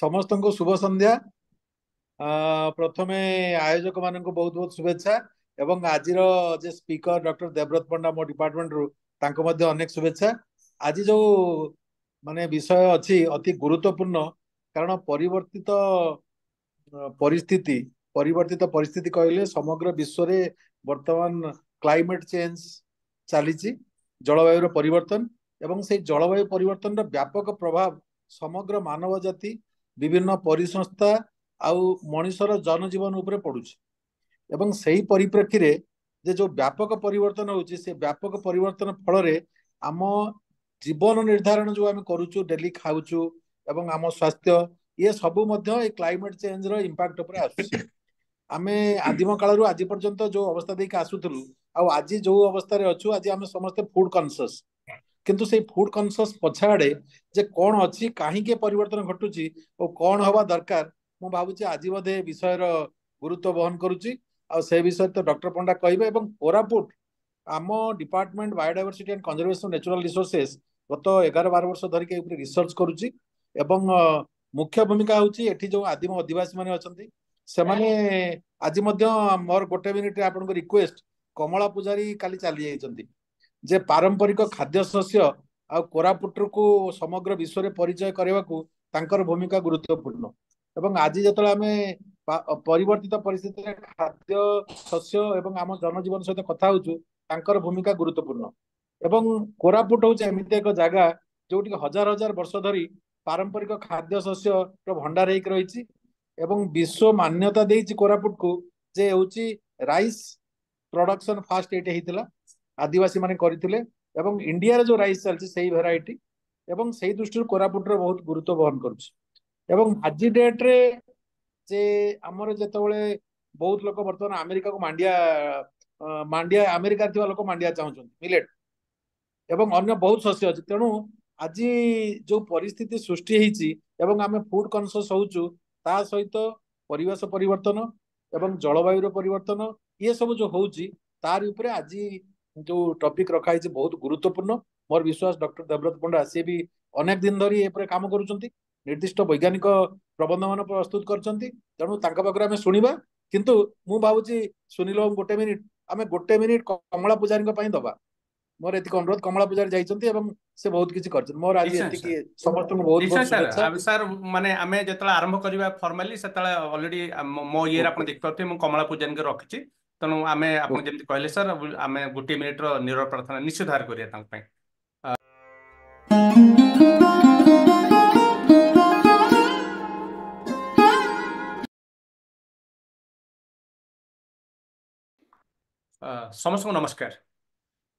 ସମସ୍ତଙ୍କୁ ଶୁଭ ସନ୍ଧ୍ୟା ପ୍ରଥମେ ଆୟୋଜକ ମାନଙ୍କୁ ବହୁତ ବହୁତ ଶୁଭେଚ୍ଛା ଏବଂ ଆଜିର ଯେ ସ୍ପିକର ଡକ୍ଟର ଦେବ୍ରତ ପଣ୍ଡା ମୋ ଡିପାର୍ଟମେଣ୍ଟରୁ ତାଙ୍କୁ ମଧ୍ୟ ଅନେକ ଶୁଭେଚ୍ଛା ଆଜି ଯୋଉ ମାନେ ବିଷୟ ଅଛି ଅତି ଗୁରୁତ୍ୱପୂର୍ଣ୍ଣ କାରଣ ପରିବର୍ତ୍ତିତ ପରିସ୍ଥିତି ପରିବର୍ତ୍ତିତ ପରିସ୍ଥିତି କହିଲେ ସମଗ୍ର ବିଶ୍ୱରେ ବର୍ତ୍ତମାନ କ୍ଲାଇମେଟ୍ ଚେଞ୍ଜ ଚାଲିଛି ଜଳବାୟୁର ପରିବର୍ତ୍ତନ ଏବଂ ସେଇ ଜଳବାୟୁ ପରିବର୍ତ୍ତନର ବ୍ୟାପକ ପ୍ରଭାବ ସମଗ୍ର ମାନବ ଜାତି ବିଭିନ୍ନ ପରିସଂସ୍ଥା ଆଉ ମଣିଷର ଜନଜୀବନ ଉପରେ ପଡୁଛି ଏବଂ ସେହି ପରିପ୍ରେକ୍ଷୀରେ ଯେ ଯେଉଁ ବ୍ୟାପକ ପରିବର୍ତ୍ତନ ହେଉଛି ସେ ବ୍ୟାପକ ପରିବର୍ତ୍ତନ ଫଳରେ ଆମ ଜୀବନ ନିର୍ଦ୍ଧାରଣ ଯେଉଁ ଆମେ କରୁଛୁ ଡେଲି ଖାଉଛୁ ଏବଂ ଆମ ସ୍ୱାସ୍ଥ୍ୟ ଇଏ ସବୁ ମଧ୍ୟ ଏଇ କ୍ଲାଇମେଟ୍ ଚେଞ୍ଜର ଇମ୍ପାକ୍ଟ ଉପରେ ଆସୁଛି ଆମେ ଆଦିମ କାଳରୁ ଆଜି ପର୍ଯ୍ୟନ୍ତ ଯୋଉ ଅବସ୍ଥା ଦେଇକି ଆସୁଥିଲୁ ଆଉ ଆଜି ଯୋଉ ଅବସ୍ଥାରେ ଅଛୁ ଆଜି ଆମେ ସମସ୍ତେ ଫୁଡ୍ କନସିୟସ୍ কিন্তু সেই ফুড কনশাস পছাড়ে যে কোন আছি काही के परिवर्तन घटुची ओ कोण हवा দরকার ম ভাবুজি আজীবদে বিষয়ৰ গুরুত্ব বহন কৰুচি আৰু সেই বিষয়টো ডক্টৰ পণ্ডা কাইবা আৰু কোৰাপুট আমো department biodiversity and conservation natural resources গতো 11 12 বছৰ ধৰি কে ওপৰ ரிৰ্চ কৰুচি আৰু মুখ্য ভূমিকা আউচি এটি যো আদিম আদিবাসী মানে আছেନ୍ତି সে মানে আজি মদ্য মৰ গটে মিনিট আপোনাক ৰিকৱেষ্ট কমলা পূজারি কালি চলি যায়েନ୍ତି ଯେ ପାରମ୍ପରିକ ଖାଦ୍ୟ ଶସ୍ୟ ଆଉ କୋରାପୁଟକୁ ସମଗ୍ର ବିଶ୍ୱରେ ପରିଚୟ କରିବାକୁ ତାଙ୍କର ଭୂମିକା ଗୁରୁତ୍ୱପୂର୍ଣ୍ଣ ଏବଂ ଆଜି ଯେତେବେଳେ ଆମେ ପରିବର୍ତ୍ତିତ ପରିସ୍ଥିତିରେ ଖାଦ୍ୟ ଶସ୍ୟ ଏବଂ ଆମ ଜନଜୀବନ ସହିତ କଥା ହଉଛୁ ତାଙ୍କର ଭୂମିକା ଗୁରୁତ୍ୱପୂର୍ଣ୍ଣ ଏବଂ କୋରାପୁଟ ହଉଛି ଏମିତି ଏକ ଜାଗା ଯୋଉଠି କି ହଜାର ହଜାର ବର୍ଷ ଧରି ପାରମ୍ପରିକ ଖାଦ୍ୟ ଶସ୍ୟର ଭଣ୍ଡାର ହେଇକି ରହିଛି ଏବଂ ବିଶ୍ୱ ମାନ୍ୟତା ଦେଇଛି କୋରାପୁଟକୁ ଯେ ହେଉଛି ରାଇସ୍ ପ୍ରଡକ୍ସନ୍ ଫାଷ୍ଟ ଏଇଠି ହେଇଥିଲା ଆଦିବାସୀ ମାନେ କରିଥିଲେ ଏବଂ ଇଣ୍ଡିଆରେ ଯୋଉ ରାଇସ୍ ଚାଲିଛି ସେଇ ଭେରାଇଟି ଏବଂ ସେଇ ଦୃଷ୍ଟିରୁ କୋରାପୁଟର ବହୁତ ଗୁରୁତ୍ୱ ବହନ କରୁଛି ଏବଂ ଆଜି ଡେଟ୍ରେ ଯେ ଆମର ଯେତେବେଳେ ବହୁତ ଲୋକ ବର୍ତ୍ତମାନ ଆମେରିକାକୁ ମାଣ୍ଡିଆ ମାଣ୍ଡିଆ ଆମେରିକାରେ ଥିବା ଲୋକ ମାଣ୍ଡିଆ ଚାହୁଁଛନ୍ତି ମିଲେଟ୍ ଏବଂ ଅନ୍ୟ ବହୁତ ଶସ୍ୟ ଅଛି ତେଣୁ ଆଜି ଯୋଉ ପରିସ୍ଥିତି ସୃଷ୍ଟି ହେଇଛି ଏବଂ ଆମେ ଫୁଡ୍ କନସିୟସ୍ ହଉଛୁ ତା ସହିତ ପରିବେଶ ପରିବର୍ତ୍ତନ ଏବଂ ଜଳବାୟୁର ପରିବର୍ତ୍ତନ ଇଏ ସବୁ ଯୋଉ ହଉଛି ତାରି ଉପରେ ଆଜି जो টপিক রখা হয়েছে বহুত গুরুত্বপূর্ণ মোর বিশ্বাস ডক্টর দেবব্রত পণ্ডা সে বি অনেক দিন ধরি এপরে কাম করছেন নির্দিষ্ট বৈজ্ঞানিক প্রবন্ধ মান প্রস্তুত করছেন তেমন তাঙ্ক পাখে আমি শুণবা কিন্তু মু ভাবুছি সুনীল বাবু গোটে মিনিট আমি গোটে মিনিট কমলা পূজারী দবা মোর এতিক অনুরোধ কমলা পূজারী যাইছেন এবং সে বহুত কিছু করছেন মোর আজ এতিকি সমস্ত বহুত স্যার মানে আমি যেতলে আরম্ভ করিবা ফর্মালি সেতলে অলরেডি মো ইয়ের আপনি দেখ পারতে মু কমলা পূজারী রখিছি ତେଣୁ ଆମେ ଆପଣ ଯେମିତି କହିଲେ ସାର୍ ଆମେ ଗୋଟିଏ ମିନିଟର ନିରବ ପ୍ରାର୍ଥନା ନିଶ୍ଚୟ କରିବା ତାଙ୍କ ପାଇଁ ସମସ୍ତଙ୍କୁ ନମସ୍କାର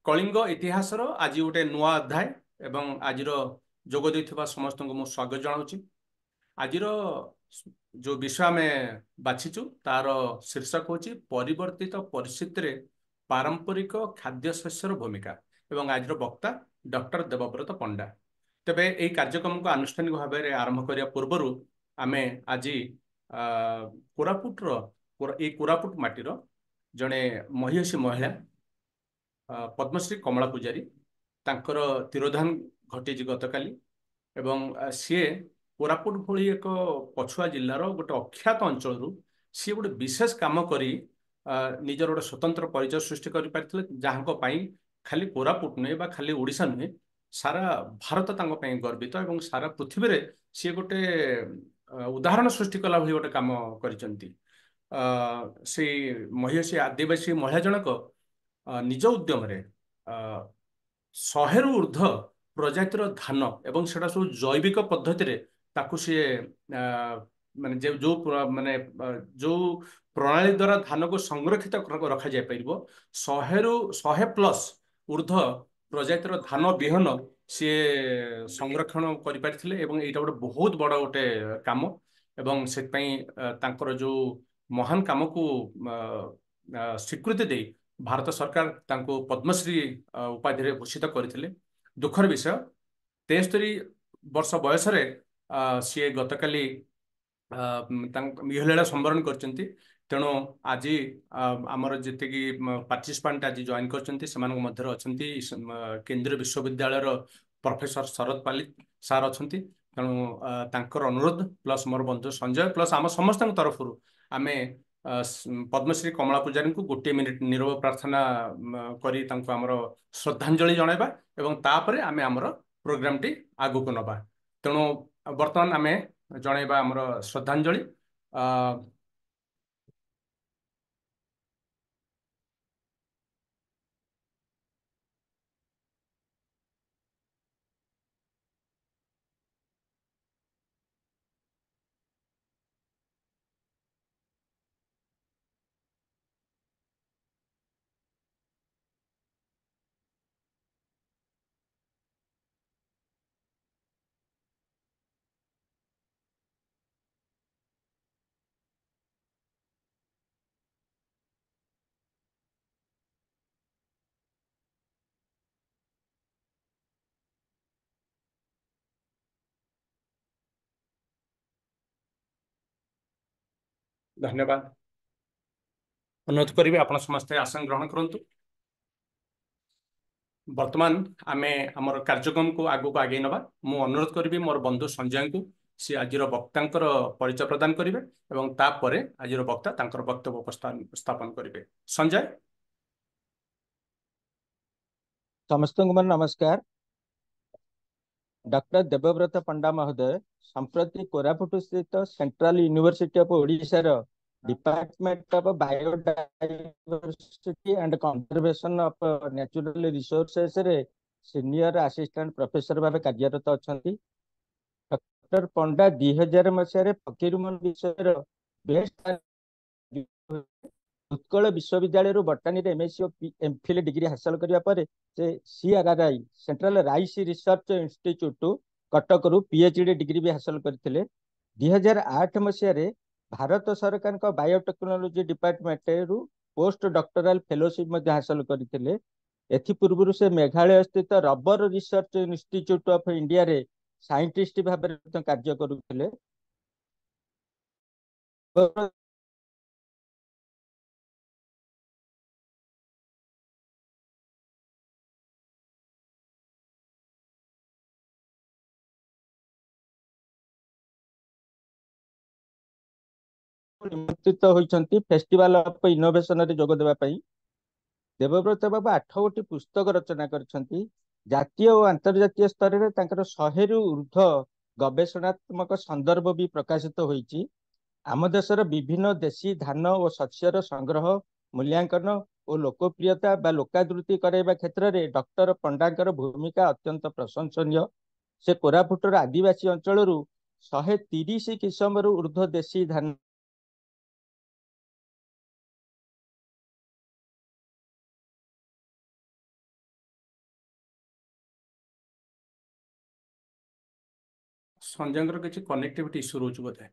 କଳିଙ୍ଗ ଇତିହାସର ଆଜି ଗୋଟେ ନୂଆ ଅଧ୍ୟାୟ ଏବଂ ଆଜିର ଯୋଗ ଦେଇଥିବା ସମସ୍ତଙ୍କୁ ମୁଁ ସ୍ୱାଗତ ଜଣାଉଛି ଆଜିର ଯେଉଁ ବିଷୟ ଆମେ ବାଛିଛୁ ତାର ଶୀର୍ଷକ ହେଉଛି ପରିବର୍ତ୍ତିତ ପରିସ୍ଥିତିରେ ପାରମ୍ପରିକ ଖାଦ୍ୟ ଶସ୍ୟର ଭୂମିକା ଏବଂ ଆଜିର ବକ୍ତା ଡକ୍ଟର ଦେବବ୍ରତ ପଣ୍ଡା ତେବେ ଏହି କାର୍ଯ୍ୟକ୍ରମକୁ ଆନୁଷ୍ଠାନିକ ଭାବରେ ଆରମ୍ଭ କରିବା ପୂର୍ବରୁ ଆମେ ଆଜି କୋରାପୁଟର ଏଇ କୋରାପୁଟ ମାଟିର ଜଣେ ମହିଷୀ ମହିଳା ପଦ୍ମଶ୍ରୀ କମଳା ପୂଜାରୀ ତାଙ୍କର ତିରୋଧାନ ଘଟିଛି ଗତକାଲି ଏବଂ ସିଏ କୋରାପୁଟ ଭଳି ଏକ ପଛୁଆ ଜିଲ୍ଲାର ଗୋଟେ ଅଖ୍ୟାତ ଅଞ୍ଚଳରୁ ସିଏ ଗୋଟେ ବିଶେଷ କାମ କରି ନିଜର ଗୋଟେ ସ୍ୱତନ୍ତ୍ର ପରିଚୟ ସୃଷ୍ଟି କରିପାରିଥିଲେ ଯାହାଙ୍କ ପାଇଁ ଖାଲି କୋରାପୁଟ ନୁହେଁ ବା ଖାଲି ଓଡ଼ିଶା ନୁହେଁ ସାରା ଭାରତ ତାଙ୍କ ପାଇଁ ଗର୍ବିତ ଏବଂ ସାରା ପୃଥିବୀରେ ସିଏ ଗୋଟେ ଉଦାହରଣ ସୃଷ୍ଟି କଲା ଭଳି ଗୋଟେ କାମ କରିଛନ୍ତି ସେଇ ସେ ଆଦିବାସୀ ମହିଳା ଜଣକ ନିଜ ଉଦ୍ୟମରେ ଶହେରୁ ଉର୍ଦ୍ଧ୍ୱ ପ୍ରଜାତିର ଧାନ ଏବଂ ସେଇଟା ସବୁ ଜୈବିକ ପଦ୍ଧତିରେ ତାକୁ ସିଏ ମାନେ ଯୋଉ ମାନେ ଯୋଉ ପ୍ରଣାଳୀ ଦ୍ୱାରା ଧାନକୁ ସଂରକ୍ଷିତ ରଖାଯାଇପାରିବ ଶହେରୁ ଶହେ ପ୍ଲସ୍ ଉର୍ଦ୍ଧ୍ୱ ପ୍ରଜାତିର ଧାନ ବିହନ ସିଏ ସଂରକ୍ଷଣ କରିପାରିଥିଲେ ଏବଂ ଏଇଟା ଗୋଟେ ବହୁତ ବଡ଼ ଗୋଟେ କାମ ଏବଂ ସେଥିପାଇଁ ତାଙ୍କର ଯୋଉ ମହାନ କାମକୁ ସ୍ୱୀକୃତି ଦେଇ ଭାରତ ସରକାର ତାଙ୍କୁ ପଦ୍ମଶ୍ରୀ ଉପାଧିରେ ଭୂଷିତ କରିଥିଲେ ଦୁଃଖର ବିଷୟ ତେସ୍ତରୀ ବର୍ଷ ବୟସରେ सि गतकालीला संवरण गरि ते आज आम जति पर्टिसिप्यान्ट आज जइन गरिन्छ मध्य केन्द्रीय विश्वविद्यालय र प्रफेसर शरद पाल्लित सार अनि तर अनुरोध प्लस मोर मन्धु संजय प्लस आम सम तरफु आमे पद्मश्री कमला को गोटि मिनिट निरव प्रार्थना श्रद्धाञ्जली जनैवा आम प्रोग्राम को ना त ବର୍ତ୍ତମାନ ଆମେ ଜଣାଇବା ଆମର ଶ୍ରଦ୍ଧାଞ୍ଜଳି ଧନ୍ୟବାଦ ଅନୁରୋଧ କରିବି ଆପଣ ସମସ୍ତେ ଆସନ ଗ୍ରହଣ କରନ୍ତୁ ବର୍ତ୍ତମାନ ଆମେ ଆମର କାର୍ଯ୍ୟକ୍ରମକୁ ଆଗକୁ ଆଗେଇ ନେବା ମୁଁ ଅନୁରୋଧ କରିବି ମୋର ବନ୍ଧୁ ସଞ୍ଜୟଙ୍କୁ ସେ ଆଜିର ବକ୍ତାଙ୍କର ପରିଚୟ ପ୍ରଦାନ କରିବେ ଏବଂ ତାପରେ ଆଜିର ବକ୍ତା ତାଙ୍କର ବକ୍ତବ୍ୟ ଉପସ୍ଥାପନ କରିବେ ସଞ୍ଜୟ ସମସ୍ତଙ୍କୁ ମୋର ନମସ୍କାର ଡକ୍ଟର ଦେବବ୍ରତ ପଣ୍ଡା ମହୋଦୟ ସମ୍ପ୍ରତି କୋରାପୁଟ ସ୍ଥିତ ସେଣ୍ଟ୍ରାଲ ୟୁନିଭର୍ସିଟି ଅଫ୍ ଓଡ଼ିଶାର department of biodiversity and conservation of natural ରିସୋର୍ସେସରେ ସିନିୟର ଆସିଷ୍ଟାଣ୍ଟ ପ୍ରଫେସର ଭାବେ କାର୍ଯ୍ୟରତ ଅଛନ୍ତି ଡକ୍ଟର ପଣ୍ଡା ଦୁଇ ହଜାର ମସିହାରେ ଫକୀରମୋହନ ବିଷୟର ବେଷ୍ଟ ଉତ୍କଳ ବିଶ୍ୱବିଦ୍ୟାଳୟରୁ ବଟାନୀରେ ଏମ୍ଏସ୍ ଓ ଏମ୍ଫିଲ୍ ଡିଗ୍ରୀ ହାସଲ କରିବା ପରେ ସେ ସିଆର୍ଆର୍ଆଇ ସେଣ୍ଟ୍ରାଲ୍ ରାଇସ୍ ରିସର୍ଚ୍ଚ ଇନଷ୍ଟିଚ୍ୟୁଟ୍ରୁ କଟକରୁ ପିଏଚ୍ ଡି ଡିଗ୍ରୀ ବି ହାସଲ କରିଥିଲେ ଦୁଇ ହଜାର ଆଠ ମସିହାରେ ଭାରତ ସରକାରଙ୍କ ବାୟୋଟେକ୍ନୋଲୋଜି ଡିପାର୍ଟମେଣ୍ଟରୁ ପୋଷ୍ଟ ଡକ୍ଟରାଲ ଫେଲୋସିପ୍ ମଧ୍ୟ ହାସଲ କରିଥିଲେ ଏଥିପୂର୍ବରୁ ସେ ମେଘାଳୟ ସ୍ଥିତ ରବର ରିସର୍ଚ୍ଚ ଇନଷ୍ଟିଚ୍ୟୁଟ୍ ଅଫ୍ ଇଣ୍ଡିଆରେ ସାଇଣ୍ଟିଷ୍ଟ ଭାବରେ ମଧ୍ୟ କାର୍ଯ୍ୟ କରୁଥିଲେ ନିମନ୍ତ୍ରିତ ହୋଇଛନ୍ତି ଫେଷ୍ଟିଭାଲ ଅଫ୍ ଇନୋଭେସନରେ ଯୋଗ ଦେବା ପାଇଁ ଦେବବ୍ରତ ବାବୁ ଆଠ ଗୋଟି ପୁସ୍ତକ ରଚନା କରିଛନ୍ତି ଜାତୀୟ ଓ ଆନ୍ତର୍ଜାତୀୟ ସ୍ତରରେ ତାଙ୍କର ଶହେରୁ ଉର୍ଦ୍ଧ୍ୱ ଗବେଷଣାତ୍ମକ ସନ୍ଦର୍ଭ ବି ପ୍ରକାଶିତ ହୋଇଛି ଆମ ଦେଶର ବିଭିନ୍ନ ଦେଶୀ ଧାନ ଓ ଶସ୍ୟର ସଂଗ୍ରହ ମୂଲ୍ୟାଙ୍କନ ଓ ଲୋକପ୍ରିୟତା ବା ଲୋକାଦୃତି କରାଇବା କ୍ଷେତ୍ରରେ ଡକ୍ଟର ପଣ୍ଡାଙ୍କର ଭୂମିକା ଅତ୍ୟନ୍ତ ପ୍ରଶଂସନୀୟ ସେ କୋରାପୁଟର ଆଦିବାସୀ ଅଞ୍ଚଳରୁ ଶହେ ତିରିଶ କିସମରୁ ଉର୍ଦ୍ଧ୍ୱ ଦେଶୀ ଧାନ संजय किसी कनेक्टिविटी इश्यू रोच बोधे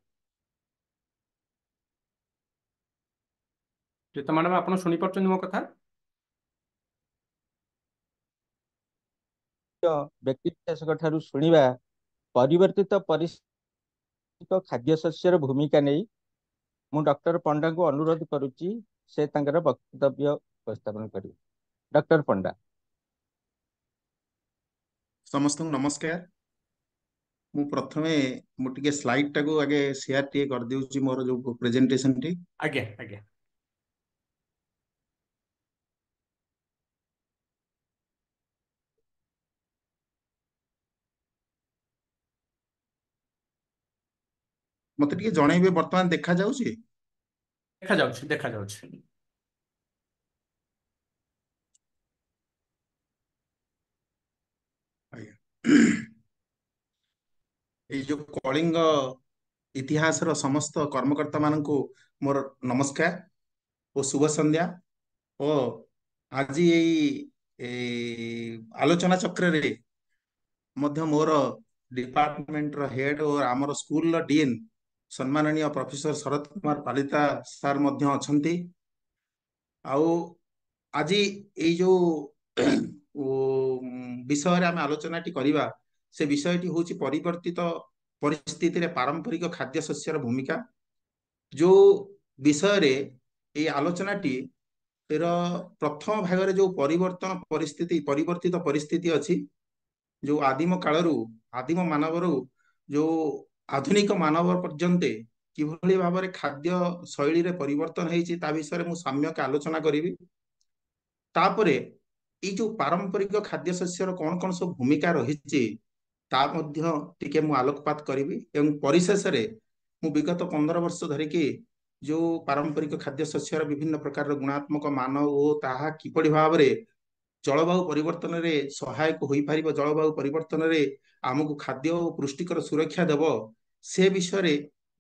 जीत मैडम आप शुपार मो कथा परिवर्तित परिस्थित खाद्य शस्यर भूमिका नहीं मु डर पंडा को अनुरोध से कर वक्तव्य उपस्थापन कर डर पंडा समस्त नमस्कार ମୁଁ ପ୍ରଥମେ ମୁଁ ଟିକେ ସ୍ଲାଇଡ୍ ଟାକୁ ଆଗେ ସେୟାର ଟିକେ କରିଦେଉଛି ମୋର ଯୋଉ ପ୍ରେଜେଣ୍ଟେସନଟି ଆଜ୍ଞା ଆଜ୍ଞା ମତେ ଟିକେ ଜଣେଇବେ ବର୍ତ୍ତମାନ ଦେଖାଯାଉଛି ଦେଖାଯାଉଛି ଦେଖାଯାଉଛି ଆଜ୍ଞା ଏଇ ଯୋଉ କଳିଙ୍ଗ ଇତିହାସର ସମସ୍ତ କର୍ମକର୍ତ୍ତା ମାନଙ୍କୁ ମୋର ନମସ୍କାର ଓ ଶୁଭ ସନ୍ଧ୍ୟା ଓ ଆଜି ଏଇ ଆଲୋଚନା ଚକ୍ରରେ ମଧ୍ୟ ମୋର ଡିପାର୍ଟମେଣ୍ଟର ହେଡ୍ ଓ ଆମର ସ୍କୁଲର ଡିନ୍ ସମ୍ମାନନୀୟ ପ୍ରଫେସର ଶରତ କୁମାର ପାଲିତା ସାର୍ ମଧ୍ୟ ଅଛନ୍ତି ଆଉ ଆଜି ଏଇ ଯୋଉ ବିଷୟରେ ଆମେ ଆଲୋଚନାଟି କରିବା ସେ ବିଷୟଟି ହେଉଛି ପରିବର୍ତ୍ତିତ ପରିସ୍ଥିତିରେ ପାରମ୍ପରିକ ଖାଦ୍ୟଶସ୍ୟର ଭୂମିକା ଯେଉଁ ବିଷୟରେ ଏଇ ଆଲୋଚନାଟି ର ପ୍ରଥମ ଭାଗରେ ଯେଉଁ ପରିବର୍ତ୍ତନ ପରିସ୍ଥିତି ପରିବର୍ତ୍ତିତ ପରିସ୍ଥିତି ଅଛି ଯେଉଁ ଆଦିମ କାଳରୁ ଆଦିମ ମାନବରୁ ଯେଉଁ ଆଧୁନିକ ମାନବ ପର୍ଯ୍ୟନ୍ତ କିଭଳି ଭାବରେ ଖାଦ୍ୟ ଶୈଳୀରେ ପରିବର୍ତ୍ତନ ହେଇଛି ତା ବିଷୟରେ ମୁଁ ସାମ୍ୟକ ଆଲୋଚନା କରିବି ତାପରେ ଏଇ ଯେଉଁ ପାରମ୍ପରିକ ଖାଦ୍ୟ ଶସ୍ୟର କ'ଣ କ'ଣ ସବୁ ଭୂମିକା ରହିଛି ତା ମଧ୍ୟ ଟିକେ ମୁଁ ଆଲୋକପାତ କରିବି ଏବଂ ପରିଶେଷରେ ମୁଁ ବିଗତ ପନ୍ଦର ବର୍ଷ ଧରିକି ଯେଉଁ ପାରମ୍ପରିକ ଖାଦ୍ୟଶସ୍ୟର ବିଭିନ୍ନ ପ୍ରକାରର ଗୁଣାତ୍ମକ ମାନ ଓ ତାହା କିପରି ଭାବରେ ଜଳବାୟୁ ପରିବର୍ତ୍ତନରେ ସହାୟକ ହୋଇପାରିବ ଜଳବାୟୁ ପରିବର୍ତ୍ତନରେ ଆମକୁ ଖାଦ୍ୟ ଓ ପୃଷ୍ଟିକର ସୁରକ୍ଷା ଦେବ ସେ ବିଷୟରେ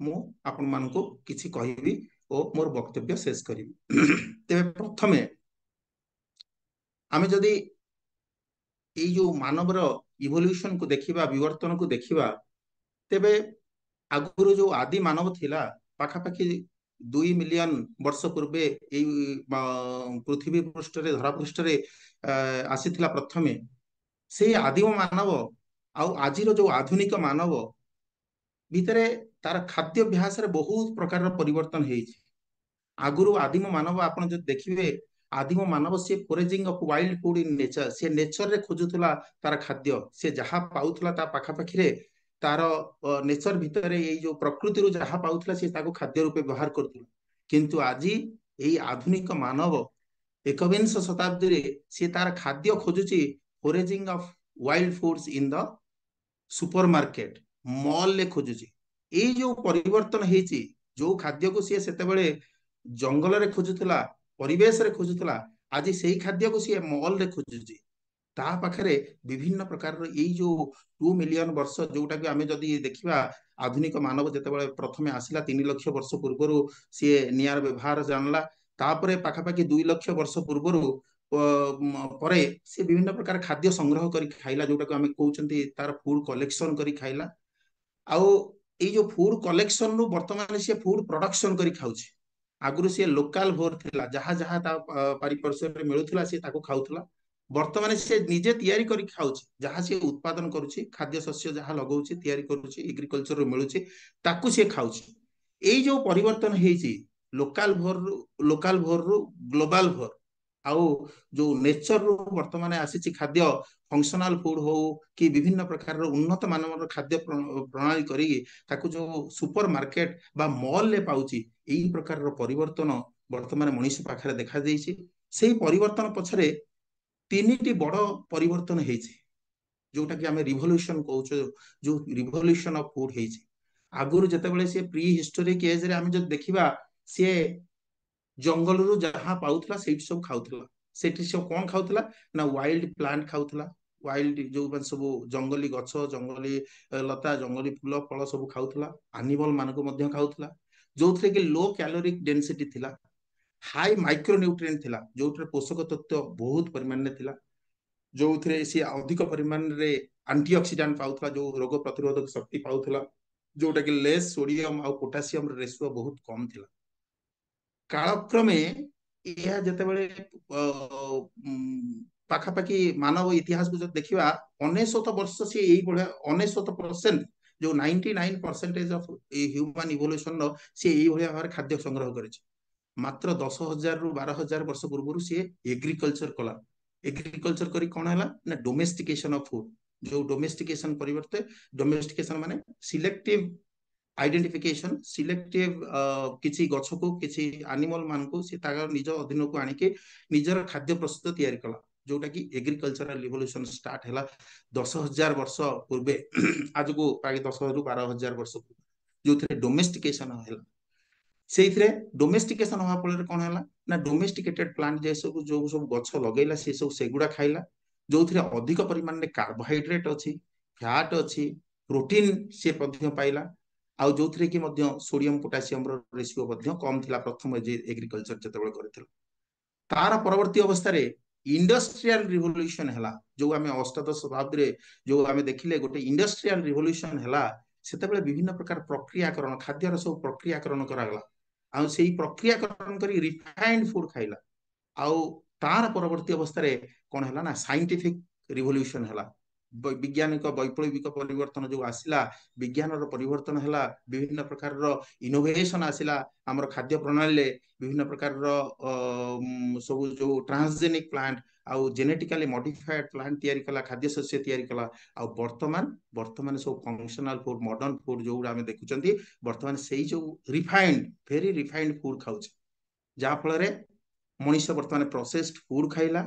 ମୁଁ ଆପଣମାନଙ୍କୁ କିଛି କହିବି ଓ ମୋର ବକ୍ତବ୍ୟ ଶେଷ କରିବି ତେବେ ପ୍ରଥମେ ଆମେ ଯଦି ଏଇ ଯୋଉ ମାନବର ଇଭଲ୍ୟୁସନକୁ ଦେଖିବା ବିବର୍ତ୍ତନକୁ ଦେଖିବା ତେବେ ଆଗରୁ ଯୋଉ ଆଦି ମାନବ ଥିଲା ପାଖାପାଖି ଦୁଇ ମିଲିୟନ ବର୍ଷ ପୂର୍ବେ ଏଇ ପୃଥିବୀ ପୃଷ୍ଠରେ ଧରାପୃଷ୍ଠରେ ଆସିଥିଲା ପ୍ରଥମେ ସେଇ ଆଦିମ ମାନବ ଆଉ ଆଜିର ଯୋଉ ଆଧୁନିକ ମାନବ ଭିତରେ ତାର ଖାଦ୍ୟଭ୍ୟାସରେ ବହୁତ ପ୍ରକାରର ପରିବର୍ତ୍ତନ ହେଇଛି ଆଗରୁ ଆଦିମ ମାନବ ଆପଣ ଯଦି ଦେଖିବେ ଆଦିମ ମାନବ ସେ foraging of wild food in nature ସେ ନେଚରରେ ଖୋଜୁଥିଲା ତାର ଖାଦ୍ୟ ସେ ଯାହା ପାଉଥିଲା ତା ପାଖାପାଖିରେ ତାର ନେଚର ଭିତରେ ଏଇ ଯୋଉ ପ୍ରକୃତିରୁ ଯାହା ପାଉଥିଲା ସେ ତାକୁ ଖାଦ୍ୟ ରୂପେ ବ୍ୟବହାର କରୁଥିଲା କିନ୍ତୁ ଆଜି ଏଇ ଆଧୁନିକ ମାନବ ଏକବିଂଶ ଶତାବ୍ଦୀରେ ସେ ତାର ଖାଦ୍ୟ ଖୋଜୁଛି foraging of wild foods in the supermarket ମଲ୍ରେ ଖୋଜୁଛି ଏଇ ଯୋଉ ପରିବର୍ତ୍ତନ ହେଇଛି ଯୋଉ ଖାଦ୍ୟକୁ ସିଏ ସେତେବେଳେ ଜଙ୍ଗଲରେ ଖୋଜୁଥିଲା ପରିବେଶରେ ଖୋଜୁଥିଲା ଆଜି ସେଇ ଖାଦ୍ୟକୁ ସିଏ ମଲ୍ରେ ଖୋଜୁଛି ତା ପାଖରେ ବିଭିନ୍ନ ପ୍ରକାରର ଏଇ ଯୋଉ ଟୁ ମିଲିୟନ ବର୍ଷ ଯୋଉଟାକୁ ଆମେ ଯଦି ଦେଖିବା ଆଧୁନିକ ମାନବ ଯେତେବେଳେ ପ୍ରଥମେ ଆସିଲା ତିନି ଲକ୍ଷ ବର୍ଷ ପୂର୍ବରୁ ସିଏ ନିଆଁର ବ୍ୟବହାର ଜାଣିଲା ତାପରେ ପାଖାପାଖି ଦୁଇ ଲକ୍ଷ ବର୍ଷ ପୂର୍ବରୁ ପରେ ସେ ବିଭିନ୍ନ ପ୍ରକାର ଖାଦ୍ୟ ସଂଗ୍ରହ କରି ଖାଇଲା ଯୋଉଟାକୁ ଆମେ କହୁଛନ୍ତି ତାର ଫୁଡ କଲେକ୍ସନ କରି ଖାଇଲା ଆଉ ଏଇ ଯୋଉ ଫୁଡ କଲେକ୍ସନରୁ ବର୍ତ୍ତମାନ ସିଏ ଫୁଡ ପ୍ରଡକ୍ସନ କରି ଖାଉଛି ଆଗରୁ ସିଏ ଲୋକାଲ ଭୋର ଥିଲା ଯାହା ଯାହା ତା ପାରିପାର୍ଶ୍ୱରେ ମିଳୁଥିଲା ସିଏ ତାକୁ ଖାଉଥିଲା ବର୍ତ୍ତମାନ ସିଏ ନିଜେ ତିଆରି କରି ଖାଉଛି ଯାହା ସିଏ ଉତ୍ପାଦନ କରୁଛି ଖାଦ୍ୟ ଶସ୍ୟ ଯାହା ଲଗାଉଛି ତିଆରି କରୁଛି ଏଗ୍ରିକଲଚରରୁ ମିଳୁଛି ତାକୁ ସିଏ ଖାଉଛି ଏଇ ଯୋଉ ପରିବର୍ତ୍ତନ ହେଇଛି ଲୋକାଲ ଭୋରରୁ ଲୋକାଲ ଭୋରରୁ ଗ୍ଲୋବାଲ ଭୋର ଆଉ ଯୋଉ ନେଚରରୁ ବର୍ତ୍ତମାନ ଆସିଛି ଖାଦ୍ୟ ଫଙ୍କସନାଲ ଫୁଡ୍ ହଉ କି ବିଭିନ୍ନ ପ୍ରକାରର ଉନ୍ନତ ମାନର ଖାଦ୍ୟ ପ୍ରଣାଳୀ କରିକି ତାକୁ ଯୋଉ ସୁପର ମାର୍କେଟ ବା ମଲରେ ପାଉଛି ଏଇ ପ୍ରକାରର ପରିବର୍ତ୍ତନ ବର୍ତ୍ତମାନ ମଣିଷ ପାଖରେ ଦେଖାଯାଇଛି ସେଇ ପରିବର୍ତ୍ତନ ପଛରେ ତିନିଟି ବଡ ପରିବର୍ତ୍ତନ ହେଇଛି ଯୋଉଟାକି ଆମେ ରିଭଲ୍ୟୁସନ କହୁଛୁ ଯୋଉ ରିଭଲ୍ୟୁସନ ଅଫ ଫୁଡ୍ ହେଇଛି ଆଗରୁ ଯେତେବେଳେ ସିଏ ପ୍ରି ହିଷ୍ଟୋରିକ ଏଜରେ ଆମେ ଯଦି ଦେଖିବା ସିଏ ଜଙ୍ଗଲରୁ ଯାହା ପାଉଥିଲା ସେଇଠି ସବୁ ଖାଉଥିଲା ସେଠି ସବୁ କଣ ଖାଉଥିଲା ନା ୱାଇଲ୍ଡ ପ୍ଲାଣ୍ଟ ଖାଉଥିଲା ୱାଇଲ୍ଡ ଯେଉଁମାନେ ସବୁ ଜଙ୍ଗଲୀ ଗଛ ଜଙ୍ଗଲୀ ଲତା ଜଙ୍ଗଲୀ ଫୁଲ ଫଳ ସବୁ ଖାଉଥିଲା ଆନିମଲ ମାନଙ୍କୁ ମଧ୍ୟ ଖାଉଥିଲା ଯୋଉଥିରେ କି ଲୋ କ୍ୟାଲୋରିକ ଡେନସିଟି ଥିଲା ହାଇ ମାଇକ୍ରୋନ୍ୟୁଟ୍ରିଏଣ୍ଟ ଥିଲା ଯୋଉଥିରେ ପୋଷକ ତତ୍ତ୍ୱ ବହୁତ ପରିମାଣରେ ଥିଲା ଯୋଉଥିରେ ସିଏ ଅଧିକ ପରିମାଣରେ ଆଣ୍ଟିଅକ୍ସିଡାଣ୍ଟ ପାଉଥିଲା ଯୋଉ ରୋଗ ପ୍ରତିରୋଧକ ଶକ୍ତି ପାଉଥିଲା ଯୋଉଟା କି ଲେସ୍ ସୋଡିୟମ ଆଉ ପୋଟାସିୟମର ରେସୁଅ ବହୁତ କମ ଥିଲା କାଳକ୍ରମେ ଏହା ଯେତେବେଳେ ପାଖାପାଖି ମାନବ ଇତିହାସକୁ ଯଦି ଦେଖିବା ଅନେଶତ ବର୍ଷ ସିଏ ଏଇଭଳିଆ ଅନେଶତ ପରସେଣ୍ଟ ଯୋଉ ninety nine percentage of human ଇଭଲ୍ୟୁସନର ସିଏ ଏଇଭଳିଆ ଭାବରେ ଖାଦ୍ୟ ସଂଗ୍ରହ କରିଛି ମାତ୍ର ଦଶ ହଜାରରୁ ବାର ହଜାର ବର୍ଷ ପୂର୍ବରୁ ସିଏ ଏଗ୍ରିକଲଚର କଲା ଏଗ୍ରିକଲଚର କରି କଣ ହେଲା ନା ଡୋମେଷ୍ଟିକେସନ ଅଫ୍ ଫୁଡ ଯୋଉ ଡୋମେଷ୍ଟିକେସନ ପରିବର୍ତ୍ତେ ଡୋମେଷ୍ଟିକେସନ ମାନେ ସିଲେକ୍ଟିଭ ଆଇଡେଣ୍ଟିଫିକେସନ ସିଲେକ୍ଟିଭ କିଛି ଗଛକୁ କିଛି ଆନିମଲ ମାନଙ୍କୁ ସେ ତାଙ୍କର ନିଜ ଅଧୀନକୁ ଆଣିକି ନିଜର ଖାଦ୍ୟ ପ୍ରସ୍ତୁତ ତିଆରି କଲା जोटा कि एग्रिकलचराल रिवल्यूशन स्टार्ट है दस हजार वर्ष पूर्वे आज को दस रु बार हजार वर्ष पूर्व जो थे डोमेस्टिकेसन से डोमेस्टिकेसन हाँ फल कौन है डोमेस्टिकेटेड प्लांट जैसा जो सब गच लगेगा सी सब से गुड़ा खाला जो थे अधिक परिमाण में कार्बोहड्रेट अच्छी फैट अच्छी प्रोटीन सीला आउ जो थे कि सोडियम पोटासीयम रेसीो कम थी प्रथम एग्रिकलचर जो करवर्त अवस्था ଇଣ୍ଡଷ୍ଟ୍ରିଆଲ ରିଭଲ୍ୟୁସନ ହେଲା ଯୋଉ ଆମେ ଅଷ୍ଟାଦଶ ଶତାବ୍ଦୀରେ ଯୋଉ ଆମେ ଦେଖିଲେ ଗୋଟେ ଇଣ୍ଡଷ୍ଟ୍ରିଆଲ ରିଭଲ୍ୟୁସନ ହେଲା ସେତେବେଳେ ବିଭିନ୍ନ ପ୍ରକାର ପ୍ରକ୍ରିୟାକରଣ ଖାଦ୍ୟର ସବୁ ପ୍ରକ୍ରିୟାକରଣ କରାଗଲା ଆଉ ସେଇ ପ୍ରକ୍ରିୟାକରଣ କରି ରିଫାଇଣ୍ଡ ଫୁଡ ଖାଇଲା ଆଉ ତାର ପରବର୍ତ୍ତୀ ଅବସ୍ଥାରେ କଣ ହେଲା ନା ସାଇଣ୍ଟିଫିକ ରିଭଲ୍ୟୁସନ ହେଲା ବୈଜ୍ଞାନିକ ବୈପ୍ଳବିକ ପରିବର୍ତ୍ତନ ଯୋଉ ଆସିଲା ବିଜ୍ଞାନର ପରିବର୍ତ୍ତନ ହେଲା ବିଭିନ୍ନ ପ୍ରକାରର ଇନୋଭେସନ ଆସିଲା ଆମର ଖାଦ୍ୟ ପ୍ରଣାଳୀରେ ବିଭିନ୍ନ ପ୍ରକାରର ସବୁ ଯୋଉ ଟ୍ରାନ୍ସଜେନିକ ପ୍ଲାଣ୍ଟ ଆଉ ଜେନେଟିକାଲି ମଡିଫାଏଡ୍ ପ୍ଲାଣ୍ଟ ତିଆରି କଲା ଖାଦ୍ୟଶସ୍ୟ ତିଆରି କଲା ଆଉ ବର୍ତ୍ତମାନ ବର୍ତ୍ତମାନ ସବୁ ଫଙ୍କସନାଲ ଫୁଡ୍ ମଡର୍ଣ୍ଣ ଫୁଡ୍ ଯୋଉଗୁଡ଼ା ଆମେ ଦେଖୁଛନ୍ତି ବର୍ତ୍ତମାନ ସେଇ ଯୋଉ ରିଫାଇଣ୍ଡ ଭେରି ରିଫାଇଣ୍ଡ ଫୁଡ୍ ଖାଉଛେ ଯାହାଫଳରେ ମଣିଷ ବର୍ତ୍ତମାନ ପ୍ରୋସେସଡ୍ ଫୁଡ୍ ଖାଇଲା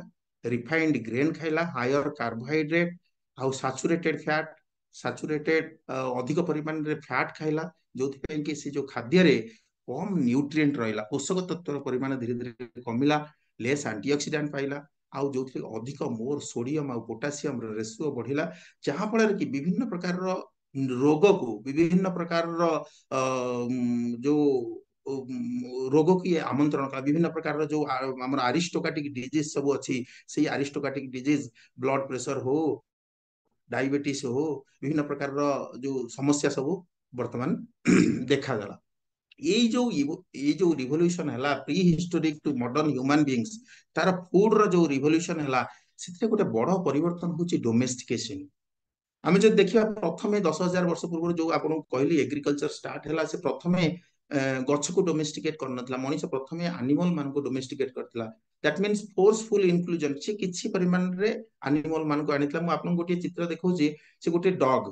ରିଫାଇଣ୍ଡ ଗ୍ରେନ୍ ଖାଇଲା higher carbohydrate saturated fat saturated अधिक परिमाण रे फैट खाइला जो कि खाद्य कम न्यूट्रिएंट रहिला पोषक तत्व परिमाण धीरे धीरे कमिला लेस एंटीऑक्सीडेंट पाइला आउ जो अधिक मोर सोडियम आउ पोटासीयम रे बढ़ला जहाँ फल विभिन्न प्रकार रोग को विभिन्न प्रकार जो रोग को आमंत्रण का विभिन्न प्रकार जो आ, आमर आरिस्टोक्रेटिक सब अछि से आरिस्टोक्रेटिक डिजीज ब्लड प्रेशर हो ଡାଇବେଟିସ୍ ହଉ ବିଭିନ୍ନ ପ୍ରକାରର ଯୋଉ ସମସ୍ୟା ସବୁ ବର୍ତ୍ତମାନ ଦେଖାଗଲା ଏଇ ଯୋଉ ଏଇ ଯୋଉ ରିଭଲ୍ୟୁସନ ହେଲା prehistoric to modern human beings ତାର ଫୁଡର ଯୋଉ ରିଭଲ୍ୟୁସନ ହେଲା ସେଥିରେ ଗୋଟେ ବଡ ପରିବର୍ତ୍ତନ ହଉଛି ଡୋମେଷ୍ଟିକେସନ ଆମେ ଯଦି ଦେଖିବା ପ୍ରଥମେ ଦଶ ହଜାର ବର୍ଷ ପୂର୍ବରୁ ଯୋଉ ଆପଣଙ୍କୁ କହିଲି ଏଗ୍ରିକଲଚର ଷ୍ଟାର୍ଟ ହେଲା ସେ ପ୍ରଥମେ ଗଛକୁ ଡୋମେଷ୍ଟିକେଟ କରିନଥିଲା ମଣିଷ ପ୍ରଥମେ ଆନିମଲ ମାନଙ୍କୁ ଡୋମେଷ୍ଟିକେଟ କରିଥିଲା ଦ୍ୟାଟ୍ ମିନ୍ସ ଫୋର୍ସଫୁଲ୍ ଇନକ୍ଲୁଜନ୍ ସେ କିଛି ପରିମାଣରେ ଆନିମଲ୍ ମାନଙ୍କୁ ଆଣିଥିଲା ମୁଁ ଆପଣଙ୍କୁ ଗୋଟିଏ ଚିତ୍ର ଦେଖାଉଛି ସେ ଗୋଟିଏ ଡଗ୍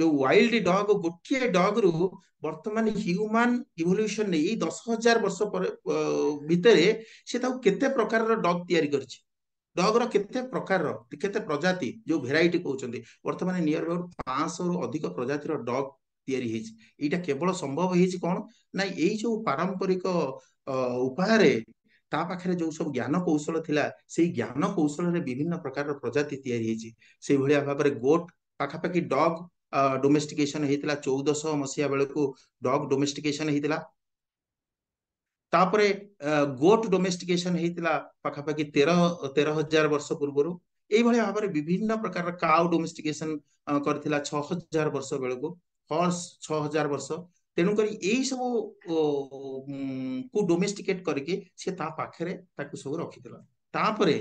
ଯୋଉ ୱାଇଲ୍ଡ ଡଗ୍ ଗୋଟିଏ ଡଗ୍ ବର୍ତ୍ତମାନ ହ୍ୟୁମାନ୍ ଇଭଲ୍ୟୁସନ ନେଇ ଦଶ ହଜାର ବର୍ଷ ପରେ ଭିତରେ ସେ ତାକୁ କେତେ ପ୍ରକାରର ଡଗ୍ ତିଆରି କରିଛି ଡଗ୍ର କେତେ ପ୍ରକାରର କେତେ ପ୍ରଜାତି ଯୋଉ ଭେରାଇଟି କହୁଛନ୍ତି ବର୍ତ୍ତମାନ ନିୟର ଆବାଉଟ୍ ପାଞ୍ଚଶହରୁ ଅଧିକ ପ୍ରଜାତିର ଡଗ୍ ତିଆରି ହେଇଛି ଏଇଟା କେବଳ ସମ୍ଭବ ହେଇଛି କ'ଣ ନା ଏଇ ଯୋଉ ପାରମ୍ପରିକ ଉପାୟରେ ତା ପାଖରେ ଯୋଉ ସବୁ ଜ୍ଞାନ କୌଶଳ ଥିଲା ସେଇ ଜ୍ଞାନ କୌଶଳରେ ବିଭିନ୍ନ ପ୍ରକାରର ପ୍ରଜାତି ତିଆରି ହେଇଛି ସେଇଭଳିଆ ଭାବରେ ଗୋଟ୍ ପାଖାପାଖି ଡଗ୍ ଡୋମେଷ୍ଟିକେସନ ହେଇଥିଲା ଚଉଦଶହ ମସିହା ବେଳକୁ ଡଗ୍ ଡୋମେଷ୍ଟିକେସନ ହେଇଥିଲା ତାପରେ ଗୋଟ୍ ଡୋମେଷ୍ଟିକେସନ ହେଇଥିଲା ପାଖାପାଖି ତେର ତେର ହଜାର ବର୍ଷ ପୂର୍ବରୁ ଏଇଭଳି ଭାବରେ ବିଭିନ୍ନ ପ୍ରକାରର କାଉ ଡୋମେଷ୍ଟିକେସନ କରିଥିଲା ଛଅ ହଜାର ବର୍ଷ ବେଳକୁ ହର୍ସ ଛଅ ହଜାର ବର୍ଷ ତେଣୁକରି ଏଇ ସବୁ କୁ ଡୋମେଷ୍ଟିକେଟ କରିକି ସେ ତା ପାଖରେ ତାକୁ ସବୁ ରଖିଥିଲା ତାପରେ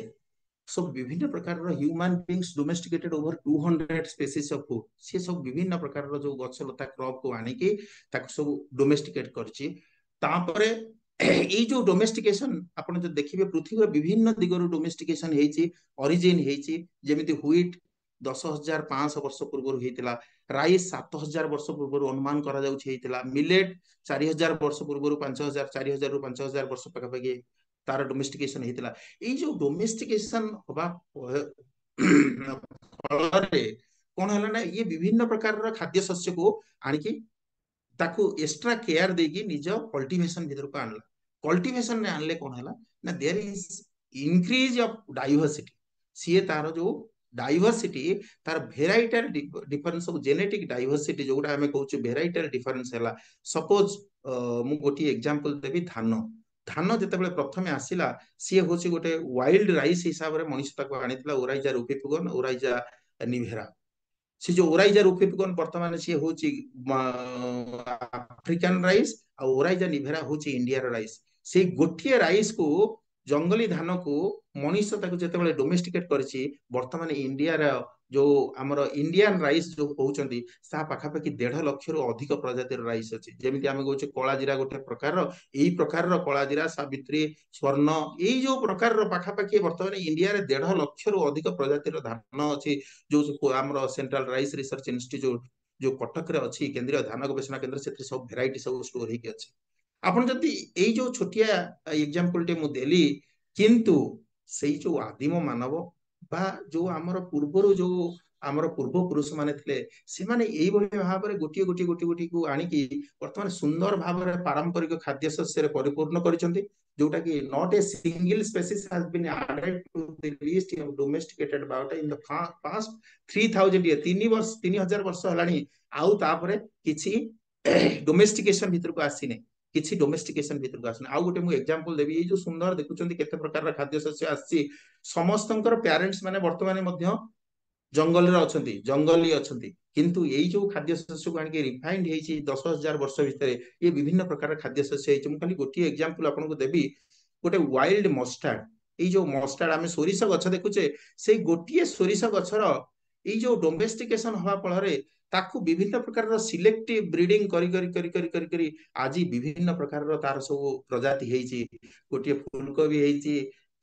ସବୁ ବିଭିନ୍ନ ପ୍ରକାରର human beings domesticated over two hundred species of food ସେ ସବୁ ବିଭିନ୍ନ ପ୍ରକାରର ଯୋଉ ଗଛଲତା କ୍ରପକୁ ଆଣିକି ତାକୁ ସବୁ ଡୋମେଷ୍ଟିକେଟ କରିଛି ତାପରେ ଏଇ ଯୋଉ ଡୋମେଷ୍ଟିକେସନ ଆପଣ ଯଦି ଦେଖିବେ ପୃଥିବୀର ବିଭିନ୍ନ ଦିଗରୁ ଡୋମେଷ୍ଟିକେସନ ହେଇଛି ଅରିଜିନ ହେଇଛି ଯେମିତି ହ୍ୱିଟ୍ ଦଶ ହଜାର ପାଞ୍ଚଶହ ବର୍ଷ ପୂର୍ବରୁ ହେଇଥିଲା ରାଇ ସାତ ହଜାର ବର୍ଷ ପୂର୍ବରୁ ଅନୁମାନ କରାଯାଉଛି ହେଇଥିଲା ମିଲେଟ୍ ଚାରି ହଜାର ବର୍ଷ ପୂର୍ବରୁ ପାଞ୍ଚ ହଜାର ଚାରି ହଜାରରୁ ପାଞ୍ଚ ହଜାର ବର୍ଷ ପାଖାପାଖି ତାର ଡୋମେଷ୍ଟିକେସନ ହେଇଥିଲା ଏଇ ଯୋଉ ଡୋମେଷ୍ଟିକେସନ ହବା ଫଳରେ କଣ ହେଲା ନା ଇଏ ବିଭିନ୍ନ ପ୍ରକାରର ଖାଦ୍ୟ ଶସ୍ୟକୁ ଆଣିକି ତାକୁ ଏକ୍ସଟ୍ରା କେୟାର ଦେଇକି ନିଜ କଲ୍ଟିଭେସନ ଭିତରକୁ ଆଣିଲା କଲ୍ଟିଭେସନରେ ଆଣିଲେ କଣ ହେଲା ନା there is increase of diversity ସିଏ ତାର ଯୋଉ ডাইভরসিটি তার varietal difference of genetic diversity যেগুটা আমি কହୁଛୁ ভেরাইটাল ডিফরেন্স হেলা সপোজ মু গোটি এক্সাম্পল দেবি ধান ধান যেতবে প্রথমে আসিলা সিয়ে হচ্ছে গোটে ওয়াইল্ড রাইস হিসাবে মনীষ তাকে আনিলা ওরাইজা রুপিপুগন ওরাইজা নিভেরা ସେ ଯୋଉ ଓରାଇଜା ରୁପିପିକନ ବର୍ତ୍ତମାନ ସିଏ ହଉଛି ଆଫ୍ରିକାନ ରାଇସ୍ ଆଉ ଓରାଇଜା ନିଭେରା ହଉଛି ଇଣ୍ଡିଆର ରାଇସ୍ ସେଇ ଗୋଟିଏ ରାଇସ୍ କୁ ଜଙ୍ଗଲୀ ଧାନକୁ ମଣିଷ ତାକୁ ଯେତେବେଳେ ଡୋମେଷ୍ଟିକେଟ୍ କରିଛି ବର୍ତ୍ତମାନ ଇଣ୍ଡିଆର ଯୋଉ ଆମର ଇଣ୍ଡିଆନ୍ ରାଇସ୍ ଯୋଉ କହୁଛନ୍ତି ତାହା ପାଖାପାଖି ଦେଢ ଲକ୍ଷରୁ ଅଧିକ ପ୍ରଜାତିର ରାଇସ୍ ଅଛି ଯେମିତି ଆମେ କହୁଛେ କଳା ଜିରା ଗୋଟେ ପ୍ରକାରର ଏଇ ପ୍ରକାରର କଳା ଜିରା ସାବିତ୍ରୀ ସ୍ୱର୍ଣ୍ଣ ଏଇ ଯୋଉ ପ୍ରକାରର ପାଖାପାଖି ବର୍ତ୍ତମାନ ଇଣ୍ଡିଆରେ ଦେଢ ଲକ୍ଷରୁ ଅଧିକ ପ୍ରଜାତିର ଧାନ ଅଛି ଯୋଉ ଆମର ସେଣ୍ଟ୍ରାଲ ରାଇସ୍ ରିସର୍ଚ୍ଚ ଇନଷ୍ଟିଚ୍ୟୁଟ ଯୋଉ କଟକରେ ଅଛି କେନ୍ଦ୍ରୀୟ ଧାନ ଗବେଷଣା କେନ୍ଦ୍ର ସେଥିରେ ସବୁ ଭେରାଇଟି ସବୁ ଷ୍ଟୋର ହେଇକି ଅଛି ଆପଣ ଯଦି ଏଇ ଯୋଉ ଛୋଟିଆ ଏକ୍ସାମ୍ପଲଟି ମୁଁ ଦେଲି କିନ୍ତୁ ସେଇ ଯୋଉ ଆଦିମ ମାନବ ବା ଯୋଉ ଆମର ପୂର୍ବରୁ ଯୋଉ ଆମର ପୂର୍ବପୁରୁଷ ମାନେ ଥିଲେ ସେମାନେ ଏଇଭଳି ଭାବରେ ଗୋଟିଏ ଗୋଟିଏ ଗୋଟିଏ ଗୋଟିକୁ ଆଣିକି ବର୍ତ୍ତମାନ ସୁନ୍ଦର ଭାବରେ ପାରମ୍ପରିକ ଖାଦ୍ୟ ଶସ୍ୟରେ ପରିପୂର୍ଣ୍ଣ କରିଛନ୍ତି ଯୋଉଟା କି not a single species has been added to the list of domesticated biota in the past 3000 year ତିନି ବର୍ଷ 3000 ବର୍ଷ ହେଲାଣି ଆଉ ତାପରେ କିଛି ଡୋମେଷ୍ଟିକେସନ ଭିତରକୁ ଆସିନି କିଛି ଡୋମେଷ୍ଟିକେସନ ଭିତରକୁ ଆସୁନି ଆଉ ଗୋଟେ ମୁଁ ଏକ୍ସାମ୍ପଲ ଦେବି ଏଇ ଯୋଉ ସୁନ୍ଦର ଦେଖୁଛନ୍ତି କେତେ ପ୍ରକାରର ଖାଦ୍ୟଶସ୍ୟ ଆସିଛି ସମସ୍ତଙ୍କର ପ୍ୟାରେଣ୍ଟସ୍ ମାନେ ବର୍ତ୍ତମାନ ମଧ୍ୟ ଜଙ୍ଗଲରେ ଅଛନ୍ତି ଜଙ୍ଗଲୀ ଅଛନ୍ତି କିନ୍ତୁ ଏଇ ଯୋଉ ଖାଦ୍ୟଶସ୍ୟକୁ ଆଣିକି ରିଫାଇଣ୍ଡ ହେଇଛି ଦଶ ହଜାର ବର୍ଷ ଭିତରେ ଇଏ ବିଭିନ୍ନ ପ୍ରକାର ଖାଦ୍ୟଶସ୍ୟ ହେଇଛି ମୁଁ ଖାଲି ଗୋଟିଏ ଏକ୍ସାମ୍ପଲ ଆପଣଙ୍କୁ ଦେବି ଗୋଟେ ୱାଇଲ୍ଡ ମଷ୍ଟାର୍ଡ ଏଇ ଯୋଉ ମଷ୍ଟାର୍ଡ ଆମେ ସୋରିଷ ଗଛ ଦେଖୁଛେ ସେଇ ଗୋଟିଏ ସୋରିଷ ଗଛର ଏଇ ଯୋଉ ଡୋମେଷ୍ଟିକେସନ ହେବା ଫଳରେ ତାକୁ ବିଭିନ୍ନ ପ୍ରକାରର ସିଲେକ୍ଟିଭ ବ୍ରିଡିଂ କରି କରି କରି କରି କରି କରି ଆଜି ବିଭିନ୍ନ ପ୍ରକାରର ତାର ସବୁ ପ୍ରଜାତି ହେଇଛି ଗୋଟିଏ ଫୁଲକୋବି ହେଇଛି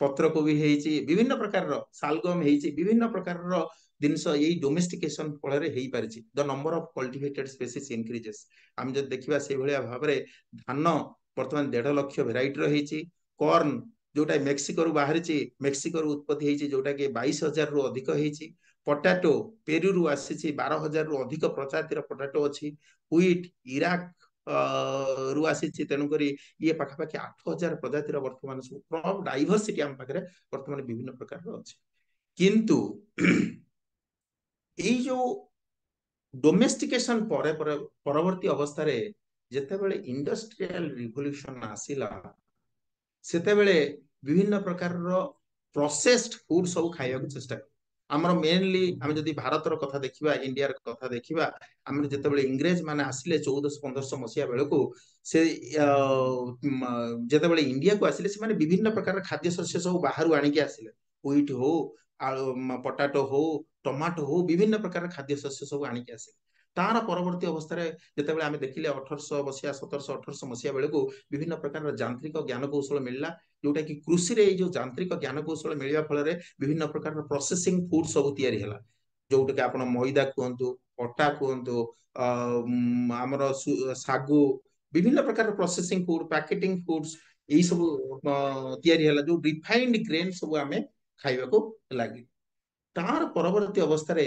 ପତ୍ରକୋବି ହେଇଛି ବିଭିନ୍ନ ପ୍ରକାରର ସାଲଗମ ହେଇଛି ବିଭିନ୍ନ ପ୍ରକାରର ଜିନିଷ ଏଇ ଡୋମେଷ୍ଟିକେସନ ଫଳରେ ହେଇପାରିଛି the number of cultivated species increases ଆମେ ଯଦି ଦେଖିବା ସେଇଭଳିଆ ଭାବରେ ଧାନ ବର୍ତ୍ତମାନ ଦେଢ ଲକ୍ଷ ଭେରାଇଟିର ହେଇଛି କର୍ଣ୍ଣ ଯୋଉଟା ମେକ୍ସିକୋରୁ ବାହାରିଛି ମେକ୍ସିକୋରୁ ଉତ୍ପତ୍ତି ହେଇଛି ଯୋଉଟାକି ବାଇଶ ହଜାରରୁ ଅଧିକ ହେଇଛି ପଟାଟୋ ପେରୁରୁ ଆସିଛି ବାର ହଜାରରୁ ଅଧିକ ପ୍ରଜାତିର ପଟାଟୋ ଅଛି ହ୍ୱିଟ୍ ଇରାକ ରୁ ଆସିଛି ତେଣୁକରି ଇଏ ପାଖାପାଖି ଆଠ ହଜାର ପ୍ରଜାତିର ବର୍ତ୍ତମାନ ସବୁ କ୍ରପ୍ ଡାଇଭର୍ସିଟି ଆମ ପାଖରେ ବର୍ତ୍ତମାନ ବିଭିନ୍ନ ପ୍ରକାରର ଅଛି କିନ୍ତୁ ଏଇ ଯୋଉ ଡୋମେଷ୍ଟିକେସନ ପରେ ପରେ ପରବର୍ତ୍ତୀ ଅବସ୍ଥାରେ ଯେତେବେଳେ ଇଣ୍ଡଷ୍ଟ୍ରିଆଲ ରିଭଲ୍ୟୁସନ ଆସିଲା ସେତେବେଳେ ବିଭିନ୍ନ ପ୍ରକାରର ପ୍ରୋସେସଡ ଫୁଡ ସବୁ ଖାଇବାକୁ ଚେଷ୍ଟା କଲେ ଆମର ମେନଲି ଆମେ ଯଦି ଭାରତର କଥା ଦେଖିବା ଇଣ୍ଡିଆର କଥା ଦେଖିବା ଆମେ ଯେତେବେଳେ ଇଂରେଜ ମାନେ ଆସିଲେ ଚଉଦଶହ ପନ୍ଦରଶହ ମସିହା ବେଳକୁ ସେ ଯେତେବେଳେ ଇଣ୍ଡିଆକୁ ଆସିଲେ ସେମାନେ ବିଭିନ୍ନ ପ୍ରକାର ଖାଦ୍ୟଶସ୍ୟ ସବୁ ବାହାରୁ ଆଣିକି ଆସିଲେ ହ୍ୱିଟ୍ ହଉ ଆଳୁ ପଟାଟୋ ହଉ ଟମାଟୋ ହଉ ବିଭିନ୍ନ ପ୍ରକାର ଖାଦ୍ୟଶସ୍ୟ ସବୁ ଆଣିକି ଆସିଲେ ତାହାର ପରବର୍ତ୍ତୀ ଅବସ୍ଥାରେ ଯେତେବେଳେ ଆମେ ଦେଖିଲେ ଅଠରଶହ ମସିହା ସତରଶହ ଅଠରଶହ ମସିହା ବେଳକୁ ବିଭିନ୍ନ ପ୍ରକାରର ଯାନ୍ତ୍ରିକ ଜ୍ଞାନକୌଶଳ ମିଳିଲା ଯୋଉଟାକି କୃଷିରେ ଏଇ ଯୋଉ ଯାନ୍ତ୍ରିକ ଜ୍ଞାନକୌଶଳ ମିଳିବା ଫଳରେ ବିଭିନ୍ନ ପ୍ରକାରର ପ୍ରୋସେସିଂ ଫୁଡ୍ ସବୁ ତିଆରି ହେଲା ଯୋଉଟାକି ଆପଣ ମଇଦା କୁହନ୍ତୁ ଅଟା କୁହନ୍ତୁ ଆମର ଶାଗୁ ବିଭିନ୍ନ ପ୍ରକାର ପ୍ରୋସେସିଂ ଫୁଡ୍ ପ୍ୟାକେଟିଂ ଫୁଡ୍ସ ଏଇ ସବୁ ତିଆରି ହେଲା ଯୋଉ ରିଫାଇଣ୍ଡ ଗ୍ରେନ୍ ସବୁ ଆମେ ଖାଇବାକୁ ଲାଗିଲୁ ତାର ପରବର୍ତ୍ତୀ ଅବସ୍ଥାରେ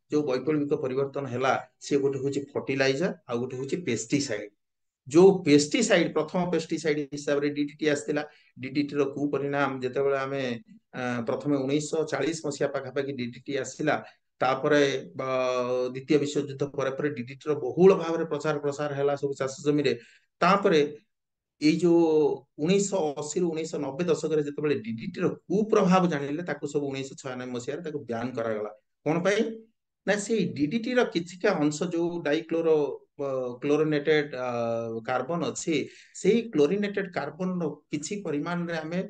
जो वैकल्पिक परिवर्तन है सी गोटे हूँ फर्टिलइजर आ गोटे हूँ पेस्टिसाइड जो पेस्टिसाइड प्रथम पेस्टिसाइड हिसाब से डीडीटी आसला डीडीटी रुपरिणाम जिते आम प्रथम उन्नीस चालीस मसीहा पाखापाखि डीडीटी आसला तापरे द्वितीय विश्वयुद्ध पर डीडीटी बहुल भाव प्रचार प्रसार है सब चाष जमी ଏଇ ଯୋଉ ଉଣେଇଶହ ଅଶୀରୁ ଉଣେଇଶହ ନବେ ଦଶକରେ ଯେତେବେଳେ ଡିଡିଟିର କୁପ୍ରଭାବ ଜାଣିଲେ ତାକୁ ସବୁ ଉଣେଇଶହ ଛୟାନବେ ମସିହାରେ ତାକୁ ବ୍ୟାନ୍ କରାଗଲା କଣ ପାଇଁ ନା ସେଇ ଡିଡିଟିର କିଛିଟା ଅଂଶ ଯୋଉ ଡାଇକ୍ଲୋରୋ କ୍ଲୋରିନେଟେଡ୍ କାର୍ବନ ଅଛି ସେଇ କ୍ଲୋରିନେଟେଡ୍ କାର୍ବନର କିଛି ପରିମାଣରେ ଆମେ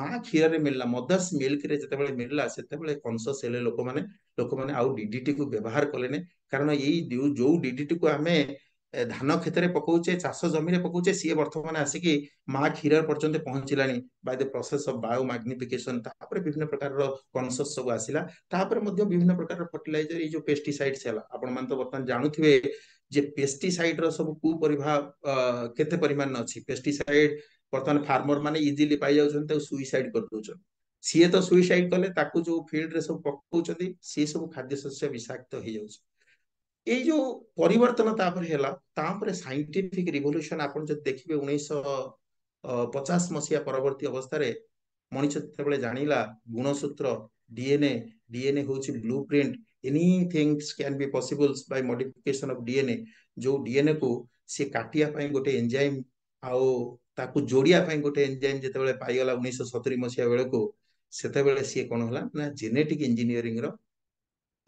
ମା କ୍ଷୀରରେ ମିଳିଲା ମଦର୍ସ ମିଲ୍କରେ ଯେତେବେଳେ ମିଳିଲା ସେତେବେଳେ କନସିୟସ୍ ହେଲେ ଲୋକମାନେ ଲୋକମାନେ ଆଉ ଡିଡିଟିକୁ ବ୍ୟବହାର କଲେନି କାରଣ ଏଇ ଯୋଉ ଡିଡିଟିକୁ ଆମେ ଧାନ କ୍ଷେତରେ ପକଉଛେ ଚାଷ ଜମିରେ ପକଉଛେ ସିଏ ବର୍ତ୍ତମାନ ଆସିକି ମା କ୍ଷୀର ପର୍ଯ୍ୟନ୍ତ ପହଞ୍ଚିଲାଣି by the process of biomagnification ତାପରେ ବିଭିନ୍ନ ପ୍ରକାରର କନସସ୍ ସବୁ ଆସିଲା ତାପରେ ମଧ୍ୟ ବିଭିନ୍ନ ପ୍ରକାରର ଫର୍ଟିଲାଇଜର ଏଇ ଯୋଉ ପେଷ୍ଟିସାଇଡ୍ସ ହେଲା ଆପଣମାନେ ତ ବର୍ତ୍ତମାନ ଜାଣୁଥିବେ ଯେ ପେଷ୍ଟିସାଇଡ୍ର ସବୁ କୁପରିଭା କେତେ ପରିମାଣରେ ଅଛି ପେଷ୍ଟିସାଇଡ୍ ବର୍ତ୍ତମାନ ଫାର୍ମର ମାନେ ଇଜିଲି ପାଇଯାଉଛନ୍ତି ତାକୁ ସୁଇସାଇଡ୍ କରିଦଉଛନ୍ତି ସିଏ ତ ସୁଇସାଇଡ୍ କଲେ ତାକୁ ଯୋଉ ଫିଲ୍ଡରେ ସବୁ ପକଉଛନ୍ତି ସିଏ ସବୁ ଖାଦ୍ୟଶସ୍ୟ ବିଷାକ୍ତ ହେଇଯାଉଛି ଏଇ ଯୋଉ ପରିବର୍ତ୍ତନ ତାପରେ ହେଲା ତାପରେ ସାଇଣ୍ଟିଫିକ ରିଭଲ୍ୟୁସନ ଆପଣ ଯଦି ଦେଖିବେ ଉଣେଇଶହ ପଚାଶ ମସିହା ପରବର୍ତ୍ତୀ ଅବସ୍ଥାରେ ମଣିଷ ଯେତେବେଳେ ଜାଣିଲା ଗୁଣସୂତ୍ର ଡିଏନଏ ଡିଏନଏ ହଉଛି blueprint any things can be possibles by modification of DNA ଯୋଉ ଡିଏନଏ କୁ ସେ କାଟିବା ପାଇଁ ଗୋଟେ ଏନ୍ଜାଇମ୍ ଆଉ ତାକୁ ଯୋଡ଼ିବା ପାଇଁ ଗୋଟେ ଏନ୍ଜାଇମ୍ ଯେତେବେଳେ ପାଇଗଲା ଉଣେଇଶହ ସତୁରି ମସିହା ବେଳକୁ ସେତେବେଳେ ସିଏ କଣ ହେଲା ନା ଜେନେଟିକ ଇଞ୍ଜିନିୟରିଂର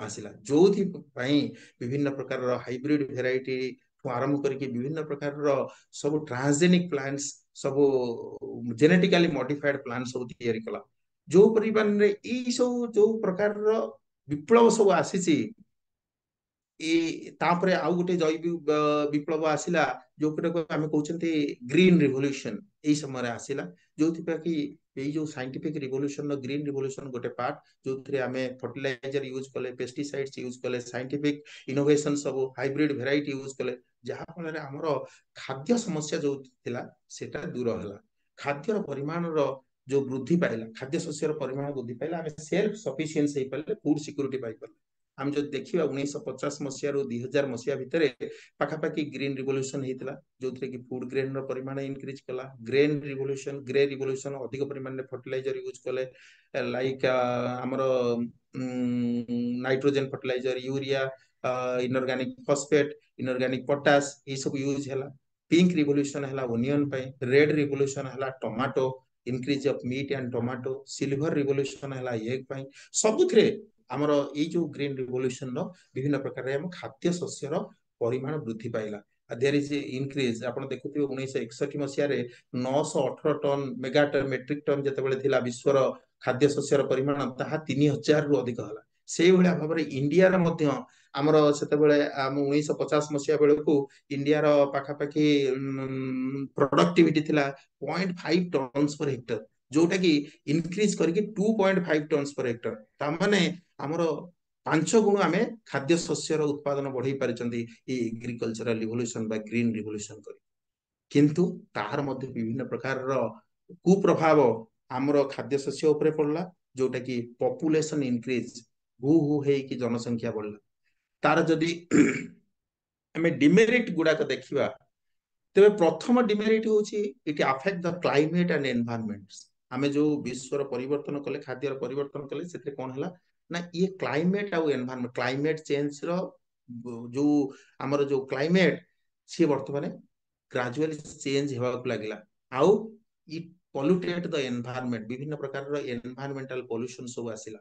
ଆସିଲା ଯୋଉଥିପାଇଁ ବିଭିନ୍ନ ପ୍ରକାରର ହାଇବ୍ରିଡ ଭେରାଇଟି ଠୁ ଆରମ୍ଭ କରିକି ବିଭିନ୍ନ ପ୍ରକାରର ସବୁ ଟ୍ରାନ୍ସଜେନିକ ପ୍ଲାଣ୍ଟସ୍ ସବୁ ଜେନେଟିକାଲି ମଡିଫାଏଡ ପ୍ଲାଣ୍ଟ ସବୁ ତିଆରି କଲା ଯୋଉ ପରିମାଣରେ ଏଇ ସବୁ ଯୋଉ ପ୍ରକାରର ବିପ୍ଳବ ସବୁ ଆସିଛି ଏ ତାପରେ ଆଉ ଗୋଟେ ଜୈବିକ ବିପ୍ଳବ ଆସିଲା ଯୋଉଟାକୁ ଆମେ କହୁଛନ୍ତି ଗ୍ରୀନ ରିଭଲ୍ୟୁସନ ଏଇ ସମୟରେ ଆସିଲା ଯୋଉଥିପାଇଁ କି जो साइंटिफिक रिवल्यूशन ग्रीन रिवल्यूशन गोटे पार्ट जो थे आम फर्टिलइर यूज कले पेस्टाइड यूज कले सैंटिफिक इनोवेशन सब हाइब्रिड भेर यूज कले जहाँ फल खाद्य समस्या जो थी दूर है खाद्य परिमाण जो वृद्धि पाला खाद्य शस्यर परिमाण वृद्धि पाला सेल्फ सफिसीय फुड सिक्यूरीटी आम जो देखा उन्नीस पचास मसीह रु दुई हजार मसीहा भितर ग्रीन रिवल्यूसन होता जो थे कि फुड ग्रेन रिमाण इनक्रीज कला ग्रेन रिवल्यूसन ग्रे रिवल्यूसन अधिक परिमाण फर्टिलाइजर यूज कले लाइक आमर nitrogen fertilizer urea inorganic phosphate inorganic potash ये सब यूज है पिंक रिवल्यूशन है ओनियन रेड रिवल्यूशन है tomato increase of meat and tomato silver revolution है एग सबुरे ଆମର ଏଇ ଯୋଉ ଗ୍ରୀନ ରିଭଲ୍ୟୁସନର ବିଭିନ୍ନ ପ୍ରକାରରେ ଆମ ଖାଦ୍ୟ ଶସ୍ୟର ପରିମାଣ ବୃଦ୍ଧି ପାଇଲା ଦେୟାର ଇଜ ଇନକ୍ରିଜ ଆପଣ ଦେଖୁଥିବେ ଉଣେଇଶହ ଏକଷଠି ମସିହାରେ ନଅଶହ ଅଠର ଟନ ମେଗା ମେଟ୍ରିକ ଟନ ଯେତେବେଳେ ଥିଲା ବିଶ୍ୱର ଖାଦ୍ୟ ଶସ୍ୟର ପରିମାଣ ତାହା ତିନି ହଜାରରୁ ଅଧିକ ହେଲା ସେଇଭଳିଆ ଭାବରେ ଇଣ୍ଡିଆର ମଧ୍ୟ ଆମର ସେତେବେଳେ ଆମ ଉଣେଇଶହ ପଚାଶ ମସିହା ବେଳକୁ ଇଣ୍ଡିଆର ପାଖାପାଖି ପ୍ରଡକ୍ଟିଭିଟି ଥିଲା point five tons per hectare ଯୋଉଟା କି ଇନକ୍ରିଜ କରିକି two point five tons per hectare ତା ମାନେ ଆମର ପାଞ୍ଚ ଗୁଣ ଆମେ ଖାଦ୍ୟ ଶସ୍ୟର ଉତ୍ପାଦନ ବଢେଇ ପାରିଛନ୍ତି ଏଇ ଏଗ୍ରିକଲଚରାଲ ରିଭଲ୍ୟୁସନ ବା ଗ୍ରୀନ ରିଭଲ୍ୟୁସନ କରି କିନ୍ତୁ ତାହାର ମଧ୍ୟ ବିଭିନ୍ନ ପ୍ରକାରର କୁପ୍ରଭାବ ଆମର ଖାଦ୍ୟଶସ୍ୟ ଉପରେ ପଡିଲା ଯୋଉଟା କି ପପୁଲେସନ ଇନକ୍ରିଜ ହୁ ହୁ ହେଇକି ଜନସଂଖ୍ୟା ବଢିଲା ତାର ଯଦି ଆମେ ଡିମେରିଟ ଗୁଡାକ ଦେଖିବା ତେବେ ପ୍ରଥମ ଡିମେରିଟ ହଉଛି it affect the climate and environment ଆମେ ଯୋଉ ବିଶ୍ୱର ପରିବର୍ତ୍ତନ କଲେ ଖାଦ୍ୟର ପରିବର୍ତ୍ତନ କଲେ ସେଥିରେ କଣ ହେଲା ନା ଇଏ କ୍ଲାଇମେଟ୍ ଆଉ ଏନଭାରମେଣ୍ଟ କ୍ଲାଇମେଟ୍ ଚେଞ୍ଜର ଯୋଉ ଆମର ଯୋଉ କ୍ଲାଇମେଟ୍ ସିଏ ବର୍ତ୍ତମାନ ଗ୍ରାଜୁଆଲି ଚେଞ୍ଜ ହେବାକୁ ଲାଗିଲା ଆଉ ଇଟ୍ ପଲ୍ୟୁଟେଟ୍ ଦ ଏନଭାରମେଣ୍ଟ ବିଭିନ୍ନ ପ୍ରକାରର ଏନଭାରମେଣ୍ଟାଲ ପଲ୍ୟୁସନ ସବୁ ଆସିଲା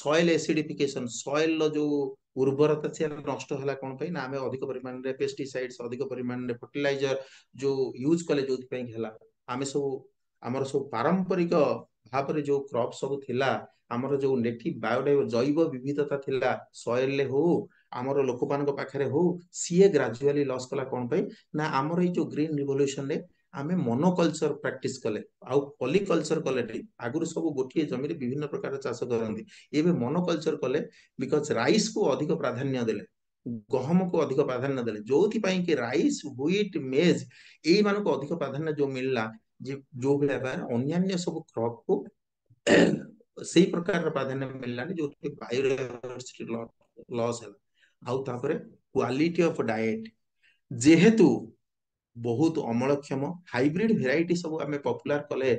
ସଏଲ ଏସିଡିଫିକେସନ ସଏଲର ଯୋଉ ଉର୍ବରତା ସେ ନଷ୍ଟ ହେଲା କଣ ପାଇଁ ନା ଆମେ ଅଧିକ ପରିମାଣରେ ପେଷ୍ଟିସାଇଡ୍ସ ଅଧିକ ପରିମାଣରେ ଫର୍ଟିଲାଇଜର ଯୋଉ ୟୁଜ କଲେ ଯୋଉଥିପାଇଁ ହେଲା ଆମେ ସବୁ ଆମର ସବୁ ପାରମ୍ପରିକ ଭାବରେ ଯୋଉ କ୍ରପ୍ ସବୁ ଥିଲା ଆମର ଯୋଉ ନେଟିଭ୍ ବାୟୋଡାଇ ଜୈବ ବିବିଧତା ଥିଲା ସଏଲରେ ହଉ ଆମର ଲୋକମାନଙ୍କ ପାଖରେ ହଉ ସିଏ ଗ୍ରାଜୁଆଲି ଲସ୍ କଲା କ'ଣ ପାଇଁ ନା ଆମର ଏଇ ଯୋଉ ଗ୍ରୀନ ରିଭଲ୍ୟୁସନରେ ଆମେ ମନୋକଲଚର ପ୍ରାକ୍ଟିସ କଲେ ଆଉ ପଲିକଲଚର କଲେ ନାହିଁ ଆଗରୁ ସବୁ ଗୋଟିଏ ଜମିରେ ବିଭିନ୍ନ ପ୍ରକାର ଚାଷ କରନ୍ତି ଏବେ ମନୋକଲଚର କଲେ ବିକଜ ରାଇସକୁ ଅଧିକ ପ୍ରାଧାନ୍ୟ ଦେଲେ ଗହମକୁ ଅଧିକ ପ୍ରାଧାନ୍ୟ ଦେଲେ ଯୋଉଥିପାଇଁ କି ରାଇସ ହ୍ୱିଟ୍ ମେଜ୍ ଏଇମାନଙ୍କୁ ଅଧିକ ପ୍ରାଧାନ୍ୟ ଯୋଉ ମିଳିଲା जो भी सब क्रप को से प्रकार प्राधान्य मिललानी जो बायोडाइवर्सिटी लस है क्वालिटी ऑफ डाइट जेहेतु बहुत अमलक्षम हाइब्रिड वैरायटी सब आम पॉपुलर कले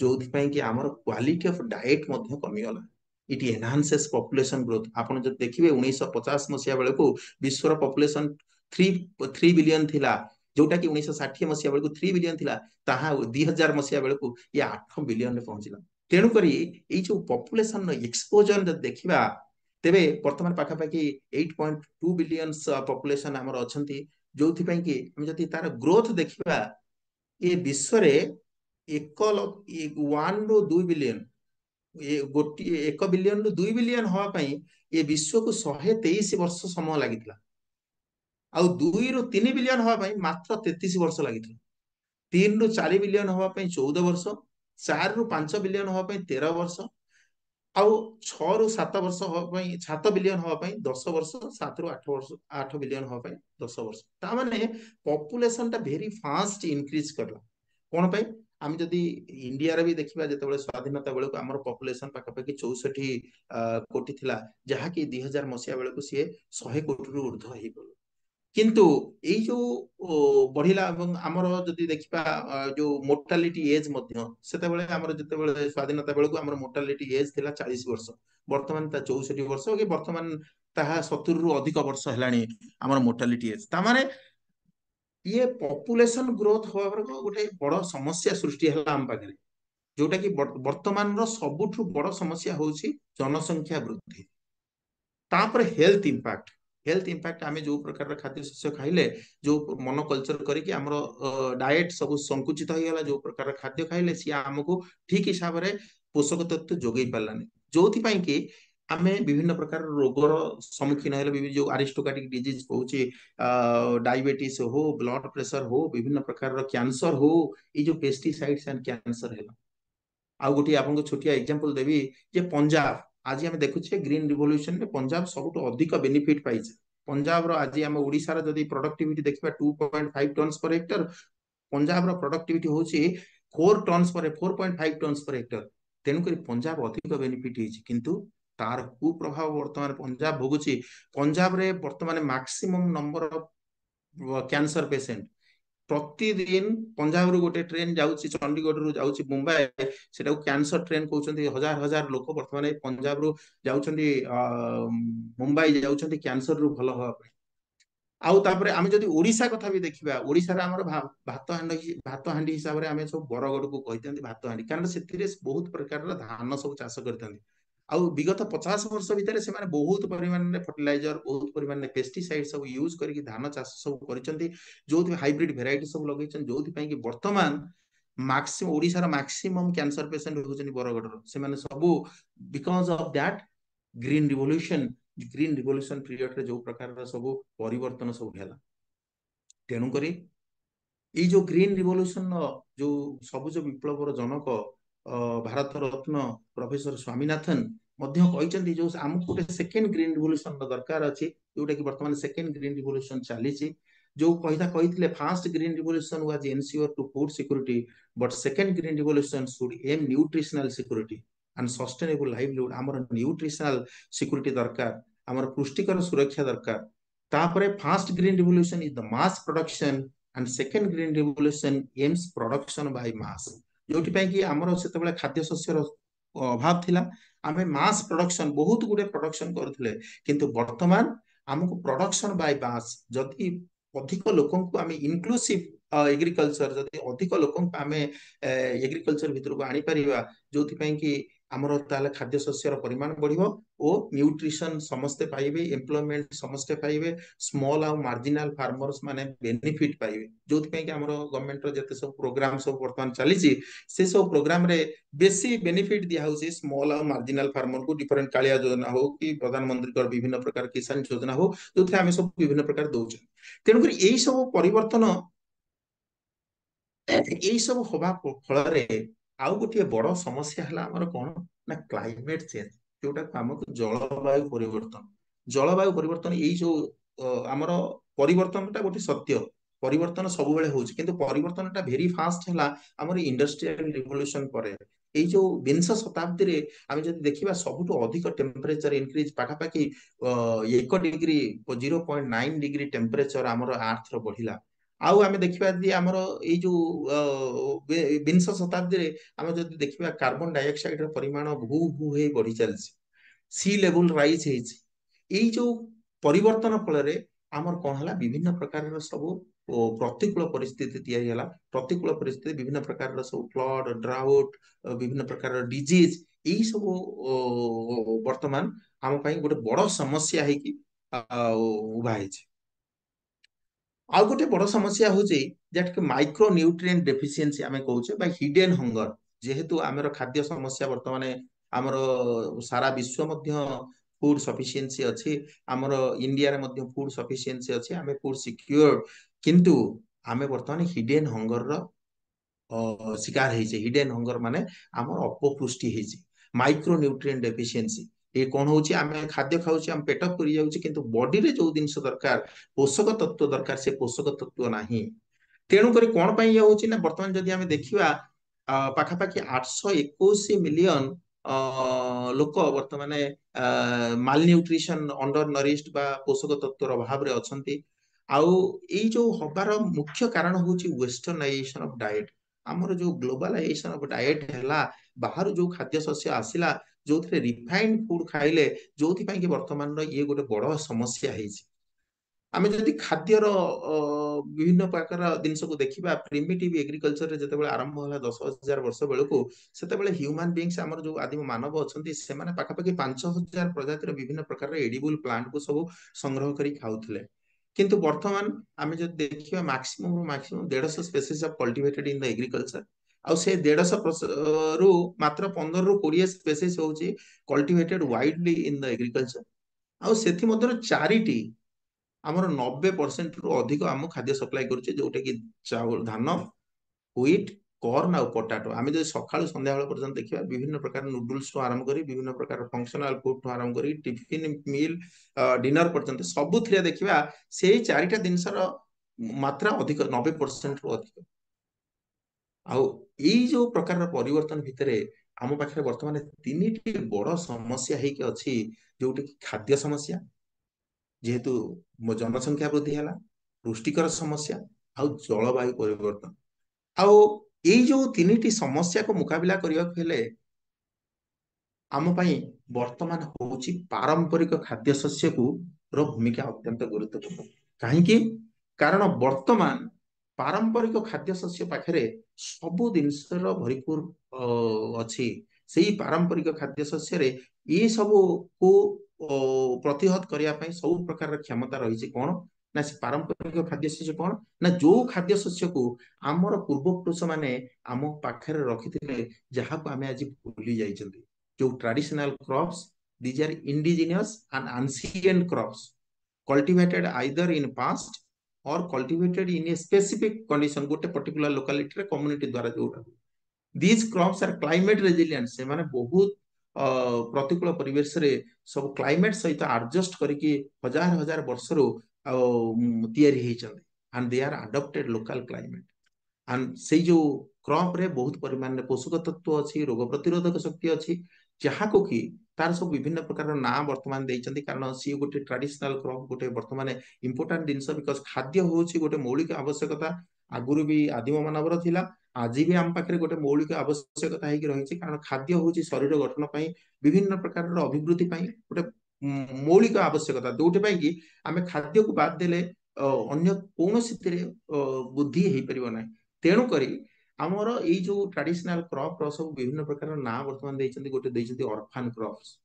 जो कि क्वालिटी ऑफ डाइट कमीगला इट एनहांसेस पॉपुलेशन ग्रोथ आप देखिए उन्नीस पचास मसीहा बेलू विश्वर पपुलेसन थ्री थ्री ବିଲିୟନ ଥିଲା ଯୋଉଟାକି ଉଣେଇଶହ ଷାଠିଏ ମସିହା ବେଳକୁ ଥ୍ରୀ ବିଲିୟନ ଥିଲା ତାହା ଦି ହଜାର ମସିହା ବେଳକୁ ଇଏ ଆଠ ବିଲିୟନରେ ପହଞ୍ଚିଲା ତେଣୁକରି ଏଇ ଯୋଉ ପପୁଲେସନର ଏକ୍ସପୋଜର ଯଦି ଦେଖିବା ତେବେ ବର୍ତ୍ତମାନ ପାଖାପାଖି eight point two billion population ଆମର ଅଛନ୍ତି ଯୋଉଥିପାଇଁ କି ଆମେ ଯଦି ତାର ଗ୍ରୋଥ ଦେଖିବା ଏ ବିଶ୍ୱରେ ଏକ ୱାନରୁ ଦୁଇ ବିଲିୟନ ଗୋଟିଏ ଏକ ବିଲିୟନରୁ ଦୁଇ ବିଲିୟନ ହବା ପାଇଁ ଏ ବିଶ୍ୱକୁ ଶହେ ତେଇଶ ବର୍ଷ ସମୟ ଲାଗିଥିଲା ଆଉ ଦୁଇରୁ ତିନି ବିଲିୟନ ହେବା ପାଇଁ ମାତ୍ର ତେତିଶ ବର୍ଷ ଲାଗିଥିଲା ତିନିରୁ ଚାରି ବିଲିୟନ ହେବା ପାଇଁ ଚଉଦ ବର୍ଷ ଚାରିରୁ ପାଞ୍ଚ ବିଲିୟନ ହେବା ପାଇଁ ତେର ବର୍ଷ ଆଉ ଛଅରୁ ସାତ ବର୍ଷ ହେବା ପାଇଁ ସାତ ବିଲିୟନ ହେବା ପାଇଁ ଦଶ ବର୍ଷ ସାତରୁ ଆଠ ବର୍ଷ ଆଠ ବିଲିୟନ ହେବା ପାଇଁ ଦଶ ବର୍ଷ ତା ମାନେ ପପୁଲେସନଟା ଭେରି ଫାଷ୍ଟ ଇନକ୍ରିଜ କଲା କଣ ପାଇଁ ଆମେ ଯଦି ଇଣ୍ଡିଆରେ ବି ଦେଖିବା ଯେତେବେଳେ ସ୍ଵାଧୀନତା ବେଳକୁ ଆମର ପପୁଲେସନ ପାଖାପାଖି ଚଉଷଠି କୋଟି ଥିଲା ଯାହାକି ଦୁଇ ହଜାର ମସିହା ବେଳକୁ ସିଏ ଶହେ କୋଟିରୁ ଉର୍ଦ୍ଧ୍ୱ ହେଇଗଲା କିନ୍ତୁ ଏଇ ଯୋଉ ବଢିଲା ଏବଂ ଆମର ଯଦି ଦେଖିବା ଯୋଉ ମୋର୍ଟାଲିଟି ଏଜ୍ ମଧ୍ୟ ସେତେବେଳେ ଆମର ଯେତେବେଳେ ସ୍ୱାଧୀନତା ବେଳକୁ ଆମର ମୋର୍ଟାଲିଟି ଏଜ୍ ଥିଲା ଚାଳିଶ ବର୍ଷ ବର୍ତ୍ତମାନ ତା ଚଉଷଠି ବର୍ଷ କି ବର୍ତ୍ତମାନ ତାହା ସତୁରିରୁ ଅଧିକ ବର୍ଷ ହେଲାଣି ଆମର ମୋର୍ଟାଲିଟି ଏଜ୍ ତାମାନେ ଇଏ ପପୁଲେସନ ଗ୍ରୋଥ ହବାର ଗୋଟେ ବଡ ସମସ୍ୟା ସୃଷ୍ଟି ହେଲା ଆମ ପାଖରେ ଯୋଉଟା କି ବର୍ତ୍ତମାନର ସବୁଠୁ ବଡ ସମସ୍ୟା ହଉଛି ଜନସଂଖ୍ୟା ବୃଦ୍ଧି ତାପରେ ହେଲ୍ଥ ଇମ୍ପାକ୍ଟ हेल्थ इम्पाक्ट आम जो प्रकार खाद्य शस्य खाइले जो मोनोकलचर करके आम डाएट सब संकुचित हो होगा जो प्रकार खाद्य खाइले सी आमको ठीक हिसाब से पोषक तत्व जोगे पार्लानी जो कि आम विभिन्न प्रकार रोगर सम्मुखीन जो आरिस्टोकाटिक डिजीज कहचे डायबेटिस हो ब्लड प्रेसर हो विभिन्न प्रकार कैंसर हो ये जो पेस्टिसाइड्स एंड कैंसर है आउ गोटे आपको छोटिया एग्जाम्पल देवी पंजाब ଆଜି ଆମେ ଦେଖୁଛେ ଗ୍ରୀନ ରିଭଲ୍ୟୁସନରେ ପଞ୍ଜାବ ସବୁଠୁ ଅଧିକ ବେନିଫିଟ୍ ପାଇଛି ପଞ୍ଜାବର ଆଜି ଆମ ଓଡ଼ିଶାର ଯଦି ପ୍ରଡକ୍ଟିଭିଟି ଦେଖିବା two point five tons per hectare ପଞ୍ଜାବର ପ୍ରଡକ୍ଟିଭିଟି ହେଉଛି ଫୋର ଟନ୍ସ ପରେ four point five tons per hectare ତେଣୁକରି ପଞ୍ଜାବ ଅଧିକ ବେନିଫିଟ୍ ହେଇଛି କିନ୍ତୁ ତାର କୁପ୍ରଭାବ ବର୍ତ୍ତମାନ ପଞ୍ଜାବ ଭୋଗୁଛି ପଞ୍ଜାବରେ ବର୍ତ୍ତମାନ maximum number of cancer patient ప్రతి దిన పంజాబ్ రూ గోటే ట్రైన్ జావుచి చండిగఢ్ రూ జావుచి ముంబై సేట క్యాన్సర్ ట్రైన్ కౌచుంటి హజార్ హజార్ లోకో బర్తమనే పంజాబ్ రూ జావుచుంటి ముంబై జావుచుంటి క్యాన్సర్ రూ భల హోవాయి అవు తాపరే అమే జోది ఒడిషా కథా బి దేఖిబా ఒడిషా రా আমর భాత హండి భాత హండి హిసాబరే అమే సబ్ బరో గడుకు కహితంటి భాత హండి కారణ సేతిరే బహుత్ ప్రకార్ ద ధాన్ సబ్ చాస కర్తంటి ଆଉ ବିଗତ ପଚାଶ ବର୍ଷ ଭିତରେ ସେମାନେ ବହୁତ ପରିମାଣରେ ଫର୍ଟିଲାଇଜର ବହୁତ ପରିମାଣରେ ପେଷ୍ଟିସାଇଡ ସବୁ ୟୁଜ କରିକି ଧାନ ଚାଷ ସବୁ କରିଛନ୍ତି ଯୋଉଥିପାଇଁ ହାଇବ୍ରିଡ ଭେରାଇଟି ସବୁ ଲଗେଇଛନ୍ତି ଯୋଉଥିପାଇଁ କି ବର୍ତ୍ତମାନ ମାକ୍ସିମ ଓଡ଼ିଶାର ମାକ୍ସିମମ୍ କ୍ୟାନ୍ସର ପେସେଣ୍ଟ ହେଉଛନ୍ତି ବରଗଡ଼ର ସେମାନେ ସବୁ because of that green revolution green revolution ପିରିୟଡରେ ଯୋଉ ପ୍ରକାରର ସବୁ ପରିବର୍ତ୍ତନ ସବୁ ହେଲା ତେଣୁକରି ଏଇ ଯୋଉ ଗ୍ରୀନ ରିଭଲ୍ୟୁସନର ଯୋଉ ସବୁଜ ବିପ୍ଳବର ଜନକ ଭାରତ ରତ୍ନ ପ୍ରଫେସର ସ୍ୱାମୀନାଥନ ମଧ୍ୟ କହିଛନ୍ତି ଯୋଉ ଆମକୁ ଗୋଟେ ସେକେଣ୍ଡ ଗ୍ରୀନ ରିଭଲ୍ୟୁସନର ଦରକାର ଅଛି ଯୋଉଟା କି ବର୍ତ୍ତମାନ ସେକେଣ୍ଡ ଗ୍ରୀନ ରିଭଲ୍ୟୁସନ ଚାଲିଛି ଯୋଉ କହିଥା କହିଥିଲେ first green revolution was ensure to food security but second green revolution should aim nutritional security and sustainable livelihood ଆମର ନ୍ୟୁଟ୍ରିସନାଲ ସିକ୍ୟୁରିଟି ଦରକାର ଆମର ପୁଷ୍ଟିକର ସୁରକ୍ଷା ଦରକାର ତାପରେ first green revolution is the mass production and second green revolution aims production by mass ଯୋଉଥିପାଇଁ କି ଆମର ସେତେବେଳେ ଖାଦ୍ୟଶସ୍ୟର ଅଭାବ ଥିଲା ଆମେ ମାସ୍ ପ୍ରଡକ୍ସନ ବହୁତ ଗୁଡେ ପ୍ରଡକ୍ସନ କରୁଥିଲେ କିନ୍ତୁ ବର୍ତ୍ତମାନ ଆମକୁ ପ୍ରଡକ୍ସନ ବାଇ ମାସ୍ ଯଦି ଅଧିକ ଲୋକଙ୍କୁ ଆମେ ଇନକ୍ଲୁସିଭ ଏଗ୍ରିକଲଚର ଯଦି ଅଧିକ ଲୋକଙ୍କୁ ଆମେ ଏଗ୍ରିକଲଚର ଭିତରକୁ ଆଣିପାରିବା ଯୋଉଥିପାଇଁ କି ଆମର ତାହେଲେ ଖାଦ୍ୟଶସ୍ୟର ପରିମାଣ ବଢିବ ଓ ନ୍ୟୁଟ୍ରିସନ ସମସ୍ତେ ପାଇବେ ଏମ୍ପ୍ଲୟମେଣ୍ଟ ସମସ୍ତେ ପାଇବେ ସ୍ମଲ ଆଉ ମାର୍ଜିନାଲ ଫାର୍ମର୍ସ ମାନେ ବେନିଫିଟ ପାଇବେ ଯୋଉଥିପାଇଁ କି ଆମର ଗଭର୍ଣ୍ଣମେଣ୍ଟର ଯେତେ ସବୁ ପ୍ରୋଗ୍ରାମ ସବୁ ବର୍ତ୍ତମାନ ଚାଲିଛି ସେ ସବୁ ପ୍ରୋଗ୍ରାମରେ ବେଶୀ ବେନିଫିଟ ଦିଆହଉଛି ସ୍ମଲ ଆଉ ମାର୍ଜିନାଲ ଫାର୍ମରକୁ ଡିଫରେଣ୍ଟ କାଳିଆ ଯୋଜନା ହଉ କି ପ୍ରଧାନମନ୍ତ୍ରୀଙ୍କର ବିଭିନ୍ନ ପ୍ରକାର କିଷାନ ଯୋଜନା ହଉ ଯୋଉଥିରେ ଆମେ ସବୁ ବିଭିନ୍ନ ପ୍ରକାର ଦଉଛୁ ତେଣୁକରି ଏଇ ସବୁ ପରିବର୍ତ୍ତନ ଏଇ ସବୁ ହବା ଫଳରେ ଆଉ ଗୋଟିଏ ବଡ ସମସ୍ୟା ହେଲା ଆମର କ'ଣ ନା କ୍ଲାଇମେଟ ଚେଞ୍ଜ ଯୋଉଟାକୁ ଆମକୁ ଜଳବାୟୁ ପରିବର୍ତ୍ତନ ଜଳବାୟୁ ପରିବର୍ତ୍ତନ ଏଇ ଯୋଉ ଆମର ପରିବର୍ତ୍ତନଟା ଗୋଟେ ସତ୍ୟ ପରିବର୍ତ୍ତନ ସବୁବେଳେ ହଉଛି କିନ୍ତୁ ପରିବର୍ତ୍ତନଟା ଭେରି ଫାଷ୍ଟ ହେଲା ଆମର ଇଣ୍ଡଷ୍ଟ୍ରିଆଲ ରିଭଲ୍ୟୁସନ ପରେ ଏଇ ଯୋଉ ବିଂଶ ଶତାବ୍ଦୀରେ ଆମେ ଯଦି ଦେଖିବା ସବୁଠୁ ଅଧିକ ଟେମ୍ପରେଚର ଇନକ୍ରିଜ ପାଖାପାଖି ଏକ degree zero point nine degree temperature ଆମର ଆର୍ଥର ବଢିଲା ଆଉ ଆମେ ଦେଖିବା ଯଦି ଆମର ଏଇ ଯୋଉ ବିଂଶ ଶତାବ୍ଦୀରେ ଆମେ ଯଦି ଦେଖିବା କାର୍ବନ ଡାଇଅକ୍ସାଇଡର ପରିମାଣ ଭୂ ଭୂ ହେଇ ବଢି ଚାଲିଛି ସି ଲେବୁଲ ରାଇଜ୍ ହେଇଛି ଏଇ ଯୋଉ ପରିବର୍ତ୍ତନ ଫଳରେ ଆମର କ'ଣ ହେଲା ବିଭିନ୍ନ ପ୍ରକାରର ସବୁ ପ୍ରତିକୂଳ ପରିସ୍ଥିତି ତିଆରି ହେଲା ପ୍ରତିକୂଳ ପରିସ୍ଥିତି ବିଭିନ୍ନ ପ୍ରକାରର ସବୁ ଫ୍ଲଡ ଡ୍ରାଉଟ୍ ବିଭିନ୍ନ ପ୍ରକାରର ଡିଜିଜ୍ ଏଇ ବର୍ତ୍ତମାନ ଆମ ପାଇଁ ଗୋଟେ ବଡ ସମସ୍ୟା ହେଇକି ଉଭା ହେଇଛି ଆଉ ଗୋଟେ ବଡ ସମସ୍ୟା ହଉଛି ଯେଟାକି ମାଇକ୍ରୋ ନ୍ୟୁଟ୍ରିଏଣ୍ଟ ଡେଫିସିଏନ୍ସି ଆମେ କହୁଛେ ବା ହିଡେନ୍ ହଙ୍ଗର ଯେହେତୁ ଆମର ଖାଦ୍ୟ ସମସ୍ୟା ବର୍ତ୍ତମାନ ଆମର ସାରା ବିଶ୍ୱ ମଧ୍ୟ ଫୁଡ ସଫିସିଏନ୍ସି ଅଛି ଆମର ଇଣ୍ଡିଆରେ ମଧ୍ୟ ଫୁଡ ସଫିସିଏନ୍ସି ଅଛି ଆମେ ଫୁଡ଼୍ ସିକ୍ୟୁର୍ଡ କିନ୍ତୁ ଆମେ ବର୍ତ୍ତମାନ ହିଡେନ୍ ହଙ୍ଗରର ଶିକାର ହେଇଛେ ହିଡେନ୍ ହଙ୍ଗର ମାନେ ଆମର ଅପପୃଷ୍ଟି ହେଇଛି ମାଇକ୍ରୋ ନ୍ୟୁଟ୍ରିଏଣ୍ଟ ଡେଫିସିଏନ୍ସି ଇଏ କଣ ହଉଛି ଆମେ ଖାଦ୍ୟ ଖାଉଛେ ଆମ ପେଟ ପୁରିଯାଉଛି କିନ୍ତୁ ବଡିରେ ଯୋଉ ଜିନିଷ ଦରକାର ପୋଷକ ତତ୍ଵ ଦରକାର ସେ ପୋଷକ ତତ୍ଵ ନାହିଁ ତେଣୁକରି କଣ ପାଇଁ ଇଏ ହଉଛି ନା ବର୍ତ୍ତମାନ ଯଦି ଆମେ ଦେଖିବା ପାଖାପାଖି ଆଠଶହ ଏକୋଇଶ ମିଲିୟନ ଲୋକ ବର୍ତ୍ତମାନ ମାଲ ନ୍ୟୁଟ୍ରିସନ ଅଣ୍ଡର ନରିଷ୍ଟ ବା ପୋଷକ ତତ୍ଵର ଅଭାବରେ ଅଛନ୍ତି ଆଉ ଏଇ ଯୋଉ ହବାର ମୁଖ୍ୟ କାରଣ ହଉଛି ୱେଷ୍ଟର୍ନାଇଜେସନ ଅଫ ଡାଏଟ ଆମର ଯୋଉ ଗ୍ଲୋବାଲାଇଜେସନ ଅଫ ଡାଏଟ ହେଲା ବାହାରୁ ଯୋଉ ଖାଦ୍ୟଶସ୍ୟ ଆସିଲା ଯୋଉଥିରେ ରିଫାଇଣ୍ଡ ଫୁଡ ଖାଇଲେ ଯୋଉଥିପାଇଁ କି ବର୍ତ୍ତମାନର ଇଏ ଗୋଟେ ବଡ ସମସ୍ୟା ହେଇଛି ଆମେ ଯଦି ଖାଦ୍ୟର ବିଭିନ୍ନ ପ୍ରକାର ଜିନିଷକୁ ଦେଖିବା ପ୍ରିମିଟିଭ ଏଗ୍ରିକଲଚରରେ ଯେତେବେଳେ ଆରମ୍ଭ ହେଲା ଦଶ ହଜାର ବର୍ଷ ବେଳକୁ ସେତେବେଳେ ହ୍ୟୁମାନ ବିଙ୍ଗସ୍ ଆମର ଯୋଉ ଆଦିମ ମାନବ ଅଛନ୍ତି ସେମାନେ ପାଖାପାଖି ପାଞ୍ଚ ହଜାର ପ୍ରଜାତିର ବିଭିନ୍ନ ପ୍ରକାରର ଏଡିବୁଲ ପ୍ଲାଣ୍ଟକୁ ସବୁ ସଂଗ୍ରହ କରି ଖାଉଥିଲେ কিন্তু বর্তমান আমি যদি দেখিবা ম্যাক্সিমম রু ম্যাক্সিমম দেড়শো species of cultivated in the agriculture ଆଉ ସେ ଦେଢ଼ଶହ ରୁ ମାତ୍ର ପନ୍ଦରରୁ କୋଡ଼ିଏ ସ୍ପେସିସ୍ ହେଉଛି cultivated widely in the agriculture ଆଉ ସେଥିମଧ୍ୟରୁ ଚାରିଟି ଆମର ନବେ ପରସେଣ୍ଟରୁ ଅଧିକ ଆମ ଖାଦ୍ୟ ସପ୍ଲାଏ କରୁଛି ଯୋଉଟାକି ଚାଉଳ ଧାନ ହ୍ୱିଟ୍ କର୍ନ ଆଉ ପଟାଟୋ ଆମେ ଯଦି ସକାଳୁ ସନ୍ଧ୍ୟାବେଳ ପର୍ଯ୍ୟନ୍ତ ଦେଖିବା ବିଭିନ୍ନ ପ୍ରକାର ନୁଡୁଲ୍ସଠୁ ଆରମ୍ଭ କରି ବିଭିନ୍ନ ପ୍ରକାର ଫଙ୍କସନାଲ ଫୁଡଠୁ ଆରମ୍ଭ କରି ଟିଫିନ ମିଲ୍ ଡିନର ପର୍ଯ୍ୟନ୍ତ ସବୁଥିରେ ଦେଖିବା ସେଇ ଚାରିଟା ଜିନିଷର ମାତ୍ରା ଅଧିକ ନବେ ପରସେଣ୍ଟରୁ ଅଧିକ ଆଉ ଏଇ ଯୋଉ ପ୍ରକାରର ପରିବର୍ତ୍ତନ ଭିତରେ ଆମ ପାଖରେ ବର୍ତ୍ତମାନ ତିନିଟି ବଡ ସମସ୍ୟା ହେଇକି ଅଛି ଯୋଉଟାକି ଖାଦ୍ୟ ସମସ୍ୟା ଯେହେତୁ ଜନସଂଖ୍ୟା ବୃଦ୍ଧି ହେଲା ପୁଷ୍ଟିକର ସମସ୍ୟା ଆଉ ଜଳବାୟୁ ପରିବର୍ତ୍ତନ ଆଉ ଏଇ ଯୋଉ ତିନିଟି ସମସ୍ୟାକୁ ମୁକାବିଲା କରିବାକୁ ହେଲେ ଆମ ପାଇଁ ବର୍ତ୍ତମାନ ହଉଛି ପାରମ୍ପରିକ ଖାଦ୍ୟ ଶସ୍ୟକୁ ର ଭୂମିକା ଅତ୍ୟନ୍ତ ଗୁରୁତ୍ୱପୂର୍ଣ୍ଣ କାହିଁକି କାରଣ ବର୍ତ୍ତମାନ ପାରମ୍ପରିକ ଖାଦ୍ୟ ଶସ୍ୟ ପାଖରେ ସବୁ ଜିନିଷର ଭରିପୁର ଅଛି ସେଇ ପାରମ୍ପରିକ ଖାଦ୍ୟ ଖାଦ୍ୟଶସ୍ୟରେ ଏସବୁକୁ ପ୍ରତିହତ କରିବା ପାଇଁ ସବୁ ପ୍ରକାରର କ୍ଷମତା ରହିଛି କ'ଣ ନା ସେ ପାରମ୍ପରିକ ଖାଦ୍ୟଶସ୍ୟ କ'ଣ ନା ଯୋଉ ଖାଦ୍ୟଶସ୍ୟକୁ ଆମର ପୂର୍ବପୁରୁଷ ମାନେ ଆମ ପାଖରେ ରଖିଥିଲେ ଯାହାକୁ ଆମେ ଆଜି ଭୁଲି ଯାଇଛନ୍ତି ଯୋଉ traditional crops these are indigenous and ancient crops cultivated either in past or cultivated in a specific condition ଗୋଟେ ପର୍ଟିକୁଲାର ଲୋକାଲିଟିରେ କମ୍ୟୁନିଟି ଦ୍ୱାରା ଯୋଉଟା these crops are climate resilient ସେମାନେ ବହୁତ ପ୍ରତିକୂଳ ପରିବେଶରେ ସବୁ କ୍ଲାଇମେଟ୍ ସହିତ ଆଡଜଷ୍ଟ କରିକି ହଜାର ହଜାର ବର୍ଷରୁ ଆଉ ତିଆରି ହେଇଛନ୍ତି and they are adapted local climate and ସେଇ ଯୋଉ କ୍ରପ୍ରେ ବହୁତ ପରିମାଣରେ ପୋଷକ ତତ୍ଵ ଅଛି ରୋଗ ପ୍ରତିରୋଧକ ଶକ୍ତି ଅଛି ଯାହାକୁ କି ତାର ସବୁ ବିଭିନ୍ନ ପ୍ରକାରର ନାଁ ବର୍ତ୍ତମାନ ଦେଇଛନ୍ତି କାରଣ ସିଏ ଗୋଟେ ଟ୍ରାଡିସନାଲ କ୍ରପ୍ ଗୋଟେ ବର୍ତ୍ତମାନ ଇମ୍ପୋର୍ଟାଣ୍ଟ ଜିନିଷ ବିକଜ ଖାଦ୍ୟ ହେଉଛି ଗୋଟେ ମୌଳିକ ଆବଶ୍ୟକତା ଆଗରୁ ବି ଆଦିମ ମାନବର ଥିଲା ଆଜି ବି ଆମ ପାଖରେ ଗୋଟେ ମୌଳିକ ଆବଶ୍ୟକତା ହେଇକି ରହିଛି କାରଣ ଖାଦ୍ୟ ହେଉଛି ଶରୀର ଗଠନ ପାଇଁ ବିଭିନ୍ନ ପ୍ରକାରର ଅଭିବୃଦ୍ଧି ପାଇଁ ଗୋଟେ मौलिक आवश्यकता जोटिपाई कि आम खाद्य को बाद दे कौनसी बुद्धि तेणुक आमर ये ट्राडिशनाल क्रप सब विभिन्न प्रकार ना बर्तमान देखते गोटे orphan crops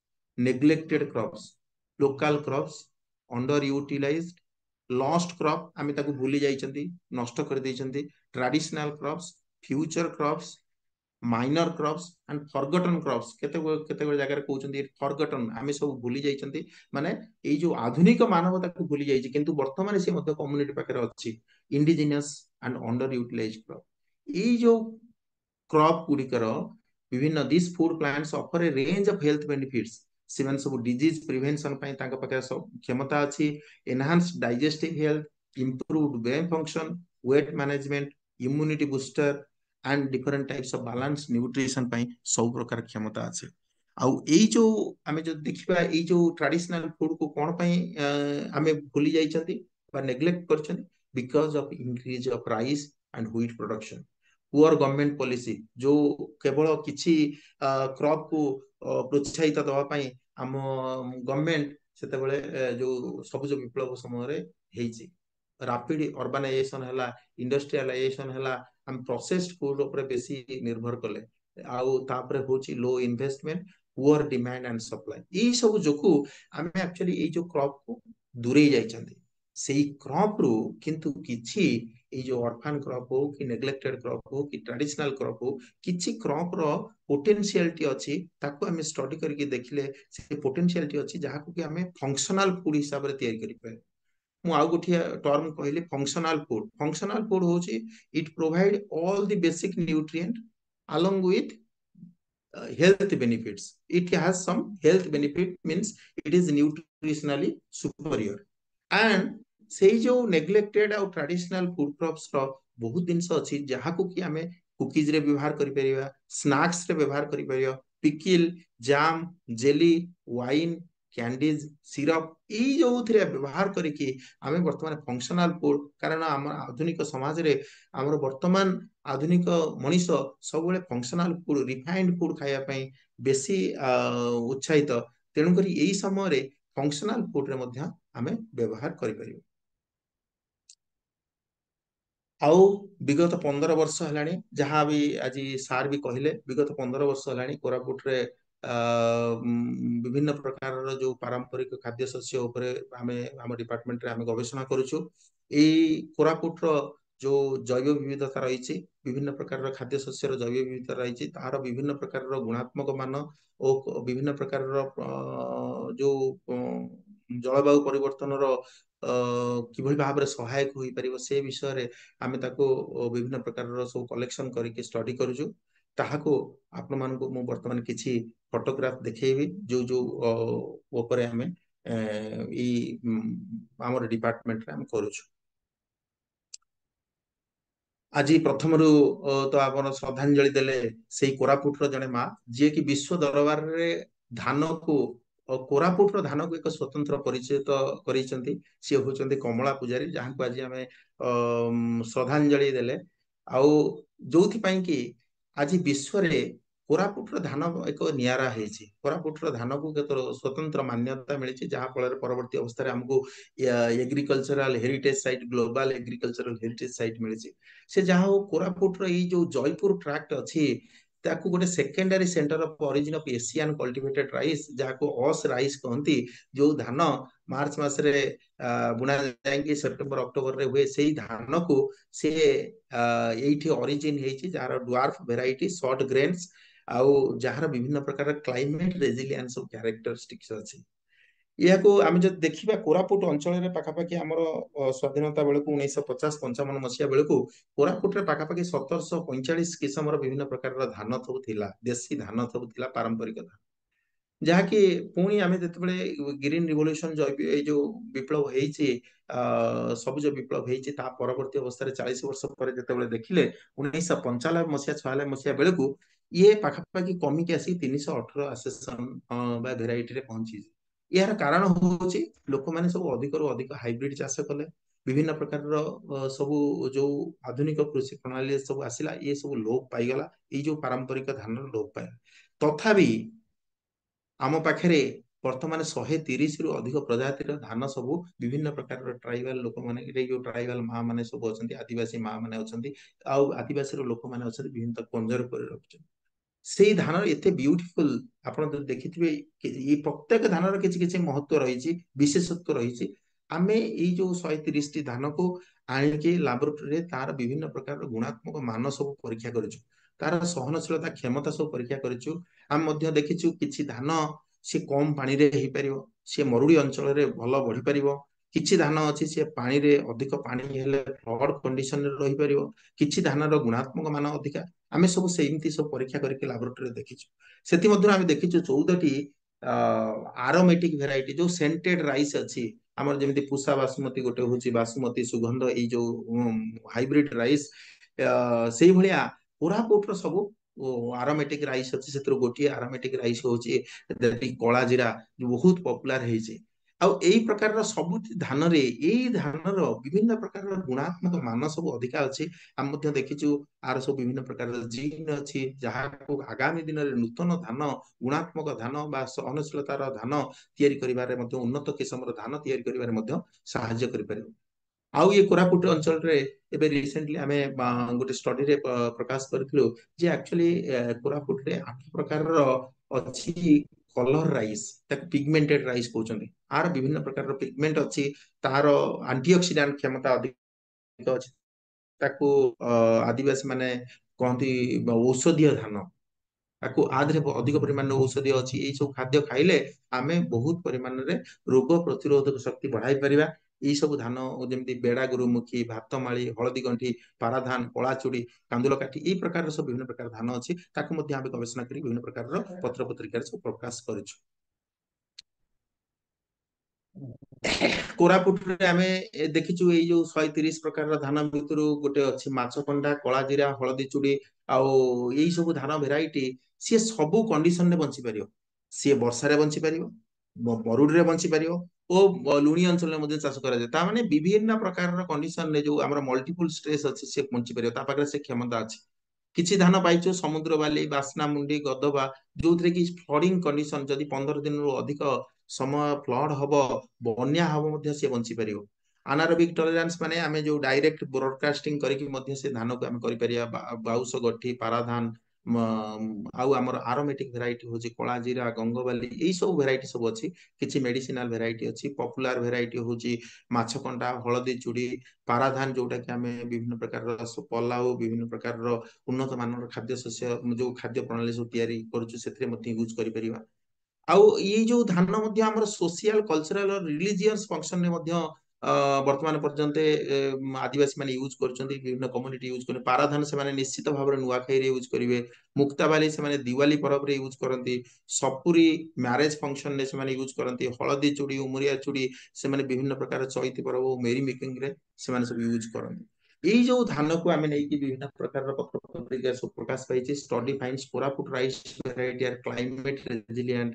neglected crops local crops under utilise lost crop आम भूली जाइंट नष्ट traditional crops future crops minor crops and forgotten crops কেতে কেতে জায়গায় কৌছেন ফরগটন আমি সব ভুলি যাই মানে এই যে আধুনিক মানবতাকে ভুলি যাই কিন্তু বর্তমানে সে মধ্যে কমিউনিটি পাখে অছি indigenous and under utilise crop এই যে ক্রপ গুড়িকর বিভিন্ন these food plants offer a range of health benefits সেমানে সব ডিজিজ প্রিভেনশন পাই তাঙ্ক পাখে সব ক্ষমতা আছে enhance digestive health improved brain function weight management immunity booster and different types of balance nutrition ପାଇଁ ସବୁ ପ୍ରକାର କ୍ଷମତା ଅଛି ଆଉ ଏଇ ଯୋଉ ଆମେ ଯଦି ଦେଖିବା ଏଇ ଯୋଉ ଟ୍ରାଡିସନାଲ ଫୁଡକୁ କ'ଣ ପାଇଁ ଆମେ ଭୁଲି ଯାଇଛନ୍ତି ବା ନେଗ୍ଲେକ୍ଟ କରିଛନ୍ତି because of increase of rice and wheat production poor government policy ଯୋଉ କେବଳ କିଛି କ୍ରପକୁ ପ୍ରୋତ୍ସାହିତ ଦେବା ପାଇଁ ଆମ ଗଭର୍ଣ୍ଣମେଣ୍ଟ ସେତେବେଳେ ଯୋଉ ସବୁଜ ବିପ୍ଳବ ସମୟରେ ହେଇଛି रापिड अरबानाइजेसन है इंडस्ट्रियालाइजेसन है प्रोसेस फुड बेस निर्भर कले आपर हूँ लो इनमें पुअर डिमांड एंड सप्लाई यही सब जो आम एक्चुअली ये क्रप को दूरे जाइंस क्रप्रु कि किसी ये अरफान क्रप हो कि नेग्लेक्टेड क्रप हो कि ट्राडिशनाल क्रप हो कि क्रप रोटेनसीआल अच्छी स्टडी कर देखिले पोटेनसीआल अच्छी जहाँ को फंक्शनाल फुड हिसाब से या मुझे टर्म कहली फंक्शनाल फुड फंक्शनाल फुड हूँ it provide all the basic nutrient along with health benefits it has some health benefit means it is nutritionally superior and से जो नेग्लेक्टेड आउ ट्राडिशनाल फुड क्रप्स रुत जिनस अच्छी जहाँ कि आम कुकीज व्यवहार करना व्यवहार कर pickle jam jelly wine candies syrup ଏଇ ଯୋଉଥିରେ ବ୍ୟବହାର କରିକି ଆମେ ବର୍ତ୍ତମାନ ଫଙ୍କସନାଲ୍ ଫୁଡ୍ କାରଣ ଆମ ଆଧୁନିକ ସମାଜରେ ଆମର ବର୍ତ୍ତମାନ ଆଧୁନିକ ମଣିଷ ସବୁବେଳେ ଫଙ୍କସନାଲ୍ ଫୁଡ୍ ରିଫାଇଣ୍ଡ ଫୁଡ୍ ଖାଇବା ପାଇଁ ବେଶୀ ଉତ୍ସାହିତ ତେଣୁକରି ଏଇ ସମୟରେ ଫଙ୍କସନାଲ୍ ଫୁଡ୍ରେ ମଧ୍ୟ ଆମେ ବ୍ୟବହାର କରିପାରିବୁ ଆଉ ବିଗତ ପନ୍ଦର ବର୍ଷ ହେଲାଣି ଯାହା ବି ଆଜି ସାର୍ ବି କହିଲେ ବିଗତ ପନ୍ଦର ବର୍ଷ ହେଲାଣି କୋରାପୁଟରେ ବିଭିନ୍ନ ପ୍ରକାରର ଯେଉଁ ପାରମ୍ପରିକ ଖାଦ୍ୟ ଶସ୍ୟ ଉପରେ ଆମେ ଆମ ଡିପାର୍ଟମେଣ୍ଟରେ ଆମେ ଗବେଷଣା କରୁଛୁ ଏଇ କୋରାପୁଟର ଯେଉଁ ଜୈବ ବିବିଧତା ରହିଛି ବିଭିନ୍ନ ପ୍ରକାରର ଖାଦ୍ୟ ଶସ୍ୟର ଜୈବ ବିବିଧତା ରହିଛି ତାହାର ବିଭିନ୍ନ ପ୍ରକାରର ଗୁଣାତ୍ମକ ମାନ ଓ ବିଭିନ୍ନ ପ୍ରକାରର ଯେଉଁ ଜଳବାୟୁ ପରିବର୍ତ୍ତନର କିଭଳି ଭାବରେ ସହାୟକ ହୋଇପାରିବ ସେ ବିଷୟରେ ଆମେ ତାକୁ ବିଭିନ୍ନ ପ୍ରକାରର ସବୁ କଲେକ୍ସନ୍ କରିକି ଷ୍ଟଡି କରୁଛୁ ତାହାକୁ ଆପଣମାନଙ୍କୁ ମୁଁ ବର୍ତ୍ତମାନ କିଛି ଫଟୋଗ୍ରାଫ ଦେଖେଇବି ଯୋଉ ଯୋଉ ଉପରେ ଆମେ ଏଇ ଆମର ଡିପାର୍ଟମେଣ୍ଟରେ ଆମେ କରୁଛୁ ଆଜି ପ୍ରଥମରୁ ତ ଆପଣ ଶ୍ରଦ୍ଧାଞ୍ଜଳି ଦେଲେ ସେଇ କୋରାପୁଟର ଜଣେ ମା ଯିଏକି ବିଶ୍ୱ ଦରବାରରେ ଧାନକୁ କୋରାପୁଟର ଧାନକୁ ଏକ ସ୍ୱତନ୍ତ୍ର ପରିଚିତ କରିଛନ୍ତି ସିଏ ହଉଛନ୍ତି କମଳା ପୂଜାରୀ ଯାହାଙ୍କୁ ଆଜି ଆମେ ଅ ଶ୍ରଦ୍ଧାଞ୍ଜଳି ଦେଲେ ଆଉ ଯୋଉଥିପାଇଁ କି ଆଜି ବିଶ୍ୱରେ କୋରାପୁଟର ଧାନ ଏକ ନିଆରା ହେଇଛି କୋରାପୁଟର ଧାନକୁ ଏକ ସ୍ୱତନ୍ତ୍ର ମାନ୍ୟତା ମିଳିଛି ଯାହାଫଳରେ ପରବର୍ତ୍ତୀ ଅବସ୍ଥାରେ ଆମକୁ agricultural heritage site global agricultural heritage site ମିଳିଛି ସେ ଯାହା ହଉ କୋରାପୁଟର ଏଇ ଯୋଉ ଜୟପୁର ଟ୍ରାକ୍ଟ ଅଛି ତାକୁ ଗୋଟେ secondary centre of origin of Asian cultivated rice ଯାହାକୁ ଅସ୍ ରାଇସ୍ କହନ୍ତି ଯୋଉ ଧାନ ମାର୍ଚ୍ଚ ମାସରେ ବୁଣା ଯାଇକି ସେପ୍ଟେମ୍ବର ଅକ୍ଟୋବରରେ ହୁଏ ସେଇ ଧାନକୁ ସିଏ ଏଇଠି ଅରିଜିନ୍ ହେଇଛି ଯାହାର ଡ୍ୱାର୍ଫ ଭେରାଇଟି ସର୍ଟ ଗ୍ରେନ୍ସ ଆଉ ଯାହାର ବିଭିନ୍ନ ପ୍ରକାର କ୍ଲାଇମେଟ୍ ରେଜିଲିଆନ୍ସ ସବୁ କ୍ୟାରେକ୍ଟରିଷ୍ଟିକ୍ସ ଅଛି ଏହାକୁ ଆମେ ଯଦି ଦେଖିବା କୋରାପୁଟ ଅଞ୍ଚଳରେ ପାଖାପାଖି ଆମର ସ୍ୱାଧୀନତା ବେଳକୁ ଉଣେଇଶହ ପଚାଶ ପଞ୍ଚାବନ ମସିହା ବେଳକୁ କୋରାପୁଟରେ ପାଖାପାଖି ସତରଶହ ପଇଁଚାଳିଶ କିସମର ବିଭିନ୍ନ ପ୍ରକାରର ଧାନ ସବୁ ଥିଲା ଦେଶୀ ଧାନ ସବୁ ଥିଲା ପାରମ୍ପରିକ ଧାନ ଯାହାକି ପୁଣି ଆମେ ଯେତେବେଳେ ଗ୍ରୀନ ରିଭଲ୍ୟୁସନ ଜୈବ ଏଇ ଯୋଉ ବିପ୍ଳବ ହେଇଛି ସବୁଜ ବିପ୍ଳବ ହେଇଛି ତା ପରବର୍ତ୍ତୀ ଅବସ୍ଥାରେ ଚାଳିଶ ବର୍ଷ ପରେ ଯେତେବେଳେ ଦେଖିଲେ ଉଣେଇଶହ ପଞ୍ଚାନବେ ମସିହା ଛୟାନବେ ମସିହା ବେଳକୁ ଇଏ ପାଖାପାଖି କମିକି ଆସିକି ତିନିଶହ ଅଠର ଆସେସନ ବା ଭେରାଇଟିରେ ପହଞ୍ଚିଛି ଏହାର କାରଣ ହେଉଛି ଲୋକମାନେ ସବୁ ଅଧିକରୁ ଅଧିକ ହାଇବ୍ରିଡ ଚାଷ କଲେ ବିଭିନ୍ନ ପ୍ରକାରର ସବୁ ଯୋଉ ଆଧୁନିକ କୃଷି ପ୍ରଣାଳୀ ସବୁ ଆସିଲା ଏ ସବୁ ଲୋପ ପାଇଗଲା ଏଇ ଯୋଉ ପାରମ୍ପରିକ ଧାନ ଲୋପ ପାଇଲା ତଥାପି ଆମ ପାଖରେ ବର୍ତ୍ତମାନ ଶହେ ତିରିଶରୁ ଅଧିକ ପ୍ରଜାତିର ଧାନ ସବୁ ବିଭିନ୍ନ ପ୍ରକାରର ଟ୍ରାଇବାଲ ଲୋକମାନେ ଏଇ ଯୋଉ ଟ୍ରାଇବାଲ ମା ମାନେ ସବୁ ଅଛନ୍ତି ଆଦିବାସୀ ମା ମାନେ ଅଛନ୍ତି ଆଉ ଆଦିବାସୀର ଲୋକମାନେ ଅଛନ୍ତି ବିଭିନ୍ନ ତାକୁ କଞ୍ଜର୍ଭ କରି ରଖିଛନ୍ତି ସେଇ ଧାନ ଏତେ ବିୟୁଟିଫୁଲ ଆପଣ ଦେଖିଥିବେ ଏଇ ପ୍ରତ୍ୟେକ ଧାନର କିଛି କିଛି ମହତ୍ଵ ରହିଛି ବିଶେଷତ୍ଵ ରହିଛି ଆମେ ଏଇ ଯୋଉ ଶହେ ତିରିଶଟି ଧାନକୁ ଆଣିକି ଲାବୋରେଟୋରୀରେ ତାର ବିଭିନ୍ନ ପ୍ରକାରର ଗୁଣାତ୍ମକ ମାନ ସବୁ ପରୀକ୍ଷା କରିଛୁ ତାର ସହନଶୀଳତା କ୍ଷମତା ସବୁ ପରୀକ୍ଷା କରିଛୁ ଆମେ ମଧ୍ୟ ଦେଖିଛୁ କିଛି ଧାନ ସେ କମ ପାଣିରେ ହେଇପାରିବ ସେ ମରୁଡି ଅଞ୍ଚଳରେ ଭଲ ବଢିପାରିବ କିଛି ଧାନ ଅଛି ସେ ପାଣିରେ ଅଧିକ ପାଣି ହେଲେ ଫ୍ଲଡ କଣ୍ଡିସନରେ ରହିପାରିବ କିଛି ଧାନର ଗୁଣାତ୍ମକ ମାନ ଅଧିକା ଆମେ ସବୁ ସେମିତି ସବୁ ପରୀକ୍ଷା କରିକି ଲାବୋରେଟୋରୀରେ ଦେଖିଛୁ ସେଥିମଧ୍ୟରୁ ଆମେ ଦେଖିଛୁ ଚଉଦଟି ଆରୋମେଟିକ ଭେରାଇଟି ଯୋଉ ସେଣ୍ଟେଡ ରାଇସ୍ ଅଛି ଆମର ଯେମିତି ପୁଷା ବାସୁମତୀ ଗୋଟେ ହଉଛି ବାସୁମତୀ ସୁଗନ୍ଧ ଏଇ ଯୋଉ ହାଇବ୍ରିଡ ରାଇସ୍ ସେଇଭଳିଆ କୋରାପୁଟର ସବୁ ଆରୋମେଟିକ ରାଇସ୍ ଅଛି ସେଥିରୁ ଗୋଟିଏ ଆରୋମେଟିକ ରାଇସ୍ ହଉଛି କଳା ଜିରା ବହୁତ ପପୁଲାର ହେଇଛି ଆଉ ଏଇ ପ୍ରକାରର ସବୁ ଧାନରେ ଏଇ ଧାନର ବିଭିନ୍ନ ପ୍ରକାରର ଗୁଣାତ୍ମକ ମାନ ସବୁ ଅଧିକା ଅଛି ଆମେ ମଧ୍ୟ ଦେଖିଛୁ ଆର ସବୁ ବିଭିନ୍ନ ପ୍ରକାରର ଜିନ୍ ଅଛି ଯାହାକୁ ଆଗାମୀ ଦିନରେ ନୂତନ ଧାନ ଗୁଣାତ୍ମକ ଧାନ ବା ସହନଶୀଳତାର ଧାନ ତିଆରି କରିବାରେ ମଧ୍ୟ ଉନ୍ନତ କିସମର ଧାନ ତିଆରି କରିବାରେ ମଧ୍ୟ ସାହାଯ୍ୟ କରିପାରିବ ଆଉ ଏ କୋରାପୁଟ ଅଞ୍ଚଳରେ ଏବେ ରିସେଣ୍ଟଲି ଆମେ ଗୋଟେ ଷ୍ଟଡିରେ ପ୍ରକାଶ କରିଥିଲୁ ଯେ ଆକ୍ଚୁଆଲି କୋରାପୁଟରେ ଆଠ ପ୍ରକାରର ଅଛି କଲର ରାଇସ୍ ତାକୁ ପିଗମେଣ୍ଟେଡ ରାଇସ୍ କହୁଛନ୍ତି ଆର ବିଭିନ୍ନ ପ୍ରକାରର ପିଗମେଣ୍ଟ ଅଛି ତାହାର ଆଣ୍ଟିଅକ୍ସିଡାଣ୍ଟ କ୍ଷମତା ଅଧିକ ଅଛି ତାକୁ ଆଦିବାସୀ ମାନେ କହନ୍ତି ଔଷଧୀୟ ଧାନ ତାକୁ ଆଧିରେ ଅଧିକ ପରିମାଣର ଔଷଧୀୟ ଅଛି ଏଇ ସବୁ ଖାଦ୍ୟ ଖାଇଲେ ଆମେ ବହୁତ ପରିମାଣରେ ରୋଗ ପ୍ରତିରୋଧକ ଶକ୍ତି ବଢାଇ ପାରିବା ଏଇସବୁ ଧାନ ଯେମିତି ବେଡ଼ା ଗୁରୁମୁଖୀ ଭାତମାଳି ଗଣ୍ଠି ପାରାଧାନ କଳାଚୁଡି କାନ୍ଦୁଲକାଠି ଏଇ ପ୍ରକାରର ସବୁ ବିଭିନ୍ନ ପ୍ରକାର ଧାନ ଅଛି ତାକୁ ମଧ୍ୟ ଆମେ ଗବେଷଣା କରି ବିଭିନ୍ନ ପ୍ରକାରର ପତ୍ର ପତ୍ରିକାରେ ସବୁ ପ୍ରକାଶ କରିଛୁ କୋରାପୁଟରେ ଆମେ ଦେଖିଛୁ ଏଇ ଯୋଉ ଶହେ ତିରିଶ ପ୍ରକାରର ଧାନ ଭିତରୁ ଗୋଟେ ଅଛି ମାଛ କଣ୍ଡା କଳା ଜିରା ହଳଦୀ ଚୁଡି ଆଉ ଏଇ ସବୁ ଧାନ ଭେରାଇଟି ସିଏ ସବୁ କଣ୍ଡିସନରେ ବଞ୍ଚିପାରିବ ସିଏ ବର୍ଷାରେ ବଞ୍ଚିପାରିବ ମରୁଡ଼ିରେ ବଞ୍ଚିପାରିବ ଓ ଲୁଣି ଅଞ୍ଚଳରେ ମଧ୍ୟ ଚାଷ କରାଯାଏ ତା ମାନେ ବିଭିନ୍ନ ପ୍ରକାରର କଣ୍ଡିସନରେ ଯୋଉ ଆମର ମଲ୍ଟିପୁଲ ଷ୍ଟ୍ରେସ୍ ଅଛି ସେ ବଞ୍ଚି ପାରିବ ତା ପାଖରେ ସେ କ୍ଷମତା ଅଛି କିଛି ଧାନ ପାଇଛୁ ସମୁଦ୍ର ବାଲି ବାସ୍ନାମୁଣ୍ଡି ଗଦବା ଯୋଉଥିରେ କି ଫ୍ଲଡିଂ କଣ୍ଡିସନ ଯଦି ପନ୍ଦର ଦିନରୁ ଅଧିକ ସମୟ ଫ୍ଲଡ ହବ ବନ୍ୟା ହବ ମଧ୍ୟ ସେ ବଞ୍ଚି ପାରିବ ଆନାରୋବିକ ଟଲରାନ୍ସ ମାନେ ଆମେ ଯୋଉ ଡାଇରେକ୍ଟ ବ୍ରଡକାଷ୍ଟିଂ କରିକି ମଧ୍ୟ ସେ ଧାନକୁ ଆମେ କରିପାରିବା ବାଉଁଶ ଗଠି ପାରାଧାନ ଆଉ ଆମର ଆରୋମେଟିକ ଭେରାଇଟି ହଉଛି କଳାଜିରା ଗଙ୍ଗବାଲି ଏଇ ଭେରାଇଟି ସବୁ ଅଛି କିଛି ମେଡିସିନାଲ ଭେରାଇଟି ଅଛି ପପୁଲାର ଭେରାଇଟି ହଉଛି ମାଛ କଣ୍ଟା ହଳଦୀ ଚୁଡ଼ି ପାରାଧାନ ଯୋଉଟା ଆମେ ବିଭିନ୍ନ ପ୍ରକାରର ପଲାଉ ବିଭିନ୍ନ ପ୍ରକାରର ଉନ୍ନତ ମାନର ଖାଦ୍ୟ ଶସ୍ୟ ଯୋଉ ଖାଦ୍ୟ ପ୍ରଣାଳୀ ସବୁ ତିଆରି କରୁଛୁ ସେଥିରେ ମଧ୍ୟ ୟୁଜ୍ କରିପାରିବା ଆଉ ଏଇ ଯୋଉ ଧାନ ମଧ୍ୟ ଆମର ସୋସିଆଲ କଲଚରାଲ ରିଲିଜିୟସ ଫଙ୍କସନରେ ମଧ୍ୟ বর্তমান পর্যন্ত আদিবাসী মানে ইউজ করছেন বিভিন্ন কমোডিটি ইউজ করেন পারাধান সে নিশ্চিত ভাবে নূয়াখাইরে ইউজ করবে মুক্তাবালি সে দিওয়ালি পরবরে ইউজ করতে সপুরি ম্যারেজ ফংশন সে ইউজ করতে হলদী চুড়ি উমরিয়া চুড়ি সে বিভিন্ন প্রকার চৈতি পরব ও মেরি মেকিংরে সে সব ইউজ করতে এই যে ধান কু আমি নেই বিভিন্ন প্রকার পত্র পত্রিকা সব প্রকাশ পাইছে study finds Koraput rice variety are climate resilient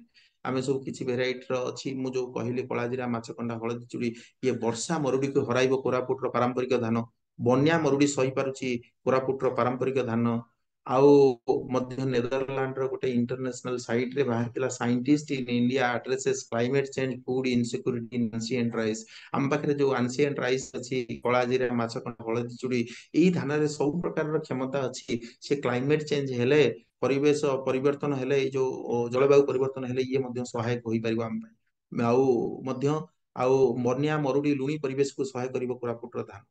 ଆମେ ସବୁ କିଛି ଭେରାଇଟିର ଅଛି ମୁଁ ଯୋଉ କହିଲି କଳାଜିରା ମାଛକଣ୍ଡା ହଳଦୀ ଚୁଡ଼ି ଇଏ ବର୍ଷା ମରୁଡ଼ିକୁ ହରାଇବ କୋରାପୁଟର ପାରମ୍ପରିକ ଧାନ ବନ୍ୟା ମରୁଡ଼ି ସହିପାରୁଛି କୋରାପୁଟର ପାରମ୍ପରିକ ଧାନ ଆଉ ମଧ୍ୟ ନେଦରଲ୍ୟାଣ୍ଡର ଗୋଟେ ଇଣ୍ଟରନ୍ୟାସନାଲ ସାଇଟରେ ବାହାରିଥିଲା scientist in India addresses climate change food insecurity in ancient rice ଆମ ପାଖରେ ଯୋଉ ଆନ୍ସିଏଣ୍ଟ ରାଇସ୍ ଅଛି କଳା ଜିରା ମାଛ କଣ୍ଟା ହଳଦୀ ଚୁଡ଼ି ଏଇ ଧାନରେ ସବୁ ପ୍ରକାରର କ୍ଷମତା ଅଛି ସେ କ୍ଲାଇମେଟ୍ ଚେଞ୍ଜ ହେଲେ ପରିବେଶ ପରିବର୍ତ୍ତନ ହେଲେ ଏଇ ଯୋଉ ଜଳବାୟୁ ପରିବର୍ତ୍ତନ ହେଲେ ଇଏ ମଧ୍ୟ ସହାୟକ ହୋଇପାରିବ ଆମ ପାଇଁ ଆଉ ମଧ୍ୟ ଆଉ ବନ୍ୟା ମରୁଡି ଲୁଣି ପରିବେଶକୁ ସହାୟ କରିବ କୋରାପୁଟର ଧାନ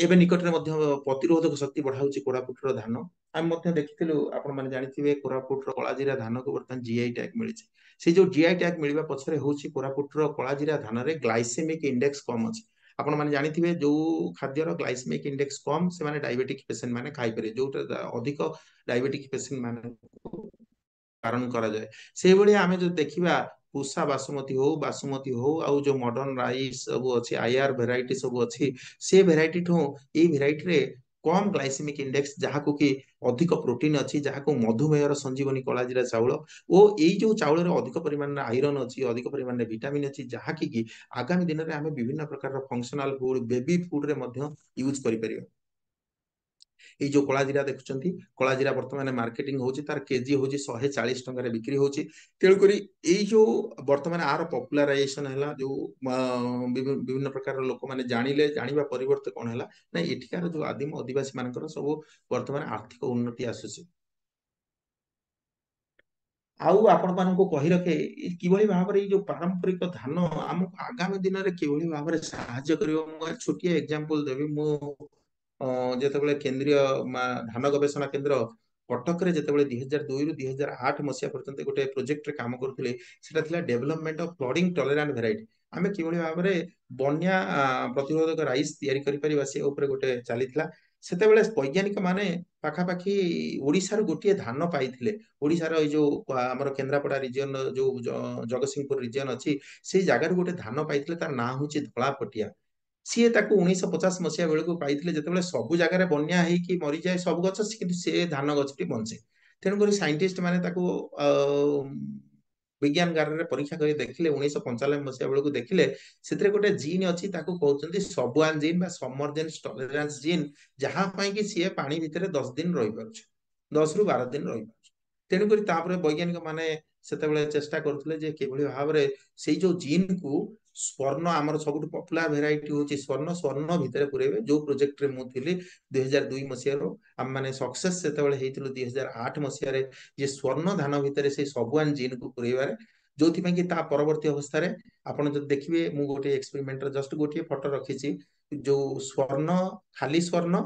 ଏବେ ନିକଟରେ ମଧ୍ୟ ପ୍ରତିରୋଧକ ଶକ୍ତି ବଢାଉଛି କୋରାପୁଟର ଧାନ ଆମେ ମଧ୍ୟ ଦେଖିଥିଲୁ ଆପଣମାନେ ଜାଣିଥିବେ କୋରାପୁଟର କଳାଜିରା ଧାନକୁ ବର୍ତ୍ତମାନ ଜିଆଇ ଟ୍ୟାଗ୍ ମିଳିଛି ସେଇ ଯୋଉ ଜିଆଇ ଟ୍ୟାଗ୍ ମିଳିବା ପଛରେ ହେଉଛି କୋରାପୁଟର କଳାଜିରା ଧାନରେ ଗ୍ଲାଇସେମିକ୍ ଇଣ୍ଡେକ୍ସ କମ୍ ଅଛି ଆପଣମାନେ ଜାଣିଥିବେ ଯୋଉ ଖାଦ୍ୟର ଗ୍ଲାଇସେମିକ୍ ଇଣ୍ଡେକ୍ସ କମ୍ ସେମାନେ ଡାଇବେଟିକ୍ ପେସେଣ୍ଟ ମାନେ ଖାଇପାରିବେ ଯୋଉଟା ଅଧିକ ଡାଇବେଟିକ୍ ପେସେଣ୍ଟ ମାନଙ୍କୁ କାରଣ କରାଯାଏ ସେଇଭଳି ଆମେ ଯଦି ଦେଖିବା ଉଷା ବାସୁମତୀ ହଉ ବାସୁମତୀ ହଉ ଆଉ ଯୋଉ ମଡର୍ଣ୍ଣ ରାଇସ୍ ସବୁ ଅଛି ଆଇଆର ଭେରାଇଟି ସବୁ ଅଛି ସେ ଭେରାଇଟି ଠୁ ଏଇ ଭେରାଇଟିରେ କମ୍ ଗ୍ଲାଇସେମିକ ଇଣ୍ଡେକ୍ସ ଯାହାକୁ କି ଅଧିକ ପ୍ରୋଟିନ ଅଛି ଯାହାକୁ ମଧୁମେହର ସଞ୍ଜୀବନୀ କଳାଜିରା ଚାଉଳ ଓ ଏଇ ଯୋଉ ଚାଉଳରେ ଅଧିକ ପରିମାଣରେ ଆଇରନ୍ ଅଛି ଅଧିକ ପରିମାଣରେ ଭିଟାମିନ୍ ଅଛି ଯାହାକି କି ଆଗାମୀ ଦିନରେ ଆମେ ବିଭିନ୍ନ ପ୍ରକାରର ଫଙ୍କସନାଲ ଫୁଡ ବେବି ଫୁଡରେ ମଧ୍ୟ ୟୁଜ କରିପାରିବା ଏଇ ଯୋଉ କଳା ଜିରା ଦେଖୁଛନ୍ତି କଳା ଜିରା ବର୍ତ୍ତମାନ ମାର୍କେଟିଂ ହଉଛି ତାର କେଜି ହଉଛି ଶହେ ଚାଳିଶ ଟଙ୍କାରେ ବିକ୍ରି ହଉଛି ତେଣୁକରି ଏଇ ଯୋଉ ବର୍ତ୍ତମାନ ଆର ପପୁଲାରାଇଜେସନ ହେଲା ଯୋଉ ବିଭିନ୍ନ ପ୍ରକାର ଲୋକମାନେ ଜାଣିଲେ ଜାଣିବା ପରିବର୍ତ୍ତେ କଣ ହେଲା ନା ଏଠିକାର ଯୋଉ ଆଦିମ ଅଧିବାସୀ ମାନଙ୍କର ସବୁ ବର୍ତ୍ତମାନ ଆର୍ଥିକ ଉନ୍ନତି ଆସୁଛି ଆଉ ଆପଣମାନଙ୍କୁ କହି ରଖେ କିଭଳି ଭାବରେ ଏଇ ଯୋଉ ପାରମ୍ପରିକ ଧାନ ଆମକୁ ଆଗାମୀ ଦିନରେ କିଭଳି ଭାବରେ ସାହାଯ୍ୟ କରିବ ମୁଁ ଛୋଟିଆ ଏକ୍ଜାମ୍ପଲ ଦେବି ମୁଁ ଯେତେବେଳେ କେନ୍ଦ୍ରୀୟ ଧାନ ଗବେଷଣା କେନ୍ଦ୍ର କଟକରେ ଯେତେବେଳେ ଦୁଇ ହଜାର ଦୁଇରୁ ଦୁଇ ହଜାର ଆଠ ମସିହା ପର୍ଯ୍ୟନ୍ତ ଗୋଟେ ପ୍ରୋଜେକ୍ଟରେ କାମ କରୁଥିଲେ ସେଟା ଥିଲା development of flooding tolerant variety ଆମେ କିଭଳି ଭାବରେ ବନ୍ୟା ପ୍ରତିରୋଧକ ରାଇସ୍ ତିଆରି କରିପାରିବା ସେ ଉପରେ ଗୋଟେ ଚାଲିଥିଲା ସେତେବେଳେ ବୈଜ୍ଞାନିକ ମାନେ ପାଖାପାଖି ଓଡ଼ିଶାରୁ ଗୋଟିଏ ଧାନ ପାଇଥିଲେ ଓଡ଼ିଶାର ଏଇ ଯୋଉ ଆମର କେନ୍ଦ୍ରାପଡ଼ା ରିଜିଅନ ଯୋଉ ଜଗତସିଂହପୁର ରିଜିଅନ ଅଛି ସେଇ ଜାଗାରୁ ଗୋଟେ ଧାନ ପାଇଥିଲେ ତାର ନାଁ ହଉଛି ଧଳାପଟିଆ ସିଏ ତାକୁ ଉଣେଇଶହ ପଚାଶ ମସିହା ବେଳକୁ ପାଇଥିଲେ ଯେତେବେଳେ ସବୁ ଜାଗାରେ ବନ୍ୟା ହେଇକି ମରିଯାଏ ସବୁ ଗଛ କିନ୍ତୁ ସେ ଧାନ ଗଛଟି ବଞ୍ଚେ ତେଣୁକରି ସାଇଣ୍ଟିଷ୍ଟ ମାନେ ତାକୁ ବିଜ୍ଞାନଗାରରେ ପରୀକ୍ଷା କରି ଦେଖିଲେ ଉଣେଇଶହ ପଞ୍ଚାନବେ ମସିହା ବେଳକୁ ଦେଖିଲେ ସେଥିରେ ଗୋଟେ ଜିନ୍ ଅଛି ତାକୁ କହୁଛନ୍ତି ସବୁଆନ୍ ଜିନ୍ ବା ସମର୍ଜେନ୍ସ ଟଲେରାନ୍ସ ଜିନ୍ ଯାହା ପାଇଁ କି ସିଏ ପାଣି ଭିତରେ ଦଶ ଦିନ ରହିପାରୁଛି ଦଶରୁ ବାର ଦିନ ରହିପାରୁଛି ତେଣୁକରି ତାପରେ ବୈଜ୍ଞାନିକ ମାନେ ସେତେବେଳେ ଚେଷ୍ଟା କରୁଥିଲେ ଯେ କିଭଳି ଭାବରେ ସେଇ ଯୋଉ ଜିନ୍ କୁ স্বর্ণ আমার ସବୁଠୁ ପପୁଲାର ଭେରାଇଟି ହଉଛି ସ୍ୱର୍ଣ୍ଣ ସ୍ୱର୍ଣ୍ଣ ଭିତରେ ପୁରେଇବେ ଯୋଉ ପ୍ରୋଜେକ୍ଟରେ ମୁଁ ଥିଲି ଦୁଇ ହଜାର ଦୁଇ ମସିହାରୁ ଆମମାନେ ସକ୍ସେସ ସେତେବେଳେ ହେଇଥିଲୁ ଦୁଇ ହଜାର ଆଠ ମସିହାରେ ଯେ ସ୍ୱର୍ଣ୍ଣ ଧାନ ଭିତରେ ସେଇ ସବୁଆନ ଜିନ୍କୁ ପୁରେଇବାରେ ଯୋଉଥିପାଇଁ କି ତା ପରବର୍ତ୍ତୀ ଅବସ୍ଥାରେ ଆପଣ ଯଦି ଦେଖିବେ ମୁଁ ଗୋଟିଏ ଏକ୍ସପେରିମେଣ୍ଟର ଜଷ୍ଟ ଗୋଟିଏ ଫଟୋ ରଖିଛି ଯୋଉ ସ୍ୱର୍ଣ୍ଣ ଖାଲି ସ୍ୱର୍ଣ୍ଣ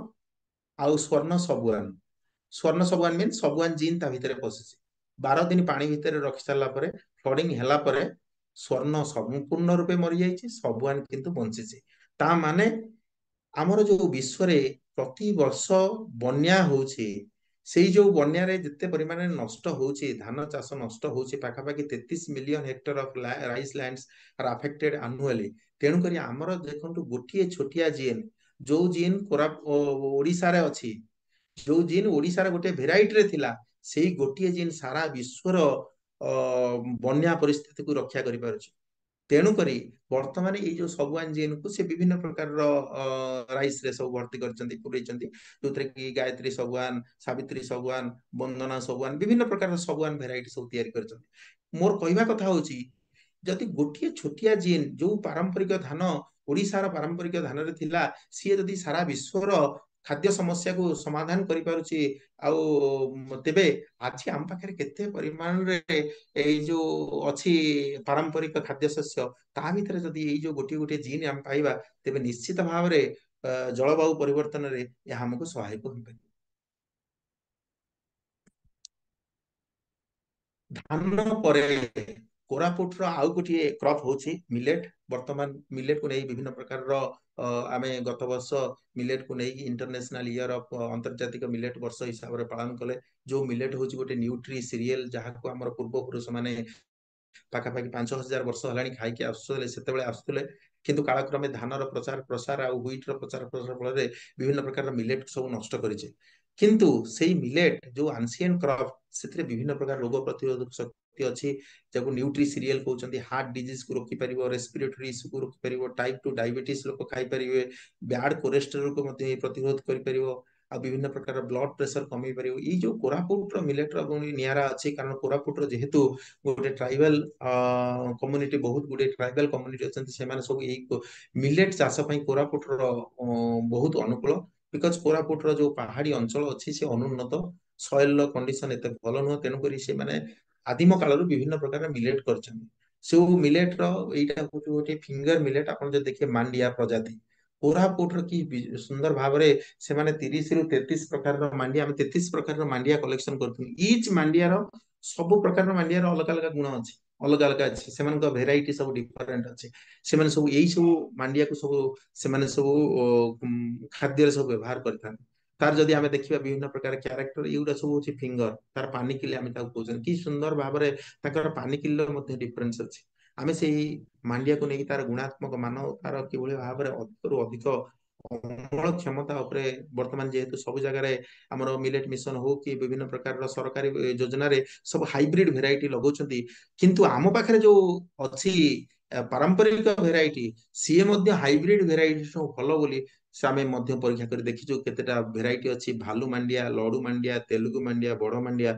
ଆଉ ସ୍ୱର୍ଣ୍ଣ ସବୁଆନ ସ୍ୱର୍ଣ୍ଣ ସବୁଆନ ମିନ୍ ସବୁଆନ ଜିନ୍ ତା ଭିତରେ ପଶିଛି ବାର ଦିନ ପାଣି ଭିତରେ ରଖି ସାରିଲା ପରେ ଫ୍ଲଡିଂ ହେଲା ପରେ স্বর্ণ সম্পূর্ণ রূপে মরিଯାଇଛି সবুয়ান କିନ୍ତୁ ବଞ୍ଚିଛି ତା ମାନେ ଆମର ଯୋଉ ବିଶ୍ୱରେ ପ୍ରତିବର୍ଷ ବନ୍ୟା ହଉଛି ସେଇ ଯୋଉ ବନ୍ୟାରେ ଯେତେ ପରିମାଣରେ ନଷ୍ଟ ହଉଛି ଧାନ ଚାଷ ନଷ୍ଟ ହଉଛି ପାଖାପାଖି ତେତିଶ million hectare of rice lands are annually ତେଣୁ କରି ଆମର ଦେଖନ୍ତୁ ଗୋଟିଏ ଛୋଟିଆ ଜିନ୍ ଯୋଉ ଜିନ୍ କୋରା ଓଡ଼ିଶାରେ ଅଛି ଯୋଉ ଜିନ୍ ଓଡ଼ିଶାର ଗୋଟେ ଭେରାଇଟିରେ ଥିଲା ସେଇ ଗୋଟିଏ ଜିନ୍ ସାରା ବିଶ୍ୱର ବନ୍ୟା ପରିସ୍ଥିତିକୁ ରକ୍ଷା କରିପାରୁଛି ତେଣୁକରି ବର୍ତ୍ତମାନ ଏଇ ଯୋଉ ସବୁ ଏନ୍ଜିଓକୁ ସେ ବିଭିନ୍ନ ପ୍ରକାରର ରେ ସବୁ ଭର୍ତ୍ତି କରିଛନ୍ତି ପୁରେଇଛନ୍ତି ଯୋଉଥିରେ କି ଗାୟତ୍ରୀ ସବୁଆନ ସାବିତ୍ରୀ ସବୁଆନ ବନ୍ଦନା ସବୁଆନ ବିଭିନ୍ନ ପ୍ରକାରର ସବୁଆନ ଭେରାଇଟି ସବୁ ତିଆରି କରିଛନ୍ତି ମୋର କହିବା କଥା ହଉଛି ଯଦି ଗୋଟିଏ ଛୋଟିଆ ଜିଏନ୍ ଯୋଉ ପାରମ୍ପରିକ ଧାନ ଓଡ଼ିଶାର ପାରମ୍ପରିକ ଧାନରେ ଥିଲା ସିଏ ଯଦି ସାରା ବିଶ୍ୱର ଖାଦ୍ୟ ସମସ୍ୟାକୁ ସମାଧାନ କରିପାରୁଛି ଆଉ ତେବେ ଆଜି ଆମ ପାଖରେ କେତେ ପରିମାଣରେ ଏଇ ଯୋଉ ଅଛି ପାରମ୍ପରିକ ଖାଦ୍ୟଶସ୍ୟ ତା ଭିତରେ ଯଦି ଏଇ ଯୋଉ ଗୋଟିଏ ଗୋଟିଏ ଜିନ୍ ଆମେ ପାଇବା ତେବେ ନିଶ୍ଚିତ ଭାବରେ ଜଳବାୟୁ ପରିବର୍ତ୍ତନରେ ଏହା ଆମକୁ ସହାୟକ ହୋଇପାରିବ ଧାନ ପରେ କୋରାପୁଟର ଆଉ ଗୋଟିଏ କ୍ରପ୍ ହେଉଛି ମିଲେଟ୍ ବର୍ତ୍ତମାନ ମିଲେଟ୍କୁ ନେଇ ବିଭିନ୍ନ ପ୍ରକାରର ଆମେ ଗତ ବର୍ଷ ମିଲେଟ୍କୁ ନେଇକି ଇଣ୍ଟରନ୍ୟାସନାଲ ଇୟର୍ ଅଫ୍ ଆନ୍ତର୍ଜାତିକ ମିଲେଟ୍ ବର୍ଷ ହିସାବରେ ପାଳନ କଲେ ଯେଉଁ ମିଲେଟ୍ ହେଉଛି ଗୋଟେ ନ୍ୟୁଟ୍ରି ସିରିଏଲ୍ ଯାହାକୁ ଆମର ପୂର୍ବପୁରୁଷମାନେ ପାଖାପାଖି ପାଞ୍ଚ ହଜାର ବର୍ଷ ହେଲାଣି ଖାଇକି ଆସୁଥିଲେ ସେତେବେଳେ ଆସୁଥିଲେ କିନ୍ତୁ କାଳକ୍ରମେ ଧାନର ପ୍ରଚାର ପ୍ରସାର ଆଉ ହ୍ୱିଟର ପ୍ରଚାର ପ୍ରସାର ଫଳରେ ବିଭିନ୍ନ ପ୍ରକାରର ମିଲେଟ୍ ସବୁ ନଷ୍ଟ କରିଛେ କିନ୍ତୁ ସେଇ ମିଲେଟ୍ ଯୋଉ ଆନ୍ସିଏଣ୍ଟ କ୍ରପ୍ ସେଥିରେ ବିଭିନ୍ନ ପ୍ରକାର ରୋଗ ପ୍ରତିରୋଧକ ଶକ୍ତି ଶକ୍ତି ଅଛି ଯାହାକୁ ନ୍ୟୁଟ୍ରି ସିରିଏଲ କହୁଛନ୍ତି ହାର୍ଟ ଡିଜିଜକୁ ରୋକିପାରିବ ରେସ୍ପିରେଟୋରୀ ଇସ୍ୟୁକୁ ରୋକିପାରିବ ଟାଇପ୍ ଟୁ ଡାଇବେଟିସ୍ ଲୋକ ଖାଇପାରିବେ ବ୍ୟାଡ୍ କୋଲେଷ୍ଟ୍ରୋଲକୁ ମଧ୍ୟ ପ୍ରତିରୋଧ କରିପାରିବ ଆଉ ବିଭିନ୍ନ ପ୍ରକାର ବ୍ଲଡ ପ୍ରେସର କମେଇ ପାରିବ ଏଇ ଯୋଉ କୋରାପୁଟର ମିଲେଟର ଭଉଣୀ ନିଆରା ଅଛି କାରଣ କୋରାପୁଟର ଯେହେତୁ ଗୋଟେ ଟ୍ରାଇବାଲ କମ୍ୟୁନିଟି ବହୁତ ଗୁଡିଏ ଟ୍ରାଇବାଲ କମ୍ୟୁନିଟି ଅଛନ୍ତି ସେମାନେ ସବୁ ଏଇ ମିଲେଟ୍ ଚାଷ ପାଇଁ କୋରାପୁଟର ବହୁତ ଅନୁକୂଳ ବିକଜ କୋରାପୁଟର ଯୋଉ ପାହାଡି ଅଞ୍ଚଳ ଅଛି ସେ ଅନୁନ୍ନତ ସଏଲର କଣ୍ଡିସନ ଏତେ ଭଲ ନୁହଁ ତେଣୁକରି ସେମାନେ ଆଦିମ କାଳରୁ ବିଭିନ୍ନ ପ୍ରକାର ମିଲେଟ୍ କରିଛନ୍ତି ସେଉ ମିଲେଟ୍ର ଏଇଟା ହଉଛି ଗୋଟିଏ ଫିଙ୍ଗର ମିଲେଟ୍ ଆପଣ ଯଦି ଦେଖିବେ ମାଣ୍ଡିଆ ପ୍ରଜାତି କୋରାପୁଟର କି ସୁନ୍ଦର ଭାବରେ ସେମାନେ ତିରିଶରୁ ତେତିଶ ପ୍ରକାରର ମାଣ୍ଡିଆ ଆମେ ତେତିଶ ପ୍ରକାରର ମାଣ୍ଡିଆ କଲେକ୍ସନ କରୁଥିଲୁ ଇଚ୍ ମାଣ୍ଡିଆର ସବୁ ପ୍ରକାରର ମାଣ୍ଡିଆର ଅଲଗା ଅଲଗା ଗୁଣ ଅଛି ଅଲଗା ଅଲଗା ଅଛି ସେମାନଙ୍କ ଭେରାଇଟି ସବୁ ଡିଫରେଣ୍ଟ ଅଛି ସେମାନେ ସବୁ ଏଇ ସବୁ ମାଣ୍ଡିଆକୁ ସବୁ ସେମାନେ ସବୁ ଖାଦ୍ୟରେ ସବୁ ବ୍ୟବହାର କରିଥାନ୍ତି তার যদি আমি দেখিবা বিভিন্ন প্রকার ক্যারেক্টর এগুলা সব হচ্ছে ফিঙ্গর তার পানি কিলে আমি তাকে কৌছেন কি সুন্দর ভাবে তাঁর পানি কিল্লর মধ্যে ডিফরেন্স আছে আমি সেই মাଣ୍ଡିଆକୁ ନେଇକି ତାର ଗୁଣାତ୍ମକ ମାନ ତାର କିଭଳି ଭାବରେ ଅଧିକରୁ ଅଧିକ ଅମଳ କ୍ଷମତା ଉପରେ ବର୍ତ୍ତମାନ ଯେହେତୁ ସବୁ ଜାଗାରେ ଆମର ମିଲେଟ୍ ମିଶନ ହଉ କି ବିଭିନ୍ନ ପ୍ରକାରର ସରକାରୀ ଯୋଜନାରେ ସବୁ ହାଇବ୍ରିଡ ଭେରାଇଟି ଲଗାଉଛନ୍ତି କିନ୍ତୁ ଆମ ପାଖରେ ଯୋଉ ଅଛି ପାରମ୍ପରିକ ଭେରାଇଟି ସିଏ ମଧ୍ୟ ହାଇବ୍ରିଡ ଭେରାଇଟି ଭଲ ବୋଲି সো আমি ମଧ୍ୟ ପରୀକ୍ଷା କରି ଦେଖିଛୁ କେତେଟା ଭେରାଇଟି ଅଛି ଭାଲୁ ମାଣ୍ଡିଆ ଲଡ଼ୁ ମାଣ୍ଡିଆ ତେଲୁଗୁ ମାଣ୍ଡିଆ ବଡ଼ ମାଣ୍ଡିଆ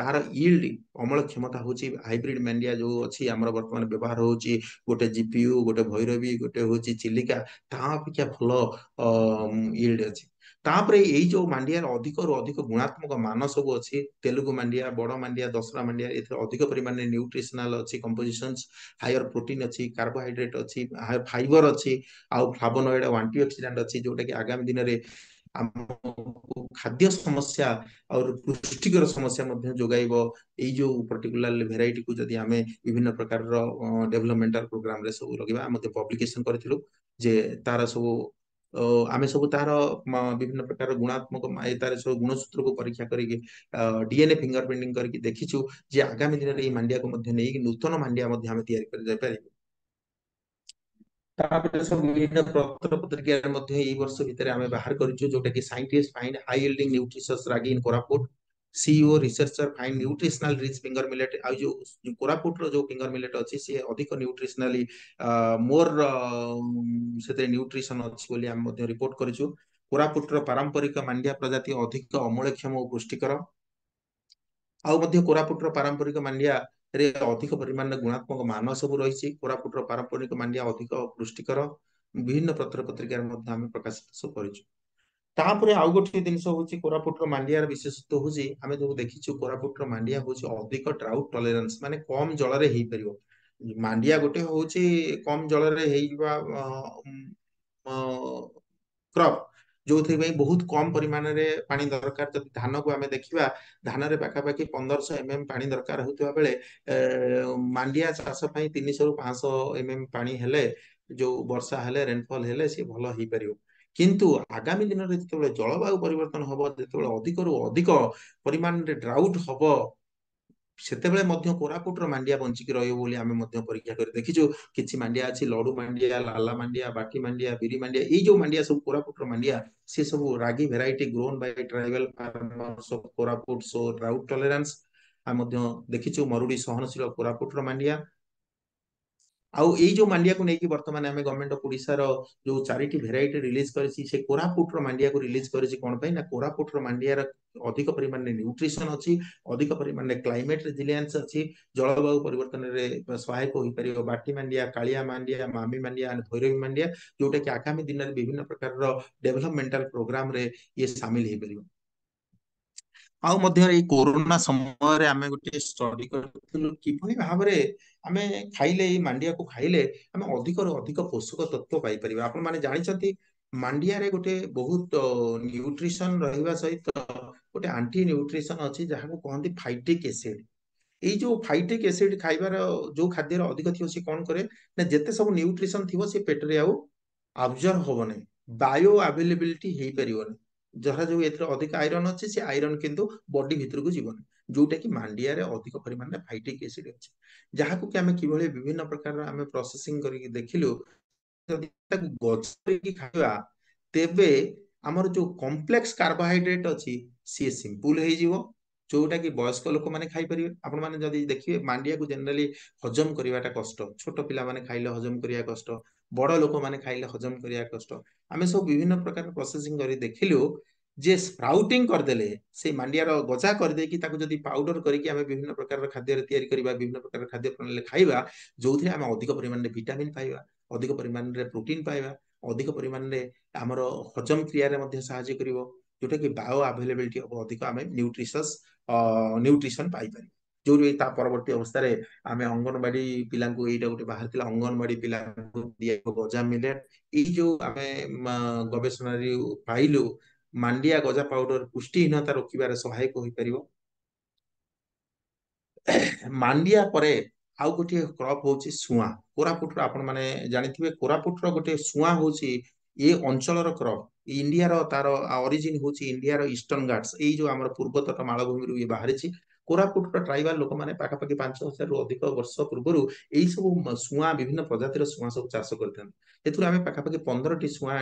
ତାର ଇଲ୍ଡ ଅମଳ କ୍ଷମତା ହଉଛି ହାଇବ୍ରିଡ ମାଣ୍ଡିଆ ଯୋଉ ଅଛି ଆମର ବର୍ତ୍ତମାନ ବ୍ୟବହାର ହଉଛି ଗୋଟେ ଜିପିୟୁ ଗୋଟେ ଭୈରବୀ ଗୋଟେ ହଉଛି ଚିଲିକା ତା ଅପେକ୍ଷା ଭଲ ଇଲ୍ଡ ଅଛି ତାପରେ ଏଇ ଯୋଉ ମାଣ୍ଡିଆର ଅଧିକରୁ ଅଧିକ ଗୁଣାତ୍ମକ ମାନ ସବୁ ଅଛି ତେଲୁଗୁ ମାଣ୍ଡିଆ ବଡ ମାଣ୍ଡିଆ ଦଶରା ମାଣ୍ଡିଆ ଏଥିରେ ଅଧିକ ପରିମାଣରେ ନ୍ୟୁଟ୍ରିସନାଲ ଅଛି କମ୍ପୋଜିସନ୍ସ ହାୟର ପ୍ରୋଟିନ୍ ଅଛି କାର୍ବୋହାଇଡ୍ରେଟ ଅଛି ଫାଇବର ଅଛି ଆଉ ଫ୍ଲାଭୋନଏଡ୍ ଆଉ ଆଣ୍ଟିଅକ୍ସିଡାଣ୍ଟ ଅଛି ଯୋଉଟାକି ଆଗାମୀ ଦିନରେ ଆମକୁ ଖାଦ୍ୟ ସମସ୍ୟା ଆଉ ପୁଷ୍ଟିକର ସମସ୍ୟା ମଧ୍ୟ ଯୋଗାଇବ ଏଇ ଯୋଉ ପର୍ଟିକୁଲାର ଭେରାଇଟିକୁ ଯଦି ଆମେ ବିଭିନ୍ନ ପ୍ରକାରର ଡେଭଲପମେଣ୍ଟାଲ ପ୍ରୋଗ୍ରାମରେ ସବୁ ଲଗେଇବା ଆମେ ମଧ୍ୟ ପବ୍ଲିକେସନ କରିଥିଲୁ ଯେ ତାର ସବୁ અમે સબ તારો વિવિધ પ્રકારના ગુણાત્મક માયતારે સૌ ગુણ સૂત્ર કો પરીક્ષા કરીને ડીએનએ ફિંગરપ્રિન્ટિંગ કરીને દેખી છુ જે આગામી દિને આ માંડિયા કો মধ্যে નઈ નૂતન માંડિયા মধ্যে અમે તૈયાર કરી જઈ પરી તાપલે સૌ મીન પ્રત પ્રતિકાર মধ্যে ઈ વર્ષ ભીતરે અમે બહાર કરી છુ જો કે scientist find high yielding nutritious રાગીન કો રાપોર્ટ CEO researcher find nutritional rich finger millet आ जो कोरापुट रो जो फिंगर मिलेट अछि से अधिक न्यूट्रिशनली मोर सेते न्यूट्रिशन अछि बोली हम मध्ये रिपोर्ट करै छु कोरापुट रो पारंपरिक मांडिया प्रजाति अधिक अमूलक्षम और पुष्टिकर आउ मध्ये कोरापुट रो पारंपरिक मांडिया रे अधिक परिमाण गुणात्मक मान सब रही छि कोरापुट रो पारंपरिक मांडिया अधिक पुष्टिकर विभिन्न पत्र पत्रिका मध्ये हम प्रकाशित सब करै तापर आउ गोटे जिनस हूँ कोरापुट रंडिया विशेषत्व हूँ आम जो देखी कोरापुट रंडिया हूँ अधिक ड्राउट टलेरेन्स मानते कम जल रही मांडिया गोटे हूँ कम जल रही क्रप जो बहुत कम परिमाण रे पानी दरकार जब धान को आम देखा धान पाखापाखि पंदर शह एम एम पा दरकार होता बेले मांडिया चाष पाई तीन शौ पांच एम एम पा जो बर्षा हेले रेनफल हेले सी भल हो କିନ୍ତୁ ଆଗାମୀ ଦିନରେ ଯେତେବେଳେ ଜଳବାୟୁ ପରିବର୍ତ୍ତନ ହେବ ଯେତେବେଳେ ଅଧିକରୁ ଅଧିକ ପରିମାଣରେ ଡ୍ରାଉଟ୍ ହେବ ସେତେବେଳେ ମଧ୍ୟ କୋରାପୁଟର ମାଣ୍ଡିଆ ବଞ୍ଚିକି ରହିବ ବୋଲି ଆମେ ମଧ୍ୟ ପରୀକ୍ଷା କରି ଦେଖିଛୁ କିଛି ମାଣ୍ଡିଆ ଅଛି ଲଡୁ ମାଣ୍ଡିଆ ଲାଲା ମାଣ୍ଡିଆ ବାଟି ମାଣ୍ଡିଆ ବିରି ମାଣ୍ଡିଆ ଏଇ ଯୋଉ ମାଣ୍ଡିଆ ସବୁ କୋରାପୁଟର ମାଣ୍ଡିଆ ସେ ସବୁ ragi variety grown by tribal farmers of Koraput so drought tolerance ଆମେ ମଧ୍ୟ ଦେଖିଛୁ ମରୁଡି ସହନଶୀଳ କୋରାପୁଟର ମାଣ୍ଡିଆ ଆଉ ଏଇ ଯୋଉ ମାଣ୍ଡିଆକୁ ନେଇକି ବର୍ତ୍ତମାନ ଆମେ ଗଭର୍ଣ୍ଣମେଣ୍ଟ ଅଫ୍ ଓଡ଼ିଶାର ଯୋଉ ଚାରିଟି ଭେରାଇଟି ରିଲିଜ କରିଛି ସେ କୋରାପୁଟର ମାଣ୍ଡିଆକୁ ରିଲିଜ କରିଛି କଣ ପାଇଁ ନା କୋରାପୁଟର ମାଣ୍ଡିଆର ଅଧିକ ପରିମାଣରେ ନ୍ୟୁଟ୍ରିସନ ଅଛି ଅଧିକ ପରିମାଣରେ କ୍ଲାଇମେଟ ରେଜିଲିଆନ୍ସ ଅଛି ଜଳବାୟୁ ପରିବର୍ତ୍ତନରେ ସହାୟକ ହୋଇପାରିବ ବାଟି ମାଣ୍ଡିଆ କାଳିଆ ମାଣ୍ଡିଆ ମାମି ମାଣ୍ଡିଆ ଭୈରବୀ ମାଣ୍ଡିଆ ଯୋଉଟାକି ଆଗାମୀ ଦିନରେ ବିଭିନ୍ନ ପ୍ରକାରର ଡେଭଲପମେଣ୍ଟାଲ ପ୍ରୋଗ୍ରାମରେ ଇଏ ସାମିଲ ହେଇପାରିବ ଆଉ ମଧ୍ୟ ଏଇ କୋରୋନା ସମୟରେ ଆମେ ଗୋଟେ ଷ୍ଟଡି କରିଥିଲୁ କିଭଳି ଭାବରେ ଆମେ ଖାଇଲେ ଏଇ ମାଣ୍ଡିଆକୁ ଖାଇଲେ ଆମେ ଅଧିକରୁ ଅଧିକ ପୋଷକ ତତ୍ଵ ପାଇପାରିବା ଆପଣମାନେ ଜାଣିଛନ୍ତି ମାଣ୍ଡିଆରେ ଗୋଟେ ବହୁତ ନ୍ୟୁଟ୍ରିସନ ରହିବା ସହିତ ଗୋଟେ ଆଣ୍ଟି ନ୍ୟୁଟ୍ରିସନ ଅଛି ଯାହାକୁ କହନ୍ତି ଫାଇଟିକ୍ ଏସିଡ୍ ଏଇ ଯୋଉ ଫାଇଟିକ୍ ଏସିଡ୍ ଖାଇବାର ଯୋଉ ଖାଦ୍ୟର ଅଧିକ ଥିବ ସେ କଣ କରେ ନା ଯେତେ ସବୁ ନ୍ୟୁଟ୍ରିସନ ଥିବ ସେ ପେଟରେ ଆଉ ଆବଜର୍ଭ ହବନି ବାୟୋ ଆଭେଲେବିଲିଟି ହେଇପାରିବନି ଯାହାର ଯୋଉ ଏଥିରେ ଅଧିକ ଆଇରନ୍ ଅଛି ସେ ଆଇରନ୍ କିନ୍ତୁ ବଡି ଭିତରକୁ ଯିବନି ଯୋଉଟା କି ମାଣ୍ଡିଆରେ ଅଧିକ ପରିମାଣରେ ଫାଇଟିକ୍ ଏସିଡ୍ ଅଛି ଯାହାକୁ କି ଆମେ କିଭଳି ବିଭିନ୍ନ ପ୍ରକାରର ଆମେ ପ୍ରୋସେସିଂ କରିକି ଦେଖିଲୁ ଯଦି ତାକୁ ଗଛ କରିକି ଖାଇବା ତେବେ ଆମର ଯୋଉ କମ୍ପ୍ଲେକ୍ସ କାର୍ବୋହାଇଡ୍ରେଟ୍ ଅଛି ସିଏ ସିମ୍ପୁଲ ହେଇଯିବ ଯୋଉଟା କି ବୟସ୍କ ଲୋକମାନେ ଖାଇପାରିବେ ଆପଣମାନେ ଯଦି ଦେଖିବେ ମାଣ୍ଡିଆକୁ ଜେନେରାଲି ହଜମ କରିବାଟା କଷ୍ଟ ଛୋଟ ପିଲାମାନେ ଖାଇଲେ ହଜମ କରିବା କଷ୍ଟ ବଡ଼ ଲୋକମାନେ ଖାଇଲେ ହଜମ କରିବା କଷ୍ଟ ଆମେ ସବୁ ବିଭିନ୍ନ ପ୍ରକାର ପ୍ରୋସେସିଂ କରି ଦେଖିଲୁ ଯେ ସ୍ପ୍ରାଉଟିଂ କରିଦେଲେ ସେଇ ମାଣ୍ଡିଆର ଗଜା କରିଦେଇକି ତାକୁ ଯଦି ପାଉଡର କରିକି ଆମେ ବିଭିନ୍ନ ପ୍ରକାରର ଖାଦ୍ୟରେ ତିଆରି କରିବା ବିଭିନ୍ନ ପ୍ରକାରର ଖାଦ୍ୟ ପ୍ରଣାଳୀରେ ଖାଇବା ଯୋଉଥିରେ ଆମେ ଅଧିକ ପରିମାଣରେ ଭିଟାମିନ୍ ପାଇବା ଅଧିକ ପରିମାଣରେ ପ୍ରୋଟିନ୍ ପାଇବା ଅଧିକ ପରିମାଣରେ ଆମର ହଜମ କ୍ରିୟାରେ ମଧ୍ୟ ସାହାଯ୍ୟ କରିବ ଯୋଉଟାକି ବାୟୋ ଆଭେଲେବିଲିଟି ହବ ଅଧିକ ଆମେ ନ୍ୟୁଟ୍ରିସସ୍ ନ୍ୟୁଟ୍ରିସନ୍ ପାଇପାରିବା ଯୋଉଠି ତା ପରବର୍ତ୍ତୀ ଅବସ୍ଥାରେ ଆମେ ଅଙ୍ଗନବାଡି ପିଲାଙ୍କୁ ଏଇଟା ଗୋଟେ ବାହାରିଥିଲା ଅଙ୍ଗନବାଡି ପିଲାଙ୍କୁ ଦିଆଯିବ ଗଜା ମିଲେଟ୍ ଏଇ ଯୋଉ ଆମେ ଗବେଷଣାରେ ପାଇଲୁ ମାଣ୍ଡିଆ ଗଜା ପାଉଡର ପୁଷ୍ଟିହୀନତା ରୋକିବାରେ ସହାୟକ ହୋଇପାରିବ ମାଣ୍ଡିଆ ପରେ ଆଉ ଗୋଟିଏ କ୍ରପ ହଉଛି ଶୁଆ କୋରାପୁଟର ଆପଣମାନେ ଜାଣିଥିବେ କୋରାପୁଟର ଗୋଟିଏ ଶୁଆ ହଉଛି ଏ ଅଞ୍ଚଳର କ୍ରପ ଇଣ୍ଡିଆର ତାର ଅରିଜିନ ହଉଛି ଇଣ୍ଡିଆର ଇଷ୍ଟର୍ଣ୍ଣ ଘାଟସ ଏଇ ଯୋଉ ଆମର ପୂର୍ବତଟ ମାଳଭୂମିରୁ ଇଏ ବାହାରିଛି कोरापुट ट्राइबाल लोक मैंने पाखापाखि पांच हजार रु अधिक वर्ष पूर्व यही सब सुआ विभिन्न प्रजातिर सुआ सब चाष करते आम पाखापाखि पंद्रह आ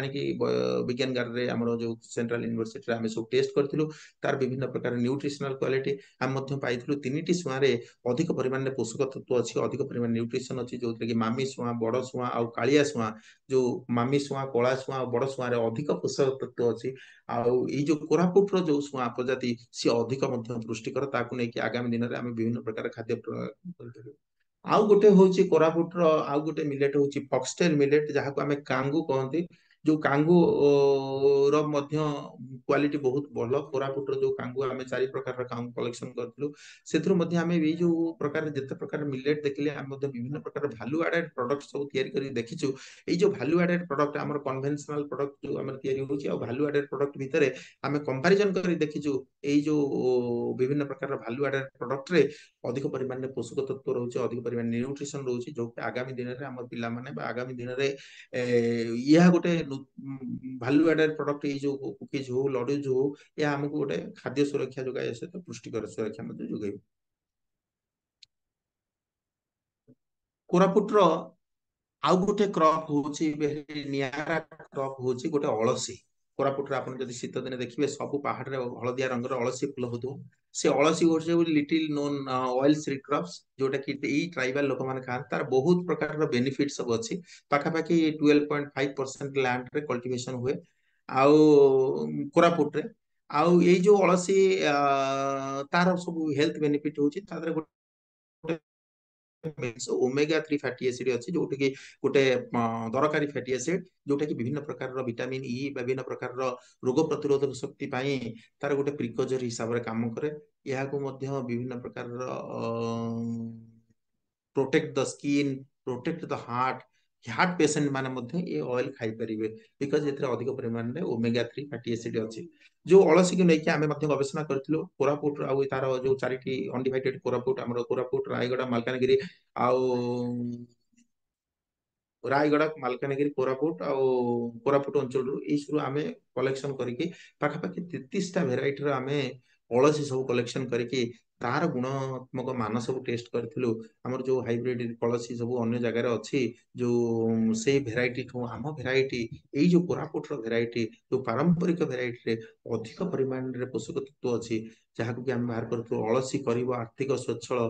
विज्ञान गार्डन में जो सेन्ट्राल यूनिभर्सीटर आम सब टेस्ट करूँ तार विभिन्न प्रकार न्यूट्रिशनाल क्वाट आम तीन टुआ में अधिक परिमाण में पोषक तत्व अच्छी अधिक परिमाण न्यूट्रिशन अच्छी जो मामी सुआ बड़ सुआ आउ का सुआ जो मामी सुआ कला सुआ बड़ सुआ अधिक पोषक तत्व अच्छी आई जो कोरापुट रो सुआ प्रजाति सी अधिक पुष्टिकर ताक ଯେମିତି ଆଗାମୀ ଦିନରେ ଆମେ ବିଭିନ୍ନ ପ୍ରକାର ଖାଦ୍ୟ କରିପାରିବୁ ଆଉ ଗୋଟେ ହଉଛି କୋରାପୁଟର ଆଉ ଗୋଟେ ମିଲେଟ୍ ହଉଛି ଫକ୍ସଟେଲ ମିଲେଟ୍ ଯାହାକୁ ଆମେ କାଙ୍ଗୁ କହନ୍ତି जो कांगूର ମଧ୍ୟ କ୍ୱାଲିଟି ବହୁତ ଭଲ କୋରାପୁଟର ଯୋଉ କାଙ୍ଗୁ ଆମେ ଚାରି ପ୍ରକାରର କାଙ୍ଗୁ କଲେକ୍ସନ କରିଥିଲୁ ସେଥିରୁ ମଧ୍ୟ ଆମେ ଏଇ ଯୋଉ ପ୍ରକାର ଯେତେ ପ୍ରକାର ମିଲେଟ୍ ଦେଖିଲେ ଆମେ ମଧ୍ୟ ବିଭିନ୍ନ ପ୍ରକାର ଭାଲ୍ୟୁ ଆଡେଡ୍ ପ୍ରଡକ୍ଟ ସବୁ ତିଆରି କରିକି ଦେଖିଛୁ ଏଇ ଯୋଉ ଭାଲ୍ୟୁ ଆଡେଡ୍ ପ୍ରଡକ୍ଟ ଆମର କନଭେନସନାଲ ପ୍ରଡକ୍ଟ ଯୋଉ ଆମର ତିଆରି ହଉଛି ଆଉ ଭାଲ୍ୟୁ ଆଡେଡ୍ ପ୍ରଡକ୍ଟ ଭିତରେ ଆମେ କମ୍ପାରିଜନ କରି ଦେଖିଛୁ ଏଇ ଯୋଉ ବିଭିନ୍ନ ପ୍ରକାର ଭାଲ୍ୟୁ ଆଡେଡ୍ ପ୍ରଡକ୍ଟରେ ଅଧିକ ପରିମାଣରେ ପୋଷକ ତତ୍ଵ ରହୁଛି ଅଧିକ ପରିମାଣରେ ନ୍ୟୁଟ୍ରିସନ ରହୁଛି ଯୋଉଟା ଆଗାମୀ ଦିନରେ ଆମ ପିଲାମାନେ ବା ଆଗାମୀ ଦିନରେ ଏହା ଗୋଟେ ଭାଲ୍ୟୁ ଆଡେଡ୍ ପ୍ରଡକ୍ଟ ଏଇ ଯୋଉ କୁକିଜ୍ ହଉ ଲଡୁଜ ହଉ ଏହା ଆମକୁ ଗୋଟେ ଖାଦ୍ୟ ସୁରକ୍ଷା ଯୋଗାଇବା ସହିତ ପୁଷ୍ଟିକର ସୁରକ୍ଷା ମଧ୍ୟ ଯୋଗାଇବ କୋରାପୁଟର ଆଉ ଗୋଟେ କ୍ରପ ହଉଛି ନିଆରା କ୍ରପ ହଉଛି ଗୋଟେ ଅଳସୀ କୋରାପୁଟରେ ଆପଣ ଯଦି ଶୀତ ଦିନେ ଦେଖିବେ ସବୁ ପାହାଡ଼ରେ ହଳଦିଆ ରଙ୍ଗର ଅଳସୀ ଫୁଲ ହଉଥିବ ସେ ଅଳସୀ ହେଉଛି little known oil seed crops ଯୋଉଟା କି ଏଇ ଟ୍ରାଇବାଲ ଲୋକମାନେ ଖାଆନ୍ତି ତାର ବହୁତ ପ୍ରକାରର ବେନିଫିଟ୍ ସବୁ ଅଛି ପାଖାପାଖି ଟୁଏଲ୍ଭ ପଏଣ୍ଟ ଫାଇଭ ପରସେଣ୍ଟ ଲ୍ୟାଣ୍ଡରେ କଲ୍ଟିଭେସନ୍ ହୁଏ ଆଉ କୋରାପୁଟରେ ଆଉ ଏଇ ଯୋଉ ଅଳସୀ ତାର ସବୁ ହେଲ୍ଥ ବେନିଫିଟ୍ ହଉଛି ତା ଦେହରେ મેં સુ ઓમેગા 3 ફેટી એસિડ છે જોટી કે કોઈ દરકારી ફેટી એસિડ જોટી કે વિવિન પ્રકાર વિટામિન ઈ ભવિન પ્રકાર રોગો પ્રતિરોધક શક્તિ પાઈ તર ગોટે પ્રિકોજર હિસાબરે કામ કરે યહકો મધ્યમ વિવિન પ્રકાર protect the skin protect the heart heart patient ମାନେ ମଧ୍ୟ ଏ ଅଏଲ ଖାଇପାରିବେ ବିକଜ ଏଥିରେ ଅଧିକ ପରିମାଣରେ ଓମେଗା ଥ୍ରୀ ଫ୍ୟାଟି ଏସିଡ୍ ଅଛି ଯୋଉ ଅଳସୀକୁ ନେଇକି ଆମେ ମଧ୍ୟ ଗବେଷଣା କରିଥିଲୁ କୋରାପୁଟ ଆଉ ତାର ଯୋଉ ଚାରିଟି ଅନଡିଭାଇଡେଡ୍ କୋରାପୁଟ ଆମର କୋରାପୁଟ ରାୟଗଡା ମାଲକାନଗିରି ଆଉ ରାୟଗଡା ମାଲକାନଗିରି କୋରାପୁଟ ଆଉ କୋରାପୁଟ ଅଞ୍ଚଳରୁ ଏଇସବୁ ଆମେ କଲେକ୍ସନ କରିକି ପାଖାପାଖି ତେତିଶଟା ଭେରାଇଟିର ଆମେ ଅଳସୀ ସବୁ କଲେକ୍ସନ କରିକି ତାର ଗୁଣାତ୍ମକ ମାନ ସବୁ ଟେଷ୍ଟ କରିଥିଲୁ ଆମର ଯୋଉ ହାଇବ୍ରିଡ ପଲସି ସବୁ ଅନ୍ୟ ଜାଗାରେ ଅଛି ଯୋଉ ସେଇ ଭେରାଇଟି ଠୁ ଆମ ଭେରାଇଟି ଏଇ ଯୋଉ କୋରାପୁଟର ଭେରାଇଟି ଯୋଉ ପାରମ୍ପରିକ ଭେରାଇଟିରେ ଅଧିକ ପରିମାଣରେ ପୋଷକ ତତ୍ଵ ଅଛି ଯାହାକୁ କି ଆମେ ବାହାର କରୁଛୁ ଅଳସୀ କରିବ ଆର୍ଥିକ ସ୍ୱଚ୍ଛଳ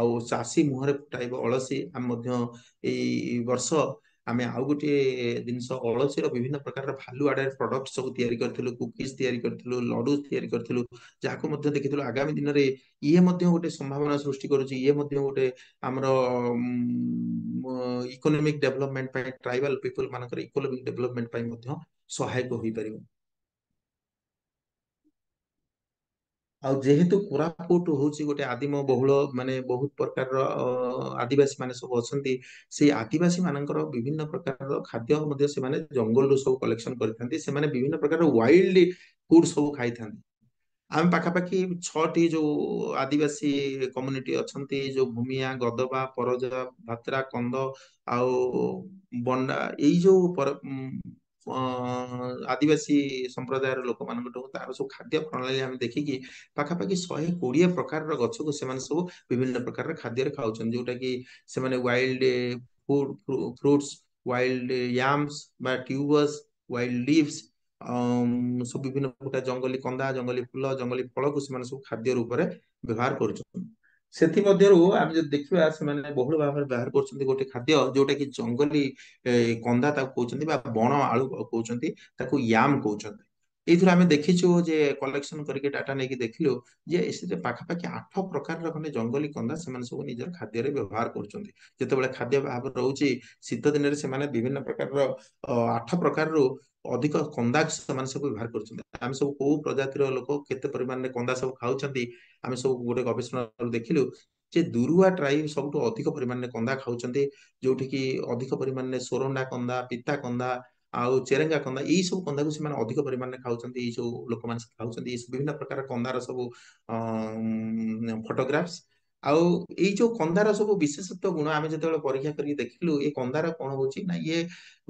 ଆଉ ଚାଷୀ ମୁହଁରେ ଫୁଟାଇବ ଅଳସୀ ଆମେ ମଧ୍ୟ ଏଇ ବର୍ଷ ଆମେ ଆଉ ଗୋଟିଏ ଜିନିଷ ଅଳସୀର ବିଭିନ୍ନ ପ୍ରକାରର ଭାଲୁ ଆଡ଼େ ପ୍ରଡକ୍ଟ ସବୁ ତିଆରି କରିଥିଲୁ କୁକିଜ୍ ତିଆରି କରିଥିଲୁ ଲଡୁସ୍ ତିଆରି କରିଥିଲୁ ଯାହାକୁ ମଧ୍ୟ ଦେଖିଥିଲୁ ଆଗାମୀ ଦିନରେ ଇଏ ମଧ୍ୟ ଗୋଟେ ସମ୍ଭାବନା ସୃଷ୍ଟି କରୁଛି ଇଏ ମଧ୍ୟ ଗୋଟେ ଆମର ଇକୋନୋମିକ ଡେଭଲପମେଣ୍ଟ ପାଇଁ ଟ୍ରାଇବାଲ ପିପୁଲ ମାନଙ୍କର ଇକୋନୋମିକ ଡେଭଲପମେଣ୍ଟ ପାଇଁ ମଧ୍ୟ ସହାୟକ ହୋଇପାରିବ ଆଉ ଯେହେତୁ କୋରାପୁଟ ହଉଛି ଗୋଟେ ଆଦିମ ବହୁଳ ମାନେ ବହୁତ ପ୍ରକାରର ଆଦିବାସୀ ମାନେ ସବୁ ଅଛନ୍ତି ସେଇ ଆଦିବାସୀ ମାନଙ୍କର ବିଭିନ୍ନ ପ୍ରକାରର ଖାଦ୍ୟ ମଧ୍ୟ ସେମାନେ ଜଙ୍ଗଲରୁ ସବୁ କଲେକ୍ସନ କରିଥାନ୍ତି ସେମାନେ ବିଭିନ୍ନ ପ୍ରକାର ୱାଇଲ୍ଡ ଫୁଡ ସବୁ ଖାଇଥାନ୍ତି ଆମେ ପାଖାପାଖି ଛଅଟି ଯୋଉ ଆଦିବାସୀ କମ୍ୟୁନିଟି ଅଛନ୍ତି ଯୋଉ ଭୂମିଆ ଗଦବା ପରଜା ଭାତ୍ରା କନ୍ଧ ଆଉ ବଣ୍ଡା ଏଇ ଯୋଉ ଆଦିବାସୀ ସମ୍ପ୍ରଦାୟର ଲୋକମାନଙ୍କଠୁ ତାର ସବୁ ଖାଦ୍ୟ ପ୍ରଣାଳୀ ଆମେ ଦେଖିକି ପାଖାପାଖି ଶହେ କୋଡ଼ିଏ ପ୍ରକାରର ଗଛକୁ ସେମାନେ ସବୁ ବିଭିନ୍ନ ପ୍ରକାରର ଖାଦ୍ୟରେ ଖାଉଛନ୍ତି ଯୋଉଟାକି ସେମାନେ wild food fruits wild yams ବା ଟ୍ୟୁବର୍ସ ୱାଇଲ୍ଡ ଲିଭ୍ସ ସବୁ ବିଭିନ୍ନ ପ୍ରକାର ଜଙ୍ଗଲୀ କନ୍ଦା ଜଙ୍ଗଲୀ ଫୁଲ ଜଙ୍ଗଲୀ ଫଳକୁ ସେମାନେ ସବୁ ଖାଦ୍ୟ ରୂପରେ ବ୍ୟବହାର କରୁଛନ୍ତି ସେଥିମଧ୍ୟରୁ ଆମେ ଯଦି ଦେଖିବା ସେମାନେ ବହୁଳ ଭାବରେ ବ୍ୟବହାର କରୁଛନ୍ତି ଗୋଟେ ଖାଦ୍ୟ ଯୋଉଟା କି ଜଙ୍ଗଲୀ କନ୍ଦା ତାକୁ କହୁଛନ୍ତି ବା ବଣ ଆଳୁ କହୁଛନ୍ତି ତାକୁ ୟାମ୍ କହୁଛନ୍ତି ଏଇଥିରୁ ଆମେ ଦେଖିଛୁ ଯେ କଲେକ୍ସନ କରିକି ଡାଟା ନେଇକି ଦେଖିଲୁ ଯେ ଏଥିରେ ପାଖାପାଖି ଆଠ ପ୍ରକାରର ମାନେ ଜଙ୍ଗଲୀ କନ୍ଦା ସେମାନେ ସବୁ ନିଜର ଖାଦ୍ୟରେ ବ୍ୟବହାର କରୁଛନ୍ତି ଯେତେବେଳେ ଖାଦ୍ୟ ଅଭାବ ରହୁଛି ଶୀତ ଦିନରେ ସେମାନେ ବିଭିନ୍ନ ପ୍ରକାରର ଆଠ ପ୍ରକାରରୁ ଅଧିକ କନ୍ଦା ସେମାନେ ସବୁ ବ୍ୟବହାର କରୁଛନ୍ତି ଆମେ ସବୁ କୋଉ ପ୍ରଜାତିର ଲୋକ କେତେ ପରିମାଣରେ କନ୍ଦା ସବୁ ଖାଉଛନ୍ତି ଆମେ ସବୁ ଗୋଟେ ଗବେଷଣାରୁ ଦେଖିଲୁ ଯେ ଦୁରୁଆ ଟ୍ରାଇବ ସବୁଠୁ ଅଧିକ ପରିମାଣରେ କନ୍ଦା ଖାଉଛନ୍ତି ଯୋଉଠିକି ଅଧିକ ପରିମାଣରେ ସୋରଣ୍ଡା କନ୍ଦା ପିତା କନ୍ଦା ଆଉ ଚେରେଙ୍ଗା କନ୍ଦା ଏଇ ସବୁ କନ୍ଦାକୁ ସେମାନେ ଅଧିକ ପରିମାଣରେ ଖାଉଛନ୍ତି ଏଇ ସବୁ ଲୋକମାନେ ଖାଉଛନ୍ତି ଏଇ ବିଭିନ୍ନ ପ୍ରକାର କନ୍ଦାର ସବୁ ଫଟୋଗ୍ରାଫ୍ସ ଆଉ ଏଇ ଯୋଉ କନ୍ଦାର ସବୁ ବିଶେଷତ୍ୱ ଗୁଣ ଆମେ ଯେତେବେଳେ ପରୀକ୍ଷା କରିକି ଦେଖିଲୁ ଏ କନ୍ଦାର କଣ ହଉଛି ନା ଇଏ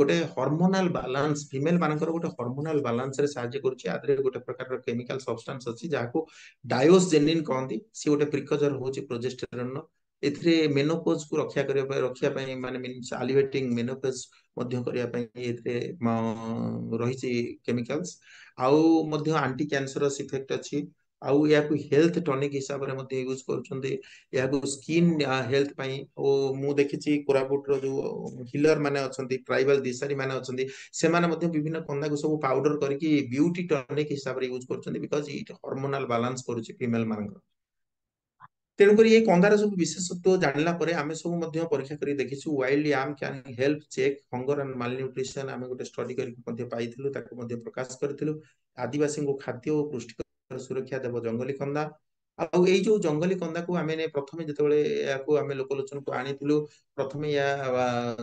ଗୋଟେ ହରମୋନାଲ ବାଲାନ୍ସ ଫିମେଲ ମାନଙ୍କର ଗୋଟେ ହରମୋନାଲ ବାଲାନ୍ସରେ ସାହାଯ୍ୟ କରୁଛି ଆ ଦେହରେ ଗୋଟେ ପ୍ରକାରର କେମିକାଲ ସବଷ୍ଟାନ୍ସ ଅଛି ଯାହାକୁ ଡାୟୋସଜେନିନ କହନ୍ତି ସିଏ ଗୋଟେ ପ୍ରିକଜର ହଉଛି ପ୍ରୋଜେଷ୍ଟେରନର ଏଥିରେ ମେନୋପୋଜକୁ ରକ୍ଷା କରିବା ପାଇଁ ରଖିବା ପାଇଁ ମାନେ ମିନ୍ସ ଆଲିଭେଟିଂ ମେନୋପୋଜ ମଧ୍ୟ କରିବା ପାଇଁ ଏଥିରେ ରହିଛି କେମିକାଲ୍ସ ଆଉ ମଧ୍ୟ ଆଣ୍ଟି କ୍ୟାନ୍ସରସ୍ ଇଫେକ୍ଟ ଅଛି ଆଉ ଏହାକୁ ହେଲ୍ଥ ଟନିକ୍ ହିସାବରେ ମଧ୍ୟ ୟୁଜ୍ କରୁଛନ୍ତି ଏହାକୁ ସ୍କିନ୍ ହେଲ୍ଥ ପାଇଁ ଓ ମୁଁ ଦେଖିଛି କୋରାପୁଟର ଯୋଉ ହିଲର ମାନେ ଅଛନ୍ତି ଟ୍ରାଇବାଲ ଦିଶାରୀ ମାନେ ଅଛନ୍ତି ସେମାନେ ମଧ୍ୟ ବିଭିନ୍ନ କନ୍ଦାକୁ ସବୁ ପାଉଡର କରିକି ବିୟୁଟି ଟନିକ୍ ହିସାବରେ ୟୁଜ୍ କରୁଛନ୍ତି ବିକଜ ଇଟ୍ ହର୍ମୋନାଲ ବାଲାନ୍ସ କରୁଛି ଫିମେଲ ମାନଙ୍କର તેરુ પર યે કંદા રે સબ વિશિષ્ટત્વ જાણલા પડે અમે સબ મધ્ય પરીક્ષા કરી દેખીસુ wild yam can help check hunger and nutrition અમે ગોટે સ્ટડી કરી મેં પાય તિલુ તાકુ મધ્ય પ્રકાશ કરી તિલુ આદિવાસી કો ખાદ્ય ઓ પૌષ્ટિક સુરક્ષા દેવ જંગલી કંદા આઉ એઈ જો જંગલી કંદા કુ અમેને પ્રથમ જેત બળે આકુ અમે લોકલોચન કુ આણી તિલુ પ્રથમ ય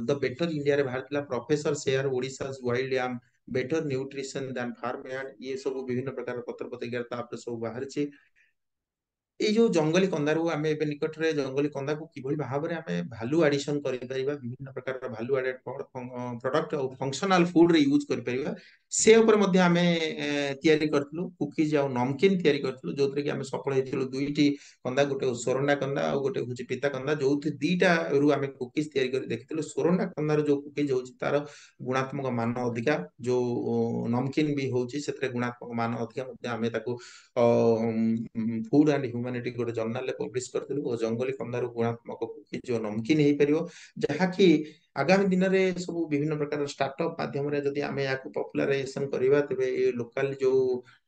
ધ બેટર ઇન્ડિયા રે ભારતીલા professor share Odisha's wild yam better nutrition than far બ્યાડ યે સબ વિવિન પ્રકારના પત્ર પત્ર્યતા આપડે સબ બહાર છે ये जंगली कंदार को आम निकट जंगली कंदा को किभ भाव में भालू आडिशन विभिन्न प्रकार भालू आडेड प्रडक्ट फंक्शनाल फुड रूज कर कुकीज आमकिन या सफल होती दुईट कंदा गोटे सोरंडा कंदा गोटे हूँ पिता कंदा जो दिटा रू आम कुकीज या देखी सोरंडा कंदार जो कुकीज हूँ तार गुणात्मक मान अधिका जो नमकिन भी हूँ गुणात्मक मान अधिका फुड एंड ହ୍ୟୁମାନିଟି ଗୋଟେ ଜର୍ଣ୍ଣାଲରେ ପବ୍ଲିଶ କରିଥିଲୁ ଓ ଜଙ୍ଗଲୀ କନ୍ଦାରୁ ଗୁଣାତ୍ମକ ଯୋଉ ନମକିନ ହେଇପାରିବ ଯାହାକି ଆଗାମୀ ଦିନରେ ସବୁ ବିଭିନ୍ନ ପ୍ରକାର ଷ୍ଟାର୍ଟଅପ୍ ମାଧ୍ୟମରେ ଯଦି ଆମେ ଏହାକୁ ପପୁଲାରାଇଜେସନ କରିବା ତେବେ ଏ ଲୋକାଲ ଯୋଉ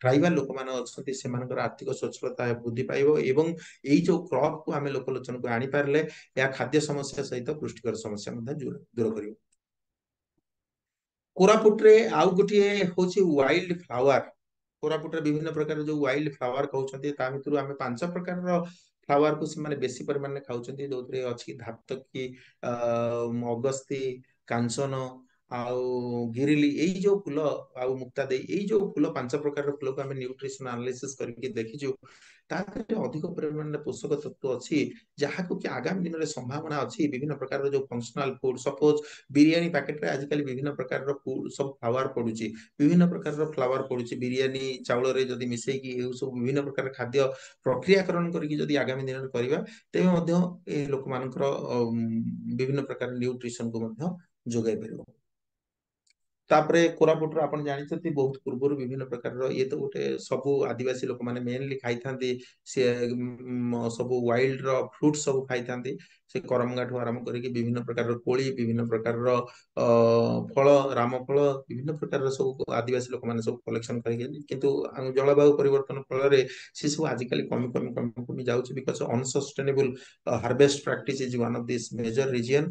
ଟ୍ରାଇବାଲ ଲୋକମାନେ ଅଛନ୍ତି ସେମାନଙ୍କର ଆର୍ଥିକ ସ୍ୱଚ୍ଛଳତା ବୃଦ୍ଧି ପାଇବ ଏବଂ ଏଇ ଯୋଉ କ୍ରପକୁ ଆମେ ଲୋକଲୋଚନକୁ ଆଣିପାରିଲେ ଏହା ଖାଦ୍ୟ ସମସ୍ୟା ସହିତ ପୁଷ୍ଟିକର ସମସ୍ୟା ମଧ୍ୟ ଦୂର କରିବ କୋରାପୁଟରେ ଆଉ ଗୋଟିଏ ହଉଛି ୱାଇଲ୍ଡ ଫ୍ଲାୱାର କୋରାପୁଟରେ ବିଭିନ୍ନ ପ୍ରକାର ଯୋଉ ୱାଇଲ୍ଡ ଫ୍ଲାୱାର କହୁଛନ୍ତି ତା ଭିତରୁ ଆମେ ପାଞ୍ଚ ପ୍ରକାରର ଫ୍ଲାୱାରକୁ ସେମାନେ ବେଶୀ ପରିମାଣରେ ଖାଉଛନ୍ତି ଯୋଉଥିରେ ଅଛି ଧାତକି ଅଗସ୍ତି କାଞ୍ଚନ ଆଉ ଗିରିଲି ଏଇ ଯୋଉ ଫୁଲ ଆଉ ମୁକ୍ତା ଦେଇ ଏଇ ଯୋଉ ଫୁଲ ପାଞ୍ଚ ପ୍ରକାରର ଫୁଲକୁ ଆମେ ନ୍ୟୁଟ୍ରିସନ ଆନାଲିସିସ୍ କରିକି ଦେଖିଛୁ ତା ଦେହରେ ଅଧିକ ପରିମାଣରେ ପୋଷକ ତତ୍ଵ ଅଛି ଯାହାକୁ କି ଆଗାମୀ ଦିନରେ ସମ୍ଭାବନା ଅଛି ବିଭିନ୍ନ ପ୍ରକାରର ଯୋଉ ଫଙ୍କସନାଲ ଫୁଡ ସପୋଜ ବିରିୟାନୀ ପ୍ୟାକେଟରେ ଆଜିକାଲି ବିଭିନ୍ନ ପ୍ରକାରର ଫୁଡ ସବୁ ଫ୍ଲାୱାର ପଡୁଛି ବିଭିନ୍ନ ପ୍ରକାରର ଫ୍ଲାୱାର ପଡୁଛି ବିରିୟାନୀ ଚାଉଳରେ ଯଦି ମିଶେଇକି ଏଇ ସବୁ ବିଭିନ୍ନ ପ୍ରକାର ଖାଦ୍ୟ ପ୍ରକ୍ରିୟାକରଣ କରିକି ଯଦି ଆଗାମୀ ଦିନରେ କରିବା ତେବେ ମଧ୍ୟ ଏ ଲୋକମାନଙ୍କର ବିଭିନ୍ନ ପ୍ରକାର ନ୍ୟୁଟ୍ରିସନକୁ ମଧ୍ୟ ଯୋଗାଇ ପାରିବ ତାପରେ କୋରାପୁଟର ଆପଣ ଜାଣିଛନ୍ତି ବହୁତ ପୂର୍ବରୁ ବିଭିନ୍ନ ପ୍ରକାରର ଇଏ ତ ଗୋଟେ ସବୁ ଆଦିବାସୀ ଲୋକମାନେ ମେନଲି ଖାଇଥାନ୍ତି ସିଏ ସବୁ ୱାଇଲ୍ଡର ଫ୍ରୁଟ ସବୁ ଖାଇଥାନ୍ତି ସେ କରମଗାଠୁ ଆରମ୍ଭ କରିକି ବିଭିନ୍ନ ପ୍ରକାରର କୋଳି ବିଭିନ୍ନ ପ୍ରକାରର ଫଳ ରାମଫଳ ବିଭିନ୍ନ ପ୍ରକାରର ସବୁ ଆଦିବାସୀ ଲୋକମାନେ ସବୁ କଲେକ୍ସନ କରିକି କିନ୍ତୁ ଜଳବାୟୁ ପରିବର୍ତ୍ତନ ଫଳରେ ସେ ସବୁ ଆଜିକାଲି କମି କମି କମି କମି ଯାଉଛି because unsustainable harvest practice is one of this major region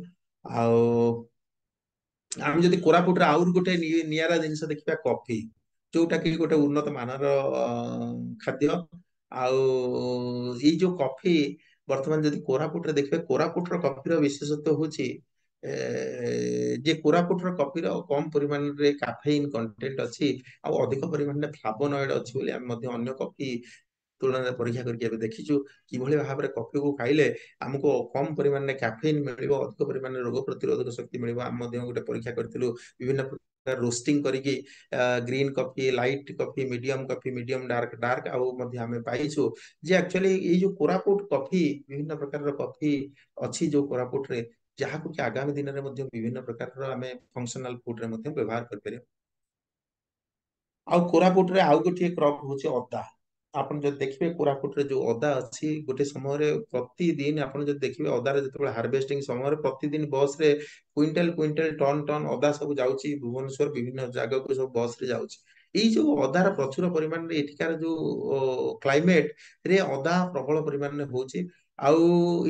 ଆଉ ଆମେ ଯଦି କୋରାପୁଟର ଆହୁରି ଗୋଟେ ନିଆରା ଜିନିଷ ଦେଖିବା କଫି ଯୋଉଟା କି ଗୋଟେ ଉନ୍ନତ ମାନର ଖାଦ୍ୟ ଆଉ ଏଇ ଯୋଉ କଫି ବର୍ତ୍ତମାନ ଯଦି କୋରାପୁଟରେ ଦେଖିବେ କୋରାପୁଟର କଫିର ବିଶେଷତ୍ୱ ହଉଛି ଯେ କୋରାପୁଟର କଫିର କମ ପରିମାଣରେ କାଫେଇନ କଣ୍ଟେଣ୍ଟ ଅଛି ଆଉ ଅଧିକ ପରିମାଣରେ ଫ୍ଲାଭୋନଏଡ ଅଛି ବୋଲି ଆମେ ମଧ୍ୟ ଅନ୍ୟ କଫି तुलना परीक्षा कर देखीचु कि भाव को खाइले आमको कम परिमाण में कैफेन मिल अधिक रोग प्रतिरोधक शक्ति मिल गोटे परीक्षा कर विभिन्न रोस्टिंग करी green coffee light coffee medium coffee medium dark dark आम पाई जे एक्चुअली ये कोरापुट कॉफी विभिन्न प्रकार कॉफी अच्छी जो कोरापुट रे जहाँ कि आगामी दिन में विभिन्न प्रकार फंक्शनल फुड रे व्यवहार कर पार आउ कोरापुट रे आउ गोटे क्रप हूँ अदा ଆପଣ ଯଦି ଦେଖିବେ କୋରାପୁଟରେ ଯୋଉ ଅଦା ଅଛି ଗୋଟେ ସମୟରେ ପ୍ରତିଦିନ ଆପଣ ଯଦି ଦେଖିବେ ଅଦାରେ ଯେତେବେଳେ ହାରଭେଷ୍ଟିଂ ସମୟରେ ପ୍ରତିଦିନ ବସ୍ରେ କୁଇଣ୍ଟାଲ କୁଇଣ୍ଟାଲ ଟନ୍ ଟନ୍ ଅଦା ସବୁ ଯାଉଛି ଭୁବନେଶ୍ୱର ବିଭିନ୍ନ ଜାଗାକୁ ସବୁ ବସ୍ରେ ଯାଉଛି ଏଇ ଯୋଉ ଅଦାର ପ୍ରଚୁର ପରିମାଣରେ ଏଠିକାର ଯୋଉ କ୍ଲାଇମେଟରେ ଅଦା ପ୍ରବଳ ପରିମାଣରେ ହଉଛି ଆଉ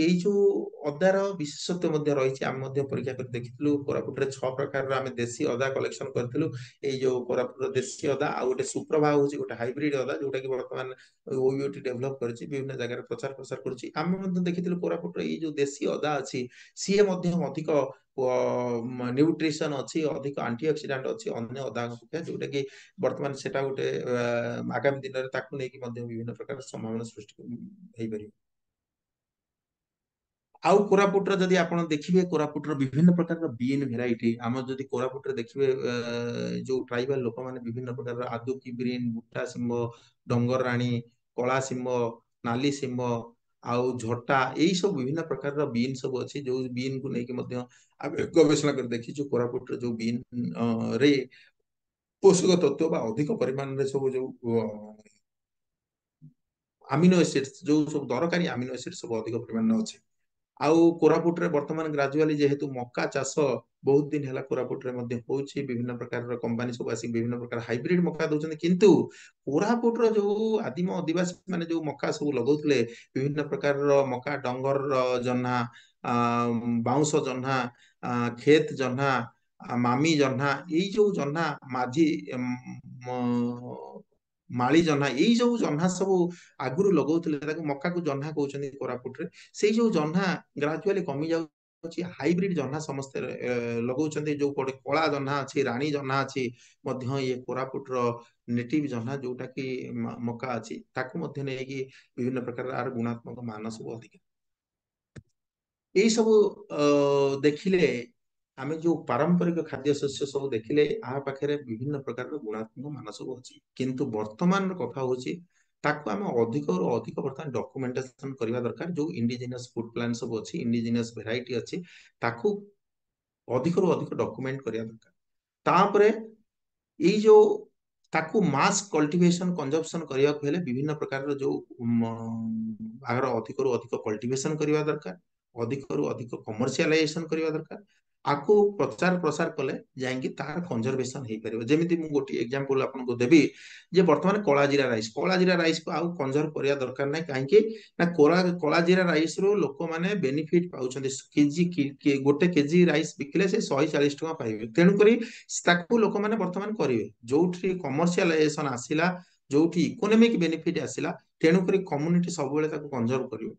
ଏଇ ଯୋଉ ଅଦାର ବିଶେଷତ୍ୱ ମଧ୍ୟ ରହିଛି ଆମେ ମଧ୍ୟ ପରୀକ୍ଷା କରି ଦେଖିଥିଲୁ କୋରାପୁଟରେ ଛଅ ପ୍ରକାରର ଆମେ ଦେଶୀ ଅଦା କଲେକ୍ସନ କରିଥିଲୁ ଏଇ ଯୋଉ କୋରାପୁଟର ଦେଶୀ ଅଦା ଆଉ ଗୋଟେ ସୁପ୍ରଭା ହଉଛି ଗୋଟେ ହାଇବ୍ରିଡ୍ ଅଦା ଯୋଉଟା କି ବର୍ତ୍ତମାନ ଓୟୁଟି ଡେଭଲପ କରିଛି ବିଭିନ୍ନ ଜାଗାରେ ପ୍ରଚାର ପ୍ରସାର କରୁଛି ଆମେ ମଧ୍ୟ ଦେଖିଥିଲୁ କୋରାପୁଟର ଏଇ ଯୋଉ ଦେଶୀ ଅଦା ଅଛି ସିଏ ମଧ୍ୟ ଅଧିକ ନ୍ୟୁଟ୍ରିସନ ଅଛି ଅଧିକ ଆଣ୍ଟି ଅକ୍ସିଡାଣ୍ଟ ଅଛି ଅନ୍ୟ ଅଦା ଅପେକ୍ଷା ଯୋଉଟା ବର୍ତ୍ତମାନ ସେଟା ଗୋଟେ ଆଗାମୀ ଦିନରେ ତାକୁ ନେଇକି ମଧ୍ୟ ବିଭିନ୍ନ ପ୍ରକାର ସମ୍ଭାବନା ସୃଷ୍ଟି ହେଇପାରିବ ଆଉ କୋରାପୁଟର ଯଦି ଆପଣ ଦେଖିବେ କୋରାପୁଟର ବିଭିନ୍ନ ପ୍ରକାରର ବିନ୍ ଭେରାଇଟି ଆମର ଯଦି କୋରାପୁଟରେ ଦେଖିବେ ଯୋଉ ଟ୍ରାଇବାଲ ଲୋକମାନେ ବିଭିନ୍ନ ପ୍ରକାରର ଆଦୁକି ବିନ୍ ବୁଟା ଶିମ୍ବ ଡଙ୍ଗରାଣୀ କଳା ସିମ୍ବ ନାଲି ସିମ୍ବ ଆଉ ଝଟା ଏଇସବୁ ବିଭିନ୍ନ ପ୍ରକାରର ବିନ୍ ସବୁ ଅଛି ଯୋଉ ବିନ୍କୁ ନେଇକି ମଧ୍ୟ ଆମେ ଗବେଷଣା କରି ଦେଖିଛୁ କୋରାପୁଟର ଯୋଉ ବିନ୍ ରେ ପୋଷକ ତତ୍ଵ ବା ଅଧିକ ପରିମାଣରେ ସବୁ ଯୋଉ ଆମିନୋ ଏସିଡ୍ ଯୋଉ ସବୁ ଦରକାରୀ ଆମିନୋ ଏସିଡ୍ ସବୁ ଅଧିକ ପରିମାଣରେ ଅଛି ଆଉ କୋରାପୁଟରେ ବର୍ତ୍ତମାନ ଗ୍ରାଜୁଆଲି ଯେହେତୁ ମକା ଚାଷ ବହୁତ ଦିନ ହେଲା କୋରାପୁଟରେ ମଧ୍ୟ ହଉଛି ବିଭିନ୍ନ ପ୍ରକାରର କମ୍ପାନୀ ସବୁ ଆସିକି ବିଭିନ୍ନ ପ୍ରକାର ହାଇବ୍ରିଡ୍ ମକା ଦଉଛନ୍ତି କିନ୍ତୁ କୋରାପୁଟର ଯୋଉ ଆଦିମ ଅଧିବାସୀ ମାନେ ଯୋଉ ମକା ସବୁ ଲଗଉଥିଲେ ବିଭିନ୍ନ ପ୍ରକାରର ମକା ଡଙ୍ଗରର ଜହ୍ନା ବାଉଁଶ ଜହ୍ନା କ୍ଷେତ ଜହ୍ନା ମାମି ଜହ୍ନା ଏଇ ଯୋଉ ଜହ୍ନା ମାଝି ମାଳି ଜହ୍ନା ଏଇ ଯୋଉ ଜହ୍ନା ସବୁ ଆଗରୁ ଲଗଉଥିଲେ ତାକୁ ମକାକୁ ଜହ୍ନା କହୁଛନ୍ତି କୋରାପୁଟରେ ସେଇ ଯୋଉ ଜହ୍ନା ଗ୍ରାଜୁଆଲି କମି ଯାଉଛି ହାଇବ୍ରିଡ ଜହ୍ନା ସମସ୍ତେ ଲଗଉଛନ୍ତି ଯୋଉ ଗୋଟେ କଳା ଜହ୍ନା ଅଛି ରାଣୀ ଜହ୍ନା ଅଛି ମଧ୍ୟ ଇଏ କୋରାପୁଟର ନେଟିଭ ଜହ୍ନା ଯୋଉଟା ମକା ଅଛି ତାକୁ ମଧ୍ୟ ନେଇକି ବିଭିନ୍ନ ପ୍ରକାର ଆର ଗୁଣାତ୍ମକ ମାନ ସବୁ ଅଧିକ ଏଇ ସବୁ ଦେଖିଲେ ଆମେ ଯୋଉ ପାରମ୍ପରିକ ଖାଦ୍ୟଶସ୍ୟ ସବୁ ଦେଖିଲେ ଏହା ପାଖରେ ବିଭିନ୍ନ ପ୍ରକାରର ଗୁଣାତ୍ମକ ମାନ ସବୁ ଅଛି କିନ୍ତୁ ବର୍ତ୍ତମାନର କଥା ହଉଛି ତାକୁ ଆମେ ଅଧିକରୁ ଅଧିକ ବର୍ତ୍ତମାନ ଡକୁମେଣ୍ଟେସନ କରିବା ଦରକାର ଯୋଉ ଇଣ୍ଡିଜିନିୟସ ଫୁଡ ପ୍ଲାନ୍ ସବୁ ଅଛି ଇଣ୍ଡିଜିନିୟସ ଭେରାଇଟି ଅଛି ତାକୁ ଅଧିକରୁ ଅଧିକ ଡକୁମେଣ୍ଟ କରିବା ଦରକାର ତାପରେ ଏଇ ଯୋଉ ତାକୁ ମାସ୍ କଲ୍ଟିଭେସନ କନଜମ୍ପସନ କରିବାକୁ ହେଲେ ବିଭିନ୍ନ ପ୍ରକାରର ଯୋଉ ଆଗର ଅଧିକରୁ ଅଧିକ କଲ୍ଟିଭେସନ କରିବା ଦରକାର ଅଧିକରୁ ଅଧିକ କମର୍ସିଆଲାଇଜେସନ କରିବା ଦରକାର ଆକୁ ପ୍ରଚାର ପ୍ରସାର କଲେ ଯାଇକି ତାହାର କଞ୍ଜରଭେସନ ହେଇପାରିବ ଯେମିତି ମୁଁ ଗୋଟିଏ ଏକ୍ଜାମ୍ପଲ ଆପଣଙ୍କୁ ଦେବି ଯେ ବର୍ତ୍ତମାନ କଳାଜିରା ରାଇସ୍ କଳାଜିରା ରାଇସ୍କୁ ଆଉ କଞ୍ଜର୍ଭ କରିବା ଦରକାର ନାହିଁ କାହିଁକି ନା କଳା କଳାଜିରା ରାଇସ୍ରୁ ଲୋକମାନେ ବେନିଫିଟ୍ ପାଉଛନ୍ତି କେଜି ଗୋଟେ କେଜି ରାଇସ୍ ବିକିଲେ ସେ ଶହେ ଚାଳିଶ ଟଙ୍କା ପାଇବେ ତେଣୁକରି ତାକୁ ଲୋକମାନେ ବର୍ତ୍ତମାନ କରିବେ ଯୋଉଠି କମର୍ସିଆଲାଇଜେସନ ଆସିଲା ଯୋଉଠି ଇକୋନୋମିକ ବେନିଫିଟ ଆସିଲା ତେଣୁକରି କମ୍ୟୁନିଟି ସବୁବେଳେ ତାକୁ କଞ୍ଜର୍ଭ କରିବ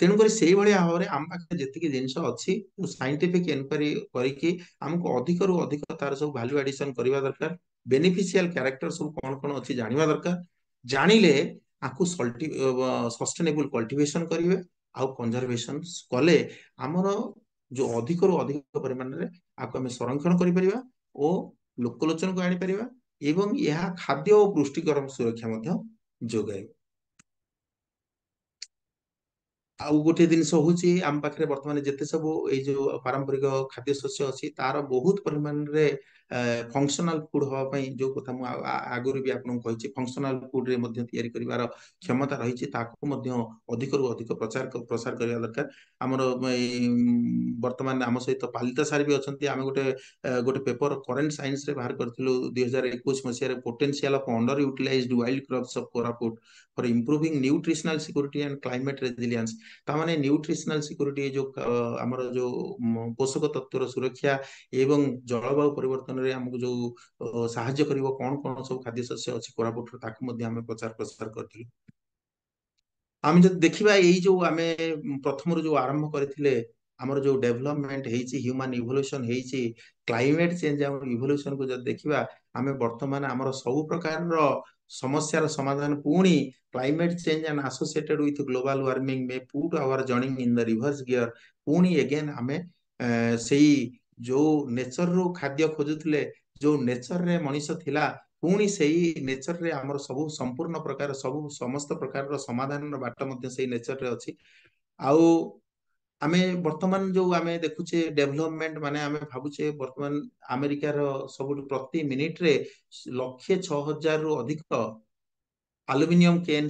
ତେଣୁକରି ସେଇଭଳି ଭାବରେ ଆମ ପାଖରେ ଯେତିକି ଜିନିଷ ଅଛି ସାଇଣ୍ଟିଫିକ ଏନକ୍ୱାରି କରିକି ଆମକୁ ଅଧିକରୁ ଅଧିକ ତାର ସବୁ ଭାଲ୍ୟୁ ଆଡିସନ କରିବା ଦରକାର ବେନିଫିସିଆଲ କ୍ୟାରେକ୍ଟର ସବୁ କଣ କଣ ଅଛି ଜାଣିବା ଦରକାର ଜାଣିଲେ ଆକୁ ସଷ୍ଟେନେବୁଲ କଲ୍ଟିଭେସନ କରିବେ ଆଉ କନଜରଭେସନ କଲେ ଆମର ଯୋଉ ଅଧିକରୁ ଅଧିକ ପରିମାଣରେ ଆକୁ ଆମେ ସଂରକ୍ଷଣ କରିପାରିବା ଓ ଲୋକଲୋଚନକୁ ଆଣିପାରିବା ଏବଂ ଏହା ଖାଦ୍ୟ ଓ ପୃଷ୍ଟିକର ସୁରକ୍ଷା ମଧ୍ୟ ଯୋଗାଇବ ଆଉ ଗୋଟେ ଜିନିଷ ହଉଛି ଆମ ପାଖରେ ବର୍ତ୍ତମାନ ଯେତେ ସବୁ ଏଇ ଯୋଉ ପାରମ୍ପରିକ ଖାଦ୍ୟ ଶସ୍ୟ ଅଛି ତାର ବହୁତ ପରିମାଣରେ ଫଙ୍କସନାଲ ଫୁଡ୍ ହେବା ପାଇଁ ଯେଉଁ କଥା ମୁଁ ଆଗରୁ ବି ଆପଣଙ୍କୁ କହିଛି ଫଙ୍କସନାଲ ଫୁଡ୍ରେ ମଧ୍ୟ ତିଆରି କରିବାର କ୍ଷମତା ରହିଛି ତାକୁ ମଧ୍ୟ ଅଧିକରୁ ଅଧିକ ପ୍ରଚାର ପ୍ରସାର କରିବା ଦରକାର ଆମର ବର୍ତ୍ତମାନ ଆମ ସହିତ ପାଲିତା ସାର୍ ବି ଅଛନ୍ତି ଆମେ ଗୋଟେ ଗୋଟେ ପେପର କରେଣ୍ଟ ସାଇନ୍ସରେ ବାହାର କରିଥିଲୁ ଦୁଇ ହଜାର ଏକୋଇଶ ମସିହାରେ potential of under utilised wild crops of Koraput for improving nutritional security and climate resilience ତାମାନେ ନ୍ୟୁଟ୍ରିସନାଲ ସିକ୍ୟୁରିଟି ଯେଉଁ ଆମର ଯେଉଁ ପୋଷକ ତତ୍ତ୍ୱର ସୁରକ୍ଷା ଏବଂ ଜଳବାୟୁ ପରିବର୍ତ୍ତନ ଉତ୍ପାଦନରେ ଆମକୁ ଯୋଉ ସାହାଯ୍ୟ କରିବ କଣ କଣ ସବୁ ଖାଦ୍ୟ ଶସ୍ୟ ଅଛି କୋରାପୁଟରେ ତାକୁ ମଧ୍ୟ ଆମେ ପ୍ରଚାର ପ୍ରସାର କରିଥିଲୁ ଆମେ ଯଦି ଦେଖିବା ଏଇ ଯୋଉ ଆମେ ପ୍ରଥମରୁ ଯୋଉ ଆରମ୍ଭ କରିଥିଲେ ଆମର ଯୋଉ ଡେଭଲପମେଣ୍ଟ ହେଇଛି ହ୍ୟୁମାନ ଇଭଲ୍ୟୁସନ ହେଇଛି କ୍ଲାଇମେଟ ଚେଞ୍ଜ ଆମର ଇଭଲ୍ୟୁସନକୁ ଯଦି ଦେଖିବା ଆମେ ବର୍ତ୍ତମାନ ଆମର ସବୁ ପ୍ରକାରର ସମସ୍ୟାର ସମାଧାନ ପୁଣି climate change and associated with global warming may put our journey in the reverse gear ପୁଣି ଏଗେନ୍ ଆମେ ସେଇ जो नेचर रु खाद्य खोजुले जो नेचर ले मनिस नेचर रे नेचरे सब संपूर्ण प्रकार सब समस्त प्रकार समाधान नेचर रे नेचरे आउ आउँ बर्तमान जो आम देखुछ डेभलपमेन्ट रो सब प्रति मिनट्रे लक्ष छजारु अधिक आर के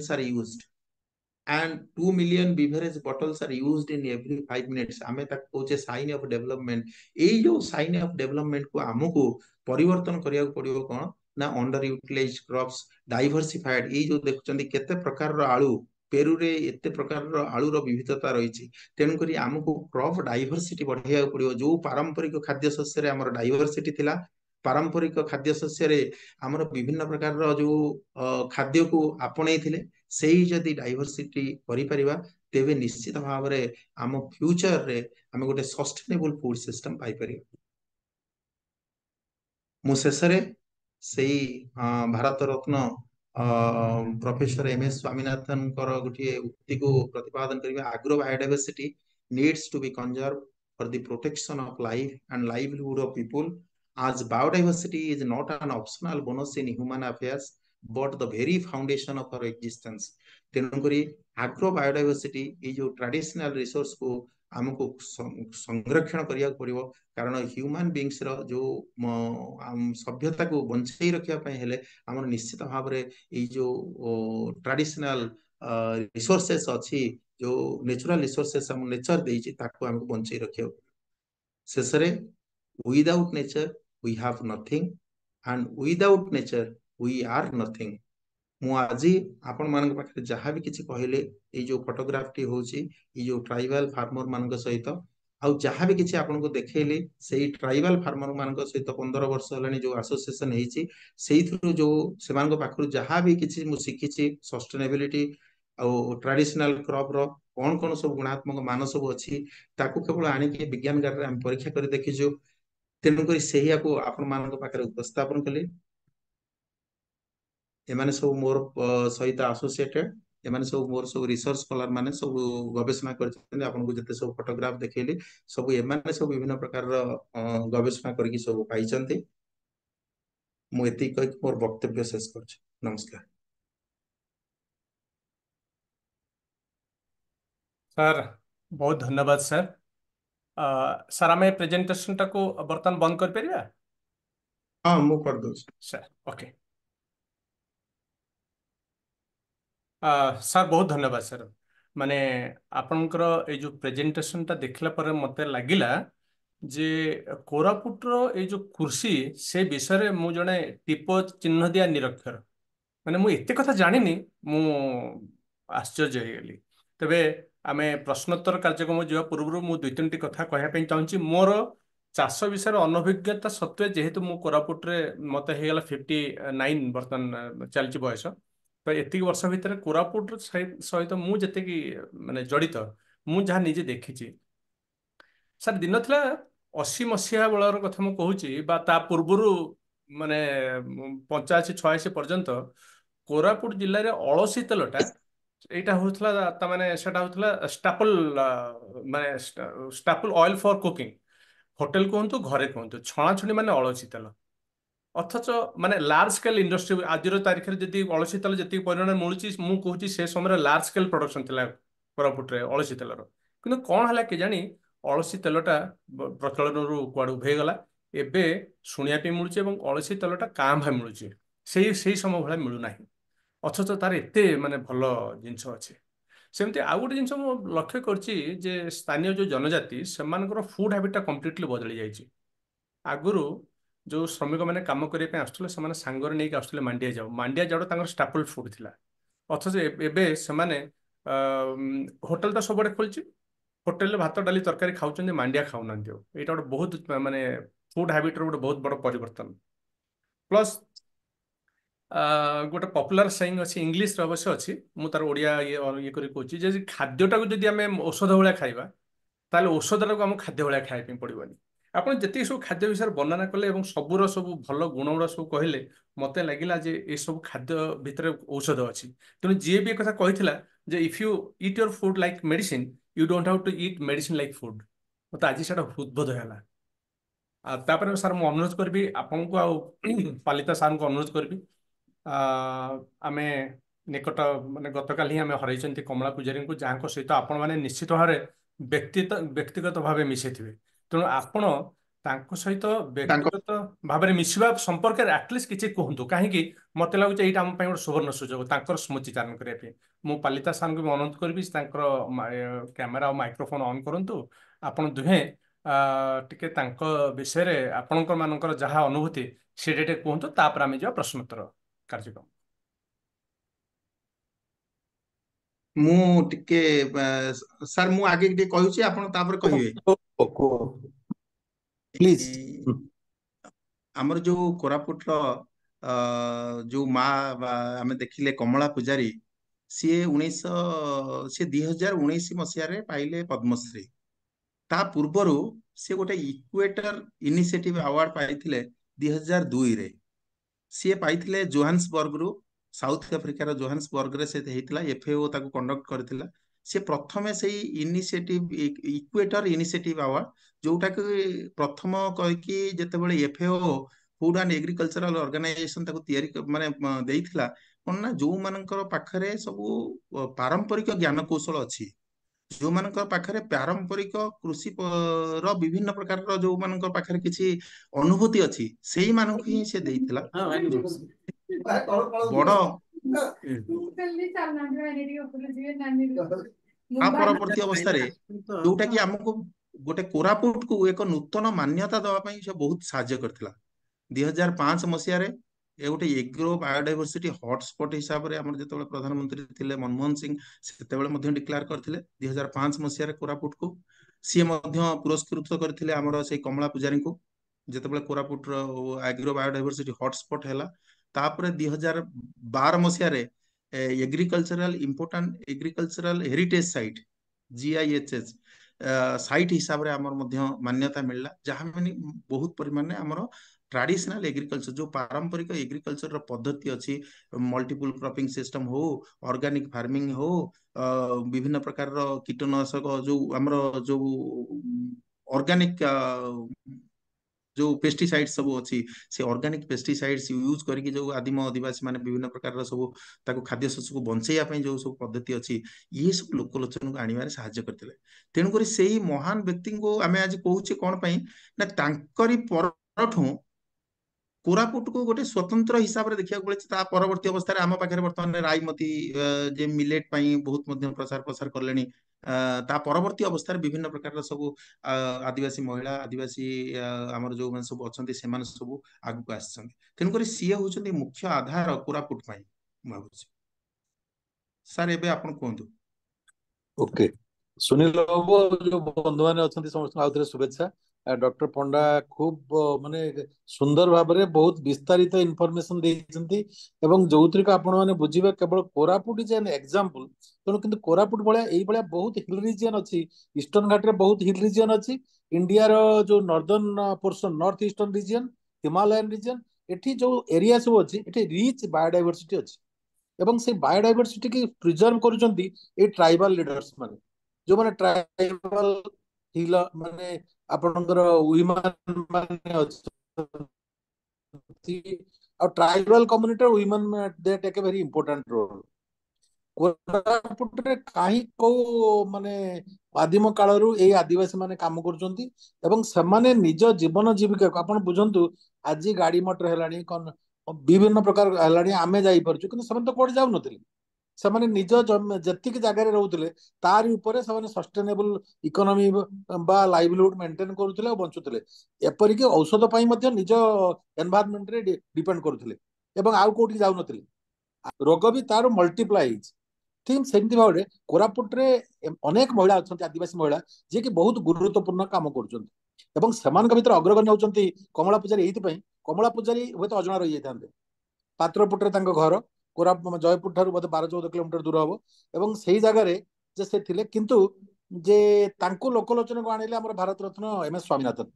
and 2 million beverage bottles are used in every 5 minutes ଆମେ ତାକୁ କହୁଛେ sign of development ଏଇ ଯୋଉ sign of development କୁ ଆମକୁ ପରିବର୍ତ୍ତନ କରିବାକୁ ପଡିବ କ'ଣ ନା ଅଣ୍ଡର ୟୁଟିଲାଇଜ କ୍ରପ୍ସ ଡାଇଭର୍ସିଫାଏଡ ଏଇ ଯୋଉ ଦେଖୁଛନ୍ତି କେତେ ପ୍ରକାରର ଆଳୁ ପେରୁରେ ଏତେ ପ୍ରକାରର ଆଳୁର ବିବିଧତା ରହିଛି ତେଣୁକରି ଆମକୁ କ୍ରପ୍ ଡାଇଭର୍ସିଟି ବଢେଇବାକୁ ପଡିବ ଯୋଉ ପାରମ୍ପରିକ ଖାଦ୍ୟଶସ୍ୟରେ ଆମର ଡାଇଭର୍ସିଟି ଥିଲା ପାରମ୍ପରିକ ଖାଦ୍ୟଶସ୍ୟରେ ଆମର ବିଭିନ୍ନ ପ୍ରକାରର ଯୋଉ ଖାଦ୍ୟକୁ ଆପଣେଇଥିଲେ ସେଇ ଯଦି ଡାଇଭରସିଟି କରିପାରିବା ତେବେ ନିଶ୍ଚିତ ଭାବରେ ଆମ ଫ୍ୟୁଚରରେ ଆମେ ଗୋଟେ ସଷ୍ଟେନେବୁଲ ଫୁଡ୍ ସିଷ୍ଟମ ପାଇପାରିବା ମୁଁ ଶେଷରେ ସେଇ ଭାରତ ରତ୍ନ ପ୍ରଫେସର ଏମ୍ ଏସ୍ ସ୍ୱାମୀନାଥନଙ୍କର ଗୋଟିଏ ଉକ୍ତିକୁ ପ୍ରତିପାଦନ କରିବା agro biodiversity needs to be conserve for the protection of life and livelihood of people as biodiversity is not an optional bonus in human affairs but the very foundation of our existence ତେଣୁକରି agro biodiversity ଏଇ ଯୋଉ traditional ରିସୋର୍ସକୁ ଆମକୁ ସଂରକ୍ଷଣ କରିବାକୁ ପଡିବ କାରଣ ହ୍ୟୁମାନ ବିଙ୍ଗସର ଯୋଉ ସଭ୍ୟତାକୁ ବଞ୍ଚେଇ ରଖିବା ପାଇଁ ହେଲେ ଆମର ନିଶ୍ଚିତ ଭାବରେ ଏଇ ଯୋଉ ଟ୍ରାଡିସନାଲ ରିସୋର୍ସେସ୍ ଅଛି ଯୋଉ ନ୍ୟାଚୁରାଲ ରିସୋର୍ସେସ୍ ଆମ ନେଚର ଦେଇଛି ତାକୁ ଆମକୁ ବଞ୍ଚେଇ ରଖିବାକୁ ଶେଷରେ without nature we have nothing and without nature we are nothing ମୁଁ ଆଜି ଆପଣମାନଙ୍କ ପାଖରେ ଯାହା ବି କିଛି କହିଲେ ଏଇ ଯୋଉ ଫଟୋଗ୍ରାଫଟି ହଉଛି ଏଇ ଯୋଉ ଟ୍ରାଇବାଲ ଫାର୍ମର ମାନଙ୍କ ସହିତ ଆଉ ଯାହା ବି କିଛି ଆପଣଙ୍କୁ ଦେଖେଇଲି ସେଇ ଟ୍ରାଇବାଲ ଫାର୍ମର ମାନଙ୍କ ସହିତ ପନ୍ଦର ବର୍ଷ ହେଲାଣି ଯୋଉ ଆସୋସିଏସନ ହେଇଛି ସେଇଥିରୁ ଯୋଉ ସେମାନଙ୍କ ପାଖରୁ ଯାହା ବି କିଛି ମୁଁ ଶିଖିଛି ସଷ୍ଟେନେବିଲିଟି ଆଉ ଟ୍ରାଡିସନାଲ କ୍ରପର କଣ କଣ ସବୁ ଗୁଣାତ୍ମକ ମାନ ସବୁ ଅଛି ତାକୁ କେବଳ ଆଣିକି ବିଜ୍ଞାନଗାରରେ ଆମେ ପରୀକ୍ଷା କରି ଦେଖିଛୁ ତେଣୁକରି ସେଇଆକୁ ଆପଣମାନଙ୍କ ପାଖରେ ଉପସ୍ଥାପନ କଲି एमाने सब मोर सहित आसोसीएटेड एम सब मोर सब रिसर्च स्कलर मैंने सब गवेषणा करते सब फटोग्राफ देखली सब एम सब विभिन्न प्रकार गवेषणा कर सब पाई मुझे कह मोर वक्तव्य शेष कर नमस्कार सर बहुत धन्यवाद सर आ, सर आम प्रेजेटेसन टाक बर्तमान बंद हाँ, कर हाँ मुझे सर ओके ସାର୍ ବହୁତ ଧନ୍ୟବାଦ ସାର୍ ମାନେ ଆପଣଙ୍କର ଏଇ ଯେଉଁ ପ୍ରେଜେଣ୍ଟେସନଟା ଦେଖିଲା ପରେ ମୋତେ ଲାଗିଲା ଯେ କୋରାପୁଟର ଏଇ ଯେଉଁ କୃଷି ସେ ବିଷୟରେ ମୁଁ ଜଣେ ଟିପ ଚିହ୍ନ ଦିଆ ନିରକ୍ଷର ମାନେ ମୁଁ ଏତେ କଥା ଜାଣିନି ମୁଁ ଆଶ୍ଚର୍ଯ୍ୟ ହେଇଗଲି ତେବେ ଆମେ ପ୍ରଶ୍ନୋତ୍ତର କାର୍ଯ୍ୟକ୍ରମ ଯିବା ପୂର୍ବରୁ ମୁଁ ଦୁଇ ତିନିଟି କଥା କହିବା ପାଇଁ ଚାହୁଁଛି ମୋର ଚାଷ ବିଷୟରେ ଅନଭିଜ୍ଞତା ସତ୍ତ୍ୱେ ଯେହେତୁ ମୁଁ କୋରାପୁଟରେ ମୋତେ ହେଇଗଲା ଫିଫ୍ଟି ନାଇନ୍ ବର୍ତ୍ତମାନ ଚାଲିଛି ବୟସ ତ ଏତିକି ବର୍ଷ ଭିତରେ କୋରାପୁଟ ସହିତ ମୁଁ ଯେତିକି ମାନେ ଜଡ଼ିତ ମୁଁ ଯାହା ନିଜେ ଦେଖିଛି ସାର୍ ଦିନ ଥିଲା ଅଶୀ ମସିହା ବେଳର କଥା ମୁଁ କହୁଛି ବା ତା ପୂର୍ବରୁ ମାନେ ପଞ୍ଚାଅଶୀ ଛୟାଅଶୀ ପର୍ଯ୍ୟନ୍ତ କୋରାପୁଟ ଜିଲ୍ଲାରେ ଅଳସୀ ତେଲଟା ଏଇଟା ହଉଥିଲା ମାନେ ସେଇଟା ହଉଥିଲା ଷ୍ଟାପଲ ମାନେ staple oil for cooking hotel କୁହନ୍ତୁ ଘରେ କୁହନ୍ତୁ ଛଣାଛଣି ମାନେ ଅଳସୀ ତେଲ অথচ মানে লার্জ স্কেল ইন্ডস্ট্রি আজির তারিখের যদি ଅଳସୀ ତେଲ ଯେତିକି ପରିମାଣ ମିଳୁଛି ମୁଁ କହୁଛି ସେ ସମୟରେ ଲାର୍ଜ ସ୍କେଲ ପ୍ରଡକ୍ସନ ଥିଲା କୋରାପୁଟରେ ଅଳସୀ ତେଲର କିନ୍ତୁ କ'ଣ ହେଲା କେଜାଣି ଅଳସୀ ତେଲଟା ପ୍ରଚଳନରୁ କୁଆଡ଼ୁ ଉଭେଇଗଲା ଏବେ ଶୁଣିବା ପାଇଁ ମିଳୁଛି ଏବଂ ଅଳସୀ ତେଲଟା କାଁ ଭାଁ ମିଳୁଛି ସେଇ ସେଇ ସମୟ ଭଳିଆ ମିଳୁନାହିଁ ଅଥଚ ତାର ଏତେ ମାନେ ଭଲ ଜିନିଷ ଅଛି ସେମିତି ଆଉ ଗୋଟେ ଜିନିଷ ମୁଁ ଲକ୍ଷ୍ୟ କରିଛି ଯେ ସ୍ଥାନୀୟ ଯେଉଁ ଜନଜାତି ସେମାନଙ୍କର ଫୁଡ୍ ହାବିଟଟା କମ୍ପ୍ଲିଟଲି ବଦଳି ଯାଇଛି ଆଗରୁ ଯେଉଁ ଶ୍ରମିକମାନେ କାମ କରିବା ପାଇଁ ଆସୁଥିଲେ ସେମାନେ ସାଙ୍ଗରେ ନେଇକି ଆସୁଥିଲେ ମାଣ୍ଡିଆ ଯାଉ ମାଣ୍ଡିଆ ଯାଉଟା ତାଙ୍କର ଷ୍ଟାପଲ୍ ଫୁଡ୍ ଥିଲା ଅଥଚ ଏବେ ସେମାନେ ହୋଟେଲ ତ ସବୁଆଡ଼େ ଖୋଲିଛି ହୋଟେଲରେ ଭାତ ଡାଲି ତରକାରୀ ଖାଉଛନ୍ତି ମାଣ୍ଡିଆ ଖାଉନାହାନ୍ତି ଆଉ ଏଇଟା ଗୋଟେ ବହୁତ ମାନେ ଫୁଡ୍ ହାବିଟ୍ର ଗୋଟେ ବହୁତ ବଡ଼ ପରିବର୍ତ୍ତନ ପ୍ଲସ୍ ଗୋଟେ ପପୁଲାର ସାଇଂ ଅଛି ଇଂଲିଶରେ ଅବଶ୍ୟ ଅଛି ମୁଁ ତାର ଓଡ଼ିଆ ଇଏ ଇଏ କରି କହୁଛି ଯେ ଖାଦ୍ୟଟାକୁ ଯଦି ଆମେ ଔଷଧ ଭଳିଆ ଖାଇବା ତାହେଲେ ଔଷଧଟାକୁ ଆମକୁ ଖାଦ୍ୟ ଭଳିଆ ଖାଇବା ପାଇଁ ପଡ଼ିବନି ଆପଣ ଯେତିକି ସବୁ ଖାଦ୍ୟ ବିଷୟରେ ବର୍ଣ୍ଣନା କଲେ ଏବଂ ସବୁର ସବୁ ଭଲ ଗୁଣଗୁଡ଼ା ସବୁ କହିଲେ ମୋତେ ଲାଗିଲା ଯେ ଏସବୁ ଖାଦ୍ୟ ଭିତରେ ଔଷଧ ଅଛି ତେଣୁ ଯିଏ ବି କଥା କହିଥିଲା ଯେ if you eat your food like medicine you don't have to eat medicine like food ମୋତେ ଆଜି ସେଇଟା ଉଦ୍ବୋଧ ହେଲା ଆଉ ତାପରେ ସାର୍ ମୁଁ ଅନୁରୋଧ କରିବି ଆପଣଙ୍କୁ ଆଉ ପାଲିତା ସାର୍ଙ୍କୁ ଅନୁରୋଧ କରିବି ଆମେ ନିକଟ ମାନେ ଗତକାଲି ହିଁ ଆମେ ହରାଇଛନ୍ତି କମଳା ପୂଜାରୀଙ୍କୁ ଯାହାଙ୍କ ସହିତ ଆପଣମାନେ ନିଶ୍ଚିତ ଭାବରେ ବ୍ୟକ୍ତିଗତ ବ୍ୟକ୍ତିଗତ ଭାବେ ମିଶିଥିବେ ତେଣୁ ଆପଣ ତାଙ୍କ ସହିତ ବ୍ୟକ୍ତିଗତ ଭାବରେ ମିଶିବା ସମ୍ପର୍କରେ ଆଟଲିଷ୍ଟ କିଛି କୁହନ୍ତୁ କାହିଁକି ମତେ ଲାଗୁଛି ଏଇଟା ଆମ ପାଇଁ ଗୋଟେ ସୁବର୍ଣ୍ଣ ସୁଯୋଗ ତାଙ୍କର ସ୍ମୃତି ଚାରଣ କରିବା ପାଇଁ ମୁଁ ପାଲିତା ସାର୍ଙ୍କୁ ବି ଅନୁରୋଧ କରିବି ତାଙ୍କର କ୍ୟାମେରା ଆଉ ମାଇକ୍ରୋଫୋନ ଅନ୍ କରନ୍ତୁ ଆପଣ ଦୁହେଁ ଟିକେ ତାଙ୍କ ବିଷୟରେ ଆପଣଙ୍କ ମାନଙ୍କର ଯାହା ଅନୁଭୂତି ସେଇଟା ଟିକେ କୁହନ୍ତୁ ତାପରେ ଆମେ ଯିବା ପ୍ରଶ୍ନୋତ୍ତର କାର୍ଯ୍ୟକ୍ରମ ମୁଁ ଟିକେ ସାର୍ ମୁଁ ଆଗେ ଟିକେ କହୁଛି ଆପଣ ତାପରେ କହିବେ ଆମର ଯୋଉ କୋରାପୁଟର ଯୋଉ ମା ଆମେ ଦେଖିଲେ କମଳା ପୂଜାରୀ ସିଏ ଉଣେଇଶହ ସିଏ ଦୁଇ ହଜାର ଉଣେଇଶ ମସିହାରେ ପାଇଲେ ପଦ୍ମଶ୍ରୀ ତା ପୂର୍ବରୁ ସିଏ ଗୋଟେ ଇକ୍ୱେଟର ଇନିସିଏଟିଭ ଆୱାର୍ଡ ପାଇଥିଲେ ଦୁଇ ହଜାର ଦୁଇରେ ସିଏ ପାଇଥିଲେ ଜୋହାନ୍ସବର୍ଗରୁ ସାଉଥ ଆଫ୍ରିକାର ଜୋହାନ୍ସବର୍ଗରେ ସେ ହେଇଥିଲା ଏଫ୍ଏଓ ତାକୁ କଣ୍ଡକ୍ଟ କରିଥିଲା ସେ ପ୍ରଥମେ ସେଇ ଇନିସିଏଟିଭ୍ ଇକ୍ୱେଟର ଇନିସିଏଟିଭ୍ ଆୱାର୍ଡ ଯୋଉଟାକୁ ପ୍ରଥମ କହିକି ଯେତେବେଳେ FAO food and agricultural organisation ତାକୁ ତିଆରି ମାନେ ଦେଇଥିଲା କ'ଣ ନା ଯୋଉମାନଙ୍କର ପାଖରେ ସବୁ ପାରମ୍ପରିକ ଜ୍ଞାନକୌଶଳ ଅଛି ଯୋଉମାନଙ୍କ ପାଖରେ ପାରମ୍ପରିକ କୃଷି ର ବିଭିନ୍ନ ପ୍ରକାରର ଯୋଉମାନଙ୍କ ପାଖରେ କିଛି ଅନୁଭୂତି ଅଛି ସେଇମାନଙ୍କୁ ହିଁ ସେ ଦେଇଥିଲା गोटे कोरापुट को एक नूतन मान्यता दवा से बहुत साहय कर दुई हजार पांच मसीह गोटे एग्रो बायोडाइवर्सीटी हटस्पट हिसाब से प्रधानमंत्री थे मनमोहन सिंह से डिक्लेयर करते दुई हजार पांच मसीह कोरापुट को सीए पुरस्कृत करते कमला पूजारी को जिते कोरापुट रग्रो बायोडाइवर्सीटी हटस्पट है तापर दजार बार मसीह agricultural important agricultural heritage site G I H H site हिसाब से मान्यता मिलला जहाँ बहुत परिमाण में ट्रेडिशनल एग्रीकल्चर जो पारंपरिक एग्रीकल्चर पद्धति अच्छी मल्टीपुल क्रॉपिंग सिस्टम हो ऑर्गेनिक फार्मिंग हो विभिन्न प्रकार कीटनाशक जो आम जो ऑर्गेनिक जो पेस्टिसाइड सब अच्छी से अर्गानिक पेस्टिसाइड्स यूज करके जो आदिम आदिवासी मैंने विभिन्न प्रकार सब खाद्य शस्य को बंचाई जो सब पद्धति अच्छी ये सब लोकलोचन को आने साहय करते तेणुक से ही महान व्यक्ति को आम आज कहे कौन पर कोरापुट को गोटे स्वतंत्र हिसाब से देखा ଦେଖିବାକୁ परवर्त अवस्था ପରବର୍ତ୍ତୀ ଅବସ୍ଥାରେ ଆମ ପାଖରେ ବର୍ତ୍ତମାନ ରାଇମତି ଯେ ମିଲେଟ୍ ପାଇଁ ବହୁତ ତା ପରବର୍ତ୍ତୀ ଅବସ୍ଥାରେ ବିଭିନ୍ନ ପ୍ରକାରର ସବୁ ଆଦିବାସୀ ମହିଳା ଆଦିବାସୀ ଆମର ଯେଉଁମାନେ ସବୁ ଅଛନ୍ତି ସେମାନେ ସବୁ ଆଗକୁ ଆସିଛନ୍ତି ତେଣୁକରି ସିଏ ହଉଛନ୍ତି ମୁଖ୍ୟ ଆଧାର କୋରାପୁଟ ପାଇଁ ମୁଁ ଭାବୁଛି ସାର୍ ଏବେ ଆପଣ କୁହନ୍ତୁ ଓକେ ସୁନିଲ ବାବୁ ଯୋଉ ବନ୍ଧୁମାନେ ଅଛନ୍ତି ସମସ୍ତଙ୍କୁ ଆଉଥରେ ଶୁଭେଚ୍ଛା ডক্টর পণ্ডা খুব মানে সুন্দর ভাবে বহুত বিস্তারিত ইনফরমেশন দিয়েছেন এবং যৌথিক আপন মানে বুঝবে কেবল কোরাপুট ইজ এন এক্সাম্পল তেমন কিন্তু কোরাপুট ভাইয়া এই ভাইয়া বহুত হিল রিজিয়ন অছি ইষ্টর্ন ঘাটরে বহুত হিল রিজিয়ন অছি ইন্ডিয়ার যে northern portion north eastern region Himalayan region এটি যে এরিয়া সব অছি এটি রিচ বায়োডাইভর্সিটি অছি এবং সেই বায়োডাইভর্সিটি কি প্রিজর্ভ করুଛନ୍ତି এই ট্রাইবাল লিডর্স মানে ଯେଉଁମାନେ ଟ୍ରାଇବାଲ ଠିକ ମାନେ ଆପଣଙ୍କର ୱିମେନ୍ ମାନେ ଅଛନ୍ତି ଆଉ ଟ୍ରାଇବାଲ କମ୍ୟୁନିଟିର women they take a very important role କୋରାପୁଟରେ କାହିଁ କୋଉ ମାନେ ଆଦିମ କାଳରୁ ଏଇ ଆଦିବାସୀ ମାନେ କାମ କରୁଛନ୍ତି ଏବଂ ସେମାନେ ନିଜ ଜୀବନ ଜୀବିକାକୁ ଆପଣ ବୁଝନ୍ତୁ ଆଜି ଗାଡି ମଟର ହେଲାଣି ବିଭିନ୍ନ ପ୍ରକାର ହେଲାଣି ଆମେ ଯାଇପାରୁଛୁ କିନ୍ତୁ ସେମାନେ ତ କୁଆଡେ ଯାଉନଥିଲେ ସେମାନେ ନିଜ ଯେତିକି ଜାଗାରେ ରହୁଥିଲେ ତାରି ଉପରେ ସେମାନେ ସଷ୍ଟେନେବୁଲ ଇକୋନୋମି ବା ଲାଇଭଲିହୁଡ ମେଣ୍ଟେନ କରୁଥିଲେ ଆଉ ବଞ୍ଚୁଥିଲେ ଏପରିକି ଔଷଧ ପାଇଁ ମଧ୍ୟ ନିଜ ଏନଭାରମେଣ୍ଟରେ ଡିପେଣ୍ଡ କରୁଥିଲେ ଏବଂ ଆଉ କୋଉଠିକି ଯାଉନଥିଲେ ରୋଗ ବି ତାର ମଲ୍ଟିପ୍ଲାଏ ହେଇଛି ଠିକ ସେମିତି ଭାବରେ କୋରାପୁଟରେ ଅନେକ ମହିଳା ଅଛନ୍ତି ଆଦିବାସୀ ମହିଳା ଯିଏକି ବହୁତ ଗୁରୁତ୍ୱପୂର୍ଣ୍ଣ କାମ କରୁଛନ୍ତି ଏବଂ ସେମାନଙ୍କ ଭିତରେ ଅଗ୍ରଗଣ୍ୟ ହେଉଛନ୍ତି କମଳା ପୂଜାରୀ ଏଇଥିପାଇଁ କମଳା ପୂଜାରୀ ହୁଏତ ଅଜଣା ରହିଯାଇଥାନ୍ତେ ପାତ୍ରପୁଟରେ ତାଙ୍କ ଘର କୋରା ଜୟପୁର ଠାରୁ ବୋଧେ ବାର ଚଉଦ କିଲୋମିଟର ଦୂର ହବ ଏବଂ ସେଇ ଜାଗାରେ ଯେ ସେ ଥିଲେ କିନ୍ତୁ ଯେ ତାଙ୍କୁ ଲୋକଲୋଚନକୁ ଆଣିଲେ ଆମର Bharat Ratna M S Swaminathan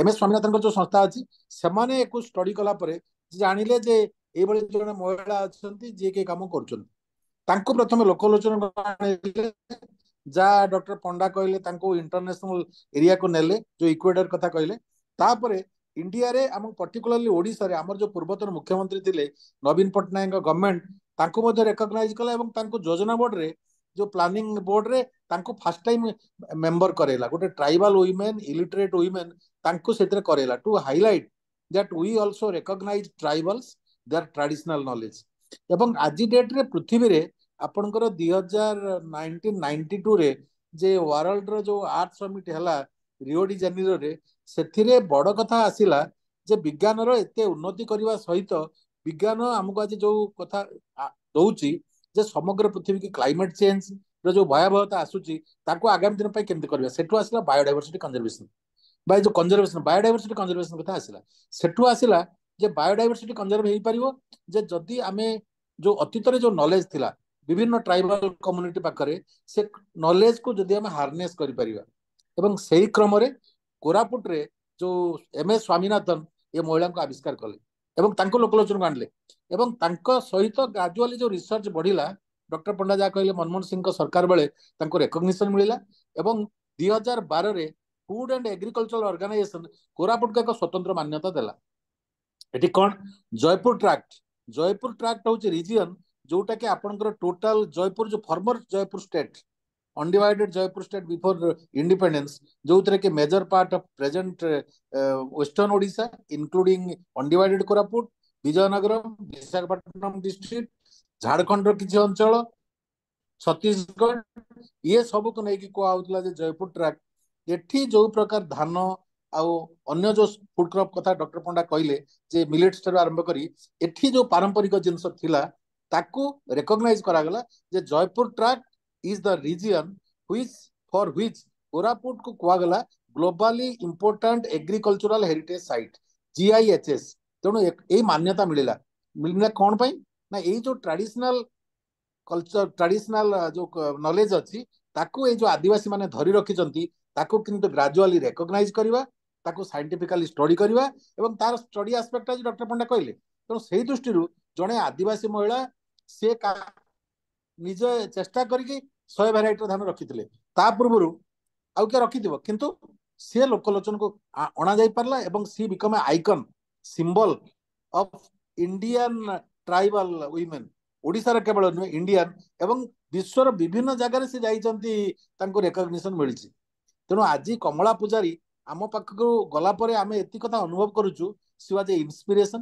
M S ସ୍ୱାମୀନାଥନଙ୍କର ଯୋଉ ସଂସ୍ଥା ଅଛି ସେମାନେ ୟାକୁ ଷ୍ଟଡି କଲା ପରେ ଜାଣିଲେ ଯେ ଏଇଭଳି ଜଣେ ମହିଳା ଅଛନ୍ତି ଯିଏ କି କାମ କରୁଛନ୍ତି ତାଙ୍କୁ ପ୍ରଥମେ ଲୋକଲୋଚନକୁ ଆଣିଲେ ଯାହା ଡକ୍ଟର ପଣ୍ଡା କହିଲେ ତାଙ୍କୁ ଇଣ୍ଟରନ୍ୟାସନାଲ ଏରିଆକୁ ନେଲେ ଯୋଉ ଇକ୍ୱେଡର କଥା କହିଲେ ତାପରେ ଇଣ୍ଡିଆରେ ଏବଂ ପର୍ଟିକୁଲାରଲି ଓଡ଼ିଶାରେ ଆମର ଯୋଉ ପୂର୍ବତନ ମୁଖ୍ୟମନ୍ତ୍ରୀ ଥିଲେ ନବୀନ ପଟ୍ଟନାୟକଙ୍କ ଗଭର୍ଣ୍ଣମେଣ୍ଟ ତାଙ୍କୁ ମଧ୍ୟ ରେକଗ୍ନାଇଜ କଲା ଏବଂ ତାଙ୍କୁ ଯୋଜନା ବୋର୍ଡରେ ଯୋଉ ପ୍ଲାନିଂ ବୋର୍ଡରେ ତାଙ୍କୁ ଫାର୍ଷ୍ଟ ଟାଇମ୍ ମେମ୍ବର କରେଇଲା ଗୋଟେ ଟ୍ରାଇବାଲ ୱିମେନ୍ ଇଲିଟରେଟ୍ ୱିମେନ୍ ତାଙ୍କୁ ସେଥିରେ କରେଇଲା to highlight that we also recognise tribals their traditional knowledge ଏବଂ ଆଜି ଡେଟ୍ରେ ପୃଥିବୀରେ ଆପଣଙ୍କର ଦୁଇ ହଜାର ନାଇନଟିନ୍ ନାଇଣ୍ଟି ଟୁରେ ଯେ ୱାର୍ଲଡର ଯୋଉ ଆର୍ଟ ସମିଟ୍ ହେଲା ରିଓଡି ଜାନିରୋରେ ସେଥିରେ ବଡ଼ କଥା ଆସିଲା ଯେ ବିଜ୍ଞାନର ଏତେ ଉନ୍ନତି କରିବା ସହିତ ବିଜ୍ଞାନ ଆମକୁ ଆଜି ଯୋଉ କଥା ଦଉଛି ଯେ ସମଗ୍ର ପୃଥିବୀକି କ୍ଲାଇମେଟ୍ ଚେଞ୍ଜର ଯୋଉ ଭୟାବହତା ଆସୁଛି ତାକୁ ଆଗାମୀ ଦିନ ପାଇଁ କେମିତି କରିବା ସେଠୁ ଆସିଲା ବାୟୋଡାଇଭର୍ସିଟି କନଜରଭେସନ ବା ଯୋଉ କନଜରଭେସନ ବାୟୋଡାଇଭର୍ସିଟି କନଜରଭେସନ କଥା ଆସିଲା ସେଠୁ ଆସିଲା ଯେ ବାୟୋଡାଇଭର୍ସିଟି କନଜର୍ଭ ହେଇପାରିବ ଯେ ଯଦି ଆମେ ଯୋଉ ଅତୀତରେ ଯୋଉ ନଲେଜ ଥିଲା ବିଭିନ୍ନ ଟ୍ରାଇବାଲ କମ୍ୟୁନିଟି ପାଖରେ ସେ ନଲେଜକୁ ଯଦି ଆମେ ହାର୍ନେସ୍ କରିପାରିବା ଏବଂ ସେଇ କ୍ରମରେ କୋରାପୁଟରେ ଯୋଉ ଏମ୍ ଏସ୍ ସ୍ୱାମୀନାଥନ ଏ ମହିଳାଙ୍କୁ ଆବିଷ୍କାର କଲେ ଏବଂ ତାଙ୍କ ଲୋକଲୋଚନକୁ ଆଣିଲେ ଏବଂ ତାଙ୍କ ସହିତ ଗ୍ରାଜୁଆଲି ଯୋଉ ରିସର୍ଚ୍ଚ ବଢିଲା ଡକ୍ଟର ପଣ୍ଡା ଯାହା କହିଲେ ମନମୋହନ ସିଂଙ୍କ ସରକାର ବେଳେ ତାଙ୍କୁ ରେକଗ୍ନିସନ ମିଳିଲା ଏବଂ ଦୁଇ ହଜାର ବାରରେ ଫୁଡ୍ ଆଣ୍ଡ ଏଗ୍ରିକଲଚରାଲ ଅର୍ଗାନାଇଜେସନ କୋରାପୁଟକୁ ଏକ ସ୍ୱତନ୍ତ୍ର ମାନ୍ୟତା ଦେଲା ଏଠି କ'ଣ ଜୟପୁର ଟ୍ରାକ୍ଟ ଜୟପୁର ଟ୍ରାକ୍ଟ ହେଉଛି ରିଜିଅନ ଯୋଉଟାକି ଆପଣଙ୍କର ଟୋଟାଲ ଜୟପୁର ଯୋଉ former Jeypore state undivided Jaipur state before independence, जो तरह के major part of present uh, western Odisha, including undivided Koraput, Vijayanagaram, Visakhapatnam district, झारखंडର କିଛି ଅଞ୍ଚଳ ଛତିଶଗଡ଼ ଇଏ ସବୁକୁ ନେଇକି କୁହାହଉଥିଲା ଯେ ଜୟପୁର ଟ୍ରାକ୍ ଏଠି ଯୋଉ ପ୍ରକାର ଧାନ ଆଉ ଅନ୍ୟ ଯୋଉ ଫୁଡ୍ କ୍ରପ୍ କଥା ଡକ୍ଟର ପଣ୍ଡା କହିଲେ ଯେ ମିଲେଟ୍ସ ଠାରୁ ଆରମ୍ଭ କରି ଏଠି ଯୋଉ ପାରମ୍ପରିକ ଜିନିଷ ଥିଲା ତାକୁ ରେକଗ୍ନାଇଜ କରାଗଲା ଯେ Jeypore tract is the region which for which Koraput Kukwagala globally important agricultural heritage site GIAHS तेणु यही मान्यता मिलला मिलना कौन पाई ना यही जो ट्राडिशनल कल्चर ट्राडिशनल जो नलेज अच्छी ताकू ये जो आदिवासी माने धरी रखिଛନ୍ତି ग्राजुआली किंतु ग्रेजुअली रिकॉग्नाइज करवा ताकू स्टडी करवा तार स्टडी एस्पेक्ट आज डॉक्टर पंडा कहले तेणु से दृष्टि जड़े आदिवासी महिला से ନିଜ ଚେଷ୍ଟା କରିକି ଶହେ ଭେରାଇଟିର ଧାନ ରଖିଥିଲେ ତା ପୂର୍ବରୁ ଆଉ କିଏ ରଖିଥିବ କିନ୍ତୁ ସିଏ ଲୋକଲୋଚନକୁ ଅଣାଯାଇପାରିଲା ଏବଂ she became a icon symbol of Indian tribal women ଓଡ଼ିଶାର କେବଳ ନୁହେଁ ଇଣ୍ଡିଆନ୍ ଏବଂ ବିଶ୍ୱର ବିଭିନ୍ନ ଜାଗାରେ ସେ ଯାଇଛନ୍ତି ତାଙ୍କୁ ରେକଗ୍ନିସନ୍ ମିଳିଛି ତେଣୁ ଆଜି କମଳା ପୂଜାରୀ ଆମ ପାଖକୁ ଗଲା ପରେ ଆମେ ଏତିକି କଥା ଅନୁଭବ କରୁଛୁ she was a inspiration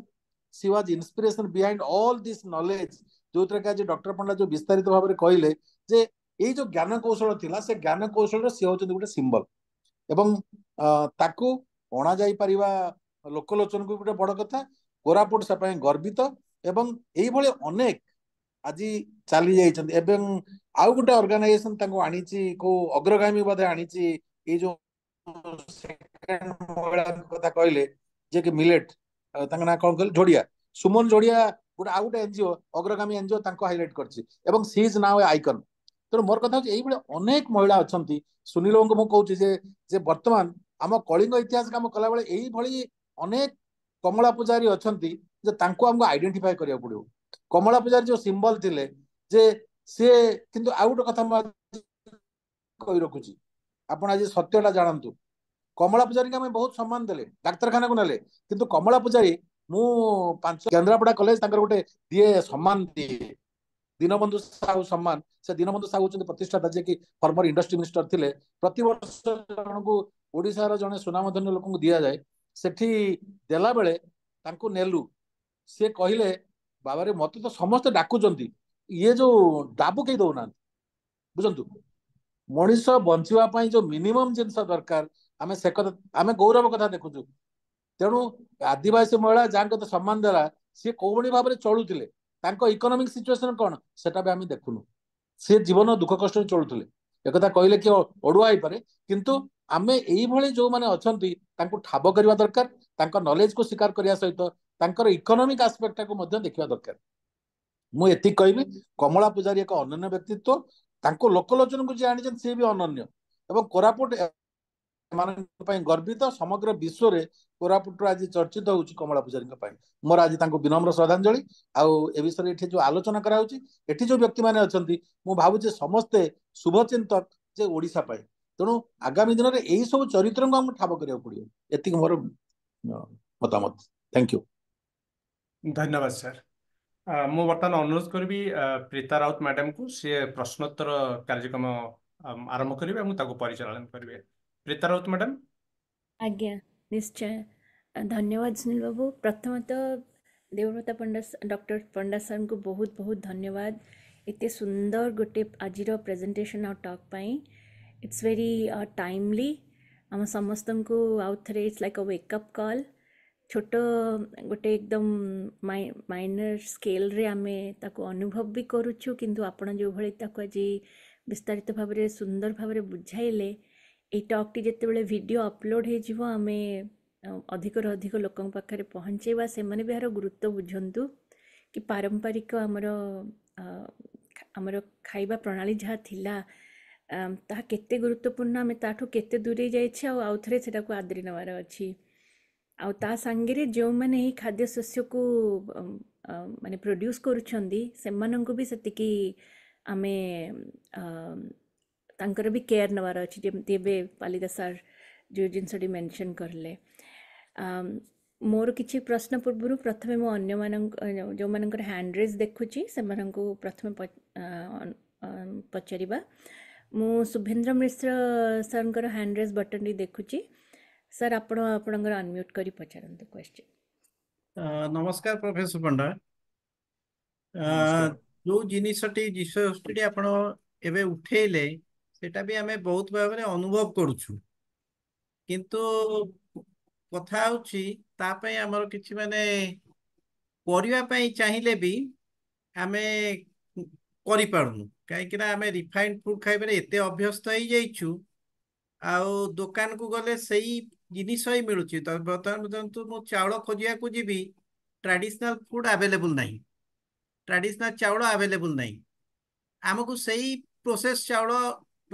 she was inspiration behind all this knowledge ଯୋଉଥିରେ ଆଜି ଡକ୍ଟର ପଣ୍ଡା ଯୋଉ ବିସ୍ତାରିତ ଭାବରେ କହିଲେ ଯେ ଏଇ ଯୋଉ ଜ୍ଞାନ କୌଶଳ ଥିଲା ସେ ଜ୍ଞାନ କୌଶଳର ସେ ହଉଛନ୍ତି ଗୋଟେ ସିମ୍ବଲ ଏବଂ ତାକୁ ଅଣାଯାଇପାରିବା ଲୋକଲୋଚନକୁ ଗୋଟେ ବଡ କଥା କୋରାପୁଟ ସେ ପାଇଁ ଗର୍ବିତ ଏବଂ ଏଇଭଳି ଅନେକ ଆଜି ଚାଲିଯାଇଛନ୍ତି ଏବଂ ଆଉ ଗୋଟେ ଅର୍ଗାନାଇଜେସନ ତାଙ୍କୁ ଆଣିଛି କୋଉ ଅଗ୍ରଗାମୀ ବୋଧେ ଆଣିଛି ଏଇ ଯୋଉ କଥା କହିଲେ ଯେ କି ମିଲେଟ ତାଙ୍କ ନାଁ କଣ କହିଲେ ଝୋଡିଆ ସୁମନ ଝୋଡିଆ ଗୋଟେ ଆଉ ଗୋଟେ ଏନ୍ଜିଓ ଅଗ୍ରଗାମୀ ଏନ୍ଜିଓ ତାଙ୍କୁ ହାଇଲାଇଟ୍ କରିଛି ଏବଂ she is now a icon ତେଣୁ ମୋର କଥା ହେଉଛି ଏଇଭଳି ଅନେକ ମହିଳା ଅଛନ୍ତି ସୁନୀଲଙ୍କୁ ମୁଁ କହୁଛି ଯେ ଯେ ବର୍ତ୍ତମାନ ଆମ କଳିଙ୍ଗ ଇତିହାସ କାମ କଲାବେଳେ ଏଇଭଳି ଅନେକ କମଳା ପୂଜାରୀ ଅଛନ୍ତି ଯେ ତାଙ୍କୁ ଆମକୁ ଆଇଡେଣ୍ଟିଫାଏ କରିବାକୁ ପଡିବ କମଳା ପୂଜାରୀ ଯେଉଁ ସିମ୍ବଲ ଥିଲେ ଯେ ସିଏ କିନ୍ତୁ ଆଉ ଗୋଟେ କଥା ମୁଁ କହି ରଖୁଛି ଆପଣ ଆଜି ସତ୍ୟଟା ଜାଣନ୍ତୁ କମଳା ପୂଜାରୀଙ୍କୁ ଆମେ ବହୁତ ସମ୍ମାନ ଦେଲେ ଡାକ୍ତରଖାନାକୁ ନେଲେ କିନ୍ତୁ କମଳା ପୂଜାରୀ ମୁଁ ପାଞ୍ଚ କେନ୍ଦ୍ରାପଡା କଲେଜ ତାଙ୍କର ଗୋଟେ ଦିଏ ସମ୍ମାନ ଦିଏ ଦୀନବନ୍ଧୁ ସାହୁ ସମ୍ମାନ ସେ ଦୀନବନ୍ଧୁ ସାହୁ ହେଉଛନ୍ତି ପ୍ରତିଷ୍ଠାତା ଯିଏକି ଫର୍ମର ଇଣ୍ଡଷ୍ଟ୍ରି ମିନିଷ୍ଟର ଥିଲେ ପ୍ରତିବର୍ଷ ଜଣଙ୍କୁ ଓଡ଼ିଶାର ଜଣେ ସୁନାମଧନ୍ୟ ଲୋକଙ୍କୁ ଦିଆଯାଏ ସେଠି ଦେଲାବେଳେ ତାଙ୍କୁ ନେଲୁ ସେ କହିଲେ ବାବାରେ ମତେ ତ ସମସ୍ତେ ଡାକୁଛନ୍ତି ଇଏ ଯୋଉ ଡାବୁ କେହି ଦଉନାହାନ୍ତି ବୁଝନ୍ତୁ ମଣିଷ ବଞ୍ଚିବା ପାଇଁ ଯୋଉ ମିନିମମ୍ ଜିନିଷ ଦରକାର ଆମେ ସେ କଥା ଆମେ ଗୌରବ କଥା ଦେଖୁଛୁ ତେଣୁ ଆଦିବାସୀ ମହିଳା ଯାହାଙ୍କ ତ ସମ୍ମାନ ଦେଲା ସିଏ କୋଉଭଳି ଭାବରେ ଚଳୁଥିଲେ ତାଙ୍କ ଇକୋନୋମିକ୍ ସିଚୁଏସନ କଣ ସେଟା ବି ଆମେ ଦେଖୁନୁ ସିଏ ଜୀବନ ଦୁଃଖ କଷ୍ଟରେ ଚଳୁଥିଲେ ଏକଥା କହିଲେ କିଏ ଅଡୁଆ ହେଇପାରେ କିନ୍ତୁ ଆମେ ଏଇଭଳି ଯୋଉମାନେ ଅଛନ୍ତି ତାଙ୍କୁ ଠାବ କରିବା ଦରକାର ତାଙ୍କ ନଲେଜକୁ ସ୍ୱୀକାର କରିବା ସହିତ ତାଙ୍କର ଇକୋନୋମିକ ଆସ୍ପେକ୍ଟଟାକୁ ମଧ୍ୟ ଦେଖିବା ଦରକାର ମୁଁ ଏତିକି କହିବି କମଳା ପୂଜାରୀ ଏକ ଅନନ୍ୟ ବ୍ୟକ୍ତିତ୍ୱ ତାଙ୍କୁ ଲୋକଲୋଚନକୁ ଯିଏ ଆଣିଛନ୍ତି ସିଏ ବି ଅନନ୍ୟ ଏବଂ କୋରାପୁଟ ଏମାନଙ୍କ ପାଇଁ ଗର୍ବିତ ସମଗ୍ର ବିଶ୍ୱରେ କୋରାପୁଟର ଆଜି ଚର୍ଚ୍ଚିତ ହେଉଛି କମଳା ପୂଜାରୀଙ୍କ ପାଇଁ ମୋର ଆଜି ତାଙ୍କୁ ବିନମ୍ର ଶ୍ରଦ୍ଧାଞ୍ଜଳି ଆଉ ଏ ବିଷୟରେ ଏଠି ଯୋଉ ଆଲୋଚନା କରାହଉଛି ଏଠି ଯୋଉ ବ୍ୟକ୍ତିମାନେ ଅଛନ୍ତି ମୁଁ ଭାବୁଛି ସମସ୍ତେ ଶୁଭଚିନ୍ତକ ଯେ ଓଡ଼ିଶା ପାଇଁ ତେଣୁ ଆଗାମୀ ଦିନରେ ଏହିସବୁ ସବୁ ଚରିତ୍ରଙ୍କୁ ଆମକୁ ଠାବ କରିବାକୁ ପଡିବ ଏତିକି ମୋର ମତାମତ ଥ୍ୟାଙ୍କ ୟୁ ଧନ୍ୟବାଦ ସାର୍ ମୁଁ ବର୍ତ୍ତମାନ ଅନୁରୋଧ କରିବି ପ୍ରୀତା ରାଉତ ମ୍ୟାଡାମଙ୍କୁ ସିଏ ପ୍ରଶ୍ନୋତ୍ତର କାର୍ଯ୍ୟକ୍ରମ ଆରମ୍ଭ କରିବେ ଏବଂ ତାକୁ ପରିଚାଳନା କରିବେ ପ୍ରୀତା ରାଉତ ମ୍ୟାଡାମ ଆଜ୍ଞା निश्चय धन्यवाद सुनील बाबू प्रथमतः देवव्रता पंडा डक्टर पंडा सर को बहुत बहुत धन्यवाद इत सुंदर गोटे आज प्रेजेटेसन टक इट्स वेरी टाइमली आम समस्त को आउ थे इट्स लाइक अ वेकअप कल छोट गोटे एकदम माइनर स्केल रे आमे अनुभव भी करुचु किंतु आपड़ जो भाई आज विस्तारित भाव सुंदर भाव बुझाइले এই ଟକ୍ଟି ଯେତେବେଳେ ଭିଡ଼ିଓ ଅପଲୋଡ଼୍ ହେଇଯିବ ଆମେ ଅଧିକରୁ ଅଧିକ ଲୋକଙ୍କ ପାଖରେ ପହଞ୍ଚାଇବା ସେମାନେ ବି ଏହାର ଗୁରୁତ୍ୱ ବୁଝନ୍ତୁ କି ପାରମ୍ପାରିକ ଆମର ଆମର ଖାଇବା ପ୍ରଣାଳୀ ଯାହା ଥିଲା ତାହା କେତେ ଗୁରୁତ୍ୱପୂର୍ଣ୍ଣ ଆମେ ତାଠୁ କେତେ ଦୂରେଇ ଯାଇଛେ ଆଉ ଆଉ ଥରେ ସେଟାକୁ ଆଦରି ନେବାର ଅଛି ଆଉ ତା ସାଙ୍ଗରେ ଯେଉଁମାନେ ଏହି ଖାଦ୍ୟ ଶସ୍ୟକୁ ମାନେ ପ୍ରଡ୍ୟୁସ୍ କରୁଛନ୍ତି ସେମାନଙ୍କୁ ବି ସେତିକି ଆମେ ତାଙ୍କର ବି କେୟାର ନେବାର ଅଛି ଯେମିତି ଏବେ ପାଲିଦା ସାର୍ ଯେଉଁ ଜିନିଷଟି ମେନସନ୍ କଲେ ମୋର କିଛି ପ୍ରଶ୍ନ ପୂର୍ବରୁ ପ୍ରଥମେ ମୁଁ ଅନ୍ୟମାନଙ୍କ ଯେଉଁମାନଙ୍କର ହ୍ୟାଣ୍ଡ ରେଜ୍ ଦେଖୁଛି ସେମାନଙ୍କୁ ପ୍ରଥମେ ପଚାରିବା ମୁଁ ଶୁଭେନ୍ଦ୍ର ମିଶ୍ର ସାର୍ଙ୍କର ହ୍ୟାଣ୍ଡ ରେଜ୍ ବଟନ୍ଟି ଦେଖୁଛି ସାର୍ ଆପଣ ଆପଣଙ୍କର ଅନମ୍ୟୁଟ୍ କରି ପଚାରନ୍ତୁ କ୍ୱେଶ୍ଚିନ୍ ନମସ୍କାର ପ୍ରଫେସର ପଣ୍ଡା ଯେଉଁ ଜିନିଷଟି ଜିନିଷଟି ଆପଣ ଏବେ ଉଠେଇଲେ ସେଟା ବି ଆମେ ବହୁତ ଭାବରେ ଅନୁଭବ କରୁଛୁ କିନ୍ତୁ କଥା ହେଉଛି ତା ପାଇଁ ଆମର କିଛି ମାନେ କରିବା ପାଇଁ ଚାହିଁଲେ ବି ଆମେ କରିପାରୁନୁ କାହିଁକିନା ଆମେ ରିଫାଇଣ୍ଡ ଫୁଡ୍ ଖାଇବାରେ ଏତେ ଅଭ୍ୟସ୍ତ ହେଇଯାଇଛୁ ଆଉ ଦୋକାନକୁ ଗଲେ ସେଇ ଜିନିଷ ହିଁ ମିଳୁଛି ବର୍ତ୍ତମାନ ଧରନ୍ତୁ ମୁଁ ଚାଉଳ ଖୋଜିବାକୁ ଯିବି ଟ୍ରାଡ଼ିସନାଲ ଫୁଡ୍ ଆଭେଲେବୁଲ୍ ନାହିଁ ଟ୍ରାଡ଼ିସନାଲ ଚାଉଳ ଆଭେଲେବୁଲ୍ ନାହିଁ ଆମକୁ ସେଇ ପ୍ରୋସେସ୍ ଚାଉଳ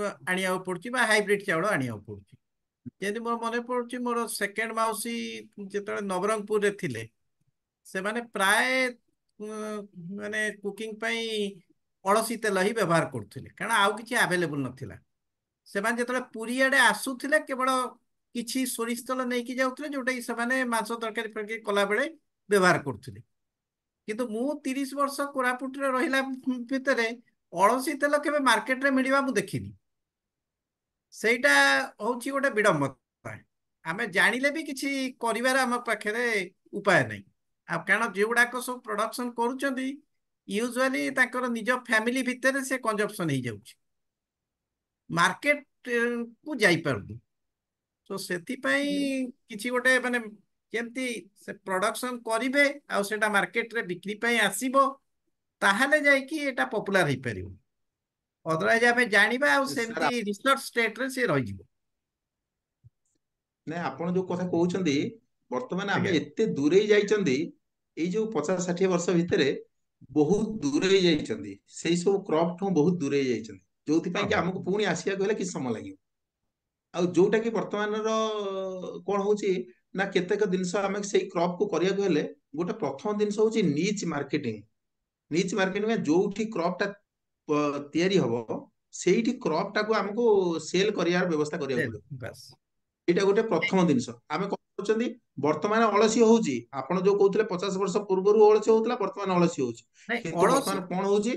ଆଣିବାକୁ ପଡୁଛି ବା ହାଇବ୍ରିଡ ଚାଉଳ ଆଣିବାକୁ ପଡୁଛି ଯେମିତି ମୋର ମନେ ପଡୁଛି ମୋର ସେକେଣ୍ଡ ମାଉସୀ ଯେତେବେଳେ ନବରଙ୍ଗପୁରରେ ଥିଲେ ସେମାନେ ପ୍ରାୟ ମାନେ କୁକିଂ ପାଇଁ ଅଳସୀ ତେଲ ହିଁ ବ୍ୟବହାର କରୁଥିଲେ କାରଣ ଆଉ କିଛି ଆଭେଲେବୁଲ ନଥିଲା ସେମାନେ ଯେତେବେଳେ ପୁରୀ ଆଡ଼େ ଆସୁଥିଲେ କେବଳ କିଛି ସୋରିଷ ତେଲ ନେଇକି ଯାଉଥିଲେ ଯୋଉଟାକି ସେମାନେ ମାଛ ତରକାରୀ ଫରକାରୀ କଲାବେଳେ ବ୍ୟବହାର କରୁଥିଲେ କିନ୍ତୁ ମୁଁ ତିରିଶ ବର୍ଷ କୋରାପୁଟରେ ରହିଲା ଭିତରେ ଅଳସୀ ତେଲ କେବେ ମାର୍କେଟରେ ମିଳିବା ମୁଁ ଦେଖିନି ସେଇଟା ହଉଛି ଗୋଟେ ବିଡ଼ମ୍ବନା ଆମେ ଜାଣିଲେ ବି କିଛି କରିବାର ଆମ ପାଖରେ ଉପାୟ ନାହିଁ ଆଉ କାରଣ ଯେଉଁଗୁଡ଼ାକ ସବୁ ପ୍ରଡକ୍ସନ କରୁଛନ୍ତି ୟୁଜୁଆଲି ତାଙ୍କର ନିଜ ଫ୍ୟାମିଲି ଭିତରେ ସେ କଞ୍ଜପସନ୍ ହେଇଯାଉଛି ମାର୍କେଟକୁ ଯାଇପାରୁନି ତ ସେଥିପାଇଁ କିଛି ଗୋଟେ ମାନେ ଯେମିତି ସେ ପ୍ରଡକ୍ସନ କରିବେ ଆଉ ସେଟା ମାର୍କେଟରେ ବିକ୍ରି ପାଇଁ ଆସିବ ତାହେଲେ ଯାଇକି ଏଟା ପପୁଲାର ହେଇପାରିବ ଅଦରୱାଇଜ ଆମେ ଜାଣିବା ଆଉ ସେମିତି ରିସର୍ଚ୍ଚ ଷ୍ଟେଟରେ ସେ ରହିଯିବ ନା ଆପଣ ଯୋଉ କଥା କହୁଛନ୍ତି ବର୍ତ୍ତମାନ ଆମେ ଏତେ ଦୂରେଇ ଯାଇଛନ୍ତି ଏଇ ଯୋଉ ପଚାଶ ଷାଠିଏ ବର୍ଷ ଭିତରେ ବହୁତ ଦୂରେଇ ଯାଇଛନ୍ତି ସେଇ ସବୁ କ୍ରପ ଠୁ ବହୁତ ଦୂରେଇ ଯାଇଛନ୍ତି ଯୋଉଥିପାଇଁ କି ଆମକୁ ପୁଣି ଆସିବାକୁ ହେଲେ କିଛି ସମୟ ଲାଗିବ ଆଉ ଯୋଉଟା କି ବର୍ତ୍ତମାନର କଣ ହଉଛି ନା କେତେକ ଜିନିଷ ଆମେ ସେଇ କ୍ରପକୁ କରିବାକୁ ହେଲେ ଗୋଟେ ପ୍ରଥମ ଜିନିଷ ହଉଛି ନିଚ୍ ମାର୍କେଟିଂ ନିଚ୍ ମାର୍କେଟିଂ ଯୋଉଠି କ୍ରପଟା ତିଆରି ହବ ସେଇଠି କ୍ରପ୍ ଟାକୁ ଆମକୁ ସେଲ୍ କରିବାର ବ୍ୟବସ୍ଥା କରିବାକୁ ପଡିବ ଏଇଟା ଗୋଟେ ପ୍ରଥମ ଜିନିଷ ଆମେ କଣ କରୁଛନ୍ତି ବର୍ତ୍ତମାନ ଅଳସୀ ହଉଛି ଆପଣ ଯୋଉ କହୁଥିଲେ ପଚାଶ ବର୍ଷ ପୂର୍ବରୁ ଅଳସୀ ହଉଥିଲା ବର୍ତ୍ତମାନ ଅଳସୀ ହଉଛି କିନ୍ତୁ ବର୍ତ୍ତମାନ କଣ ହଉଛି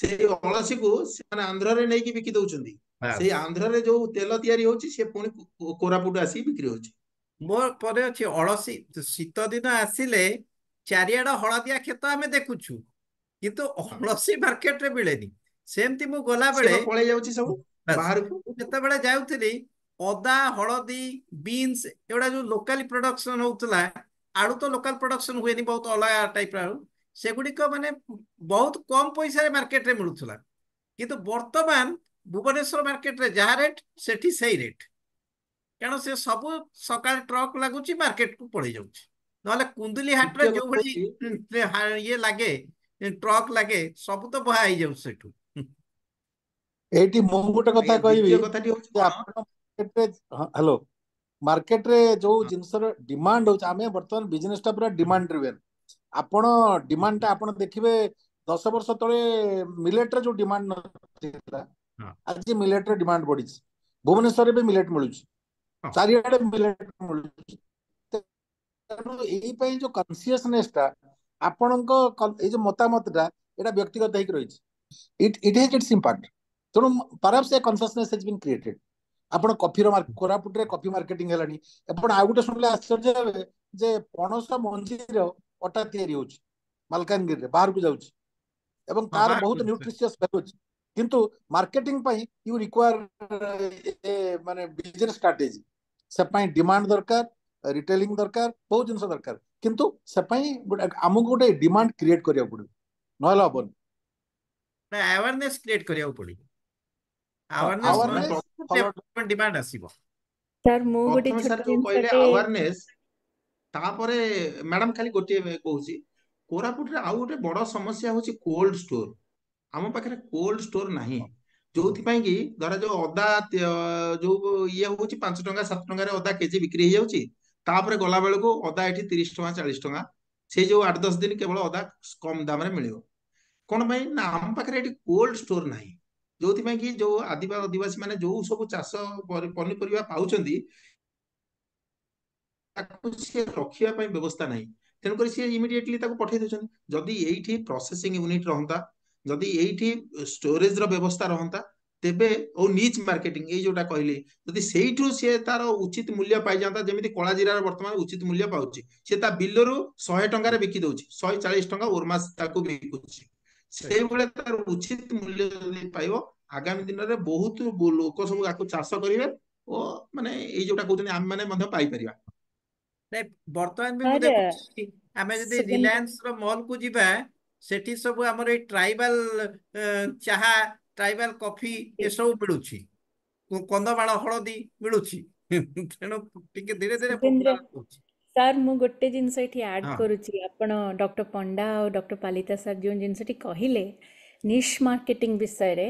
ସେଇ ଅଳସୀକୁ ସେମାନେ ଆନ୍ଧ୍ରରେ ନେଇକି ବିକି ଦଉଛନ୍ତି ସେଇ ଆନ୍ଧ୍ରରେ ଯୋଉ ତେଲ ତିଆରି ହଉଛି ସେ ପୁଣି କୋରାପୁଟ ଆସିକି ବିକ୍ରି ହଉଛି ମୋର ପରେ ଅଛି ଅଳସୀ ଶୀତ ଦିନ ଆସିଲେ ଚାରିଆଡ ହଳଦିଆ କ୍ଷେତ ଆମେ ଦେଖୁଛୁ କିନ୍ତୁ ଅଳସୀ ମାର୍କେଟରେ ମିଳେନି ସେମିତି ମୁଁ ଗଲାବେଳେ ପଳେଇ ଯାଉଛି ସବୁ ବାହାରକୁ ଯେତେବେଳେ ଯାଉଥିଲି ଅଦା ହଳଦୀ ବିନ୍ସ ଏଗୁଡା ଯୋଉ ଲୋକାଲ ପ୍ରଡକ୍ସନ ହଉଥିଲା ଆଳୁ ତ ଲୋକାଲ ପ୍ରଡକ୍ସନ ହୁଏନି ବହୁତ ଅଲଗା ଟାଇପର ଆଳୁ ସେଗୁଡ଼ିକ ମାନେ ବହୁତ କମ ପଇସାରେ ମାର୍କେଟରେ ମିଳୁଥିଲା କିନ୍ତୁ ବର୍ତ୍ତମାନ ଭୁବନେଶ୍ୱର ମାର୍କେଟରେ ଯାହା ରେଟ୍ ସେଠି ସେଇ ରେଟ୍ କାରଣ ସେ ସବୁ ସକାଳେ ଟ୍ରକ୍ ଲାଗୁଛି ମାର୍କେଟକୁ ପଳେଇ ଯାଉଛି ନହେଲେ କୁନ୍ଦୁଲି ହାଟରେ ଯୋଉଭଳି ଇଏ ଲାଗେ ଟ୍ରକ୍ ଲାଗେ ସବୁ ତ ବହା ହେଇଯାଉ ସେଠୁ ଏଇଠି ମୁଁ ଗୋଟେ କଥା କହିବି ହ୍ୟାଲୋ ମାର୍କେଟରେ ଯୋଉ ଜିନିଷର ଡିମାଣ୍ଡ ହଉଛି ଆମେ ବର୍ତ୍ତମାନ ବିଜନେସଟା ପୁରା ଡିମାଣ୍ଡ ଡ୍ରିଭେନ୍ ଆପଣ ଡିମାଣ୍ଡଟା ଆପଣ ଦେଖିବେ ଦଶ ବର୍ଷ ତଳେ ମିଲେଟର ଯୋଉ ଡିମାଣ୍ଡ ନଥିଲା ଆଜି ମିଲେଟର ଡିମାଣ୍ଡ ବଢିଛି ଭୁବନେଶ୍ୱରରେ ବି ମିଲେଟ ମିଳୁଛି ଚାରିଆଡେ ମିଲେଟ ମିଳୁଛି ତେଣୁ ଏଇ ପାଇଁ ଯୋଉ କନସିୟସନେସଟା ଆପଣଙ୍କ ଏଇ ଯୋଉ ମତାମତଟା ଏଇଟା ବ୍ୟକ୍ତିଗତ ହେଇକି ରହିଛି it it has its impact ତେଣୁ perhaps a consciousness has been created ଆପଣ କଫିର କୋରାପୁଟରେ କଫି ମାର୍କେଟିଂ ହେଲାଣି ଆପଣ ଆଉ ଗୋଟେ ଶୁଣିଲେ ଆଶ୍ଚର୍ଯ୍ୟ ହେବେ ଯେ ପଣସ ମଞ୍ଜିର ଅଟା ତିଆରି ହେଉଛି ମାଲକାନଗିରିରେ ବାହାରକୁ ଯାଉଛି ଏବଂ ତାର ବହୁତ ନ୍ୟୁଟ୍ରିସିୟସ୍ ଭ୍ୟାଲୁ ଅଛି କିନ୍ତୁ ମାର୍କେଟିଂ ପାଇଁ ୟୁ ରିକ୍ୱାର ମାନେ ବିଜନେସ୍ ଷ୍ଟ୍ରାଟେଜି ସେ ପାଇଁ ଡିମାଣ୍ଡ ଦରକାର ରିଟେଲିଂ ଦରକାର ବହୁତ ଜିନିଷ ଦରକାର କିନ୍ତୁ ସେ ପାଇଁ ଆମକୁ ଗୋଟେ ଡିମାଣ୍ଡ କ୍ରିଏଟ୍ କରିବାକୁ ପଡିବ ନହେଲେ ହବନି ଆୱାରନେସ୍ କ୍ରିଏଟ୍ କରିବାକୁ ପଡିବ ଆୱାରନେସ୍ ଡିମାଣ୍ଡ ଆସିବ ସାର୍ ମୁଁ ଗୋଟେ ଆୱାରନେସ୍ ତାପରେ ମ୍ୟାଡାମ ଖାଲି ଗୋଟିଏ କହୁଛି କୋରାପୁଟରେ ଆଉ ଗୋଟେ ବଡ ସମସ୍ୟା ହଉଛି କୋଲ୍ଡ ଷ୍ଟୋର ଆମ ପାଖରେ କୋଲ୍ଡ ଷ୍ଟୋର ନାହିଁ ଯୋଉଥିପାଇଁ କି ଧର ଯୋଉ ଅଦା ଯୋଉ ଇଏ ହଉଛି ପାଞ୍ଚ ଟଙ୍କା ସାତ ଟଙ୍କାରେ ଅଦା କେଜି ବିକ୍ରି ହେଇଯାଉଛି ତାପରେ ଗଲା ବେଳକୁ ଅଦା ଏଠି ତିରିଶ ଟଙ୍କା ଚାଳିଶ ଟଙ୍କା ସେଇ ଯୋଉ ଆଠ ଦଶ ଦିନ କେବଳ ଅଦା କମ ଦାମରେ ମିଳିବ କଣ ପାଇଁ ନା ଆମ ପାଖରେ ଏଠି କୋଲ୍ଡ ଷ୍ଟୋର ନାହିଁ ଯୋଉଥିପାଇଁ କି ଯୋଉ ଆଦିବାସୀ ମାନେ ଯୋଉ ସବୁ ଚାଷ ପନିପରିବା ପାଉଛନ୍ତି ତାକୁ ସିଏ ରଖିବା ପାଇଁ ବ୍ୟବସ୍ଥା ନାହିଁ ତେଣୁକରି ସିଏ ଇମିଡିଏଟଲି ତାକୁ ପଠେଇ ଦେଉଛନ୍ତି ଯଦି ଏଇଠି ପ୍ରୋସେସିଂ ୟୁନିଟ୍ ରହନ୍ତା ଯଦି ଏଇଠି ଷ୍ଟୋରେଜର ବ୍ୟବସ୍ଥା ରହନ୍ତା ତେବେ ଓ ନିଚ୍ ମାର୍କେଟିଂ ଏଇ ଯୋଉଟା କହିଲି ଯଦି ସେଇଠୁ ସିଏ ତାର ଉଚିତ ମୂଲ୍ୟ ପାଇଯାନ୍ତା ଯେମିତି କଳା ଜିରାର ବର୍ତ୍ତମାନ ଉଚିତ ମୂଲ୍ୟ ପାଉଛି ସେ ତା ବିଲରୁ ଶହେ ଟଙ୍କାରେ ବିକି ଦଉଛି ଶହେ ଚାଳିଶ ଟଙ୍କା ଓରମାସ ତାକୁ ବିକୁଛି ସେଇଭଳିଆ ତାର ଉଚିତ ମୂଲ୍ୟ ଯଦି ପାଇବ ଆଗାମୀ ଦିନରେ ବହୁତ ଲୋକ ସବୁ ଆକୁ ଚାଷ କରିବେ ଓ ମାନେ ଏଇ ଯୋଉଟା କହୁଛନ୍ତି ଆମେ ମାନେ ମଧ୍ୟ ପାଇପାରିବା ନାଇଁ ବର୍ତ୍ତମାନ ବି ମୁଁ ଦେଖୁଛି ଆମେ ଯଦି ରିଲାୟନ୍ସ ର ମଲ୍ କୁ ଯିବା ସେଠି ସବୁ ଆମର ଏଇ ଟ୍ରାଇବାଲ ଚାହା ଟ୍ରାଇବାଲ କଫି ଏସବୁ ମିଳୁଛି କନ୍ଦମାଳ ହଳଦୀ ମିଳୁଛି ତେଣୁ ଟିକେ ଧୀରେ ଧୀରେ ସାର୍ ମୁଁ ଗୋଟେ ଜିନିଷ ଏଠି ଆଡ୍ କରୁଛି ଆପଣ ଡକ୍ଟର ପଣ୍ଡା ଆଉ ଡକ୍ଟର ପାଲିତା ସାର୍ ଯେଉଁ ଜିନିଷଟି କହିଲେ ନିଶ୍ ମାର୍କେଟିଂ ବିଷୟରେ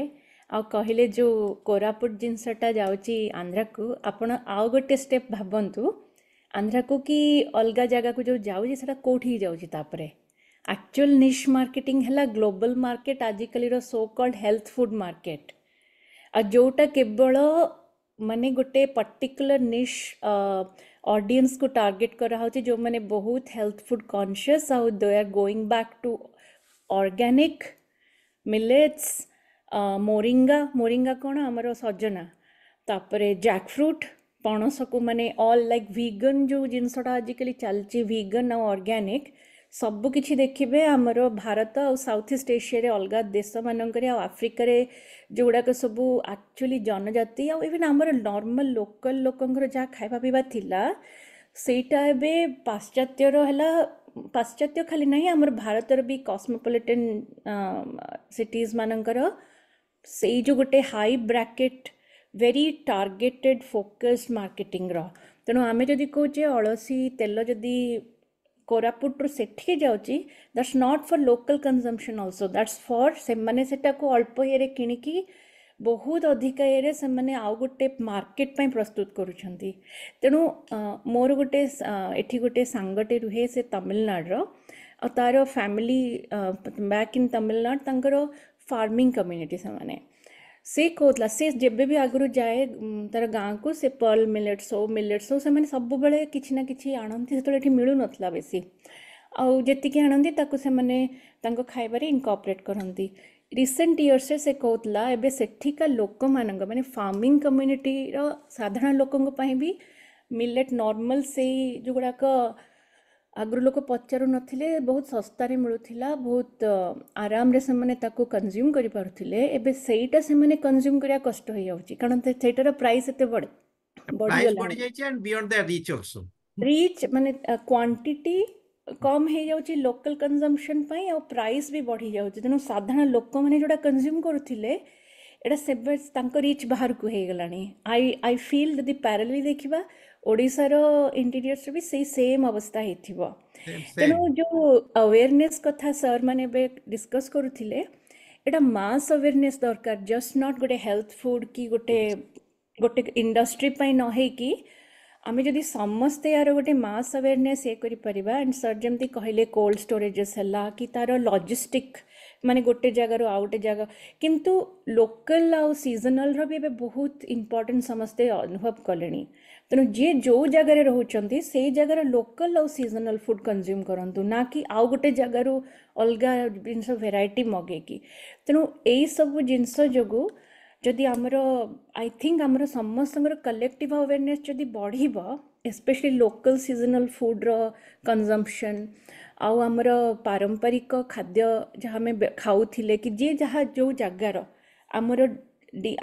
ଆଉ କହିଲେ ଯେଉଁ କୋରାପୁଟ ଜିନିଷଟା ଯାଉଛି ଆନ୍ଧ୍ରାକୁ ଆପଣ ଆଉ ଗୋଟେ ଷ୍ଟେପ୍ ଭାବନ୍ତୁ ଆନ୍ଧ୍ରାକୁ କି ଅଲଗା ଜାଗାକୁ ଯେଉଁ ଯାଉଛି ସେଇଟା କେଉଁଠିକି ଯାଉଛି ତାପରେ ಆಕ್ಚುಲ್ ನಿಶ್ ಮಾರ್ಕೆಟಿಂಗ್ ହେଲା ଗ୍ଲୋବାଲ୍ ମାର୍କେଟ୍ ଆଜିକାଲିର so called health food market ଆଉ ଯେଉଁଟା କେବଳ ମାନେ ଗୋଟେ ପର୍ଟିକୁଲାର ନିଶ୍ ଅଡ଼ିଏନ୍ସକୁ ଟାର୍ଗେଟ୍ କରାହେଉଛି ଯେଉଁମାନେ ବହୁତ ହେଲ୍ଥ ଫୁଡ଼୍ କନସିୟସ୍ ଆଉ they are going back to organic millets moringa moringa କ'ଣ ଆମର ସଜନା ତାପରେ ଜ୍ୟାକ୍ ଫ୍ରୁଟ୍ ପଣସକୁ ମାନେ ଅଲ୍ ଲାଇକ୍ ଭିଗନ୍ ଯେଉଁ ଜିନିଷଟା ଆଜିକାଲି ଚାଲିଛି ଭିଗନ୍ ଆଉ ଅର୍ଗାନିକ୍ सबकि देखिए आमर भारत आउथ ईस्ट एसी अलग देश मानक आफ्रिकार जो गुड़ाक सब आकचुअली जनजाति आवेन आमर नर्माल लोकल लोक जहाँ खावा पीवा था सहीटा एवं पाश्चात्यर है पाश्चात्य खाली ना आम भारत भी कस्मोपलिटेन सिटीज मानकर से जो गोटे high bracket very targeted focused marketing तेणु आम जदि कौचे अलसी तेल जदि କୋରାପୁଟ ରୁ ସେଠିକି ଯାଉଛି that's not for local consumption also that's for ସେମାନେ ସେଟାକୁ ଅଳ୍ପ ଇଏରେ କିଣିକି ବହୁତ ଅଧିକା ଇଏରେ ସେମାନେ ଆଉ ଗୋଟେ ମାର୍କେଟ୍ ପାଇଁ ପ୍ରସ୍ତୁତ କରୁଛନ୍ତି ତେଣୁ ମୋର ଗୋଟେ ଏଠି ଗୋଟେ ସାଙ୍ଗଟେ ରୁହେ ସେ ତାମିଲନାଡ଼ୁର ଆଉ ତା'ର ଫ୍ୟାମିଲି ବ୍ୟାକ୍ ଇନ୍ ତାମିଲନାଡ଼ୁ ତାଙ୍କର ଫାର୍ମିଂ କମ୍ୟୁନିଟି ସେମାନେ ಸೇಕೋತ್ಲ ସେ ଯେବେ ବି ଆଗରୁ ଯାଏ ତା'ର ଗାଁକୁ ସେ ପର୍ଲ ମିଲେଟ୍ସ ହଉ ମିଲେଟ୍ସ ହଉ ସେମାନେ ସବୁବେଳେ କିଛି ନା କିଛି ଆଣନ୍ତି ସେତେବେଳେ ଏଠି ମିଳୁନଥିଲା ବେଶୀ ଆଉ ଯେତିକି ଆଣନ୍ତି ତାକୁ ସେମାନେ ତାଙ୍କ ଖାଇବାରେ ଇନକପରେଟ୍ କରନ୍ତି ରିସେଣ୍ଟ ଇୟର୍ସରେ ସେ କହୁଥିଲା ଏବେ ସେଠିକା ଲୋକମାନଙ୍କ ମାନେ ଫାର୍ମିଂ କମ୍ୟୁନିଟିର ସାଧାରଣ ଲୋକଙ୍କ ପାଇଁ ବି ମିଲେଟ୍ ନର୍ମାଲ୍ ସେଇ ଯେଉଁଗୁଡ଼ାକ ଆଗରୁ ଲୋକ ପଚାରୁନଥିଲେ ବହୁତ ଶସ୍ତାରେ ମିଳୁଥିଲା ବହୁତ ଆରାମରେ ସେମାନେ ତାକୁ କନଜ୍ୟୁମ୍ କରିପାରୁଥିଲେ ଏବେ ସେଇଟା ସେମାନେ କନଜ୍ୟୁମ୍ କରିବା କଷ୍ଟ ହେଇଯାଉଛି କାରଣ ସେଇଟାର ପ୍ରାଇସ୍ ଏତେ ବଡ଼ ରିଚ୍ ମାନେ କ୍ୱାଣ୍ଟିଟି କମ୍ ହେଇଯାଉଛି ଲୋକାଲ କନଜମ୍ପସନ୍ ପାଇଁ ଆଉ ପ୍ରାଇସ୍ ବି ବଢ଼ିଯାଉଛି ତେଣୁ ସାଧାରଣ ଲୋକମାନେ ଯେଉଁଟା କନଜ୍ୟୁମ୍ କରୁଥିଲେ ଏଇଟା ସେବେ ତାଙ୍କ ରିଚ୍ ବାହାରକୁ ହେଇଗଲାଣି ଆଇ ଆଇ ଫିଲ୍ ଯଦି ପ୍ୟାରେଲି ଦେଖିବା ଓଡ଼ିଶାର ଇଣ୍ଟିରିୟର୍ସର ବି ସେଇ ସେମ୍ ଅବସ୍ଥା ହେଇଥିବ ତେଣୁ ଯେଉଁ ଆୱେରନେସ୍ କଥା ସାର୍ମାନେ ଏବେ ଡିସ୍କସ୍ କରୁଥିଲେ ଏଇଟା ମାସ୍ ଆୱେରନେସ୍ ଦରକାର ଜଷ୍ଟ ନଟ୍ ଗୋଟେ ହେଲ୍ଥ ଫୁଡ଼୍ କି ଗୋଟେ ଗୋଟେ ଇଣ୍ଡଷ୍ଟ୍ରି ପାଇଁ ନ ହେଇକି ଆମେ ଯଦି ସମସ୍ତେ ଏହାର ଗୋଟେ ମାସ୍ ଆୱେରନେସ୍ ଇଏ କରିପାରିବା ଆଣ୍ଡ ସାର୍ ଯେମିତି କହିଲେ କୋଲ୍ଡ ଷ୍ଟୋରେଜେସ୍ ହେଲା କି ତା'ର ଲଜିଷ୍ଟିକ୍ ମାନେ ଗୋଟେ ଜାଗାରୁ ଆଉ ଗୋଟେ ଜାଗା କିନ୍ତୁ ଲୋକାଲ୍ ଆଉ ସିଜନାଲ୍ର ବି ଏବେ ବହୁତ ଇମ୍ପୋର୍ଟାଣ୍ଟ ସମସ୍ତେ ଅନୁଭବ କଲେଣି ତେଣୁ ଯିଏ ଯେଉଁ ଜାଗାରେ ରହୁଛନ୍ତି ସେଇ ଜାଗାର ଲୋକାଲ୍ ଆଉ ସିଜନାଲ୍ ଫୁଡ଼୍ କନଜ୍ୟୁମ୍ କରନ୍ତୁ ନା କି ଆଉ ଗୋଟେ ଜାଗାରୁ ଅଲଗା ଜିନିଷ ଭେରାଇଟି ମଗେଇକି ତେଣୁ ଏଇସବୁ ଜିନିଷ ଯୋଗୁଁ ଯଦି ଆମର ଆଇ ଥିଙ୍କ ଆମର ସମସ୍ତଙ୍କର କଲେକ୍ଟିଭ୍ ଆୱେରନେସ୍ ଯଦି ବଢ଼ିବ ଏସ୍ପେଶଲି ଲୋକାଲ୍ ସିଜନାଲ୍ ଫୁଡ଼୍ର କନଜମ୍ପସନ୍ ଆଉ ଆମର ପାରମ୍ପରିକ ଖାଦ୍ୟ ଯାହା ଆମେ ଖାଉଥିଲେ କି ଯିଏ ଯାହା ଯେଉଁ ଜାଗାର ଆମର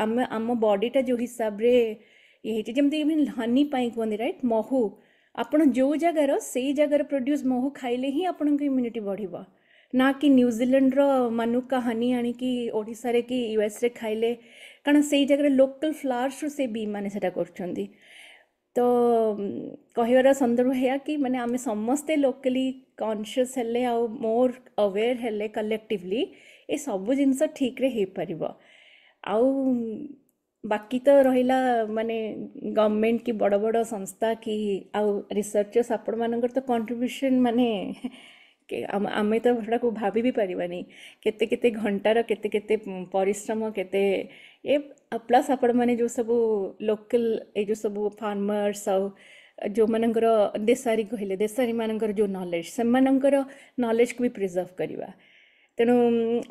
ଆମେ ଆମ ବଡ଼ିଟା ଯେଉଁ ହିସାବରେ ଇଏ ହେଇଛି ଯେମିତି ଇଭିନ୍ ହନି ପାଇଁ କୁହନ୍ତି ରାଇଟ୍ ମହୁ ଆପଣ ଯେଉଁ ଜାଗାର ସେଇ ଜାଗାର ପ୍ରଡ୍ୟୁସ୍ ମହୁ ଖାଇଲେ ହିଁ ଆପଣଙ୍କ ଇମ୍ୟୁନିଟି ବଢ଼ିବ ନା କି ନ୍ୟୁଜିଲାଣ୍ଡର ମାନୁକା ହନି ଆଣିକି ଓଡ଼ିଶାରେ କି ୟୁଏସ୍ରେ ଖାଇଲେ କାରଣ ସେଇ ଜାଗାରେ ଲୋକାଲ୍ ଫ୍ଲାୱାର୍ସରୁ ସେ ବି ମାନେ ସେଇଟା କରୁଛନ୍ତି ତ କହିବାର ସନ୍ଦର୍ଭ ଏହା କି ମାନେ ଆମେ ସମସ୍ତେ ଲୋକାଲି କନସିୟସ୍ ହେଲେ ଆଉ ମୋର୍ ଆୱେର୍ ହେଲେ କଲେକ୍ଟିଭଲି ଏସବୁ ଜିନିଷ ଠିକ୍ରେ ହେଇପାରିବ ଆଉ ବାକି ତ ରହିଲା ମାନେ ଗଭର୍ଣ୍ଣମେଣ୍ଟ କି ବଡ଼ ବଡ଼ ସଂସ୍ଥା କି ଆଉ ରିସର୍ଚର୍ସ ଆପଣମାନଙ୍କର ତ କଣ୍ଟ୍ରିବ୍ୟୁସନ୍ ମାନେ ଆମେ ତ ସେଟାକୁ ଭାବି ବି ପାରିବାନି କେତେ କେତେ ଘଣ୍ଟାର କେତେ କେତେ ପରିଶ୍ରମ କେତେ ଏ ପ୍ଲସ୍ ଆପଣମାନେ ଯେଉଁ ସବୁ ଲୋକାଲ ଏ ଯେଉଁ ସବୁ ଫାର୍ମର୍ସ ଆଉ ଯେଉଁମାନଙ୍କର ଦେଶାରୀ କହିଲେ ଦେଶାରୀମାନଙ୍କର ଯେଉଁ ନଲେଜ୍ ସେମାନଙ୍କର ନଲେଜ୍କୁ ବି ପ୍ରିଜର୍ଭ କରିବା ତେଣୁ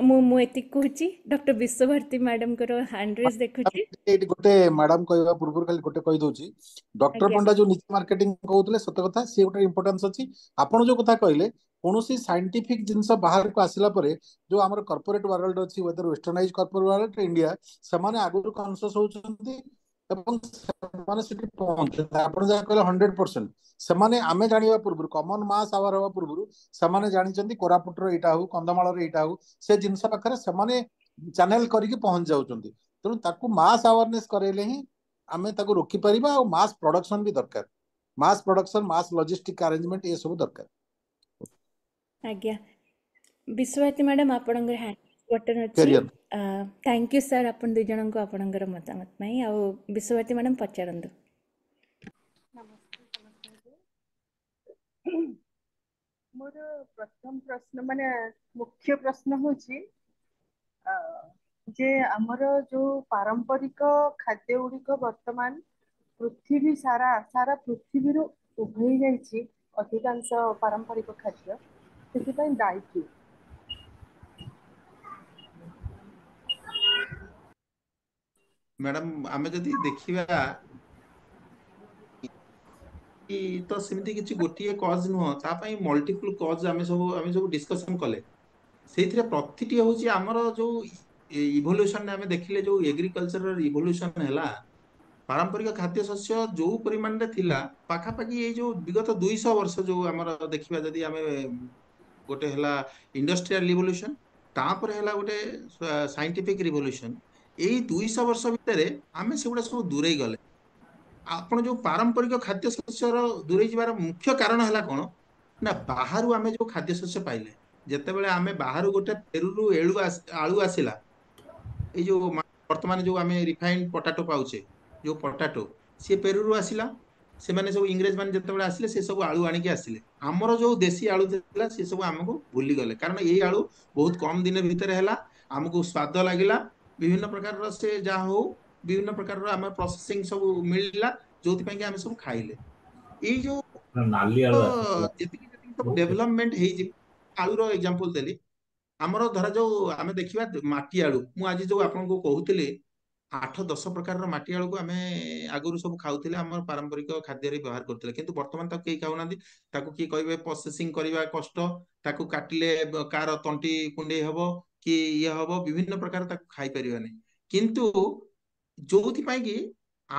ମୁଁ ମୁଁ ଏତିକି କହୁଛି ଡକ୍ଟର ବିଶ୍ୱଭାରତୀ ମ୍ୟାଡମଙ୍କର ହ୍ୟାଣ୍ଡରେଜ୍ ଦେଖୁଛି ଏଇଠି ଗୋଟେ ମ୍ୟାଡମ କହିବା ପୂର୍ବରୁ ଖାଲି ଗୋଟେ କହିଦଉଛି ଡକ୍ଟର ପଣ୍ଡା ଯୋଉ ନିଜେ ମାର୍କେଟିଂ କହୁଥିଲେ ସତ କଥା ସିଏ ଗୋଟେ ଇମ୍ପୋର୍ଟାନ୍ସ ଅଛି ଆପଣ ଯୋଉ କଥା କହିଲେ କୌଣସି ସାଇଣ୍ଟିଫିକ ଜିନିଷ ବାହାରକୁ ଆସିଲା ପରେ ଯୋଉ ଆମର କର୍ପୋରେଟ୍ ୱାର୍ଲଡ ଅଛି whether westernise corporate world India ସେମାନେ ଆଗରୁ କନସିୟସ୍ ହଉଛନ୍ତି এবং ସେମାନେ ସେଠି ପହଞ୍ଚନ୍ତି ଆପଣ ଯାହା କହିଲେ ହଣ୍ଡ୍ରେଡ୍ ପରସେଣ୍ଟ ସେମାନେ ଆମେ ଜାଣିବା ପୂର୍ବରୁ କମନ୍ ମାସ୍ ଆୱାର ହେବା ପୂର୍ବରୁ ସେମାନେ ଜାଣିଛନ୍ତି କୋରାପୁଟର ଏଇଟା ହଉ କନ୍ଧମାଳର ଏଇଟା ହଉ ସେ ଜିନିଷ ପାଖରେ ସେମାନେ ଚ୍ୟାନେଲ କରିକି ପହଞ୍ଚି ଯାଉଛନ୍ତି ତେଣୁ ତାକୁ ମାସ୍ ଆୱାରନେସ୍ କରାଇଲେ ହିଁ ଆମେ ତାକୁ ରୋକିପାରିବା ଆଉ ମାସ୍ ପ୍ରଡକ୍ସନ ବି ଦରକାର mass production mass logistic arrangement ଏସବୁ ଦରକାର ଆଜ୍ଞା ବିଶ୍ୱଭାରତୀ ମ୍ୟାଡାମ୍ ଆପଣଙ୍କର ହ୍ୟାଣ୍ଡ ବଟନ ଅଛି ଥ୍ୟାଙ୍କ ୟୁ ସାର୍ ଆପଣ ଦୁଇ ଜଣଙ୍କୁ ଆପଣଙ୍କର ମତାମତ ପାଇଁ ଆଉ ବିଶ୍ୱଭାରତୀ ମ୍ୟାଡ଼ାମ୍ ପଚାରନ୍ତୁ ମୋର ପ୍ରଥମ ପ୍ରଶ୍ନ ମାନେ ମୁଖ୍ୟ ପ୍ରଶ୍ନ ହେଉଛି ଯେ ଆମର ଯୋଉ ପାରମ୍ପରିକ ଖାଦ୍ୟ ଗୁଡିକ ବର୍ତ୍ତମାନ ପୃଥିବୀ ସାରା ସାରା ପୃଥିବୀରୁ ଉଭେଇ ଯାଇଛି ଅଧିକାଂଶ ପାରମ୍ପରିକ ଖାଦ୍ୟ ସେଥିପାଇଁ ଦାୟୀ କିଏ ମ୍ୟାଡ଼ାମ୍ ଆମେ ଯଦି ଦେଖିବା ତ ସେମିତି କିଛି ଗୋଟିଏ କଜ୍ ନୁହଁ ତା ପାଇଁ ମଲ୍ଟିପୁଲ୍ କଜ୍ ଆମେ ସବୁ ଆମେ ସବୁ ଡିସ୍କସନ୍ କଲେ ସେଇଥିରେ ପ୍ରତିଟି ହେଉଛି ଆମର ଯେଉଁ ଇଭଲ୍ୟୁସନ୍ ଆମେ ଦେଖିଲେ ଯେଉଁ ଏଗ୍ରିକଲଚରର ଇଭଲ୍ୟୁସନ୍ ହେଲା ପାରମ୍ପରିକ ଖାଦ୍ୟ ଶସ୍ୟ ଯେଉଁ ପରିମାଣରେ ଥିଲା ପାଖାପାଖି ଏଇ ଯେଉଁ ବିଗତ ଦୁଇଶହ ବର୍ଷ ଯେଉଁ ଆମର ଦେଖିବା ଯଦି ଆମେ ଗୋଟେ ହେଲା ଇଣ୍ଡଷ୍ଟ୍ରିଆଲ ରିଭଲ୍ୟୁସନ୍ ତାପରେ ହେଲା ଗୋଟେ ସାଇଣ୍ଟିଫିକ୍ ରିଭଲ୍ୟୁସନ୍ ଏଇ ଦୁଇଶହ ବର୍ଷ ଭିତରେ ଆମେ ସେଗୁଡ଼ା ସବୁ ଦୂରେଇ ଗଲେ ଆପଣ ଯେଉଁ ପାରମ୍ପରିକ ଖାଦ୍ୟ ଶସ୍ୟର ଦୂରେଇ ଯିବାର ମୁଖ୍ୟ କାରଣ ହେଲା କ'ଣ ନା ବାହାରୁ ଆମେ ଯେଉଁ ଶସ୍ୟ ପାଇଲେ ଯେତେବେଳେ ଆମେ ବାହାରୁ ଗୋଟେ ପେରୁରୁ ଏଳୁ ଆଳୁ ଆସିଲା ଏଇ ଯେଉଁ ବର୍ତ୍ତମାନ ଯେଉଁ ଆମେ ରିଫାଇଣ୍ଡ ପଟାଟୋ ପାଉଛେ ଯେଉଁ ପଟାଟୋ ସିଏ ପେରୁରୁ ଆସିଲା ସେମାନେ ସବୁ ଇଂରେଜମାନେ ଯେତେବେଳେ ଆସିଲେ ସେ ସବୁ ଆଳୁ ଆଣିକି ଆସିଲେ ଆମର ଯେଉଁ ଦେଶୀ ଆଳୁ ଥିଲା ସେ ସବୁ ଆମକୁ ଭୁଲିଗଲେ କାରଣ ଏଇ ଆଳୁ ବହୁତ କମ୍ ଦିନ ଭିତରେ ହେଲା ଆମକୁ ସ୍ୱାଦ ଲାଗିଲା বিভিন্ন প্রকার সে যা হোক বিভিন্ন প্রকার আমার প্রসেসিং সব মিলিলা ଯୋଉଥିପାଇଁ କି ଆମେ ସବୁ ଖାଇଲେ ଏଇ ଯୋଉ ଯେତିକି ଯେତିକି ସବୁ ଡେଭଲପମେଣ୍ଟ ହେଇଛି ଆଳୁର ଏକ୍ଜାମ୍ପଲ ଦେଲି ଆମର ଧରାଯାଉ ଆମେ ଦେଖିବା ମାଟି ଆଳୁ ମୁଁ ଆଜି ଯୋଉ ଆପଣଙ୍କୁ କହୁଥିଲି ଆଠ ଦଶ ପ୍ରକାରର ମାଟି ଆଳୁକୁ ଆମେ ଆଗରୁ ସବୁ ଖାଉଥିଲେ ଆମର ପାରମ୍ପରିକ ଖାଦ୍ୟରେ ବ୍ୟବହାର କରୁଥିଲେ କିନ୍ତୁ ବର୍ତ୍ତମାନ ତାକୁ କେହି ଖାଉନାହାନ୍ତି ତାକୁ କିଏ କହିବେ ପ୍ରୋସେସିଂ କରିବା କଷ୍ଟ ତାକୁ କାଟିଲେ କାର ତଣ୍ଟି କୁଣ୍ଡେଇ ହବ କି ଇଏ ହବ ବିଭିନ୍ନ ପ୍ରକାର ତାକୁ ଖାଇପାରିବା ନାହିଁ କିନ୍ତୁ ଯୋଉଥିପାଇଁ କି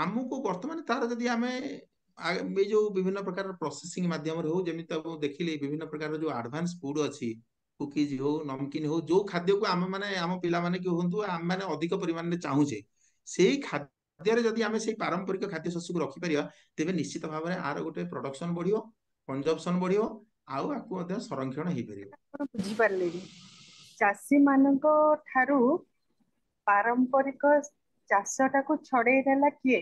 ଆମକୁ ବର୍ତ୍ତମାନ ତାର ଯଦି ଆମେ ଏ ଯୋଉ ବିଭିନ୍ନ ପ୍ରକାର ପ୍ରୋସେସିଂ ମାଧ୍ୟମରେ ହଉ ଯେମିତି ତାକୁ ଦେଖିଲି ବିଭିନ୍ନ ପ୍ରକାର ଯୋଉ ଆଡଭାନ୍ସ ଫୁଡ୍ ଅଛି କୁକିଜ ହଉ ନମକିନ ହଉ ଯୋଉ ଖାଦ୍ୟକୁ ଆମେମାନେ ଆମ ପିଲାମାନେ କି ହୁଅନ୍ତୁ ଆମେମାନେ ଅଧିକ ପରିମାଣରେ ଚାହୁଁଛେ ସେଇ ଖାଦ୍ୟରେ ଯଦି ଆମେ ସେଇ ପାରମ୍ପରିକ ଖାଦ୍ୟଶସ୍ୟକୁ ରଖିପାରିବା ତେବେ ନିଶ୍ଚିତ ଭାବରେ ଆର ଗୋଟେ ପ୍ରଡକ୍ସନ ବଢିବ କନଜମ୍ପସନ ବଢିବ ଆଉ ଆକୁ ମଧ୍ୟ ସଂରକ୍ଷଣ ହେଇପାରିବ ବୁଝିପାରିଲେନି ଚାଷୀମାନଙ୍କ ଠାରୁ ପାରମ୍ପରିକ ଚାଷଟାକୁ ଛଡେଇ ନେଲା କିଏ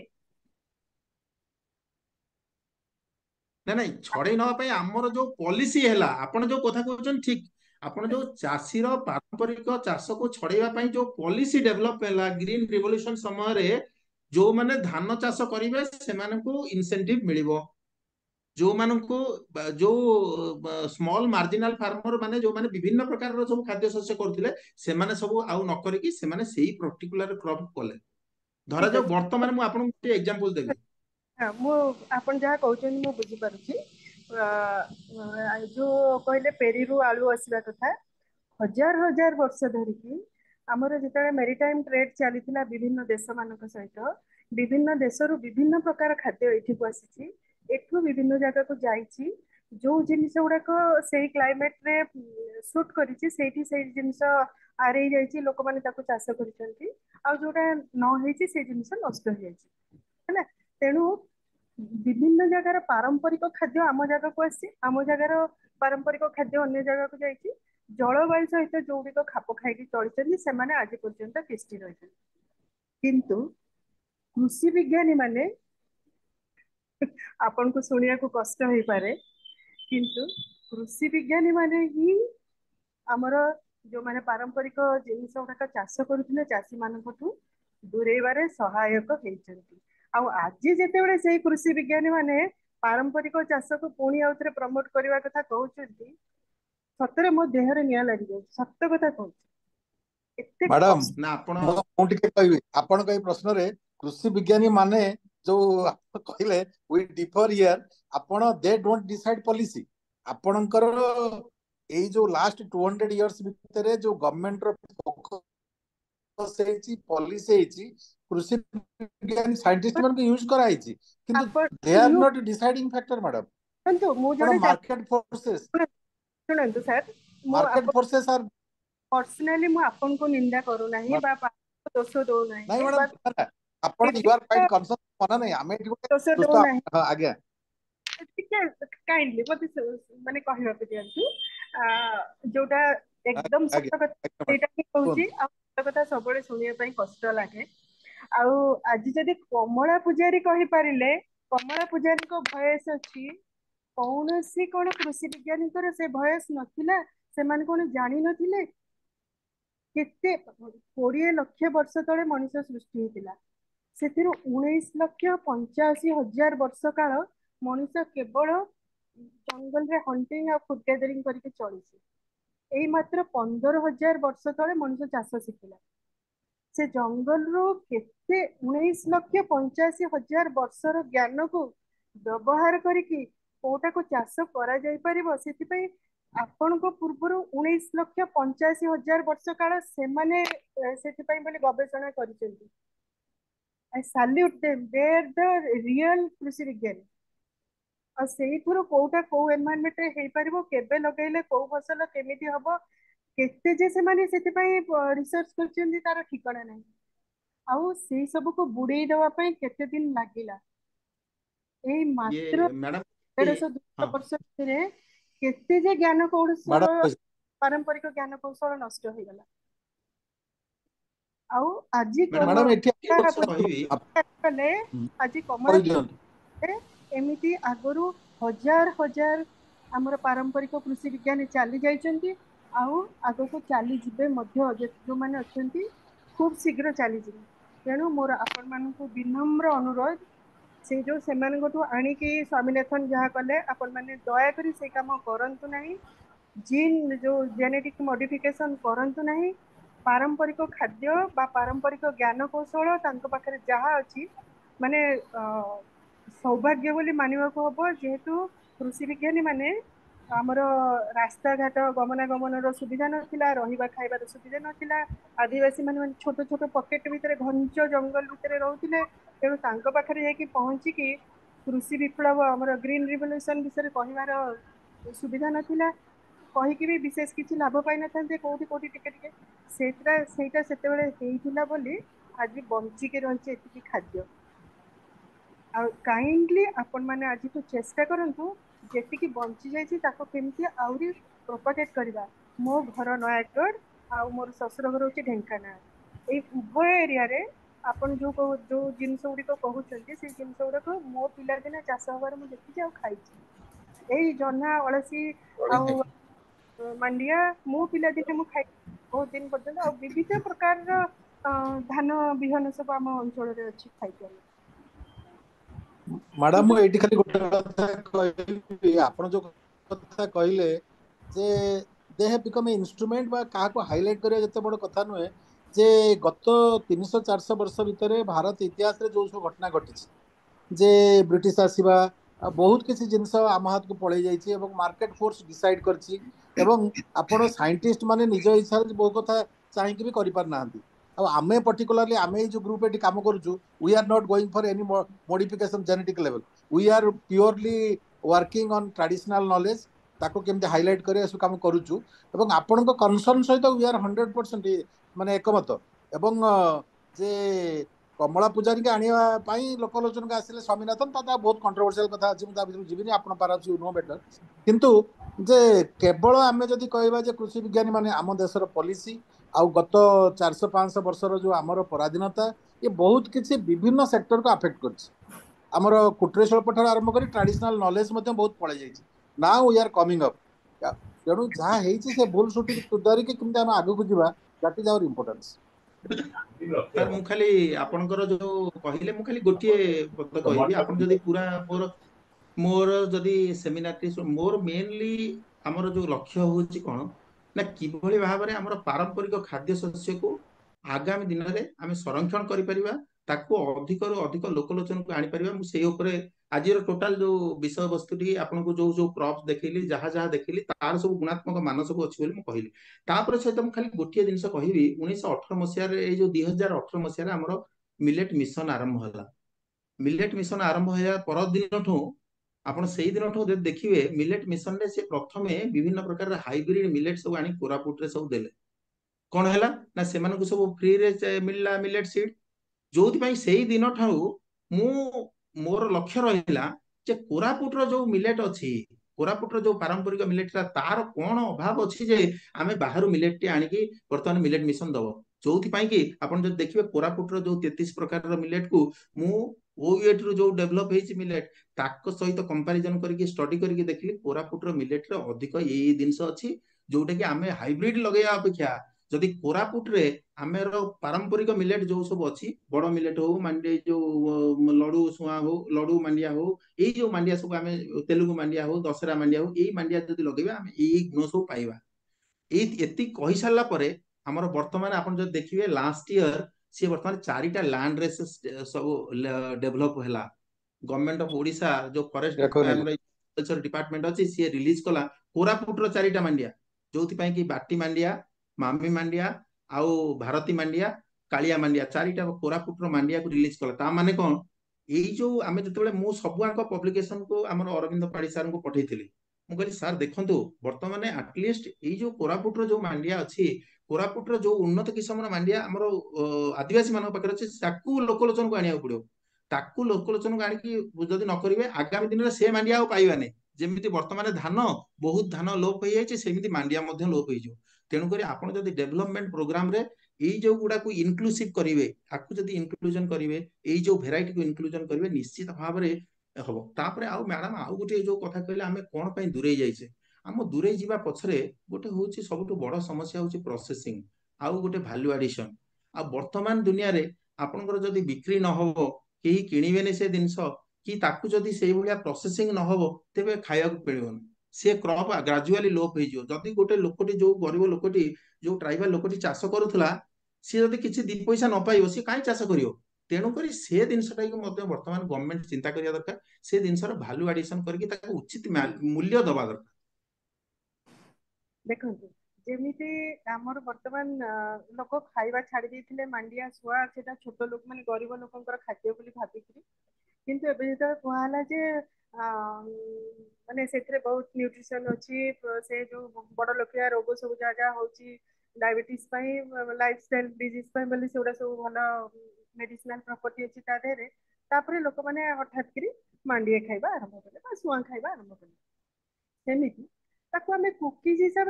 ନା ନାଇଁ ଛଡେଇ ନେବା ପାଇଁ ଆମର ଯୋଉ ପଲିସି ହେଲା ଆପଣ ଯୋଉ କଥା କହୁଛନ୍ତି ଠିକ ଆପଣ ଯୋଉ ଚାଷୀର ପାରମ୍ପରିକ ଚାଷକୁ ଛଡେଇବା ପାଇଁ ଯୋଉ ପଲିସି ଡେଭଲପ ହେଲା ଗ୍ରୀନ ରିଭଲ୍ୟୁସନ ସମୟରେ ଯୋଉମାନେ ଧାନ ଚାଷ କରିବେ ସେମାନଙ୍କୁ ଇନସେଣ୍ଟିଭ ମିଳିବ ଯୋଉମାନଙ୍କୁ ଯୋଉ ସ୍ମଲ ମାର୍ଜିନାଲ ଫାର୍ମର ମାନେ ଯୋଉମାନେ ବିଭିନ୍ନ ପ୍ରକାରର ସବୁ ଖାଦ୍ୟ ଶସ୍ୟ କରୁଥିଲେ ସେମାନେ ସବୁ ଆଉ ନ କରିକି ସେମାନେ ସେଇ ପର୍ଟିକୁଲାର କ୍ରପ କଲେ ଧରାଯାଉ ବର୍ତ୍ତମାନ ମୁଁ ଆପଣଙ୍କୁ ଗୋଟେ ଏକ୍ସାମ୍ପଲ ଦେବି ମୁଁ ଆପଣ ଯାହା କହୁଛନ୍ତି ମୁଁ ବୁଝିପାରୁଛି ଯୋଉ କହିଲେ ପେରିରୁ ଆଳୁ ଆସିବା କଥା ହଜାର ହଜାର ବର୍ଷ ଧରିକି ଆମର ଯେତେବେଳେ ମେରିଟାଇମ ଟ୍ରେଡ୍ ଚାଲିଥିଲା ବିଭିନ୍ନ ଦେଶମାନଙ୍କ ସହିତ ବିଭିନ୍ନ ଦେଶରୁ ବିଭିନ୍ନ ପ୍ରକାର ଖାଦ୍ୟ ଏଠିକୁ ଆସିଛି ଏଠୁ ବିଭିନ୍ନ ଜାଗାକୁ ଯାଇଛି ଯୋଉ ଜିନିଷ ଗୁଡାକ ସେଇ କ୍ଲାଇମେଟରେ ସୁଟ୍ କରିଛି ସେଇଠି ସେଇ ଜିନିଷ ଆରେଇ ଯାଇଛି ଲୋକମାନେ ତାକୁ ଚାଷ କରିଛନ୍ତି ଆଉ ଯୋଉଟା ନ ହେଇଛି ସେଇ ଜିନିଷ ନଷ୍ଟ ହେଇଯାଇଛି ହେଲା ତେଣୁ ବିଭିନ୍ନ ଜାଗାର ପାରମ୍ପରିକ ଖାଦ୍ୟ ଆମ ଜାଗାକୁ ଆସିଛି ଆମ ଜାଗାର ପାରମ୍ପରିକ ଖାଦ୍ୟ ଅନ୍ୟ ଜାଗାକୁ ଯାଇଛି ଜଳବାୟୁ ସହିତ ଯୋଉଗୁଡ଼ିକ ଖାପ ଖାଇକି ଚଳିଛନ୍ତି ସେମାନେ ଆଜି ପର୍ଯ୍ୟନ୍ତ ତିଷ୍ଠି ରହିଛନ୍ତି କିନ୍ତୁ କୃଷି ବିଜ୍ଞାନୀମାନେ ଆପଣଙ୍କୁ ଶୁଣିବାକୁ କଷ୍ଟ ହେଇପାରେ କିନ୍ତୁ କୃଷି ବିଜ୍ଞାନୀ ମାନେ ହିଁ ଆମର ଯୋଉମାନେ ପାରମ୍ପରିକ ଜିନିଷ ଗୁଡାକ ଚାଷ କରୁଥିଲେ ଠୁ ଦୂରେଇବାରେ ସହାୟକ ହେଇଛନ୍ତି ଆଉ ଆଜି ଯେତେବେଳେ ସେଇ କୃଷି ବିଜ୍ଞାନୀ ମାନେ ପାରମ୍ପରିକ ଚାଷକୁ ପୁଣି ଆଉ ଥରେ ପ୍ରମୋଟ କରିବା କଥା କହୁଛନ୍ତି ସତରେ ମୋ ଦେହରେ ନିଆଁ ଲାଗିଯାଉଛି ସତ କଥା କହୁଛି ମ୍ୟାଡାମ ମୁଁ ଟିକେ କହିବି ଆପଣଙ୍କ ଏଇ ପ୍ରଶ୍ନରେ କୃଷି ବିଜ୍ଞାନୀ ମାନେ ଯୋଉ ଆପଣ କହିଲେ ୱି ଡିଫର ଇୟର ଆପଣ ଦେ ଡୋଣ୍ଟ ଡିସାଇଡ୍ ପଲିସି ଆପଣଙ୍କର ଏଇ ଯୋଉ ଲାଷ୍ଟ ଟୁ ହଣ୍ଡ୍ରେଡ୍ ଇୟର୍ସ ଭିତରେ ଯୋଉ ଗଭର୍ଣ୍ଣମେଣ୍ଟର ଫୋକସ୍ ହେଇଛି ପଲିସି ହେଇଛି କୃଷି ବିଜ୍ଞାନ ସାଇଣ୍ଟିଷ୍ଟ ମାନଙ୍କୁ ୟୁଜ କରାହେଇଛି କିନ୍ତୁ they are not deciding factor madam ଶୁଣନ୍ତୁ ମୁଁ ଜଣେ ମାର୍କେଟ ଫୋର୍ସେସ୍ ଶୁଣନ୍ତୁ sir market forces are personally ମୁଁ ଆପଣଙ୍କୁ ନିନ୍ଦା କରୁନାହିଁ ବା ଦୋଷ ଦଉନାହିଁ आपण यू आर क्वाइट कन्सर्न म्हणा नाही ଆମେ ଟିକେ ଆଜ୍ଞା ଟିକେ କାଇଣ୍ଡଲି ମୋତେ ମାନେ କହିବାକୁ ଦିଅନ୍ତୁ ଯୋଉଟା ଏକଦମ ସତ କଥା ସେଇଟା ହିଁ କହୁଛି ଆଉ ସତ କଥା ସବୁବେଳେ ଶୁଣିବା ପାଇଁ କଷ୍ଟ ଲାଗେ ଆଉ ଆଜି ଯଦି କମଳା ପୂଜାରୀ କହିପାରିଲେ କମଳା ପୂଜାରୀଙ୍କ ଭଏସ ଅଛି କୌଣସି କଣ କୃଷି ବିଜ୍ଞାନୀଙ୍କର ସେ ଭଏସ ନଥିଲା ସେମାନେ କଣ ଜାଣିନଥିଲେ କେତେ କୋଡିଏ ଲକ୍ଷ ବର୍ଷ ତଳେ ମଣିଷ ସୃଷ୍ଟି ହେଇଥିଲା ସେଥିରୁ ଉଣେଇଶ ଲକ୍ଷ ପଞ୍ଚାଅଶୀ ହଜାର ବର୍ଷ କାଳ ମଣିଷ କେବଳ ଜଙ୍ଗଲରେ ହଣ୍ଟିଂ ଆଉ ଫୁଡ୍ ଗ୍ୟାଦରିଂ କରିକି ଚଳିଛି ଏଇ ମାତ୍ର ପନ୍ଦର ହଜାର ବର୍ଷ ତଳେ ମଣିଷ ଚାଷ ଶିଖିଲା ସେ ଜଙ୍ଗଲରୁ କେତେ ଉଣେଇଶ ଲକ୍ଷ ପଞ୍ଚାଅଶୀ ହଜାର ବର୍ଷର ଜ୍ଞାନକୁ ବ୍ୟବହାର କରିକି କୋଉଟାକୁ ଚାଷ କରାଯାଇପାରିବ ସେଥିପାଇଁ ଆପଣଙ୍କ ପୂର୍ବରୁ ଉଣେଇଶ ଲକ୍ଷ ପଞ୍ଚାଅଶୀ ହଜାର ବର୍ଷ କାଳ ସେମାନେ ସେଥିପାଇଁ ବୋଲି ଗବେଷଣା କରିଛନ୍ତି I salute them. They are the real crucifixion. ଆଉ ସେଇଥିରୁ କୋଉଟା କୋଉ ଏନଭାରମେଣ୍ଟରେ ହେଇପାରିବ କେବେ ଲଗେଇଲେ କୋଉ ଫସଲ କେମିତି ହବ କେତେ ଯେ ସେମାନେ ସେଥିପାଇଁ ରିସର୍ଚ୍ଚ କରିଛନ୍ତି ତାର ଠିକଣା ନାହିଁ ଆଉ ସେଇ ସବୁକୁ ବୁଡେଇ ଦେବା ପାଇଁ କେତେ ଦିନ ଲାଗିଲା ଏଇ ମାତ୍ର ଦେଢଶହ ଦୁଇଶହ ବର୍ଷ ଭିତରେ କେତେ ଯେ ଜ୍ଞାନ କୌଶଳ ପାରମ୍ପରିକ ଜ୍ଞାନ କୌଶଳ ନଷ୍ଟ ହେଇଗଲା एमती आगर हजार हजार आम पारंपरिक कृषि विज्ञानी चली जाइंट आग को चली जी जो मैंने अच्छा खूब शीघ्र चली जाए तेणु मोर आपण अनुरोध से जो से आमीनाथन जहाँ कले आप दयाकोरी से कम करूँ मडिफिकेसन करूँ ना ପାରମ୍ପରିକ ଖାଦ୍ୟ ବା ପାରମ୍ପରିକ ଜ୍ଞାନ କୌଶଳ ତାଙ୍କ ପାଖରେ ଯାହା ଅଛି ମାନେ ସୌଭାଗ୍ୟ ବୋଲି ମାନିବାକୁ ହେବ ଯେହେତୁ କୃଷି ବିଜ୍ଞାନୀମାନେ ଆମର ରାସ୍ତାଘାଟ ଗମନାଗମନର ସୁବିଧା ନଥିଲା ରହିବା ଖାଇବାର ସୁବିଧା ନଥିଲା ଆଦିବାସୀମାନେ ମାନେ ଛୋଟ ଛୋଟ ପକେଟ୍ ଭିତରେ ଘଞ୍ଚ ଜଙ୍ଗଲ ଭିତରେ ରହୁଥିଲେ ତେଣୁ ତାଙ୍କ ପାଖରେ ଯାଇକି ପହଞ୍ଚିକି କୃଷି ବିପ୍ଳବ ଆମର ଗ୍ରୀନ୍ ରିଭଲ୍ୟୁସନ୍ ବିଷୟରେ କହିବାର ସୁବିଧା ନଥିଲା କହିକି ବି ବିଶେଷ କିଛି ଲାଭ ପାଇନଥାନ୍ତେ କୋଉଠି କୋଉଠି ଟିକେ ଟିକେ ସେଇଟା ସେଇଟା ସେତେବେଳେ ହେଇଥିଲା ବୋଲି ଆଜି ବଞ୍ଚିକି ରହିଛି ଏତିକି ଖାଦ୍ୟ ଆଉ କାଇଣ୍ଡଲି ଆପଣମାନେ ଆଜିଠୁ ଚେଷ୍ଟା କରନ୍ତୁ ଯେତିକି ବଞ୍ଚିଯାଇଛି ତାକୁ କେମିତି ଆହୁରି ପ୍ରପୋଗେଟ୍ କରିବା ମୋ ଘର ନୟାଗଡ଼ ଆଉ ମୋର ଶ୍ୱଶୁର ଘର ହେଉଛି ଢେଙ୍କାନାଳ ଏଇ ଉଭୟ ଏରିଆରେ ଆପଣ ଯେଉଁ ଯେଉଁ ଜିନିଷ ଗୁଡ଼ିକ କହୁଛନ୍ତି ସେଇ ଜିନିଷ ଗୁଡ଼ାକ ମୋ ପିଲାଦିନେ ଚାଷ ହେବାର ମୁଁ ଦେଖିଛି ଆଉ ଖାଇଛି ଏଇ ଜହ୍ନା ଅଳସୀ ଆଉ ମାଣ୍ଡିଆ ମୁଁ ପିଲାଦିନେ ମୁଁ ଖାଇ ବହୁତ ଦିନ ପର୍ଯ୍ୟନ୍ତ ଆଉ ବିଭିନ୍ନ ପ୍ରକାରର ଧାନ ବିହନ ସବୁ ଆମ ଅଞ୍ଚଳରେ ଅଛି ଖାଇଛୁ ଆମେ ମ୍ୟାଡାମ ମୁଁ ଏଇଠି ଖାଲି ଗୋଟେ କଥା କହିବି ଆପଣ ଯୋଉ କଥା କହିଲେ ଯେ ଦେ ହ୍ୟାଭ୍ ବିକମ୍ ଇନଷ୍ଟ୍ରୁମେଣ୍ଟ ବା କାହାକୁ ହାଇଲାଇଟ୍ କରିବା ଯେତେ ବଡ଼ କଥା ନୁହେଁ ଯେ ଗତ ତିନିଶହ ଚାରିଶହ ବର୍ଷ ଭିତରେ ଭାରତ ଇତିହାସରେ ଯେଉଁ ସବୁ ଘଟଣା ଘଟିଛି ଯେ ବ୍ରିଟିଶ ଆସିବା ବହୁତ କିଛି ଜିନିଷ ଆମ ହାତକୁ ପଳେଇ ଯାଇଛି ଏବଂ ମାର୍କେଟ ଫୋର୍ସ ଡିସାଇଡ୍ କରିଛି ଏବଂ ଆପଣ ସାଇଣ୍ଟିଷ୍ଟ ମାନେ ନିଜ ଇଚ୍ଛାରେ ବହୁ କଥା ଚାହିଁକି ବି କରିପାରୁନାହାନ୍ତି ଆଉ ଆମେ ପର୍ଟିକୁଲାରଲି ଆମେ ଏଇ ଯେଉଁ ଗ୍ରୁପ୍ ଏଠି କାମ କରୁଛୁ we are not going for any modification genetic level we are purely working on traditional knowledge ତାକୁ କେମିତି ହାଇଲାଇଟ୍ କରିବା ଏସବୁ କାମ କରୁଛୁ ଏବଂ ଆପଣଙ୍କ କନସର୍ନ ସହିତ ୱି ଆର୍ ହଣ୍ଡ୍ରେଡ଼ ପରସେଣ୍ଟ ମାନେ ଏକମତ ଏବଂ ଯେ କମଳା ପୂଜାରୀଙ୍କୁ ଆଣିବା ପାଇଁ ଲୋକଲୋଚନକୁ ଆସିଲେ ସ୍ୱାମୀନାଥନ ତା ବହୁତ କଣ୍ଟ୍ରୋଭର୍ସିଆଲ କଥା ଅଛି ମୁଁ ତା ଭିତରୁ ଯିବିନି ଆପଣ ପାରାପ୍ସ ୟୁ ନୋ ବେଟର କିନ୍ତୁ ଯେ କେବଳ ଆମେ ଯଦି କହିବା ଯେ କୃଷି ବିଜ୍ଞାନୀ ମାନେ ଆମ ଦେଶର ପଲିସି ଆଉ ଗତ ଚାରିଶହ ପାଞ୍ଚଶହ ବର୍ଷର ଯେଉଁ ଆମର ପରାଧୀନତା ଏ ବହୁତ କିଛି ବିଭିନ୍ନ ସେକ୍ଟରକୁ ଆଫେକ୍ଟ କରିଛି ଆମର କୁଟୀର ଶିଳ୍ପଠାରୁ ଆରମ୍ଭ କରି ଟ୍ରାଡିସନାଲ ନଲେଜ ମଧ୍ୟ ବହୁତ ପଳେଇ ଯାଇଛି ନା ୱି ଆର୍ କମିଂ ଅପ୍ ତେଣୁ ଯାହା ହେଇଛି ସେ ଭୁଲ ସୁଟିକି ସୁଧାରିକି କେମିତି ଆମେ ଆଗକୁ ଯିବା ଦ୍ୟାଟ୍ ଇଜ୍ ଆୱାର ଇମ୍ପୋର୍ଟାନ୍ସ ମୁଁ ଖାଲି ଆପଣଙ୍କର ଯୋଉ କହିଲେ ମୁଁ ଖାଲି ଗୋଟିଏ ପଦ କହିବି ଆପଣ ଯଦି ପୁରା ମୋର ମୋର ଯଦି ସେମିନାରଟି ମୋର ମେନଲି ଆମର ଯେଉଁ ଲକ୍ଷ୍ୟ ହେଉଛି କ'ଣ ନା କିଭଳି ଭାବରେ ଆମର ପାରମ୍ପରିକ ଖାଦ୍ୟଶସ୍ୟକୁ ଆଗାମୀ ଦିନରେ ଆମେ ସଂରକ୍ଷଣ କରିପାରିବା ତାକୁ ଅଧିକରୁ ଅଧିକ ଲୋକଲୋଚନକୁ ଆଣିପାରିବା ମୁଁ ସେଇ ଉପରେ ଆଜିର ଟୋଟାଲ ଯୋଉ ବିଷୟବସ୍ତୁଟି ଆପଣଙ୍କୁ ଯୋଉ ଯୋଉ କ୍ରପ୍ ଦେଖେଇଲି ଯାହା ଯାହା ଦେଖେଇଲି ତାର ସବୁ ଗୁଣାତ୍ମକ ମାନ ସବୁ ଅଛି ବୋଲି ମୁଁ କହିଲି ତାପରେ ସହିତ ମୁଁ ଖାଲି ଗୋଟିଏ ଜିନିଷ କହିବି ଉଣେଇଶହ ଅଠର ମସିହାରେ ଏଇ ଯୋଉ ଦୁଇ ହଜାର ଅଠର ମସିହାରେ ଆମର ମିଲେଟ୍ ମିଶନ ଆରମ୍ଭ ହେଲା ମିଲେଟ୍ ମିଶନ ଆରମ୍ଭ ହେଲା ପରଦିନଠୁ ଆପଣ ସେଇଦିନଠୁ ଯଦି ଦେଖିବେ ମିଲେଟ୍ ମିଶନରେ ସେ ପ୍ରଥମେ ବିଭିନ୍ନ ପ୍ରକାରର ହାଇବ୍ରିଡ୍ ମିଲେଟ୍ ସବୁ ଆଣି କୋରାପୁଟରେ ସବୁ ଦେଲେ କ'ଣ ହେଲା ନା ସେମାନଙ୍କୁ ସବୁ ଫ୍ରିରେ ମିଳିଲା ମିଲେଟ୍ ସିଡ୍ ଯୋଉଥିପାଇଁ ସେଇ ଦିନଠାରୁ ମୁଁ ମୋର ଲକ୍ଷ୍ୟ ରହିଲା ଯେ କୋରାପୁଟର ଯୋଉ ମିଲେଟ୍ ଅଛି କୋରାପୁଟର ଯୋଉ ପାରମ୍ପରିକ ମିଲେଟ୍ ଥିଲା ତାର କ'ଣ ଅଭାବ ଅଛି ଯେ ଆମେ ବାହାରୁ ମିଲେଟ୍ଟି ଆଣିକି ବର୍ତ୍ତମାନ ମିଲେଟ୍ ମିଶନ ଦବ ଯୋଉଥିପାଇଁ କି ଆପଣ ଯଦି ଦେଖିବେ କୋରାପୁଟର ଯୋଉ ତେତିଶ ପ୍ରକାରର ମିଲେଟ୍କୁ ମୁଁ ଓୟୁଏଟିରୁ ଯୋଉ ଡେଭଲପ ହେଇଛି ମିଲେଟ୍ ତାଙ୍କ ସହିତ କମ୍ପାରିଜନ କରିକି ଷ୍ଟଡି କରିକି ଦେଖିଲି କୋରାପୁଟର ମିଲେଟରେ ଅଧିକ ଏଇ ଜିନିଷ ଅଛି ଯୋଉଟାକି ଆମେ ହାଇବ୍ରିଡ ଲଗେଇବା ଅପେକ୍ଷା ଯଦି କୋରାପୁଟରେ ଆମର ପାରମ୍ପରିକ ମିଲେଟ୍ ଯୋଉ ସବୁ ଅଛି ବଡ ମିଲେଟ୍ ହଉ ମାଣ୍ଡିଆ ଯୋଉ ଲଡୁ ସୁଆଁ ହଉ ଲଡୁ ମାଣ୍ଡିଆ ହଉ ଏଇ ଯୋଉ ମାଣ୍ଡିଆ ସବୁ ଆମେ ତେଲୁଗୁ ମାଣ୍ଡିଆ ହଉ ଦଶହରା ମାଣ୍ଡିଆ ହଉ ଏଇ ମାଣ୍ଡିଆ ଯଦି ଲଗେଇବା ଆମେ ଏଇ ଗୁଣ ସବୁ ପାଇବା ଏଇ ଏତିକି କହିସାରିଲା ପରେ ଆମର ବର୍ତ୍ତମାନ ଆପଣ ଯଦି ଦେଖିବେ ଲାଷ୍ଟ ଇୟର সি বর্তমান চারিটা ল্যান্ড রেসেস সব ডেভেলপ হেলা গভর্নমেন্ট অফ ওড়িশা যে ফরেস্ট এগ্রিকলচর ডিপার্টমেন্ট আছে সি রিলিজ কলা কোরাপুটর চারিটা মান্ডিয়া ଯୋଉଥିପାଇଁ କି ବାଟି ମାଣ୍ଡିଆ ମାମି ମାଣ୍ଡିଆ ଆଉ ଭାରତୀ ମାଣ୍ଡିଆ କାଳିଆ ମାଣ୍ଡିଆ ଚାରିଟା କୋରାପୁଟର ମାଣ୍ଡିଆକୁ ରିଲିଜ କଲା ତା ମାନେ କଣ ଏଇ ଯୋଉ ଆମେ ଯେତେବେଳେ ମୁଁ ସବୁଆଙ୍କ ପବ୍ଲିକେସନକୁ ଆମର ଅରବିନ୍ଦ ପାଢୀ ସାରଙ୍କୁ ପଠେଇଥିଲି ମୁଁ କହିଲି ସାର୍ ଦେଖନ୍ତୁ ବର୍ତ୍ତମାନ ଆଟଲିଷ୍ଟ ଏଇ ଯୋଉ କୋରାପୁଟର ଯୋଉ ମାଣ୍ଡିଆ ଅଛି କୋରାପୁଟର ଯୋଉ ଉନ୍ନତ କିସମର ମାଣ୍ଡିଆ ଆମର ଆଦିବାସୀ ମାନଙ୍କ ପାଖରେ ଅଛି ତାକୁ ଲୋକଲୋଚନକୁ ଆଣିବାକୁ ପଡିବ ତାକୁ ଲୋକଲୋଚନକୁ ଆଣିକି ଯଦି ନ କରିବେ ଆଗାମୀ ଦିନରେ ସେ ମାଣ୍ଡିଆ ଆଉ ପାଇବାନି ଯେମିତି ବର୍ତ୍ତମାନ ଧାନ ବହୁତ ଧାନ ଲୋପ ହେଇଯାଇଛି ସେମିତି ମାଣ୍ଡିଆ ମଧ୍ୟ ଲୋପ ହେଇଯିବ ତେଣୁକରି ଆପଣ ଯଦି ଡେଭଲପମେଣ୍ଟ ପ୍ରୋଗ୍ରାମରେ ଏଇ ଯୋଉ ଗୁଡାକୁ ଇନକ୍ଲୁସିଭ କରିବେ ଆକୁ ଯଦି ଇନକ୍ଲୁଜନ କରିବେ ଏଇ ଯୋଉ ଭେରାଇଟିକୁ ଇନକ୍ଲୁଜନ କରିବେ ନିଶ୍ଚିତ ଭାବରେ ହବ ତାପରେ ଆଉ ମ୍ୟାଡାମ ଆଉ ଗୋଟେ ଯୋଉ କଥା କହିଲେ ଆମେ କଣ ପାଇଁ ଦୂରେଇ ଯାଇଛେ ଆମ ଦୂରେଇ ଯିବା ପଛରେ ଗୋଟେ ହେଉଛି ସବୁଠୁ ବଡ଼ ସମସ୍ୟା ହେଉଛି ପ୍ରୋସେସିଂ ଆଉ ଗୋଟେ ଭାଲ୍ୟୁ ଆଡିସନ୍ ଆଉ ବର୍ତ୍ତମାନ ଦୁନିଆରେ ଆପଣଙ୍କର ଯଦି ବିକ୍ରି ନହବ କେହି କିଣିବେନି ସେ ଜିନିଷ କି ତାକୁ ଯଦି ସେଇଭଳିଆ ପ୍ରୋସେସିଂ ନହବ ତେବେ ଖାଇବାକୁ ମିଳିବନି ସେ କ୍ରପ୍ ଗ୍ରାଜୁଆଲି ଲୋପ ହେଇଯିବ ଯଦି ଗୋଟେ ଲୋକଟି ଯୋଉ ଗରିବ ଲୋକଟି ଯୋଉ ଟ୍ରାଇବାଲ ଲୋକଟି ଚାଷ କରୁଥିଲା ସିଏ ଯଦି କିଛି ଦି ପଇସା ନ ପାଇବ ସିଏ କାହିଁ ଚାଷ କରିବ ତେଣୁକରି ସେ ଜିନିଷଟାକୁ ମଧ୍ୟ ବର୍ତ୍ତମାନ ଗଭର୍ଣ୍ଣମେଣ୍ଟ ଚିନ୍ତା କରିବା ଦରକାର ସେ ଜିନିଷର ଭାଲ୍ୟୁ ଆଡିସନ କରିକି ତାକୁ ଉଚିତ ମୂଲ୍ୟ ଦେବା ଦରକାର देखते जमी बर्तमान लोक खाइबा छाड़ी दे मांडिया शुआ से छोट लोक मैंने गरीब लोक खाद्य बोली भाविकी कि कहला मान से बहुत न्यूट्रिशन अच्छी से जो बड़ लोकिया रोग सब जहाँ जहाँ हूँ डायबेटिस लाइफ स्टाइल डिजिज से सब भल मेडिनाल प्रपर्टी अच्छी तेहरे तापर लोक मैंने हठात करी मांडिया खाइबा आरंभ कले शुआ खाइबा आरंभ कले सेमती ताको हमें कुकीज हिसाब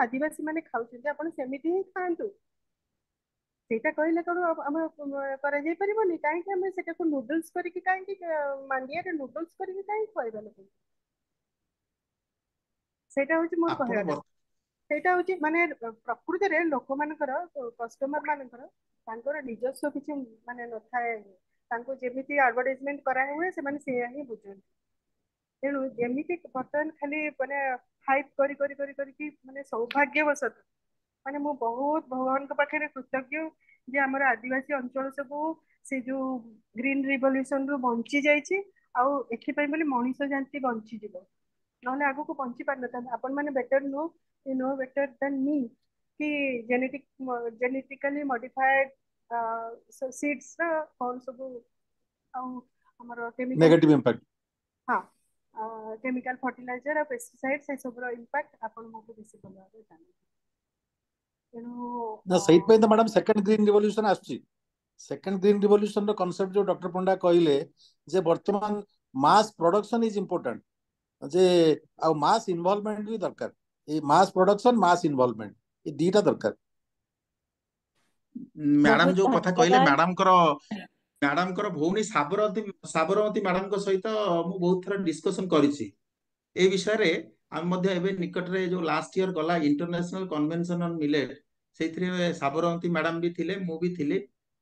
आदिवासी माने खाउछन आपण सेमिते ही खांतु हम करे लोक सेटा प्रकृति रे लोक मानकर कस्टमर मानकर तांकर निजस्व किछ माने नथाय तांको जेमिते करा हुए से माने तेणु जमी बर्तमान खाली मानते हाइप कर सौभाग्यवशत मान मु बहुत भगवान पाखे कृतज्ञ जे आम आदिवासी अंचल सब से जो ग्रीन रिवल्यूशन रू बची जाइए आईपाई मनीष जाति बंचीज ना आग को बंची पार ना आपण better know you know better than me कि जेनेटिक जेनेटिकली मॉडिफाइड सीड्स कौन सब नेगेटिव इंपैक्ट हाँ କେମିକାଲ ଫର୍ଟିଲାଇଜର ଆଉ ପେଷ୍ଟିସାଇଡ ସେ ସବୁର ଇମ୍ପାକ୍ଟ ଆପଣଙ୍କୁ ବେଶୀ ଭଲ ଭାବରେ ଜାଣିବେ ତେଣୁ ନା ସେଇଥିପାଇଁ ତ ମ୍ୟାଡାମ ସେକେଣ୍ଡ ଗ୍ରୀନ ରିଭଲ୍ୟୁସନ ଆସୁଛି ସେକେଣ୍ଡ ଗ୍ରୀନ ରିଭଲ୍ୟୁସନର କନସେପ୍ଟ ଯୋଉ ଡକ୍ଟର ପଣ୍ଡା କହିଲେ ଯେ ବର୍ତ୍ତମାନ ମାସ୍ ପ୍ରଡକ୍ସନ ଇଜ ଇମ୍ପୋର୍ଟାଣ୍ଟ ଯେ ଆଉ ମାସ୍ ଇନଭଲଭମେଣ୍ଟ ବି ଦରକାର ଏଇ ମାସ୍ ପ୍ରଡକ୍ସନ ମାସ୍ ଇନଭଲଭମେଣ୍ଟ ଏ ଦିଟା ଦରକାର ମ୍ୟାଡାମ ଯୋଉ କଥା କହିଲେ ମ୍ୟାଡାମଙ୍କର ମ୍ୟାଡାମଙ୍କର ଭଉଣୀ ସାବରମତୀ ସାବରମତୀ ମ୍ୟାଡାମଙ୍କ ସହିତ ମୁଁ ବହୁତ ଥର ଡିସ୍କସନ କରିଛି ଏ ବିଷୟରେ ଆମେ ମଧ୍ୟ ଏବେ ନିକଟରେ ଯୋଉ ଲାଷ୍ଟ ଇୟର ଗଲା ଇଣ୍ଟରନ୍ୟାସନାଲ କନଭେନସନ ଅନ୍ ମିଲେଟ୍ ସେଇଥିରେ ସାବରମତୀ ମ୍ୟାଡାମ ବି ଥିଲେ ମୁଁ ବି ଥିଲି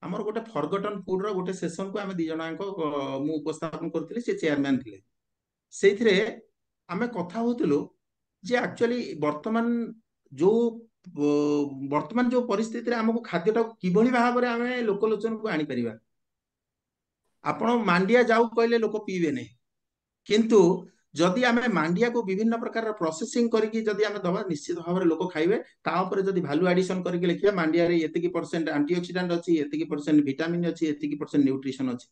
ଆମର ଗୋଟେ ଫର୍ଗଟନ ଫୁଡର ଗୋଟେ ସେସନକୁ ଆମେ ଦି ଜଣଙ୍କ ମୁଁ ଉପସ୍ଥାପନ କରୁଥିଲି ସେ ଚେୟାରମ୍ୟାନ ଥିଲେ ସେଇଥିରେ ଆମେ କଥା ହଉଥିଲୁ ଯେ ଆକ୍ଚୁଆଲି ବର୍ତ୍ତମାନ ଯୋଉ ବର୍ତ୍ତମାନ ଯୋଉ ପରିସ୍ଥିତିରେ ଆମକୁ ଖାଦ୍ୟଟାକୁ କିଭଳି ଭାବରେ ଆମେ ଲୋକଲୋଚନକୁ ଆଣିପାରିବା ଆପଣ ମାଣ୍ଡିଆ ଯାଉ କହିଲେ ଲୋକ ପିଇବେ ନାହିଁ କିନ୍ତୁ ଯଦି ଆମେ ମାଣ୍ଡିଆକୁ ବିଭିନ୍ନ ପ୍ରକାରର ପ୍ରସେସିଂ କରିକି ଯଦି ଆମେ ଦେବା ନିଶ୍ଚିତ ଭାବରେ ଲୋକ ଖାଇବେ ତା ଉପରେ ଯଦି ଭାଲୁ ଆଡିସନ କରିକି ଲେଖିବା ମାଣ୍ଡିଆରେ ଏତିକି ପରସେଣ୍ଟ ଆଣ୍ଟିଅକ୍ସିଡାଣ୍ଟ ଅଛି ଏତିକି ପରସେଣ୍ଟ ଭିଟାମିନ୍ ଅଛି ଏତିକି ପରସେଣ୍ଟ ନ୍ୟୁଟ୍ରିସନ ଅଛି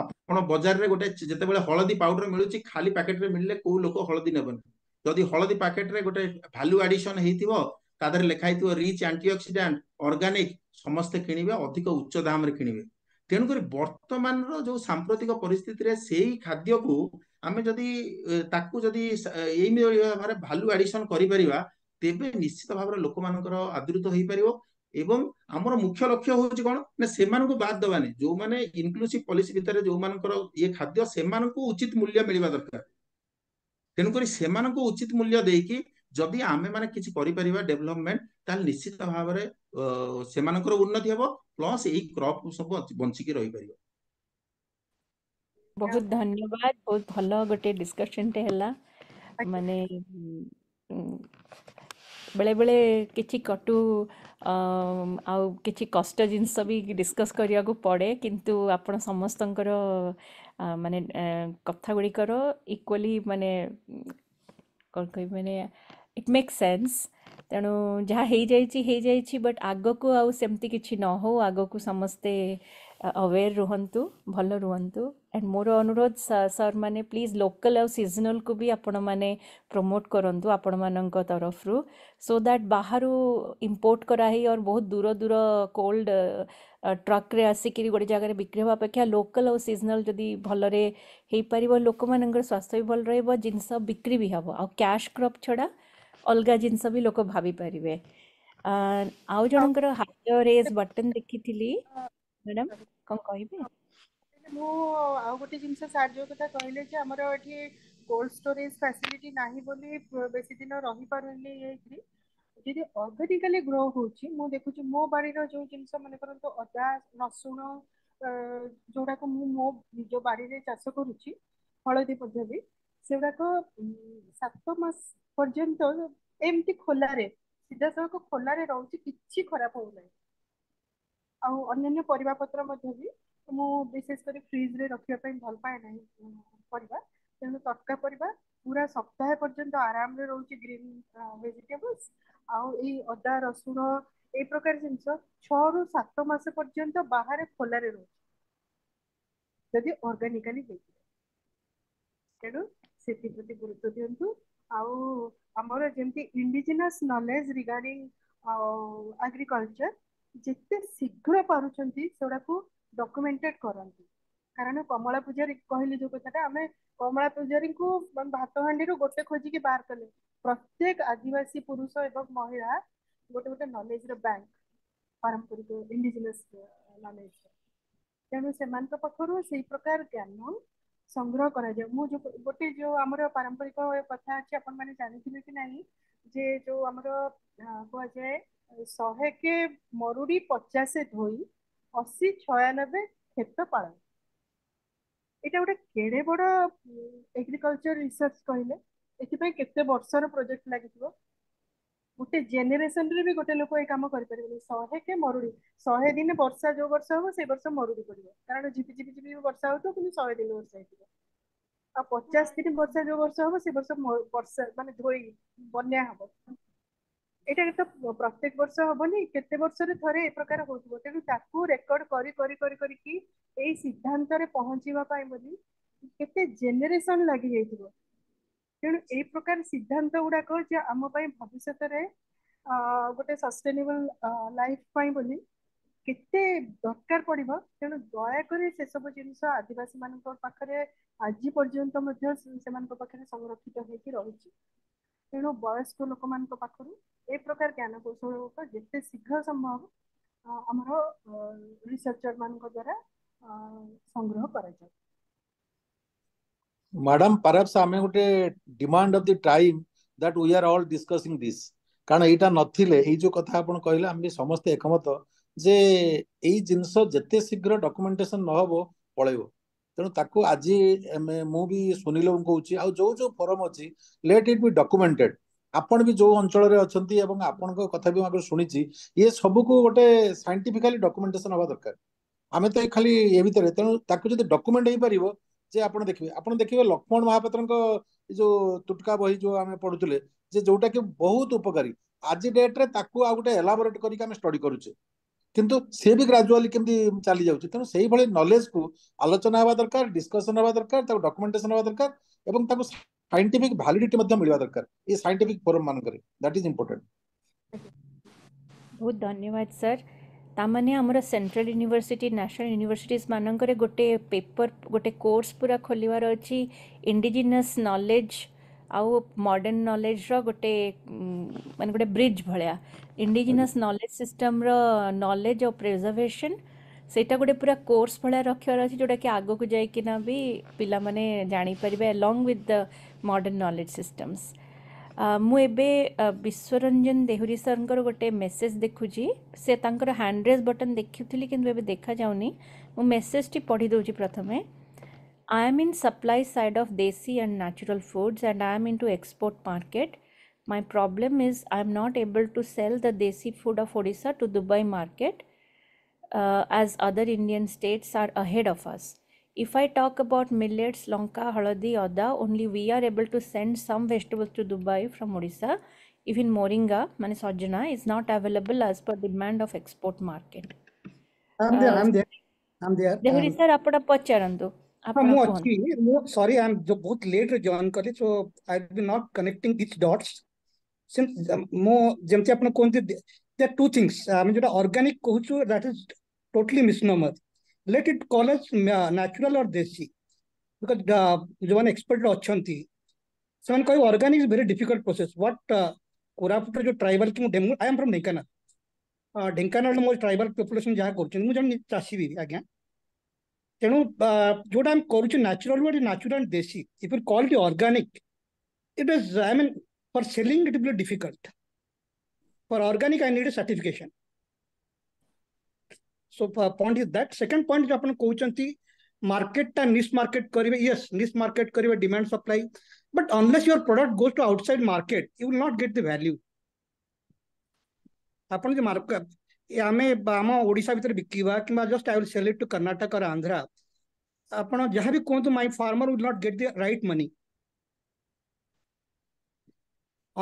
ଆପଣ ବଜାରରେ ଗୋଟେ ଯେତେବେଳେ ହଳଦୀ ପାଉଡର ମିଳୁଛି ଖାଲି ପ୍ୟାକେଟରେ ମିଳିଲେ କୋଉ ଲୋକ ହଳଦୀ ନେବନି ଯଦି ହଳଦୀ ପ୍ୟାକେଟରେ ଗୋଟେ ଭାଲୁ ଆଡିସନ ହେଇଥିବ ତା ଦେହରେ ଲେଖା ହେଇଥିବ ରିଚ୍ ଆଣ୍ଟିଅକ୍ସିଡାଣ୍ଟ ଅର୍ଗାନିକ ସମସ୍ତେ କିଣିବେ ଅଧିକ ଉଚ୍ଚ ଦାମରେ କିଣିବେ ତେଣୁକରି ବର୍ତ୍ତମାନର ଯୋଉ ସାମ୍ପ୍ରତିକ ପରିସ୍ଥିତିରେ ସେଇ ଖାଦ୍ୟକୁ ଆମେ ଯଦି ତାକୁ ଯଦି ଏଇଭଳି ଭାବରେ ଭାଲ୍ୟୁ ଆଡିସନ କରିପାରିବା ତେବେ ନିଶ୍ଚିତ ଭାବରେ ଲୋକମାନଙ୍କର ଆଦୃତ ହେଇପାରିବ ଏବଂ ଆମର ମୁଖ୍ୟ ଲକ୍ଷ୍ୟ ହଉଛି କ'ଣ ନା ସେମାନଙ୍କୁ ବାଦ ଦେବାନି ଯୋଉମାନେ ଇନକ୍ଲୁସିଭ ପଲିସି ଭିତରେ ଯୋଉମାନଙ୍କର ଇଏ ଖାଦ୍ୟ ସେମାନଙ୍କୁ ଉଚିତ ମୂଲ୍ୟ ମିଳିବା ଦରକାର ତେଣୁକରି ସେମାନଙ୍କୁ ଉଚିତ ମୂଲ୍ୟ ଦେଇକି ଯଦି ଆମେମାନେ କିଛି କରିପାରିବା ଡେଭଲପମେଣ୍ଟ ତାହେଲେ ନିଶ୍ଚିତ ଭାବରେ ସେମାନଙ୍କର ଉନ୍ନତି ହେବ ପ୍ଲସ୍ ଏଇ କ୍ରପ୍ ସବୁ ବଞ୍ଚିକି ରହିପାରିବ ବହୁତ ଧନ୍ୟବାଦ ବହୁତ ଭଲ ଗୋଟେ ଡିସ୍କସନଟେ ହେଲା ମାନେ ବେଳେବେଳେ କିଛି କଟୁ ଆଉ କିଛି କଷ୍ଟ ଜିନିଷ ବି ଡିସ୍କସ୍ କରିବାକୁ ପଡ଼େ କିନ୍ତୁ ଆପଣ ସମସ୍ତଙ୍କର ମାନେ କଥା ଗୁଡ଼ିକର ଇକ୍ୱାଲି ମାନେ କ'ଣ କହିବି ମାନେ ଇଟ୍ ମେକ୍ ସେନ୍ସ ତେଣୁ ଯାହା ହେଇଯାଇଛି ହେଇଯାଇଛି ବଟ୍ ଆଗକୁ ଆଉ ସେମିତି କିଛି ନ ହଉ ଆଗକୁ ସମସ୍ତେ ଆୱେର୍ ରୁହନ୍ତୁ ଭଲ ରୁହନ୍ତୁ ଆଣ୍ଡ ମୋର ଅନୁରୋଧ ସାର୍ମାନେ ପ୍ଲିଜ୍ ଲୋକାଲ୍ ଆଉ ସିଜନାଲ୍କୁ ବି ଆପଣମାନେ ପ୍ରମୋଟ୍ କରନ୍ତୁ ଆପଣମାନଙ୍କ ତରଫରୁ ସୋ ଦ୍ୟାଟ୍ ବାହାରୁ ଇମ୍ପୋର୍ଟ କରାହେଇ ଅର୍ ବହୁତ ଦୂର ଦୂର କୋଲ୍ଡ ଟ୍ରକ୍ରେ ଆସିକିରି ଗୋଟେ ଜାଗାରେ ବିକ୍ରି ହେବା ଅପେକ୍ଷା ଲୋକାଲ୍ ଆଉ ସିଜନାଲ୍ ଯଦି ଭଲରେ ହେଇପାରିବ ଲୋକମାନଙ୍କର ସ୍ୱାସ୍ଥ୍ୟ ବି ଭଲ ରହିବ ଜିନିଷ ବିକ୍ରି ବି ହେବ ଆଉ କ୍ୟାସ୍ କ୍ରପ୍ ଛଡ଼ା ଅଲଗା ଜିନିଷ ବି ଲୋକ ଭାବି ପାରିବେ ଆଉ ଜଣଙ୍କର ହାତ ରେଜ୍ ବଟନ୍ ଦେଖିଥିଲି ମ୍ୟାଡ଼ାମ୍ କ'ଣ କହିବେ ମୁଁ ଆଉ ଗୋଟେ ଜିନିଷ ସାର୍ ଯୋଉ କଥା କହିଲେ ଯେ ଆମର ଏଠି କୋଲ୍ଡ ଷ୍ଟୋରେଜ ଫ୍ୟାସିଲିଟି ନାହିଁ ବୋଲି ବେଶୀ ଦିନ ରହିପାରୁନି ହେଇକିରି ଯଦି ଅର୍ଗାନିକାଲି ଗ୍ରୋ ହେଉଛି ମୁଁ ଦେଖୁଛି ମୋ ବାଡ଼ିର ଯୋଉ ଜିନିଷ ମନେ କରନ୍ତୁ ଅଦା ରସୁଣ ଯୋଉଟାକୁ ମୁଁ ମୋ ନିଜ ବାଡ଼ିରେ ଚାଷ କରୁଛି ହଳଦୀ ମଧ୍ୟ ବି ସେଗୁଡ଼ାକ ସାତ ମାସ ପର୍ଯ୍ୟନ୍ତ ଏମିତି ଖୋଲାରେ ସିଧାସଳଖ ଖୋଲାରେ ରହୁଛି କିଛି ଖରାପ ହଉନାହିଁ ଆଉ ଅନ୍ୟାନ୍ୟ ପରିବା ପତ୍ର ମଧ୍ୟ ବି ମୁଁ ବିଶେଷ କରି ଫ୍ରିଜରେ ରଖିବା ପାଇଁ ଭଲ ପାଏ ନାହିଁ ପରିବା ତେଣୁ ତଟକା ପରିବା ପୁରା ସପ୍ତାହେ ପର୍ଯ୍ୟନ୍ତ ଆରାମରେ ରହୁଛି ଗ୍ରୀନ ଭେଜିଟେବଲ୍ସ ଆଉ ଏଇ ଅଦା ରସୁଣ ଏଇ ପ୍ରକାର ଜିନିଷ ଛଅରୁ ସାତ ମାସ ପର୍ଯ୍ୟନ୍ତ ବାହାରେ ଖୋଲାରେ ରହୁଛି ଯଦି ଅର୍ଗାନିକାଲି ହେଇଯିବ ତେଣୁ ସେଥିପ୍ରତି ଗୁରୁତ୍ୱ ଦିଅନ୍ତୁ ଆଉ ଆମର ଯେମିତି ଇଣ୍ଡିଜିନସ୍ ନଲେଜ୍ ରିଗାର୍ଡିଂ ଆଗ୍ରିକଲଚର ଯେତେ ଶୀଘ୍ର ପାରୁଛନ୍ତି ସେଗୁଡାକୁ ଡକ୍ୟୁମେଣ୍ଟେଡ୍ କରନ୍ତୁ କାରଣ କମଳା ପୂଜାରୀ କହିଲେ ଯୋଉ କଥାଟା ଆମେ କମଳା ପୂଜାରୀଙ୍କୁ ଭାତ ହାଣ୍ଡିରୁ ଗୋଟେ ଖୋଜିକି ବାହାର କଲେ ପ୍ରତ୍ୟେକ ଆଦିବାସୀ ପୁରୁଷ ଏବଂ ମହିଳା ଗୋଟେ ଗୋଟେ ନଲେଜର ବ୍ୟାଙ୍କ ପାରମ୍ପରିକ ଇଣ୍ଡିଜିନସ୍ ନଲେଜ୍ ତେଣୁ ସେମାନଙ୍କ ପାଖରୁ ସେଇ ପ୍ରକାର ଜ୍ଞାନ ସଂଗ୍ରହ କରାଯାଏ ମୁଁ ଯୋଉ ଗୋଟେ ଯୋଉ ଆମର ପାରମ୍ପରିକ କଥା ଅଛି ଆପଣମାନେ ଜାଣିଥିବେ କି ନାହିଁ ଯେ ଯୋଉ ଆମର କୁହାଯାଏ ଶହେକେ ମରୁଡ଼ି ପଚାଶ ଧୋଇ ଅଶୀ ଛୟାନବେ କ୍ଷେତ ପାଳନ ଏଇଟା ଗୋଟେ କେଡ଼େ ବଡ଼ ଏଗ୍ରିକଲଚର ରିସର୍ଚ୍ଚ କହିଲେ ଏଥିପାଇଁ କେତେ ବର୍ଷର ପ୍ରୋଜେକ୍ଟ ଲାଗିଥିବ ଗୋଟେ ଜେନେରେସନରେ ବି ଗୋଟେ ଲୋକ ଏ କାମ କରିପାରିବନି ଶହେ କେ ମରୁଡି ଶହେ ଦିନ ବର୍ଷା ଯୋଉ ବର୍ଷା ହବ ସେ ବର୍ଷ ମରୁଡି ପଡିବ କାରଣ ଝିପି ଝିପି ଝିପି ବର୍ଷା ହଉଥିବ କିନ୍ତୁ ଶହେ ଦିନ ବର୍ଷା ହେଇଥିବ ଆଉ ପଚାଶ ଦିନ ବର୍ଷା ଯୋଉ ବର୍ଷ ହବ ସେ ବର୍ଷ ବର୍ଷା ମାନେ ଧୋଇ ବନ୍ୟା ହବ ଏଇଟା ତ ପ୍ରତ୍ୟେକ ବର୍ଷ ହବନି କେତେ ବର୍ଷରେ ଥରେ ଏ ପ୍ରକାର ହଉଥିବ ତେଣୁ ତାକୁ ରେକର୍ଡ କରି କରି କରି କରିକି ଏଇ ସିଦ୍ଧାନ୍ତରେ ପହଞ୍ଚିବା ପାଇଁ ବୋଲି କେତେ ଜେନେରେସନ ଲାଗିଯାଇଥିବ ତେଣୁ ଏଇ ପ୍ରକାର ସିଦ୍ଧାନ୍ତ ଗୁଡାକ ଯେ ଆମ ପାଇଁ ଭବିଷ୍ୟତରେ ଗୋଟେ ସଷ୍ଟେନେବଲ୍ ଲାଇଫ୍ ପାଇଁ ବୋଲି କେତେ ଦରକାର ପଡିବ ତେଣୁ ଦୟାକରି ସେସବୁ ଜିନିଷ ଆଦିବାସୀ ମାନଙ୍କ ପାଖରେ ଆଜି ପର୍ଯ୍ୟନ୍ତ ମଧ୍ୟ ସେମାନଙ୍କ ପାଖରେ ସଂରକ୍ଷିତ ହେଇକି ରହିଛି ତେଣୁ ବୟସ୍କ ଲୋକମାନଙ୍କ ପାଖରୁ ଏ ପ୍ରକାର ଜ୍ଞାନ କୌଶଳ ଗୁଡିକ ଯେତେ ଶୀଘ୍ର ସମ୍ଭବ ଆମର ରିସର୍ଚର ମାନଙ୍କ ଦ୍ଵାରା ସଂଗ୍ରହ କରାଯାଉ ମ୍ୟାଡ଼ାମ୍ ପାରାପ୍ସ ଆମେ ଗୋଟେ demand of the time that we are all discussing this କାରଣ ଏଇଟା ନଥିଲେ ଏଇ ଯୋଉ କଥା ଆପଣ କହିଲେ ଆମେ ସମସ୍ତେ ଏକମତ ଯେ ଏଇ ଜିନିଷ ଯେତେ ଶୀଘ୍ର ଡକୁମେଣ୍ଟେସନ ନହବ ପଳେଇବ ତେଣୁ ତାକୁ ଆଜି ମୁଁ ବି ସୁନିଲଙ୍କୁ କହୁଛି ଆଉ ଯୋଉ ଯୋଉ ଫୋରମ ଅଛି ଲେଟ୍ ଇଟ୍ ବି ଡକୁମେଣ୍ଟେଡ୍ ଆପଣ ବି ଯୋଉ ଅଞ୍ଚଳରେ ଅଛନ୍ତି ଏବଂ ଆପଣଙ୍କ କଥା ବି ମୁଁ ଆଗରୁ ଶୁଣିଛି ଇଏ ସବୁକୁ ଗୋଟେ ସାଇଣ୍ଟିଫିକାଲି ଡକୁମେଣ୍ଟେସନ ହବା ଦରକାର ଆମେ ତ ଖାଲି ଏ ଭିତରେ ତେଣୁ ତାକୁ ଯଦି ଡକୁମେଣ୍ଟ ହେଇପାରିବ ଯେ ଆପଣ ଦେଖିବେ ଆପଣ ଦେଖିବେ ଲକ୍ଷ୍ମଣ ମହାପାତ୍ରଙ୍କ ଏ ଯୋଉ ତୁଟକା ବହି ଯୋଉ ଆମେ ପଢୁଥିଲେ ଯେ ଯୋଉଟା କି ବହୁତ ଉପକାରୀ ଆଜି ଡେଟ୍ରେ ତାକୁ ଆଉ ଗୋଟେ ଏଲାବୋରେଟ୍ କରିକି ଆମେ ଷ୍ଟଡି କରୁଛେ କିନ୍ତୁ ସିଏ ବି ଗ୍ରାଜୁଆଲି କେମିତି ଚାଲି ଯାଉଛି ତେଣୁ ସେଇଭଳି ନଲେଜକୁ ଆଲୋଚନା ହେବା ଦରକାର ଡିସ୍କସନ୍ ହେବା ଦରକାର ତାକୁ ଡକ୍ୟୁମେଣ୍ଟେସନ୍ ହେବା ଦରକାର ଏବଂ ତାକୁ ସାଇଣ୍ଟିଫିକ୍ ଭାଲିଡିଟି ମଧ୍ୟ ମିଳିବା ଦରକାର ଏ ସାଇଣ୍ଟିଫିକ୍ ଫୋରମ୍ ମାନଙ୍କରେ ଦ୍ୟାଟ୍ ଇଜ୍ ଇମ୍ପୋର୍ଟାଣ୍ଟ ବହୁତ ଧନ୍ୟବାଦ ସାର୍ ताने आम सेंट्रल यूनिवर्सी न्याशनाल यूनिवर्सीटीज मानक गोटे पेपर गोटे कोर्स पूरा खोलार अच्छी इंडिजिनस नलेज आउ मडर्ण नलेजर गोटे मान गोटे bridge via indigenous knowledge system रलेज और प्रिजर्भेशन से गोटे पूरा कोर्स भाया रखार जोटा कि आग को जाकिना भी पिला जापर along with the modern knowledge systems मुझे विश्वरंजन देहरी सर गोटे मेसेज देखुची से हैंडरेज बटन देखुरी कि देखा जा मु मेसेज टी पढ़ी दूसरी प्रथम I am in supply side of desi and natural foods and I am into export market my problem is I am not able to sell the desi food of Odisha to Dubai market as other Indian states are ahead of us If I talk about millets, lonka, haladi, oda, only we are able to send some vegetables to Dubai from Odisha. Even moringa, manisogena, is not available as per demand of export market. I'm there, uh, I'm there. I'm there. Dehuri um, sir, apna pacharandu. ମୁଁ ଅଛି ମୁଁ sorry I ଯୋଉ College, so I've been not connecting these dots. Since dots ମୁଁ ଯେମିତି ଆପଣ କୁହନ୍ତି the two things ଆମେ ଯୋଉଟା organic let it college natural और देसी बिकज जो मैंने एक्सपर्ट अच्छा से कह organic very difficult process what Koraput जो ट्राइबल की आई एम फ्रम ढेकाना ढेकाना मो ट्राइबल पपुलेसन जहाँ कराषी भी आज्ञा तेणु जोटा cultural natural desi if you call organic it is I mean for selling it difficult for organic I need certification so point is that second point जो अपन कहउचंती मार्केटटा निस मार्केट करिवे यस निस मार्केट करिवे demand supply but unless your product goes to outside market you will not get the value अपन जे market आमे बाम ओडिसा भीतर बिकिबा किबा just I will sell it to Karnataka और आंध्र अपन जहां भी कोंत my farmer will not get the right money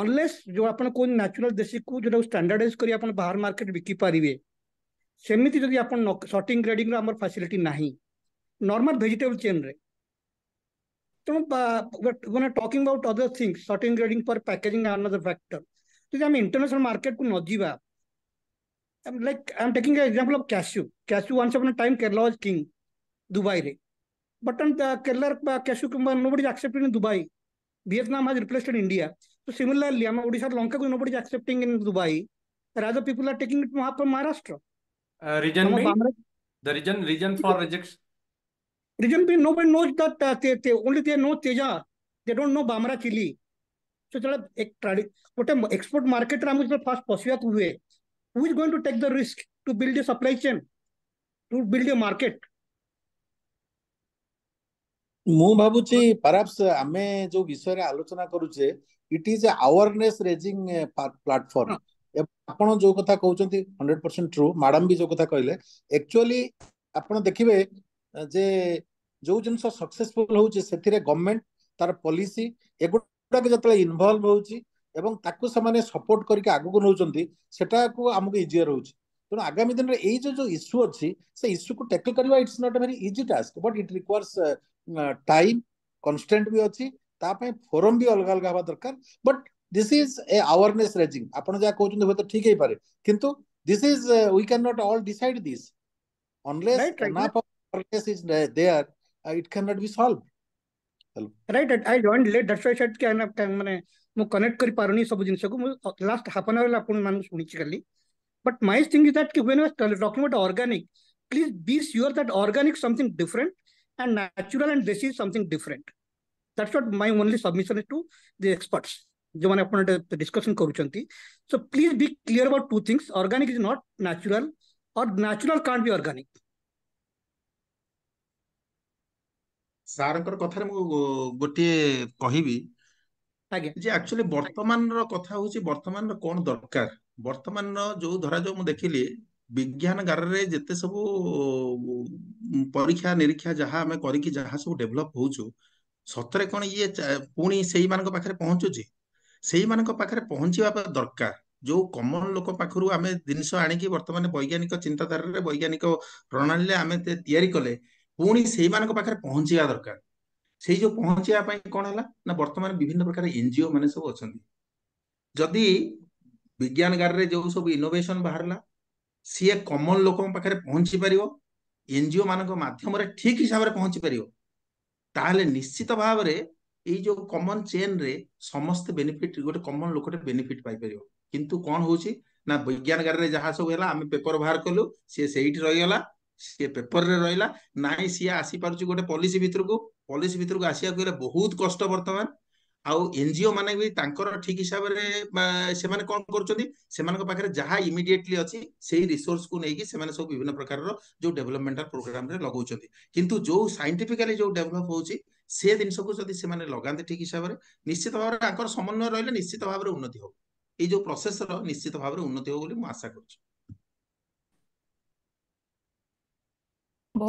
unless जो आपण को नेचुरल देसी को जो स्टैंडर्डाइज करी बाहर मार्केट बिकि पारिबे सेमती जदि आप सर्टिंग ग्रेडिंग आम फैसिलिटी ना नर्माल भेजिटेबल चेन रे then I'll talking about other thing sorting grading पर पैकेजिंग अनदर फैक्टर जब आम इंटरनेशनल मार्केट को न जावा like I am taking example of cashew cashew one अपन time Kerala was king Dubai रे but and Kerala cashew come nobody accepting in Dubai Vietnam has replaced India तो similarly हम ओडिशा लंका को nobody accepting in Dubai राज people are taking it from Maharashtra Uh, region B? The region region for rejection? Region B, nobody knows that uh, they, they, only they know Teja. They don't know Bamra chili. So चलो एक what a export market Ram उसमें fast पहुंचिया हुए. Who is going to take the risk to build a supply chain, to build a market? ମୁଁ ଭାବୁଛି ପରାପ୍ସ ଆମେ ଯୋଉ ବିଷୟରେ ଆଲୋଚନା କରୁଛେ it is awareness raising platform ଆପଣ ଯୋଉ କଥା କହୁଛନ୍ତି ହଣ୍ଡ୍ରେଡ୍ ପରସେଣ୍ଟ ଟ୍ରୁ ମ୍ୟାଡାମ୍ ବି ଯୋଉ କଥା କହିଲେ ଆକ୍ଚୁଆଲି ଆପଣ ଦେଖିବେ ଯେ ଯୋଉ ଜିନିଷ ସକ୍ସେସଫୁଲ ହଉଛି ସେଥିରେ ଗଭର୍ଣ୍ଣମେଣ୍ଟ ତାର ପଲିସି ଏଗୁଡାକ ଯେତେବେଳେ ଇନଭଲ୍ଭ ହଉଛି ଏବଂ ତାକୁ ସେମାନେ ସପୋର୍ଟ କରିକି ଆଗକୁ ନେଉଛନ୍ତି ସେଟାକୁ ଆମକୁ ଇଜିଏ ରହୁଛି ତେଣୁ ଆଗାମୀ ଦିନରେ ଏଇ ଯୋଉ ଯୋଉ ଇସ୍ୟୁ ଅଛି ସେ ଇସ୍ୟୁକୁ ଟେକଲ୍ କରିବା it's not a very easy task but it requires time constant ବି ଅଛି ତା ପାଇଁ ଫୋରମ୍ ବି ଅଲଗା ଅଲଗା ହେବା ଦରକାର but this is a awareness raising আপন যা কোচুন হয়তো ঠিক হই পারে কিন্তু this is we can not all decide this unless right, right, enough right. awareness is there uh, it cannot be solved hello right i joined late that's why i said kind of time মানে ମୁଁ connect କରିପାରୁନି ସବୁ ଜିନିଷକୁ ମୁଁ last half ଆନ୍ hour ଆପଣମାନଙ୍କୁ ଶୁଣିଛି ଖାଲି but my thing is that କି when talking about organic please be sure that organic something different and natural and desi something different that's what my only submission to the experts जो माने अपन discussion करू so please be clear about two things organic is not natural और natural can't be organic सारंकर कथा रे मु गोटिए कहिबी आगे एक्चुअली वर्तमान रो कथा होची वर्तमान रो कोन दरकार वर्तमान रो जो धरा जो मु देखिली विज्ञान गार रे जते सब परीक्षा निरीक्षा जहां हमें करिकि जहां सब डेवलप होचो सतरे कोन ये पूणी सेई मान को पाखरे पहुंचो जी ସେଇମାନଙ୍କ ପାଖରେ ପହଞ୍ଚିବା ଦରକାର ଯୋଉ କମନ ଲୋକ ପାଖରୁ ଆମେ ଜିନିଷ ଆଣିକି ବର୍ତ୍ତମାନ ବୈଜ୍ଞାନିକ ଚିନ୍ତାଧାରାରେ ବୈଜ୍ଞାନିକ ପ୍ରଣାଳୀରେ ଆମେ ତିଆରି କଲେ ପୁଣି ସେଇମାନଙ୍କ ପାଖରେ ପହଞ୍ଚିବା ଦରକାର ସେଇ ଯୋଉ ପହଞ୍ଚିବା ପାଇଁ କଣ ହେଲା ନା ବର୍ତ୍ତମାନ ବିଭିନ୍ନ ପ୍ରକାର ଏନଜିଓ ମାନେ ସବୁ ଅଛନ୍ତି ଯଦି ବିଜ୍ଞାନଗାରରେ ଯୋଉ ସବୁ ଇନୋଭେସନ ବାହାରିଲା ସିଏ କମନ ଲୋକଙ୍କ ପାଖରେ ପହଞ୍ଚି ପାରିବ ଏନଜିଓ ମାନଙ୍କ ମାଧ୍ୟମରେ ଠିକ ହିସାବରେ ପହଞ୍ଚି ପାରିବ ତାହେଲେ ନିଶ୍ଚିତ ଭାବରେ ଏଇ ଯୋଉ କମନ ଚେନରେ ସମସ୍ତେ ବେନିଫିଟ ଗୋଟେ କମନ ଲୋକଟେ ବେନିଫିଟ ପାଇପାରିବ କିନ୍ତୁ କଣ ହଉଛି ନା ବିଜ୍ଞାନଗାରରେ ଯାହା ସବୁ ହେଲା ଆମେ ପେପର ବାହାର କଲୁ ସିଏ ସେଇଠି ରହିଗଲା ସିଏ ପେପରରେ ରହିଲା ନାଇଁ ସିଏ ଆସିପାରୁଛି ଗୋଟେ ପଲିସି ଭିତରକୁ ପଲିସି ଭିତରକୁ ଆସିବାକୁ ହେଲେ ବହୁତ କଷ୍ଟ ବର୍ତ୍ତମାନ ଆଉ ଏନଜିଓ ମାନେ ବି ତାଙ୍କର ଠିକ ହିସାବରେ ସେମାନେ କଣ କରୁଛନ୍ତି ସେମାନଙ୍କ ପାଖରେ ଯାହା ଇମିଡିଏଟଲି ଅଛି ସେଇ ରିସୋର୍ସକୁ ନେଇକି ସେମାନେ ସବୁ ବିଭିନ୍ନ ପ୍ରକାରର ଯୋଉ ଡେଭଲପମେଣ୍ଟାଲ ପ୍ରୋଗ୍ରାମରେ ଲଗାଉଛନ୍ତି କିନ୍ତୁ ଯୋଉ ସାଇଣ୍ଟିଫିକାଲି ଯୋଉ ଡେଭଲପ ହଉଛି ସେ ଜିନିଷକୁ ଯଦି ସେମାନେ ଲଗାନ୍ତେ ଠିକ ହିସାବରେ ନିଶ୍ଚିତ ଭାବରେ ତାଙ୍କର ସମନ୍ୱୟ ରହିଲେ ନିଶ୍ଚିତ ଭାବରେ ଉନ୍ନତି ହବ ଏଇ ଯୋଉ ପ୍ରୋସେସର ନିଶ୍ଚିତ ଭାବରେ ଉନ୍ନତି ହବ ବୋଲି ମୁଁ ଆଶା କରୁଛି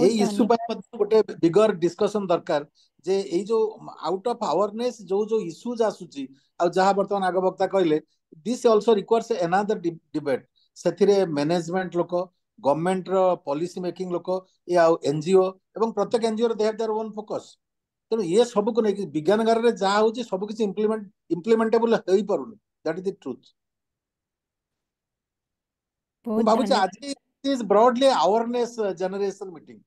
ଏଇ ଇସ୍ୟୁ ପାଇଁ ମଧ୍ୟ ଗୋଟେ ବିଗର ଡିସ୍କସନ ଦରକାର ଯେ ଏଇ ଯୋଉ ଆଉଟ୍ ଅଫ ଆୱାରନେସ୍ ଯୋଉ ଯୋଉ ଇସ୍ୟୁଜ ଆସୁଛି ଆଉ ଯାହା ବର୍ତ୍ତମାନ ଆଗ ବକ୍ତା କହିଲେ this also requires another debate ସେଥିରେ ମ୍ୟାନେଜମେଣ୍ଟ ଲୋକ ଗଭର୍ଣ୍ଣମେଣ୍ଟର ପଲିସି ମେକିଂ ଲୋକ ଏ ଆଉ ଏନଜିଓ ଏବଂ ପ୍ରତ୍ୟେକ ଏନଜିଓର they have their own focus ତେଣୁ ଏ ସବୁକୁ ନେଇକି ବିଜ୍ଞାନଗାରରେ ଯାହା ହଉଛି ସବୁ କିଛି ଇମ୍ପ୍ଲିମେଣ୍ଟ ଇମ୍ପ୍ଲିମେଣ୍ଟେବୁଲ ହେଇପାରୁନି ଦ୍ୟାଟ୍ ଇଜ୍ ଦି ଟ୍ରୁଥ ମୁଁ ଭାବୁଛି ଆଜି is broadly awareness generation meeting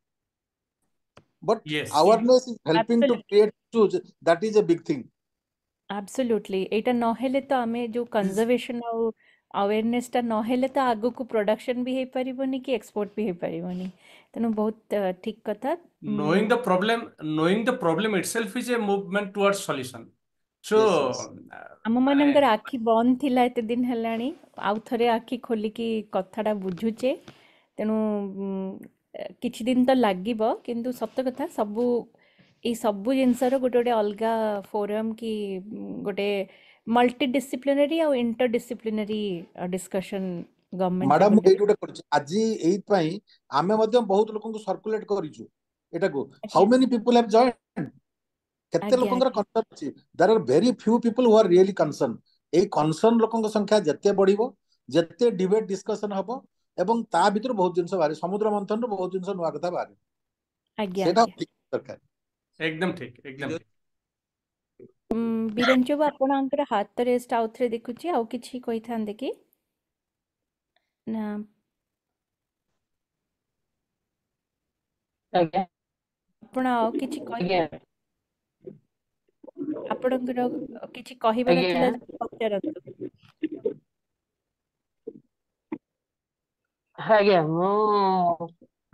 but awareness is helping to create choose that is a big thing absolutely ଏଇଟା ନହେଲେ ତ ଆମେ ଯୋଉ କନଜର୍ଭେସନ୍ ଆଉ ଆୱାରନେସ୍ଟା ନହେଲେ ତ ଆଗକୁ ପ୍ରଡକ୍ସନ୍ ବି ହେଇପାରିବନି କି ଏକ୍ସପୋର୍ଟ ବି ହେଇପାରିବନି ତେଣୁ ବହୁତ ଠିକ କଥା knowing the problem knowing the problem itself is a movement towards solution so ଆମମାନଙ୍କର ଆଖି ବନ୍ଦ ଥିଲା ଏତେ ଦିନ ହେଲାଣି ଆଉ ଥରେ ଆଖି ଖୋଲିକି କଥାଟା ବୁଝୁଛେ ତେଣୁ କିଛି ଦିନ ତ ଲାଗିବ କିନ୍ତୁ ସତ କଥା ସବୁ ଏଇ ସବୁ ଜିନିଷର ଗୋଟେ ଗୋଟେ ଅଲଗା ଫୋରମ୍ କି ଗୋଟେ ମଲ୍ଟି ଡିସିପ୍ଲିନାରୀ ଆଉ ଇଣ୍ଟର ଡିସିପ୍ଲିନାରୀ ଡିସ୍କସନ୍ ମ୍ୟାଡାମ ମୁଁ ଏଇଠି ଗୋଟେ କରୁଛି ଆଜି ଏଇଥିପାଇଁ ଆମେ ମଧ୍ୟ ବହୁତ ଲୋକଙ୍କୁ ସର୍କୁଲେଟ କରିଛୁ ଏଟାକୁ how many people have join କେତେ ଲୋକଙ୍କର କନସର୍ନ ଅଛି there are very few people who are really concern ଏଇ କନସର୍ନ ଲୋକଙ୍କ ସଂଖ୍ୟା ଯେତେ ବଢିବ ଯେତେ ଡିବେଟ ଡିସ୍କସନ ହବ ଏବଂ ତା ଭିତରୁ ବହୁତ ଜିନିଷ ବାହାରେ ସମୁଦ୍ର ମନ୍ଥନରୁ ବହୁତ ଜିନିଷ ନୂଆ କଥା ବାହାରେ ସେଇଟା ଦରକାର ଏକଦମ ଠିକ ଏକଦମ ବାବୁ ଆପଣଙ୍କର ହାତ ରେଷ୍ଟ ଆଉଥରେ ଦେଖୁଛି ଆଉ କିଛି କହିଥାନ୍ତେ କି No. ଆଜ୍ଞା ଆପଣ ଆଉ କିଛି କହି ଆଜ୍ଞା ଆପଣଙ୍କର କିଛି କହିବାର ଆଜ୍ଞା। ଥିଲା ଯଦି ପଚାରନ୍ତୁ ହଁ ଆଜ୍ଞା ମୁଁ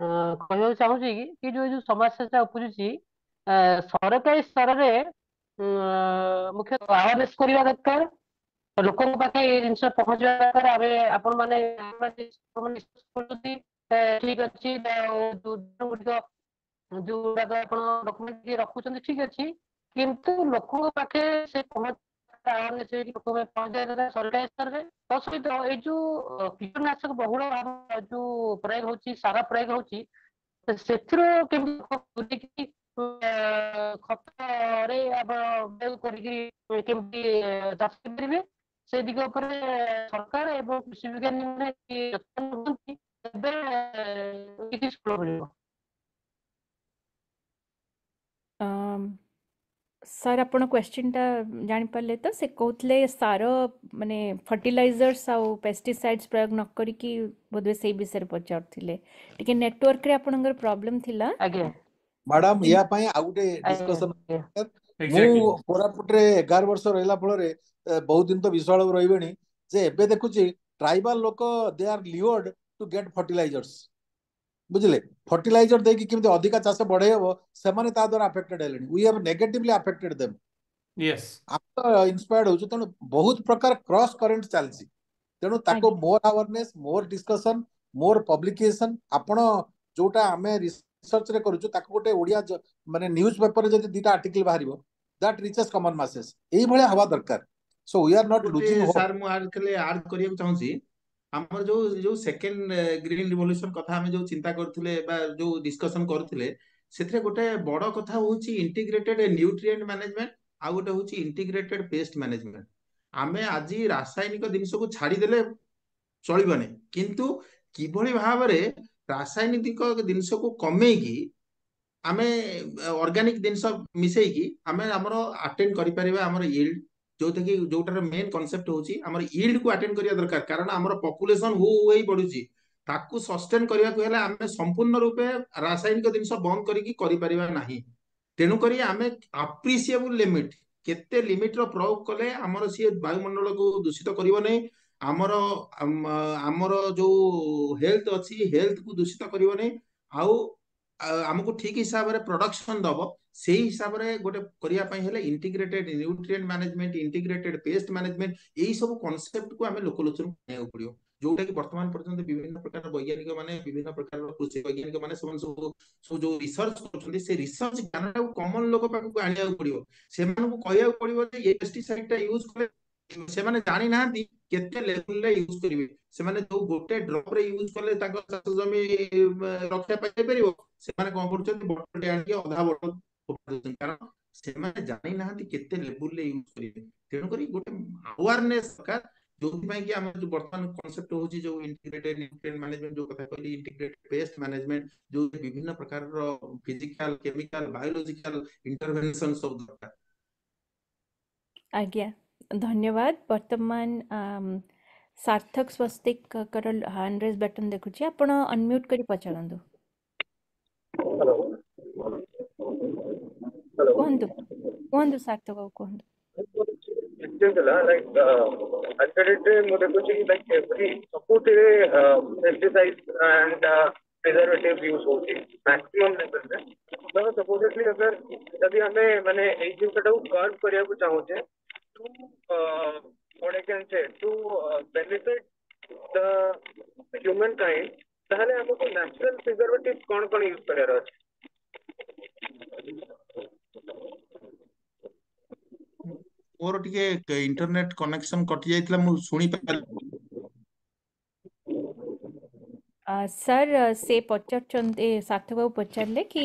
ଅ, କହିବାକୁ ଚାହୁଁଛି କି କି ଯୋଉ ଯୋଉ ସମସ୍ୟା ଉପୁଜୁଛି ଅ, ସରକାରୀ ସ୍ତରରେ ଅ, ମୁଖ୍ୟତଃ ଆୱାରନେସ୍ କରିବା ଦରକାର ଲୋକଙ୍କ ପାଖରେ ଏ ଜିନିଷ ପହଞ୍ଚିବା ଦରକାର ଆମେ ଆପଣମାନେ କରୁଛନ୍ତି ଠିକ ଅଛି ଗୁଡିକ ଯୋଉଗୁଡାକ ଆପଣ ଡକ୍ୟୁମେଣ୍ଟ ରଖୁଛନ୍ତି ଠିକ ଅଛି କିନ୍ତୁ ଲୋକଙ୍କ ପାଖେ ସେ ପହଞ୍ଚ ସରକାରୀ ତା ସହିତ ଏଇ ଯୋଉ କୀଟନାଶକ ବହୁଳ ଯୋଉ ପ୍ରୟୋଗ ହଉଛି ସାର ପ୍ରୟୋଗ ହଉଛି ସେଥିରୁ କେମିତି ଖତରେ ଆପଣ କରିକି କେମିତି ଚାଷ କରିପାରିବେ ସେ ଦିଗ ଉପରେ ସରକାର ଏବଂ କୃଷି ବିଜ୍ଞାନୀମାନେ ଯତ୍ନ ନେଉଛନ୍ତି ତେବେ କିଛି ସୁଫଳ ମିଳିବ ସାର୍ ଆପଣ କ୍ୱେଶ୍ଚିନ୍ଟା ଜାଣିପାରିଲେ ତ ସେ କହୁଥିଲେ ସାର ମାନେ ଫର୍ଟିଲାଇଜର୍ସ ଆଉ ପେଷ୍ଟିସାଇଡ୍ସ ପ୍ରୟୋଗ ନ କରିକି ବୋଧହୁଏ ସେଇ ବିଷୟରେ ପଚାରୁଥିଲେ ଟିକେ ନେଟୱାର୍କରେ ଆପଣଙ୍କର ପ୍ରୋବ୍ଲେମ୍ ଥିଲା ଆଜ୍ଞା ମ୍ୟାଡାମ୍ ୟା ପାଇଁ ଆଉ ଗୋଟେ ଡିସ୍କସନ୍ कोरापुट एगार वर्ष रहा फल बहुत दिन तो विश्वाल रही देखुची ट्राइबाल लोक they are lured to get fertilisers बुझे फर्टिलइर देखते अधिक चाष बढ़े से affected negatively affected them inspired हो बहुत प्रकार क्रॉस करंट चलती तेणु मोर आवेरने मोर डिस्कसन मोर पब्लिकेसन आपड़ जोटा रिसर्च करें गोटे मानते न्यूज पेपर जो दिटा आर्टिकल बाहर that reaches common masses ei bhaliya hava darkar so we are not losing hope sir mu add kale add kariya ku chahunchi ଆମର ଯୋଉ ଯୋଉ ସେକେଣ୍ଡ ଗ୍ରୀନ ରିଭଲ୍ୟୁସନ କଥା ଆମେ ଯୋଉ ଚିନ୍ତା କରୁଥିଲେ ବା ଯୋଉ ଡିସ୍କସନ କରୁଥିଲେ ସେଥିରେ ଗୋଟେ ବଡ କଥା ହଉଛି ଇଣ୍ଟିଗ୍ରେଟେଡ ନ୍ୟୁଟ୍ରିଏଣ୍ଟ ମ୍ୟାନେଜମେଣ୍ଟ ଆଉ ଗୋଟେ ହଉଛି ଇଣ୍ଟିଗ୍ରେଟେଡ ପେଷ୍ଟ ମ୍ୟାନେଜମେଣ୍ଟ ଆମେ ଆଜି ରାସାୟନିକ ଜିନିଷକୁ ଛାଡିଦେଲେ ଚଳିବନି କିନ୍ତୁ କିଭଳି ଭାବରେ ରାସାୟନିକ ଜିନିଷକୁ କମେଇକି ଆମେ ଅର୍ଗାନିକ ଜିନିଷ ମିଶେଇକି ଆମେ ଆମର ଆଟେଣ୍ଡ କରିପାରିବା ଆମର ଇଲ୍ଡ ଯୋଉଟାକି ଯୋଉଟାର ମେନ୍ କନସେପ୍ଟ ହଉଛି ଆମର ଇଲ୍ଡକୁ ଆଟେଣ୍ଡ କରିବା ଦରକାର କାରଣ ଆମର ପପୁଲେସନ ହୁ ହେଇ ବଢୁଛି ତାକୁ ସଷ୍ଟେନ୍ କରିବାକୁ ହେଲେ ଆମେ ସମ୍ପୂର୍ଣ୍ଣ ରୂପେ ରାସାୟନିକ ଜିନିଷ ବନ୍ଦ କରିକି କରିପାରିବା ନାହିଁ ତେଣୁକରି ଆମେ ଆପ୍ରିସିଏବୁଲ ଲିମିଟ କେତେ ଲିମିଟର ପ୍ରୟୋଗ କଲେ ଆମର ସିଏ ବାୟୁମଣ୍ଡଳକୁ ଦୂଷିତ କରିବ ନାହିଁ ଆମର ଆମର ଯୋଉ ହେଲ୍ଥ ଅଛି ହେଲ୍ଥକୁ ଦୂଷିତ କରିବ ନାହିଁ ଆଉ आमको ठीक हिसाब से प्रडक्शन दब से हिसाब से गोटे integrated nutrient management integrated pest management यही सब कनसेप्ट को लोकलोचन आने पड़ो जोटा कि बर्तमान पर्यटन विभिन्न प्रकार वैज्ञानिक मैंने विभिन्न प्रकार कृषि वैज्ञानिक मैंने सब सब जो रिसर्च कर रिसर्च ज्ञान कमन लोक आने को कह पड़ो यूज कले जानी କେତେ ଲେଭେଲରେ ୟୁଜ କରିବେ ସେମାନେ ଯୋଉ ଗୋଟେ ଡ୍ରପରେ ୟୁଜ କଲେ ତାଙ୍କ ଚାଷ ଜମି ରକ୍ଷା ପାଇପାରିବ ସେମାନେ କଣ କରୁଛନ୍ତି ବଟଲଟେ ଆଣିକି ଅଧା ବଟଲ ଫୋପାଡୁଛନ୍ତି କାରଣ ସେମାନେ ଜାଣି ନାହାନ୍ତି କେତେ ଲେଭେଲରେ ୟୁଜ କରିବେ ତେଣୁକରି ଗୋଟେ ଆୱାରନେସ୍ ଦରକାର ଯୋଉଥିପାଇଁ କି ଆମର ଯୋଉ ବର୍ତ୍ତମାନ କନସେପ୍ଟ ହଉଛି ଯୋଉ ଇଣ୍ଟିଗ୍ରେଟେଡ ନ୍ୟୁଟ୍ରିଏଣ୍ଟ ମ୍ୟାନେଜମେଣ୍ଟ ଯୋଉ କଥା କହିଲି ଇଣ୍ଟିଗ୍ରେଟେଡ ପେଷ୍ଟ ମ୍ୟାନେଜମେଣ୍ଟ ଯୋଉ ବିଭିନ୍ନ ପ୍ରକାରର ଫିଜିକାଲ କେମିକାଲ ବାୟୋଲୋଜିକାଲ ଇଣ୍ଟରଭେନସନ ସବୁ ଦରକାର ଆଜ୍ଞା ଧନ୍ୟବାଦ ବର୍ତ୍ତମାନ ସାର୍ଥକ ସ୍ୱସ୍ତିକଙ୍କର ହ୍ୟାଣ୍ଡ ରେଜ୍ ବଟନ୍ ଦେଖୁଛି ଆପଣ ଅନମ୍ୟୁଟ୍ କରି ପଚାରନ୍ତୁ କୁହନ୍ତୁ କୁହନ୍ତୁ ସାର୍ଥକ ବାବୁ କୁହନ୍ତୁ ଥିଲା ଲାଇକ୍ ଆକ୍ଚୁଆଲିରେ ମୁଁ ଦେଖୁଛି କି ଲାଇକ୍ ଏଭ୍ରି ସବୁଥିରେ ପେଷ୍ଟିସାଇଡ୍ ଆଣ୍ଡ ପ୍ରିଜର୍ଭେଟିଭ୍ ୟୁଜ୍ ହେଉଛି ମ୍ୟାକ୍ସିମମ୍ ଲେଭେଲ୍ରେ ଧର ସପୋଜେଟଲି ଅଗର ଯଦି ଆମେ ମାନେ ଏଇ ଜିନିଷଟାକୁ କର୍ଭ କରିବାକୁ ଚାହୁଁଛେ to uh, what I can say to uh, benefit the humankind, ତାହେଲେ ଆମକୁ ନ୍ୟାଚୁରାଲ ପ୍ରିଜର୍ଭେଟିଭ କ'ଣ କ'ଣ ୟୁଜ୍ କରିବାର ଅଛି ମୋର ଟିକେ ଇଣ୍ଟରନେଟ କନେକ୍ସନ କଟି ଯାଇଥିଲା ମୁଁ ଶୁଣି ପାରିଲି ସାର୍ ସେ ପଚାରୁଛନ୍ତି ସାର୍ଥକ ବାବୁ ପଚାରିଲେ କି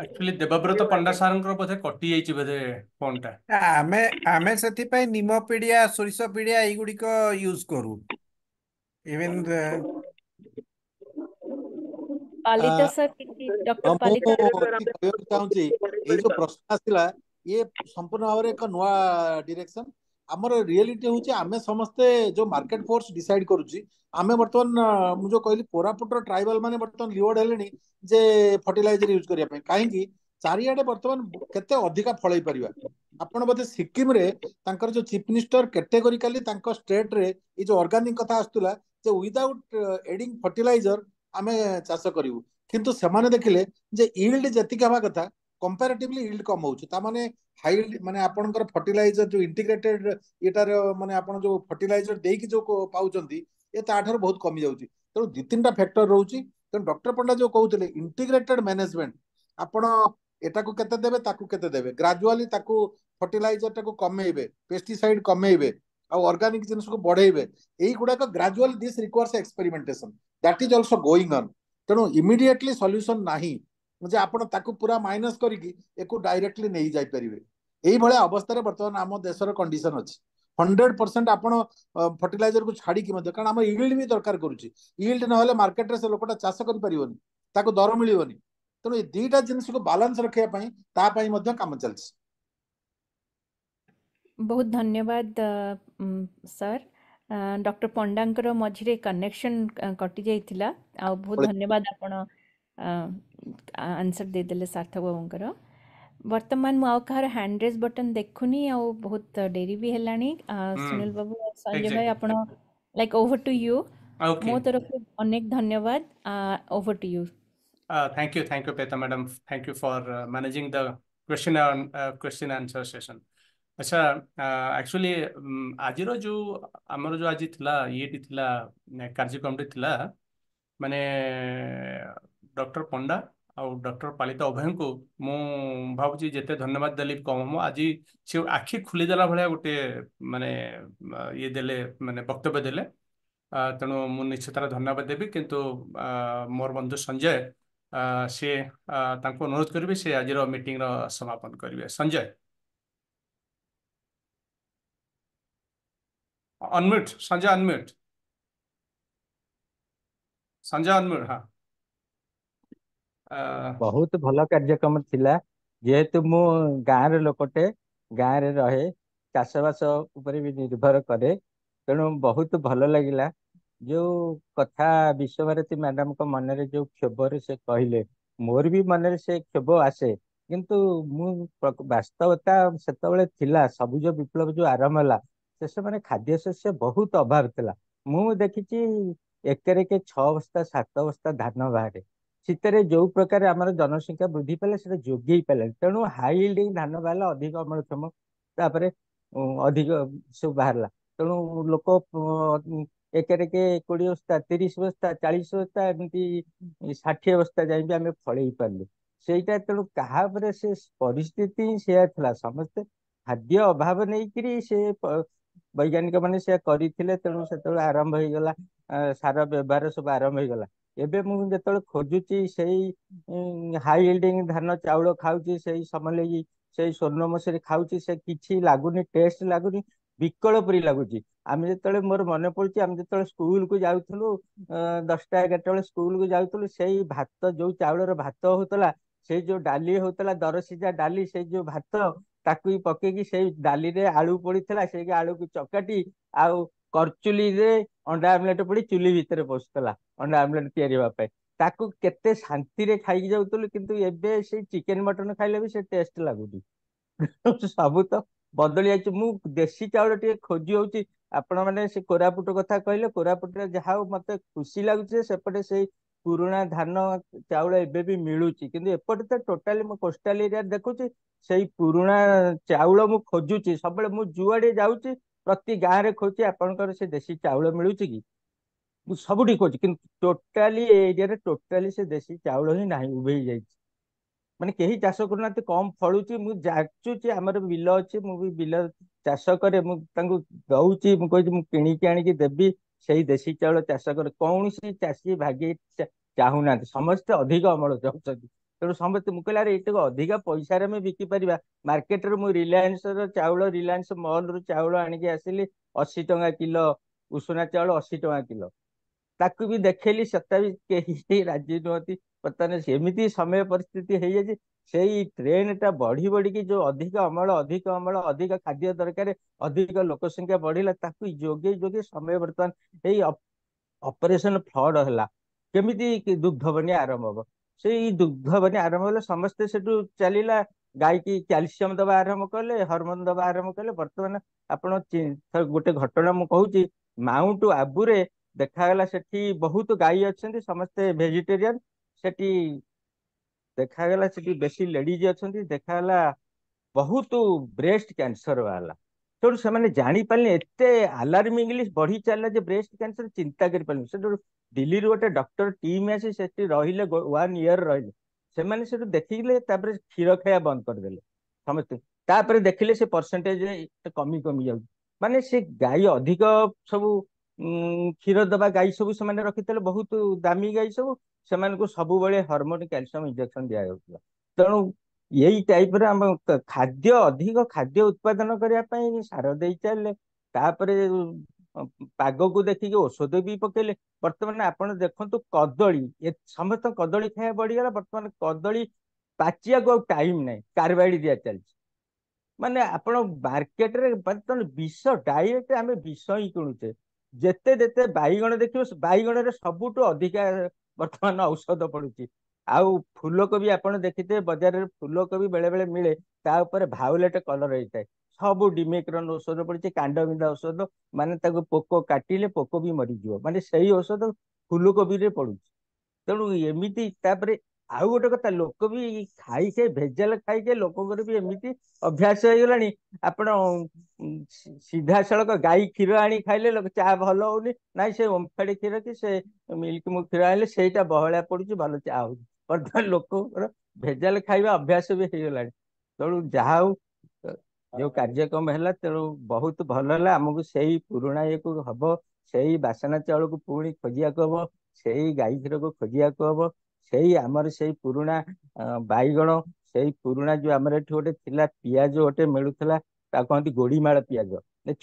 ଆକ୍ଚୁଆଲି ଦେବବ୍ରତ ପଣ୍ଡା ସାରଙ୍କର ବୋଧେ କଟି ଯାଇଛି ବୋଧେ ଫୋନଟା ଆମେ ଆମେ ସେଥିପାଇଁ ନିମ ପିଡିଆ ସୋରିଷ ପିଡିଆ ଏଇଗୁଡିକ ୟୁଜ୍ କରୁ ଇଭେନ ପାଲିତା ସାର୍ ଡକ୍ଟର ଚାହୁଁଛି ଏଇ ଯୋଉ ପ୍ରଶ୍ନ ଆସିଲା ଇଏ ସମ୍ପୂର୍ଣ୍ଣ ଭାବରେ ଏକ ନୂଆ ଡିରେକ୍ସନ ଆମର ରିଆଲିଟି ହେଉଛି ଆମେ ସମସ୍ତେ ଯୋଉ ମାର୍କେଟ ଫୋର୍ସ ଡିସାଇଡ୍ କରୁଛି ଆମେ ବର୍ତ୍ତମାନ ମୁଁ ଯୋଉ କହିଲି କୋରାପୁଟର ଟ୍ରାଇବାଲ ମାନେ ବର୍ତ୍ତମାନ ଲିଓର୍ଡ ହେଲେଣି ଯେ ଫର୍ଟିଲାଇଜର ୟୁଜ୍ କରିବା ପାଇଁ କାହିଁକି ଚାରିଆଡେ ବର୍ତ୍ତମାନ କେତେ ଅଧିକା ଫଳେଇ ପାରିବା ଆପଣ ବୋଧେ ସିକିମରେ ତାଙ୍କର ଯୋଉ ଚିଫ୍ ମିନିଷ୍ଟର କାଟେଗୋରିକାଲି ତାଙ୍କ ଷ୍ଟେଟରେ ଏଇ ଯୋଉ ଅର୍ଗାନିକ କଥା ଆସୁଥିଲା ଯେ ୱିଦାଉଟ୍ ଏଡିଂ ଫର୍ଟିଲାଇଜର ଆମେ ଚାଷ କରିବୁ କିନ୍ତୁ ସେମାନେ ଦେଖିଲେ ଯେ ଇଲ୍ଡ ଯେତିକି ହେବା କଥା कंपैरेटिवली यील्ड कम होउछ ता माने हाई माने आपनकर फर्टिलाइजर जो इंटीग्रेटेड एटा माने आपन जो फर्टिलाइजर देकी जो पाउचंती ए ताठर बहुत कमी जाउछ त दु तीनटा फैक्टर रहउछ त डॉक्टर पंडा जो कहउतले इंटीग्रेटेड मैनेजमेंट आपन एटा को केते देबे ताकू केते देबे ग्रेजुअली ताकू फर्टिलाइजर ताकू कमेइबे पेस्टिसाइड कमेइबे आ ऑर्गेनिक जिनस को बढेइबे एही गुडा को gradual this requires experimentation that is also going on तनो इमीडिएटली सॉल्यूशन नाही ଯେ ଆପଣ ତାକୁ ପୁରା ମାଇନସ୍ କରିକି ୟାକୁ ଡାଇରେକ୍ଟଲି ନେଇଯାଇପାରିବେ ଏଇଭଳିଆ ଅବସ୍ଥାରେ ବର୍ତ୍ତମାନ ଆମ ଦେଶର କଣ୍ଡିସନ ଅଛି ହଣ୍ଡ୍ରେଡ୍ ପରସେଣ୍ଟ ଆପଣ ଫର୍ଟିଲାଇଜରକୁ ଛାଡ଼ିକି ମଧ୍ୟ କାରଣ ଆମ ଇଲ୍ଡ ବି ଦରକାର କରୁଛି ଇଲ୍ଡ ନହେଲେ ମାର୍କେଟରେ ସେ ଲୋକଟା ଚାଷ କରିପାରିବନି ତାକୁ ଦର ମିଳିବନି ତେଣୁ ଏ ଦୁଇଟା ଜିନିଷକୁ ବାଲାନ୍ସ ରଖିବା ପାଇଁ ତା ପାଇଁ ମଧ୍ୟ କାମ ଚାଲିଛି ବହୁତ ଧନ୍ୟବାଦ ସାର୍ ଡକ୍ଟର ପଣ୍ଡାଙ୍କର ମଝିରେ କନେକ୍ସନ୍ କଟିଯାଇଥିଲା ଆଉ ବହୁତ ଧନ୍ୟବାଦ ଆପଣ ଆନ୍ସର୍ ଦେଇଦେଲେ ସାର୍ଥକ ବାବୁଙ୍କର ବର୍ତ୍ତମାନ ମୁଁ ଆଉ କାହାର ହ୍ୟାଣ୍ଡ ରେଜ୍ ବଟନ୍ ଦେଖୁନି ଆଉ ବହୁତ ଡେରି ବି ହେଲାଣି ସୁନୀଲ ବାବୁ ସଞ୍ଜୟ ଭାଇ ଆପଣ ଲାଇକ୍ ଓଭର ଟୁ ୟୁ ମୋ ତରଫରୁ ଅନେକ ଧନ୍ୟବାଦ over to you thank you thank you ପେତା madam thank you for managing the question question answer session ଆଚ୍ଛା ଆକ୍ଚୁଆଲି ଆଜିର ଯେଉଁ ଆମର ଯେଉଁ ଆଜି ଥିଲା ଇଏଟି ଥିଲା କାର୍ଯ୍ୟକ୍ରମଟି ଥିଲା ମାନେ डॉक्टर पंडा आ डर पालिता उभय को मु भाई जिते धन्यवाद दे कम आज से आखि खुलीदेला भाया गोटे मानने ये देले मानने वक्तव्य दे तेणु मुझे तरह धन्यवाद देवी किंतु मोर बंधु संजय सीता अनुरोध करेंगे से आज मीटिंग समापन करेंगे Sanjay unmute Sanjay unmute Sanjay unmute हाँ ବହୁତ ଭଲ କାର୍ଯ୍ୟକ୍ରମ ଥିଲା ଯେହେତୁ ମୁଁ ଗାଁର ଲୋକଟେ ଗାଁରେ ରହେ ଚାଷବାସ ଉପରେ ବି ନିର୍ଭର କରେ ତେଣୁ ବହୁତ ଭଲ ଲାଗିଲା ଯୋଉ କଥା ବିଶ୍ୱଭାରତୀ ମ୍ୟାଡାମଙ୍କ ମନରେ ଯୋଉ କ୍ଷୋଭରେ ସେ କହିଲେ ମୋର ବି ମନରେ ସେ କ୍ଷୋଭ ଆସେ କିନ୍ତୁ ମୁଁ ବାସ୍ତବତା ସେତେବେଳେ ଥିଲା ସବୁଜ ବିପ୍ଳବ ଯୋଉ ଆରମ୍ଭ ହେଲା ସେ ସେମାନେ ଖାଦ୍ୟଶସ୍ୟ ବହୁତ ଅଭାବ ଥିଲା ମୁଁ ଦେଖିଛି ଏକରେ ଛଅ ବସ୍ତା ସାତ ବସ୍ତା ଧାନ ବାହାରେ ଶୀତରେ ଯୋଉ ପ୍ରକାର ଆମର ଜନସଂଖ୍ୟା ବୃଦ୍ଧି ପାଇଲା ସେଟା ଯୋଗେଇ ପାରିଲାନି ତେଣୁ high yielding ଧାନ ବାହାରିଲା ଅଧିକ ଅମଳକ୍ଷମ ତାପରେ ଅଧିକ ସବୁ ବାହାରିଲା ତେଣୁ ଲୋକ ଏକରେ କେ କୋଡିଏ ବସ୍ତା ତିରିଶ ବସ୍ତା ଚାଳିଶ ବସ୍ତା ଏମିତି ଷାଠିଏ ବସ୍ତା ଯାଇ ବି ଆମେ ଫଳେଇ ପାରିଲୁ ସେଇଟା ତେଣୁ କାହା ଉପରେ ସେ ପରିସ୍ଥିତି ହିଁ ସେୟା ଥିଲା ସମସ୍ତେ ଖାଦ୍ୟ ଅଭାବ ନେଇକିରି ସେ ବୈଜ୍ଞାନିକ ମାନେ ସେୟା କରିଥିଲେ ତେଣୁ ସେତେବେଳେ ଆରମ୍ଭ ହେଇଗଲା ସାର ବ୍ୟବହାର ସବୁ ଆରମ୍ଭ ହେଇଗଲା ଏବେ ମୁଁ ଯେତେବେଳେ ଖୋଜୁଛି ସେଇ ହାଇ ଇଲ୍ଡିଂ ଧାନ ଚାଉଳ ଖାଉଛି ସେଇ ସମଲେଇ ସେଇ ମସୁରି ଖାଉଛି ସେ କିଛି ଲାଗୁନି ଟେଷ୍ଟ ଲାଗୁନି ବିକଳ ପରି ଲାଗୁଛି ଆମେ ଯେତେବେଳେ ମୋର ମନେ ପଡୁଛି ଆମେ ଯେତେବେଳେ ସ୍କୁଲକୁ ଯାଉଥିଲୁ ଦଶଟା ଏଗାରଟା ବେଳେ ସ୍କୁଲକୁ ଯାଉଥିଲୁ ସେଇ ଭାତ ଯୋଉ ଚାଉଳର ଭାତ ହଉଥିଲା ସେଇ ଯୋଉ ଡାଲି ହଉଥିଲା ଦରସିଝା ଡାଲି ସେଇ ଯୋଉ ଭାତ ତାକୁ ପକେଇକି ସେଇ ଡାଲିରେ ଆଳୁ ପଡିଥିଲା ସେଇ ଆଳୁକୁ ଚକଟି ଆଉ କରଚୁଲି ରେ ଅଣ୍ଡା ଆମଲେଟ ପଡି ଚୁଲି ଭିତରେ ପଶୁଥିଲା ଅଣ୍ଡା ଆମଲେଟ ତିଆରି ହେବା ପାଇଁ ତାକୁ କେତେ ଶାନ୍ତିରେ ଖାଇକି ଯାଉଥିଲୁ କିନ୍ତୁ ଏବେ ସେଇ ଚିକେନ୍ ମଟନ୍ ଖାଇଲେ ବି ସେ ଟେଷ୍ଟ ଲାଗୁନି ସବୁ ତ ବଦଳି ଯାଇଛି ମୁଁ ଦେଶୀ ଚାଉଳ ଟିକେ ଖୋଜି ହଉଛି ଆପଣମାନେ ସେ କୋରାପୁଟ କଥା କହିଲେ କୋରାପୁଟରେ ଯାହା ହଉ ମତେ ଖୁସି ଲାଗୁଛି ଯେ ସେପଟେ ସେଇ ପୁରୁଣା ଧାନ ଚାଉଳ ଏବେ ବି ମିଳୁଛି କିନ୍ତୁ ଏପଟେ ତ ଟୋଟାଲି ମୁଁ କୋଷ୍ଟାଲ ଏରିଆରେ ଦେଖୁଛି ସେଇ ପୁରୁଣା ଚାଉଳ ମୁଁ ଖୋଜୁଛି ସବୁବେଳେ ମୁଁ ଯୁଆଡେ ଯାଉଛି ପ୍ରତି ଗାଁରେ ଖୋଜୁଛି ଆପଣଙ୍କର ସେ ଦେଶୀ ଚାଉଳ ମିଳୁଛି କି ମୁଁ ସବୁଠି କହୁଛି କିନ୍ତୁ ଟୋଟାଲି ଏ ଏରିଆରେ ଟୋଟାଲି ସେ ଦେଶୀ ଚାଉଳ ହିଁ ନାହିଁ ଉଭେଇ ଯାଇଛି ମାନେ କେହି ଚାଷ କରୁନାହାନ୍ତି କମ୍ ଫଳୁଛି ମୁଁ ଯାଚୁଛି ଆମର ବିଲ ଅଛି ମୁଁ ବି ବିଲ ଚାଷ କରେ ମୁଁ ତାଙ୍କୁ ଦଉଛି ମୁଁ କହିଛି ମୁଁ କିଣିକି ଆଣିକି ଦେବି ସେଇ ଦେଶୀ ଚାଉଳ ଚାଷ କରେ କୌଣସି ଚାଷୀ ଭାଗି ଚାହୁଁନାହାନ୍ତି ସମସ୍ତେ ଅଧିକ ଅମଳ ଚାହୁଁଛନ୍ତି ତେଣୁ ସମସ୍ତେ ମୁଁ କହିଲି ଆରେ ଏଇଟାକୁ ଅଧିକା ପଇସାରେ ଆମେ ବିକି ପାରିବା ମାର୍କେଟରେ ମୁଁ ରିଲାୟନ୍ସର ଚାଉଳ ରିଲାୟନ୍ସ ମଲ୍ରୁ ଚାଉଳ ଆଣିକି ଆସିଲି ଅଶୀ ଟଙ୍କା କିଲୋ ଉଷୁନା ଚାଉଳ ଅଶୀ ଟଙ୍କା କିଲୋ ତାକୁ ବି ଦେଖେଇଲି ସେଟା ବି କେହି ରାଜି ନୁହନ୍ତି ବର୍ତ୍ତମାନ ସେମିତି ସମୟ ପରିସ୍ଥିତି ହେଇଯାଇଛି ସେଇ ଟ୍ରେନଟା ବଢି ବଢିକି ଯୋଉ ଅଧିକ ଅମଳ ଅଧିକ ଅମଳ ଅଧିକ ଖାଦ୍ୟ ଦରକାର ଅଧିକ ଲୋକ ସଂଖ୍ୟା ବଢିଲା ତାକୁ ଯୋଗେଇ ଯୋଗେଇ ସମୟ ବର୍ତ୍ତମାନ ଏଇ ଅପରେସନ ଫ୍ଲଡ ହେଲା କେମିତି ଦୁଗ୍ଧ ବନ୍ୟା ଆରମ୍ଭ ହବ ସେଇ ଦୁଗ୍ଧବନୀ ଆରମ୍ଭ ହେଲେ ସମସ୍ତେ ସେଠୁ ଚାଲିଲା ଗାଈକି କ୍ୟାଲସିୟମ ଦବା ଆରମ୍ଭ କଲେ ହରମୋନ ଦବା ଆରମ୍ଭ କଲେ ବର୍ତ୍ତମାନ ଆପଣ ଗୋଟେ ଘଟଣା ମୁଁ କହୁଛି ମାଉଣ୍ଟ ଆବୁରେ ଦେଖାଗଲା ସେଠି ବହୁତ ଗାଈ ଅଛନ୍ତି ସମସ୍ତେ ଭେଜିଟେରିଆନ ସେଠି ଦେଖାଗଲା ସେଠି ବେଶୀ ଲେଡିଜ ଅଛନ୍ତି ଦେଖାଗଲା ବହୁତ ବ୍ରେଷ୍ଟ କ୍ୟାନ୍ସର ବାହାରିଲା ତେଣୁ ସେମାନେ ଜାଣିପାରିଲେ ଏତେ ଆଲାର୍ମିଂଲି ବଢି ଚାଲିଲା ଯେ ବ୍ରେଷ୍ଟ କ୍ୟାନ୍ସର ଚିନ୍ତା କରିପାରିଲେ ସେଠୁ দিল্লিରୁ ଗୋଟେ ଡକ୍ଟର ଟିମ୍ ଆସି ସେଠି ରହିଲେ ୱାନ୍ ଇୟର ରହିଲେ ସେମାନେ ସେଠୁ ଦେଖିଲେ ତାପରେ କ୍ଷୀର ଖାଇବା ବନ୍ଦ କରିଦେଲେ ସମସ୍ତେ ତାପରେ ଦେଖିଲେ ସେ ପରସେଣ୍ଟେଜ କମି କମି ଯାଉଛି ମାନେ ସେ ଗାଈ ଅଧିକ ସବୁ କ୍ଷୀର ଦେବା ଗାଈ ସବୁ ସେମାନେ ରଖିଥିଲେ ବହୁତ ଦାମୀ ଗାଈ ସବୁ ସେମାନଙ୍କୁ ସବୁବେଳେ ହରମୋନ୍ କ୍ୟାଲସିୟମ ଇଞ୍ଜେକ୍ସନ ଦିଆଯାଉଥିଲା ତେଣୁ ଏଇ ଟାଇପର ଆମ ଖାଦ୍ୟ ଅଧିକ ଖାଦ୍ୟ ଉତ୍ପାଦନ କରିବା ପାଇଁ ସାର ଦେଇ ଚାଲିଲେ ତାପରେ ପାଗକୁ ଦେଖିକି ଔଷଧ ବି ପକେଇଲେ ବର୍ତ୍ତମାନ ଆପଣ ଦେଖନ୍ତୁ କଦଳୀ ଏ ସମସ୍ତ କଦଳୀ ଖାଇବା ବଢିଗଲା ବର୍ତ୍ତମାନ କଦଳୀ ପାଚିବାକୁ ଆଉ ଟାଇମ ନାହିଁ କାରବାଇଡ ଦିଆ ଚାଲିଛି ମାନେ ଆପଣ ମାର୍କେଟରେ ବର୍ତ୍ତମାନ ବିଷ ଡାଇରେକ୍ଟ ଆମେ ବିଷ ହିଁ କିଣୁଛେ ଯେତେ ଯେତେ ବାଇଗଣ ଦେଖିବ ବାଇଗଣରେ ସବୁଠୁ ଅଧିକା ବର୍ତ୍ତମାନ ଔଷଧ ପଡୁଛି ଆଉ ଫୁଲକୋବି ଆପଣ ଦେଖିଥିବେ ବଜାରରେ ଫୁଲକୋବି ବେଳେବେଳେ ମିଳେ ତା ଉପରେ ଭାଉଲେଟ କଲର ହେଇଥାଏ ସବୁ ଡିମେକ୍ରନ ଔଷଧ ପଡିଛି କାଣ୍ଡବିନ୍ଧା ଔଷଧ ମାନେ ତାକୁ ପୋକ କାଟିଲେ ପୋକ ବି ମରିଯିବ ମାନେ ସେଇ ଔଷଧ ଫୁଲକୋବିରେ ପଡୁଛି ତେଣୁ ଏମିତି ତାପରେ ଆଉ ଗୋଟେ କଥା ଲୋକ ବି ଖାଇ ଖାଇ ଭେଜାଲ ଖାଇକି ଲୋକଙ୍କର ବି ଏମିତି ଅଭ୍ୟାସ ହେଇଗଲାଣି ଆପଣ ସିଧାସଳଖ ଗାଈ କ୍ଷୀର ଆଣି ଖାଇଲେ ଲୋକ ଚା ଭଲ ହଉନି ନାଇଁ ସେ ଓମ୍ଫାଡି କ୍ଷୀର କି ସେ ମିଲ୍କ ମୁ କ୍ଷୀର ଆଣିଲେ ସେଇଟା ବହଳିଆ ପଡୁଛି ଭଲ ଚା ହଉନି ବର୍ତ୍ତମାନ ଲୋକଙ୍କର ଭେଜାଲ ଖାଇବା ଅଭ୍ୟାସ ବି ହେଇଗଲାଣି ତେଣୁ ଯାହା ହଉ ଯୋଉ କାର୍ଯ୍ୟକ୍ରମ ହେଲା ତେଣୁ ବହୁତ ଭଲ ହେଲା ଆମକୁ ସେଇ ପୁରୁଣା ଇଏକୁ ହବ ସେଇ ବାସନା ଚାଉଳକୁ ପୁଣି ଖୋଜିବାକୁ ହବ ସେଇ ଗାଈ କ୍ଷୀରକୁ ଖୋଜିବାକୁ ହବ ସେଇ ଆମର ସେଇ ପୁରୁଣା ବାଇଗଣ ସେଇ ପୁରୁଣା ଯୋଉ ଆମର ଏଠି ଗୋଟେ ଥିଲା ପିଆଜ ଗୋଟେ ମିଳୁଥିଲା ତାକୁ କହନ୍ତି ଗୋଡ଼ିମାଳ ପିଆଜ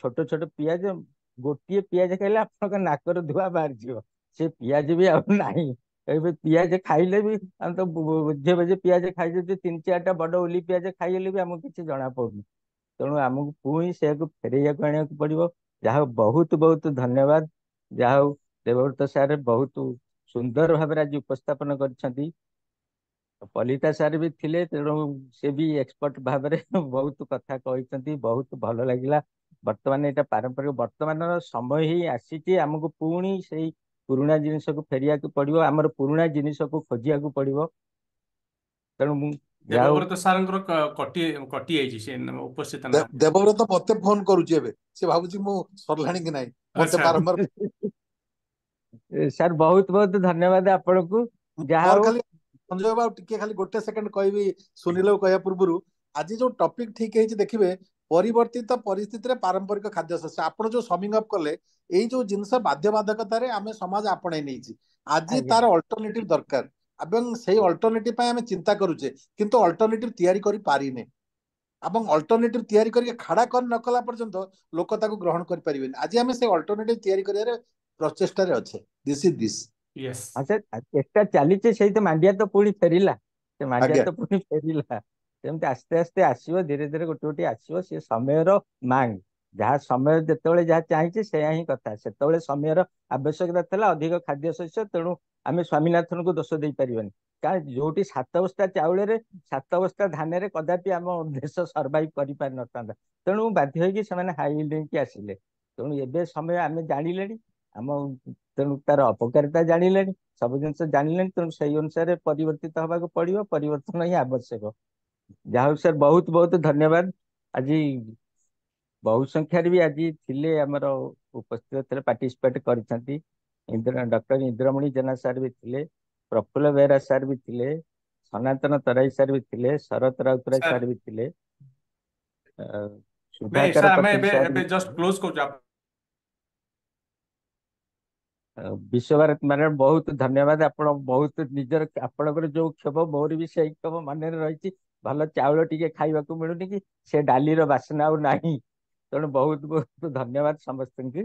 ଛୋଟ ଛୋଟ ପିଆଜ ଗୋଟିଏ ପିଆଜ ଖାଇଲେ ଆପଣଙ୍କ ନାକରୁ ଧୁଆ ବାହାରିଯିବ ସେ ପିଆଜ ବି ଆଉ ନାହିଁ ଏବେ ପିଆଜ ଖାଇଲେ ବି ଆମେ ତ ବୁଝେ ବୁଝେ ପିଆଜ ଖାଇଛେ ତିନି ଚାରିଟା ବଡ ଓଲି ପିଆଜ ଖାଇଲେ ବି ଆମକୁ କିଛି ଜଣା ପଡୁନି ତେଣୁ ଆମକୁ ପୁଣି ସେୟାକୁ ଫେରେଇବାକୁ ଆଣିବାକୁ ପଡିବ ଯାହା ହଉ ବହୁତ ବହୁତ ଧନ୍ୟବାଦ ଯାହା ହଉ ଦେବବ୍ରତ ସାର ବହୁତ ସୁନ୍ଦର ଭାବରେ ଆଜି ଉପସ୍ଥାପନ କରିଛନ୍ତି ପଲିତା ସାର ବି ଥିଲେ ତେଣୁ ସେ ବି ଏକ୍ସପର୍ଟ ଭାବରେ ବହୁତ କଥା କହିଛନ୍ତି ବହୁତ ଭଲ ଲାଗିଲା ବର୍ତ୍ତମାନ ଏଇଟା ପାରମ୍ପରିକ ବର୍ତ୍ତମାନର ସମୟ ହିଁ ଆସିଛି ଆମକୁ ପୁଣି ସେଇ ପୁରୁଣା ଜିନିଷକୁ ଫେରିବାକୁ ପଡିବ ଆମର ପୁରୁଣା ଜିନିଷକୁ ଖୋଜିବାକୁ ପଡିବ ତେଣୁ ମୁଁ ଦେବବ୍ରତ ସାରଙ୍କର କଟି କଟି ଯାଇଛି ସେ ଉପସ୍ଥିତ ଦେବବ୍ରତ ମତେ ଫୋନ କରୁଛି ଏବେ ସେ ଭାବୁଛି ମୁଁ ସରିଲାଣି କି ନାହିଁ ମତେ ବାରମ୍ବାର ସାର୍ ବହୁତ ବହୁତ ଧନ୍ୟବାଦ ଆପଣଙ୍କୁ ଯାହା ଖାଲି ସଞ୍ଜୟ ବାବୁ ଟିକେ ଖାଲି ଗୋଟେ ସେକେଣ୍ଡ କହିବି ସୁନିଲ କହିବା ପୂର୍ବରୁ ଆଜି ଯୋଉ ଟପିକ ଠିକ ହେଇଛି ଦେଖିବେ ପରିବର୍ତ୍ତିତ ପରିସ୍ଥିତିରେ ପାରମ୍ପରିକ ଖାଦ୍ୟଶସ୍ୟ ଆପଣ ଯୋଉ ସମିଂ ଅପ୍ କଲେ ଏଇ ଯୋଉ ଜିନିଷ ବାଧ୍ୟବାଧକତାରେ ଆମେ ସମାଜ ଆପଣେଇ ନେଇଛି ଆଜି ତାର ଅଲ୍ଟରନେଟିଭ ଦରକାର এবং সেই অল্টরনেটিভ পাই আমি চিন্তা করুছে কিন্তু অল্টরনেটিভ তৈরি করে পারিনে এবং অল্টরনেটিভ তৈরি করি খাড়া কর নকলা পর্যন্ত লোক তাকে গ্রহণ করে পারিবে আজি আমি সেই অল্টরনেটিভ তৈরি করিবার প্রচেষ্টারে আছে দিস ইজ দিস আচ্ছা একটা চালিছে সেই তো মান্ডিয়া তো পুরি ফেরিলা সে মান্ডিয়া তো পুরি ফেরিলা সেমতি আস্তে আস্তে আসিব ধীরে ধীরে গোটি গোটি আসিব সে সময়ের মাং ଯାହା ସମୟ ଯେତେବେଳେ ଯାହା ଚାହିଁଛି ସେୟା ହିଁ କଥା ସେତେବେଳେ ସମୟର ଆବଶ୍ୟକତା ଥିଲା ଅଧିକ ଖାଦ୍ୟ ଶସ୍ୟ ତେଣୁ ଆମେ ସ୍ୱାମୀନାଥନଙ୍କୁ ଦୋଷ ଦେଇପାରିବାନି କାରଣ ଯୋଉଠି ସାତ ବସ୍ତା ଚାଉଳରେ ସାତ ବସ୍ତା ଧାନରେ କଦାପି ଆମ ଦେଶ ସର୍ଭାଇଭ କରିପାରିନଥାନ୍ତା ତେଣୁ ବାଧ୍ୟ ହେଇକି ସେମାନେ ହାଇ ଆସିଲେ ତେଣୁ ଏବେ ସମୟ ଆମେ ଜାଣିଲେଣି ଆମ ତେଣୁ ତାର ଅପକାରିତା ଜାଣିଲେଣି ସବୁ ଜିନିଷ ଜାଣିଲେଣି ତେଣୁ ସେଇ ଅନୁସାରେ ପରିବର୍ତ୍ତିତ ହେବାକୁ ପଡିବ ପରିବର୍ତ୍ତନ ହିଁ ଆବଶ୍ୟକ ଯାହା ହଉ ସାର୍ ବହୁତ ବହୁତ ଧନ୍ୟବାଦ ଆଜି ବହୁ ସଂଖ୍ୟାରେ ବି ଆଜି ଥିଲେ ଆମର ଉପସ୍ଥିତ ଥିଲେ ପାର୍ଟିସିପେଟ କରିଛନ୍ତି ଇନ୍ଦ୍ର ଡକ୍ଟର ଇନ୍ଦ୍ରମଣି ଜେନା ସାର୍ ବି ଥିଲେ ପ୍ରଫୁଲ୍ଲ ବେହେରା ସାର୍ ବି ଥିଲେ ସନାତନ ତରାଇ ସାର୍ ବି ଥିଲେ ଶରତ ରାଉତରାୟ ସାର୍ ବି ଥିଲେ ବିଶ୍ୱଭାରତୀ ମ୍ୟାଡମ୍ ବହୁତ ଧନ୍ୟବାଦ ଆପଣ ବହୁତ ନିଜର ଆପଣଙ୍କର ଯୋଉ କ୍ଷୋଭ ମୋର ବି ସେଇ କ୍ଷୋଭ ମନରେ ରହିଛି ଭଲ ଚାଉଳ ଟିକେ ଖାଇବାକୁ ମିଳୁନି କି ସେ ଡାଲିର ବାସ୍ନା ଆଉ ନାହିଁ ତେଣୁ ବହୁତ ବହୁତ ଧନ୍ୟବାଦ ସମସ୍ତଙ୍କୁ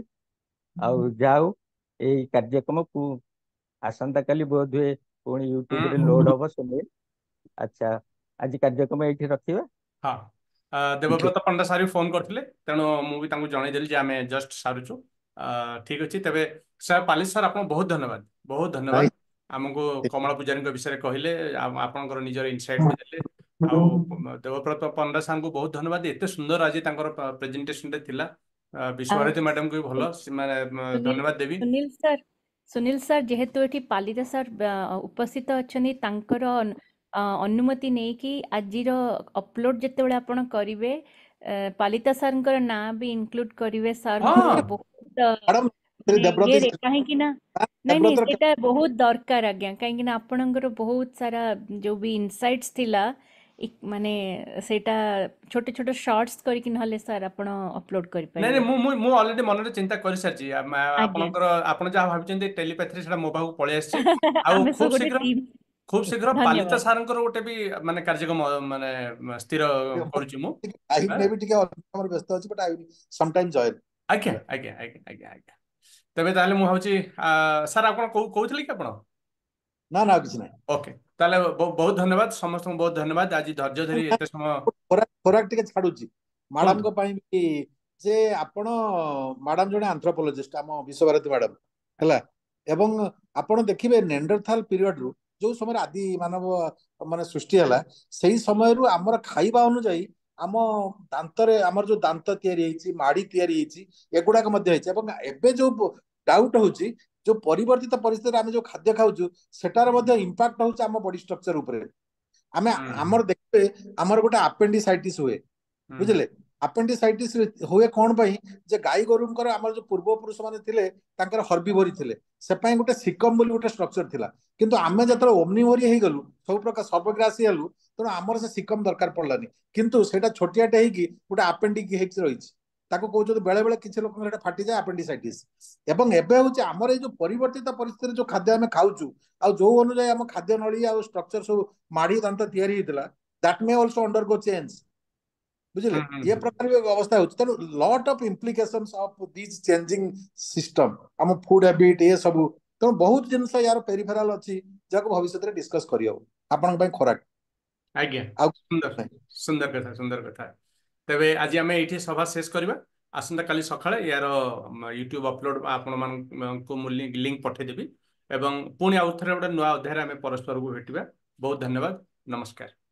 ଆଉ ଯାହା ହଉ ଏଇ କାର୍ଯ୍ୟକ୍ରମକୁ ଆସନ୍ତାକାଲି ବୋଧହୁଏ ପୁଣି ୟୁଟ୍ୟୁବରେ ଲୋଡ୍ ହବ ଶୁଣିବେ ଆଚ୍ଛା ଆଜି କାର୍ଯ୍ୟକ୍ରମ ଏଇଠି ରଖିବା ହଁ ଦେବବ୍ରତ ପଣ୍ଡା ସାର୍ ବି ଫୋନ୍ କରିଥିଲେ ତେଣୁ ମୁଁ ବି ତାଙ୍କୁ ଜଣେଇଦେଲି ଯେ ଆମେ ଜଷ୍ଟ ସାରୁଛୁ ଠିକ ଅଛି ତେବେ ସାର୍ ପାଲି ସାର୍ ଆପଣଙ୍କୁ ବହୁତ ଧନ୍ୟବାଦ ବହୁତ ଧନ୍ୟବାଦ ଆମକୁ କମଳା ପୂଜାରୀଙ୍କ ବିଷୟରେ କହିଲେ ଆପଣଙ୍କର ନିଜର ଇନସାଇଟ୍ ଦେଲେ ଆଉ ଦେବବ୍ରତ ପଣ୍ଡା ସାର୍ଙ୍କୁ ବହୁତ ଧନ୍ୟବାଦ ଏତେ ସୁନ୍ଦର ଆଜି ତାଙ୍କର ପ୍ରେଜେଣ୍ଟେସନଟେ ଥିଲା ବିଶ୍ୱଭାରତୀ ମ୍ୟାଡାମଙ୍କୁ ବି ଭଲ ସେମାନେ ଧନ୍ୟବାଦ ଦେବି ସୁନୀଲ ସାର୍ ସୁନୀଲ ସାର୍ ଯେହେତୁ ଏଠି ପାଲିତା ସାର୍ ଉପସ୍ଥିତ ଅଛନ୍ତି ତାଙ୍କର ଅନୁମତି ନେଇକି ଆଜିର ଅପଲୋଡ ଯେତେବେଳେ ଆପଣ କରିବେ ପାଲିତା ସାର୍ଙ୍କର ନାଁ ବି ଇନକ୍ଲୁଡ କରିବେ ସାର୍ ବହୁତ କାହିଁକି ନା ନାଇଁ ନାଇଁ ସେଇଟା ବହୁତ ଦରକାର ଆଜ୍ଞା କାହିଁକି ନା ଆପଣଙ୍କର ବହୁତ ସାରା ଯୋଉ ବି ଇନସାଇଟ୍ସ ଥିଲା ମାନେ ସେଇଟା ଛୋଟ ଛୋଟ ସର୍ଟସ୍ କରିକି ନହେଲେ ସାର୍ ଆପଣ ଅପଲୋଡ କରିପାରିବେ ନାଇଁ ମୁଁ ମୁଁ ଅଲରେଡି ମନରେ ଚିନ୍ତା କରିସାରିଛି ଆପଣଙ୍କର ଆପଣ ଯାହା ଭାବିଛନ୍ତି ଟେଲିପାଥିରେ ସେଟା ମୋ ପାଖକୁ ପଳେଇ ଆସିଛି ଆଉ ଖୁବ ଶୀଘ୍ର ଖୁବ ଶୀଘ୍ର ପାଲିତା ସାରଙ୍କର ଗୋଟେ ବି ମାନେ କାର୍ଯ୍ୟକ୍ରମ ମାନେ ସ୍ଥିର କରୁଛି ମୁଁ ଆଇ ମେ ବି ଟିକେ ଆମର ବ୍ୟସ୍ତ ଅଛି but I some time join ଆଜ୍ଞା ଆଜ୍ଞା ଆଜ୍ଞା ଆଜ୍ଞା ଆଜ୍ଞା ତେବେ ତାହେଲେ ମୁଁ ଭାବୁଛି ସାର୍ ଆପଣ କହୁଥିଲେ କି ଆପଣ ନା ନା କିଛି ନାହିଁ ଓକେ ତାହେଲେ ବହୁତ ଧନ୍ୟବାଦ ସମସ୍ତଙ୍କୁ ବହୁତ ଧନ୍ୟବାଦ ଆଜି ଧୈର୍ଯ୍ୟ ଧରି ଏତେ ସମୟ ଖୋରାକ ଟିକେ ଛାଡୁଛି ମ୍ୟାଡାମଙ୍କ ପାଇଁ ବି ଯେ ଆପଣ ମ୍ୟାଡାମ ଜଣେ ଆନ୍ଥ୍ରୋପୋଲୋଜିଷ୍ଟ ଆମ ବିଶ୍ୱଭାରତୀ ମ୍ୟାଡାମ ହେଲା ଏବଂ ଆପଣ ଦେଖିବେ ନେଣ୍ଡରଥାଲ ପିରିୟଡରୁ ଯୋଉ ସମୟରେ ଆଦି ମାନବ ମାନେ ସୃଷ୍ଟି ହେଲା ସେଇ ସମୟରୁ ଆମର ଖାଇବା ଅନୁଯାୟୀ ଆମ ଦାନ୍ତରେ ଆମର ଯୋଉ ଦାନ୍ତ ତିଆରି ହେଇଛି ମାଡି ତିଆରି ହେଇଛି ଏଗୁଡାକ ମଧ୍ୟ ହେଇଛି ଏବଂ ଏବେ ଯୋଉ ଡାଉଟ ହଉଛି ଯୋଉ ପରିବର୍ତ୍ତିତ ପରିସ୍ଥିତିରେ ଆମେ ଯୋଉ ଖାଦ୍ୟ ଖାଉଛୁ ସେଟାର ମଧ୍ୟ ଇମ୍ପାକ୍ଟ ହଉଛି ଆମ ବଡି ଷ୍ଟ୍ରକ୍ଚର ଉପରେ ଆମେ ଆମର ଦେଖିବେ ଆମର ଗୋଟେ ଆପେଣ୍ଡିସାଇଟିସ୍ ହୁଏ ବୁଝିଲେ ଆପେଣ୍ଡିସାଇଟିସ୍ ହୁଏ କ'ଣ ପାଇଁ ଯେ ଗାଈ ଗୋରୁଙ୍କର ଆମର ଯୋଉ ପୂର୍ବପୁରୁଷ ମାନେ ଥିଲେ ତାଙ୍କର ହର୍ବିଭୋରୀ ଥିଲେ ସେ ପାଇଁ ଗୋଟେ ସିକମ୍ ବୋଲି ଗୋଟେ ଷ୍ଟ୍ରକ୍ଚର ଥିଲା କିନ୍ତୁ ଆମେ ଯେତେବେଳେ ଓମ୍ନିଭୋରୀ ହେଇଗଲୁ ସବୁ ପ୍ରକାର ସର୍ବଗ୍ରାସୀ ହେଲୁ ତେଣୁ ଆମର ସେ ସିକମ୍ ଦରକାର ପଡିଲାନି କିନ୍ତୁ ସେଇଟା ଛୋଟିଆଟେ ହେଇକି ଗୋଟେ ଆପେଣ୍ଡିକ୍ ହେଇକି ରହିଛି ତାକୁ କହୁଛନ୍ତି ବେଳେବେଳେ କିଛି ଲୋକଙ୍କର ଏଇଟା ଫାଟିଯାଏ ଆପେଣ୍ଡିସାଇଟିସ୍ ଏବଂ ଏବେ ହେଉଛି ଆମର ଏଇ ଯୋଉ ପରିବର୍ତ୍ତିତ ପରିସ୍ଥିତିରେ ଯୋଉ ଖାଦ୍ୟ ଆମେ ଖାଉଛୁ ଆଉ ଯୋଉ ଅନୁଯାୟୀ ଆମ ଖାଦ୍ୟ ନଳୀ ଆଉ ଷ୍ଟ୍ରକ୍ଚର ସବୁ ମାଢି ଦନ୍ତ ତିଆରି ହେଇଥିଲା that may also undergo change ବୁଝିଲେ ଏ ପ୍ରକାର ବି ଅବସ୍ଥା ହେଉଛି ତେଣୁ lot of implications of these changing system ଆମ ଫୁଡ୍ ହାବିଟ୍ ଏ ସବୁ ତେଣୁ ବହୁତ ଜିନିଷ ୟାର ପେରିଫେରାଲ ଅଛି ଯାହାକୁ ଭବିଷ୍ୟତରେ ଡିସ୍କସ୍ କରିହେବ ଆପଣଙ୍କ ପାଇଁ ଖୋରାକ ଆଜ୍ଞା ଆଉ ସୁନ୍ଦର କଥା ସୁନ୍ଦର କଥା ତେବେ ଆଜି ଆମେ ଏଇଠି ସଭା ଶେଷ କରିବା ଆସନ୍ତାକାଲି ସକାଳେ ଏହାର ୟୁଟ୍ୟୁବ୍ ଅପଲୋଡ଼ ଆପଣମାନଙ୍କୁ ମୁଁ ଲିଙ୍କ୍ ପଠାଇଦେବି ଏବଂ ପୁଣି ଆଉ ଥରେ ଗୋଟେ ନୂଆ ଅଧ୍ୟାୟରେ ଆମେ ପରସ୍ପରକୁ ଭେଟିବା ବହୁତ ଧନ୍ୟବାଦ ନମସ୍କାର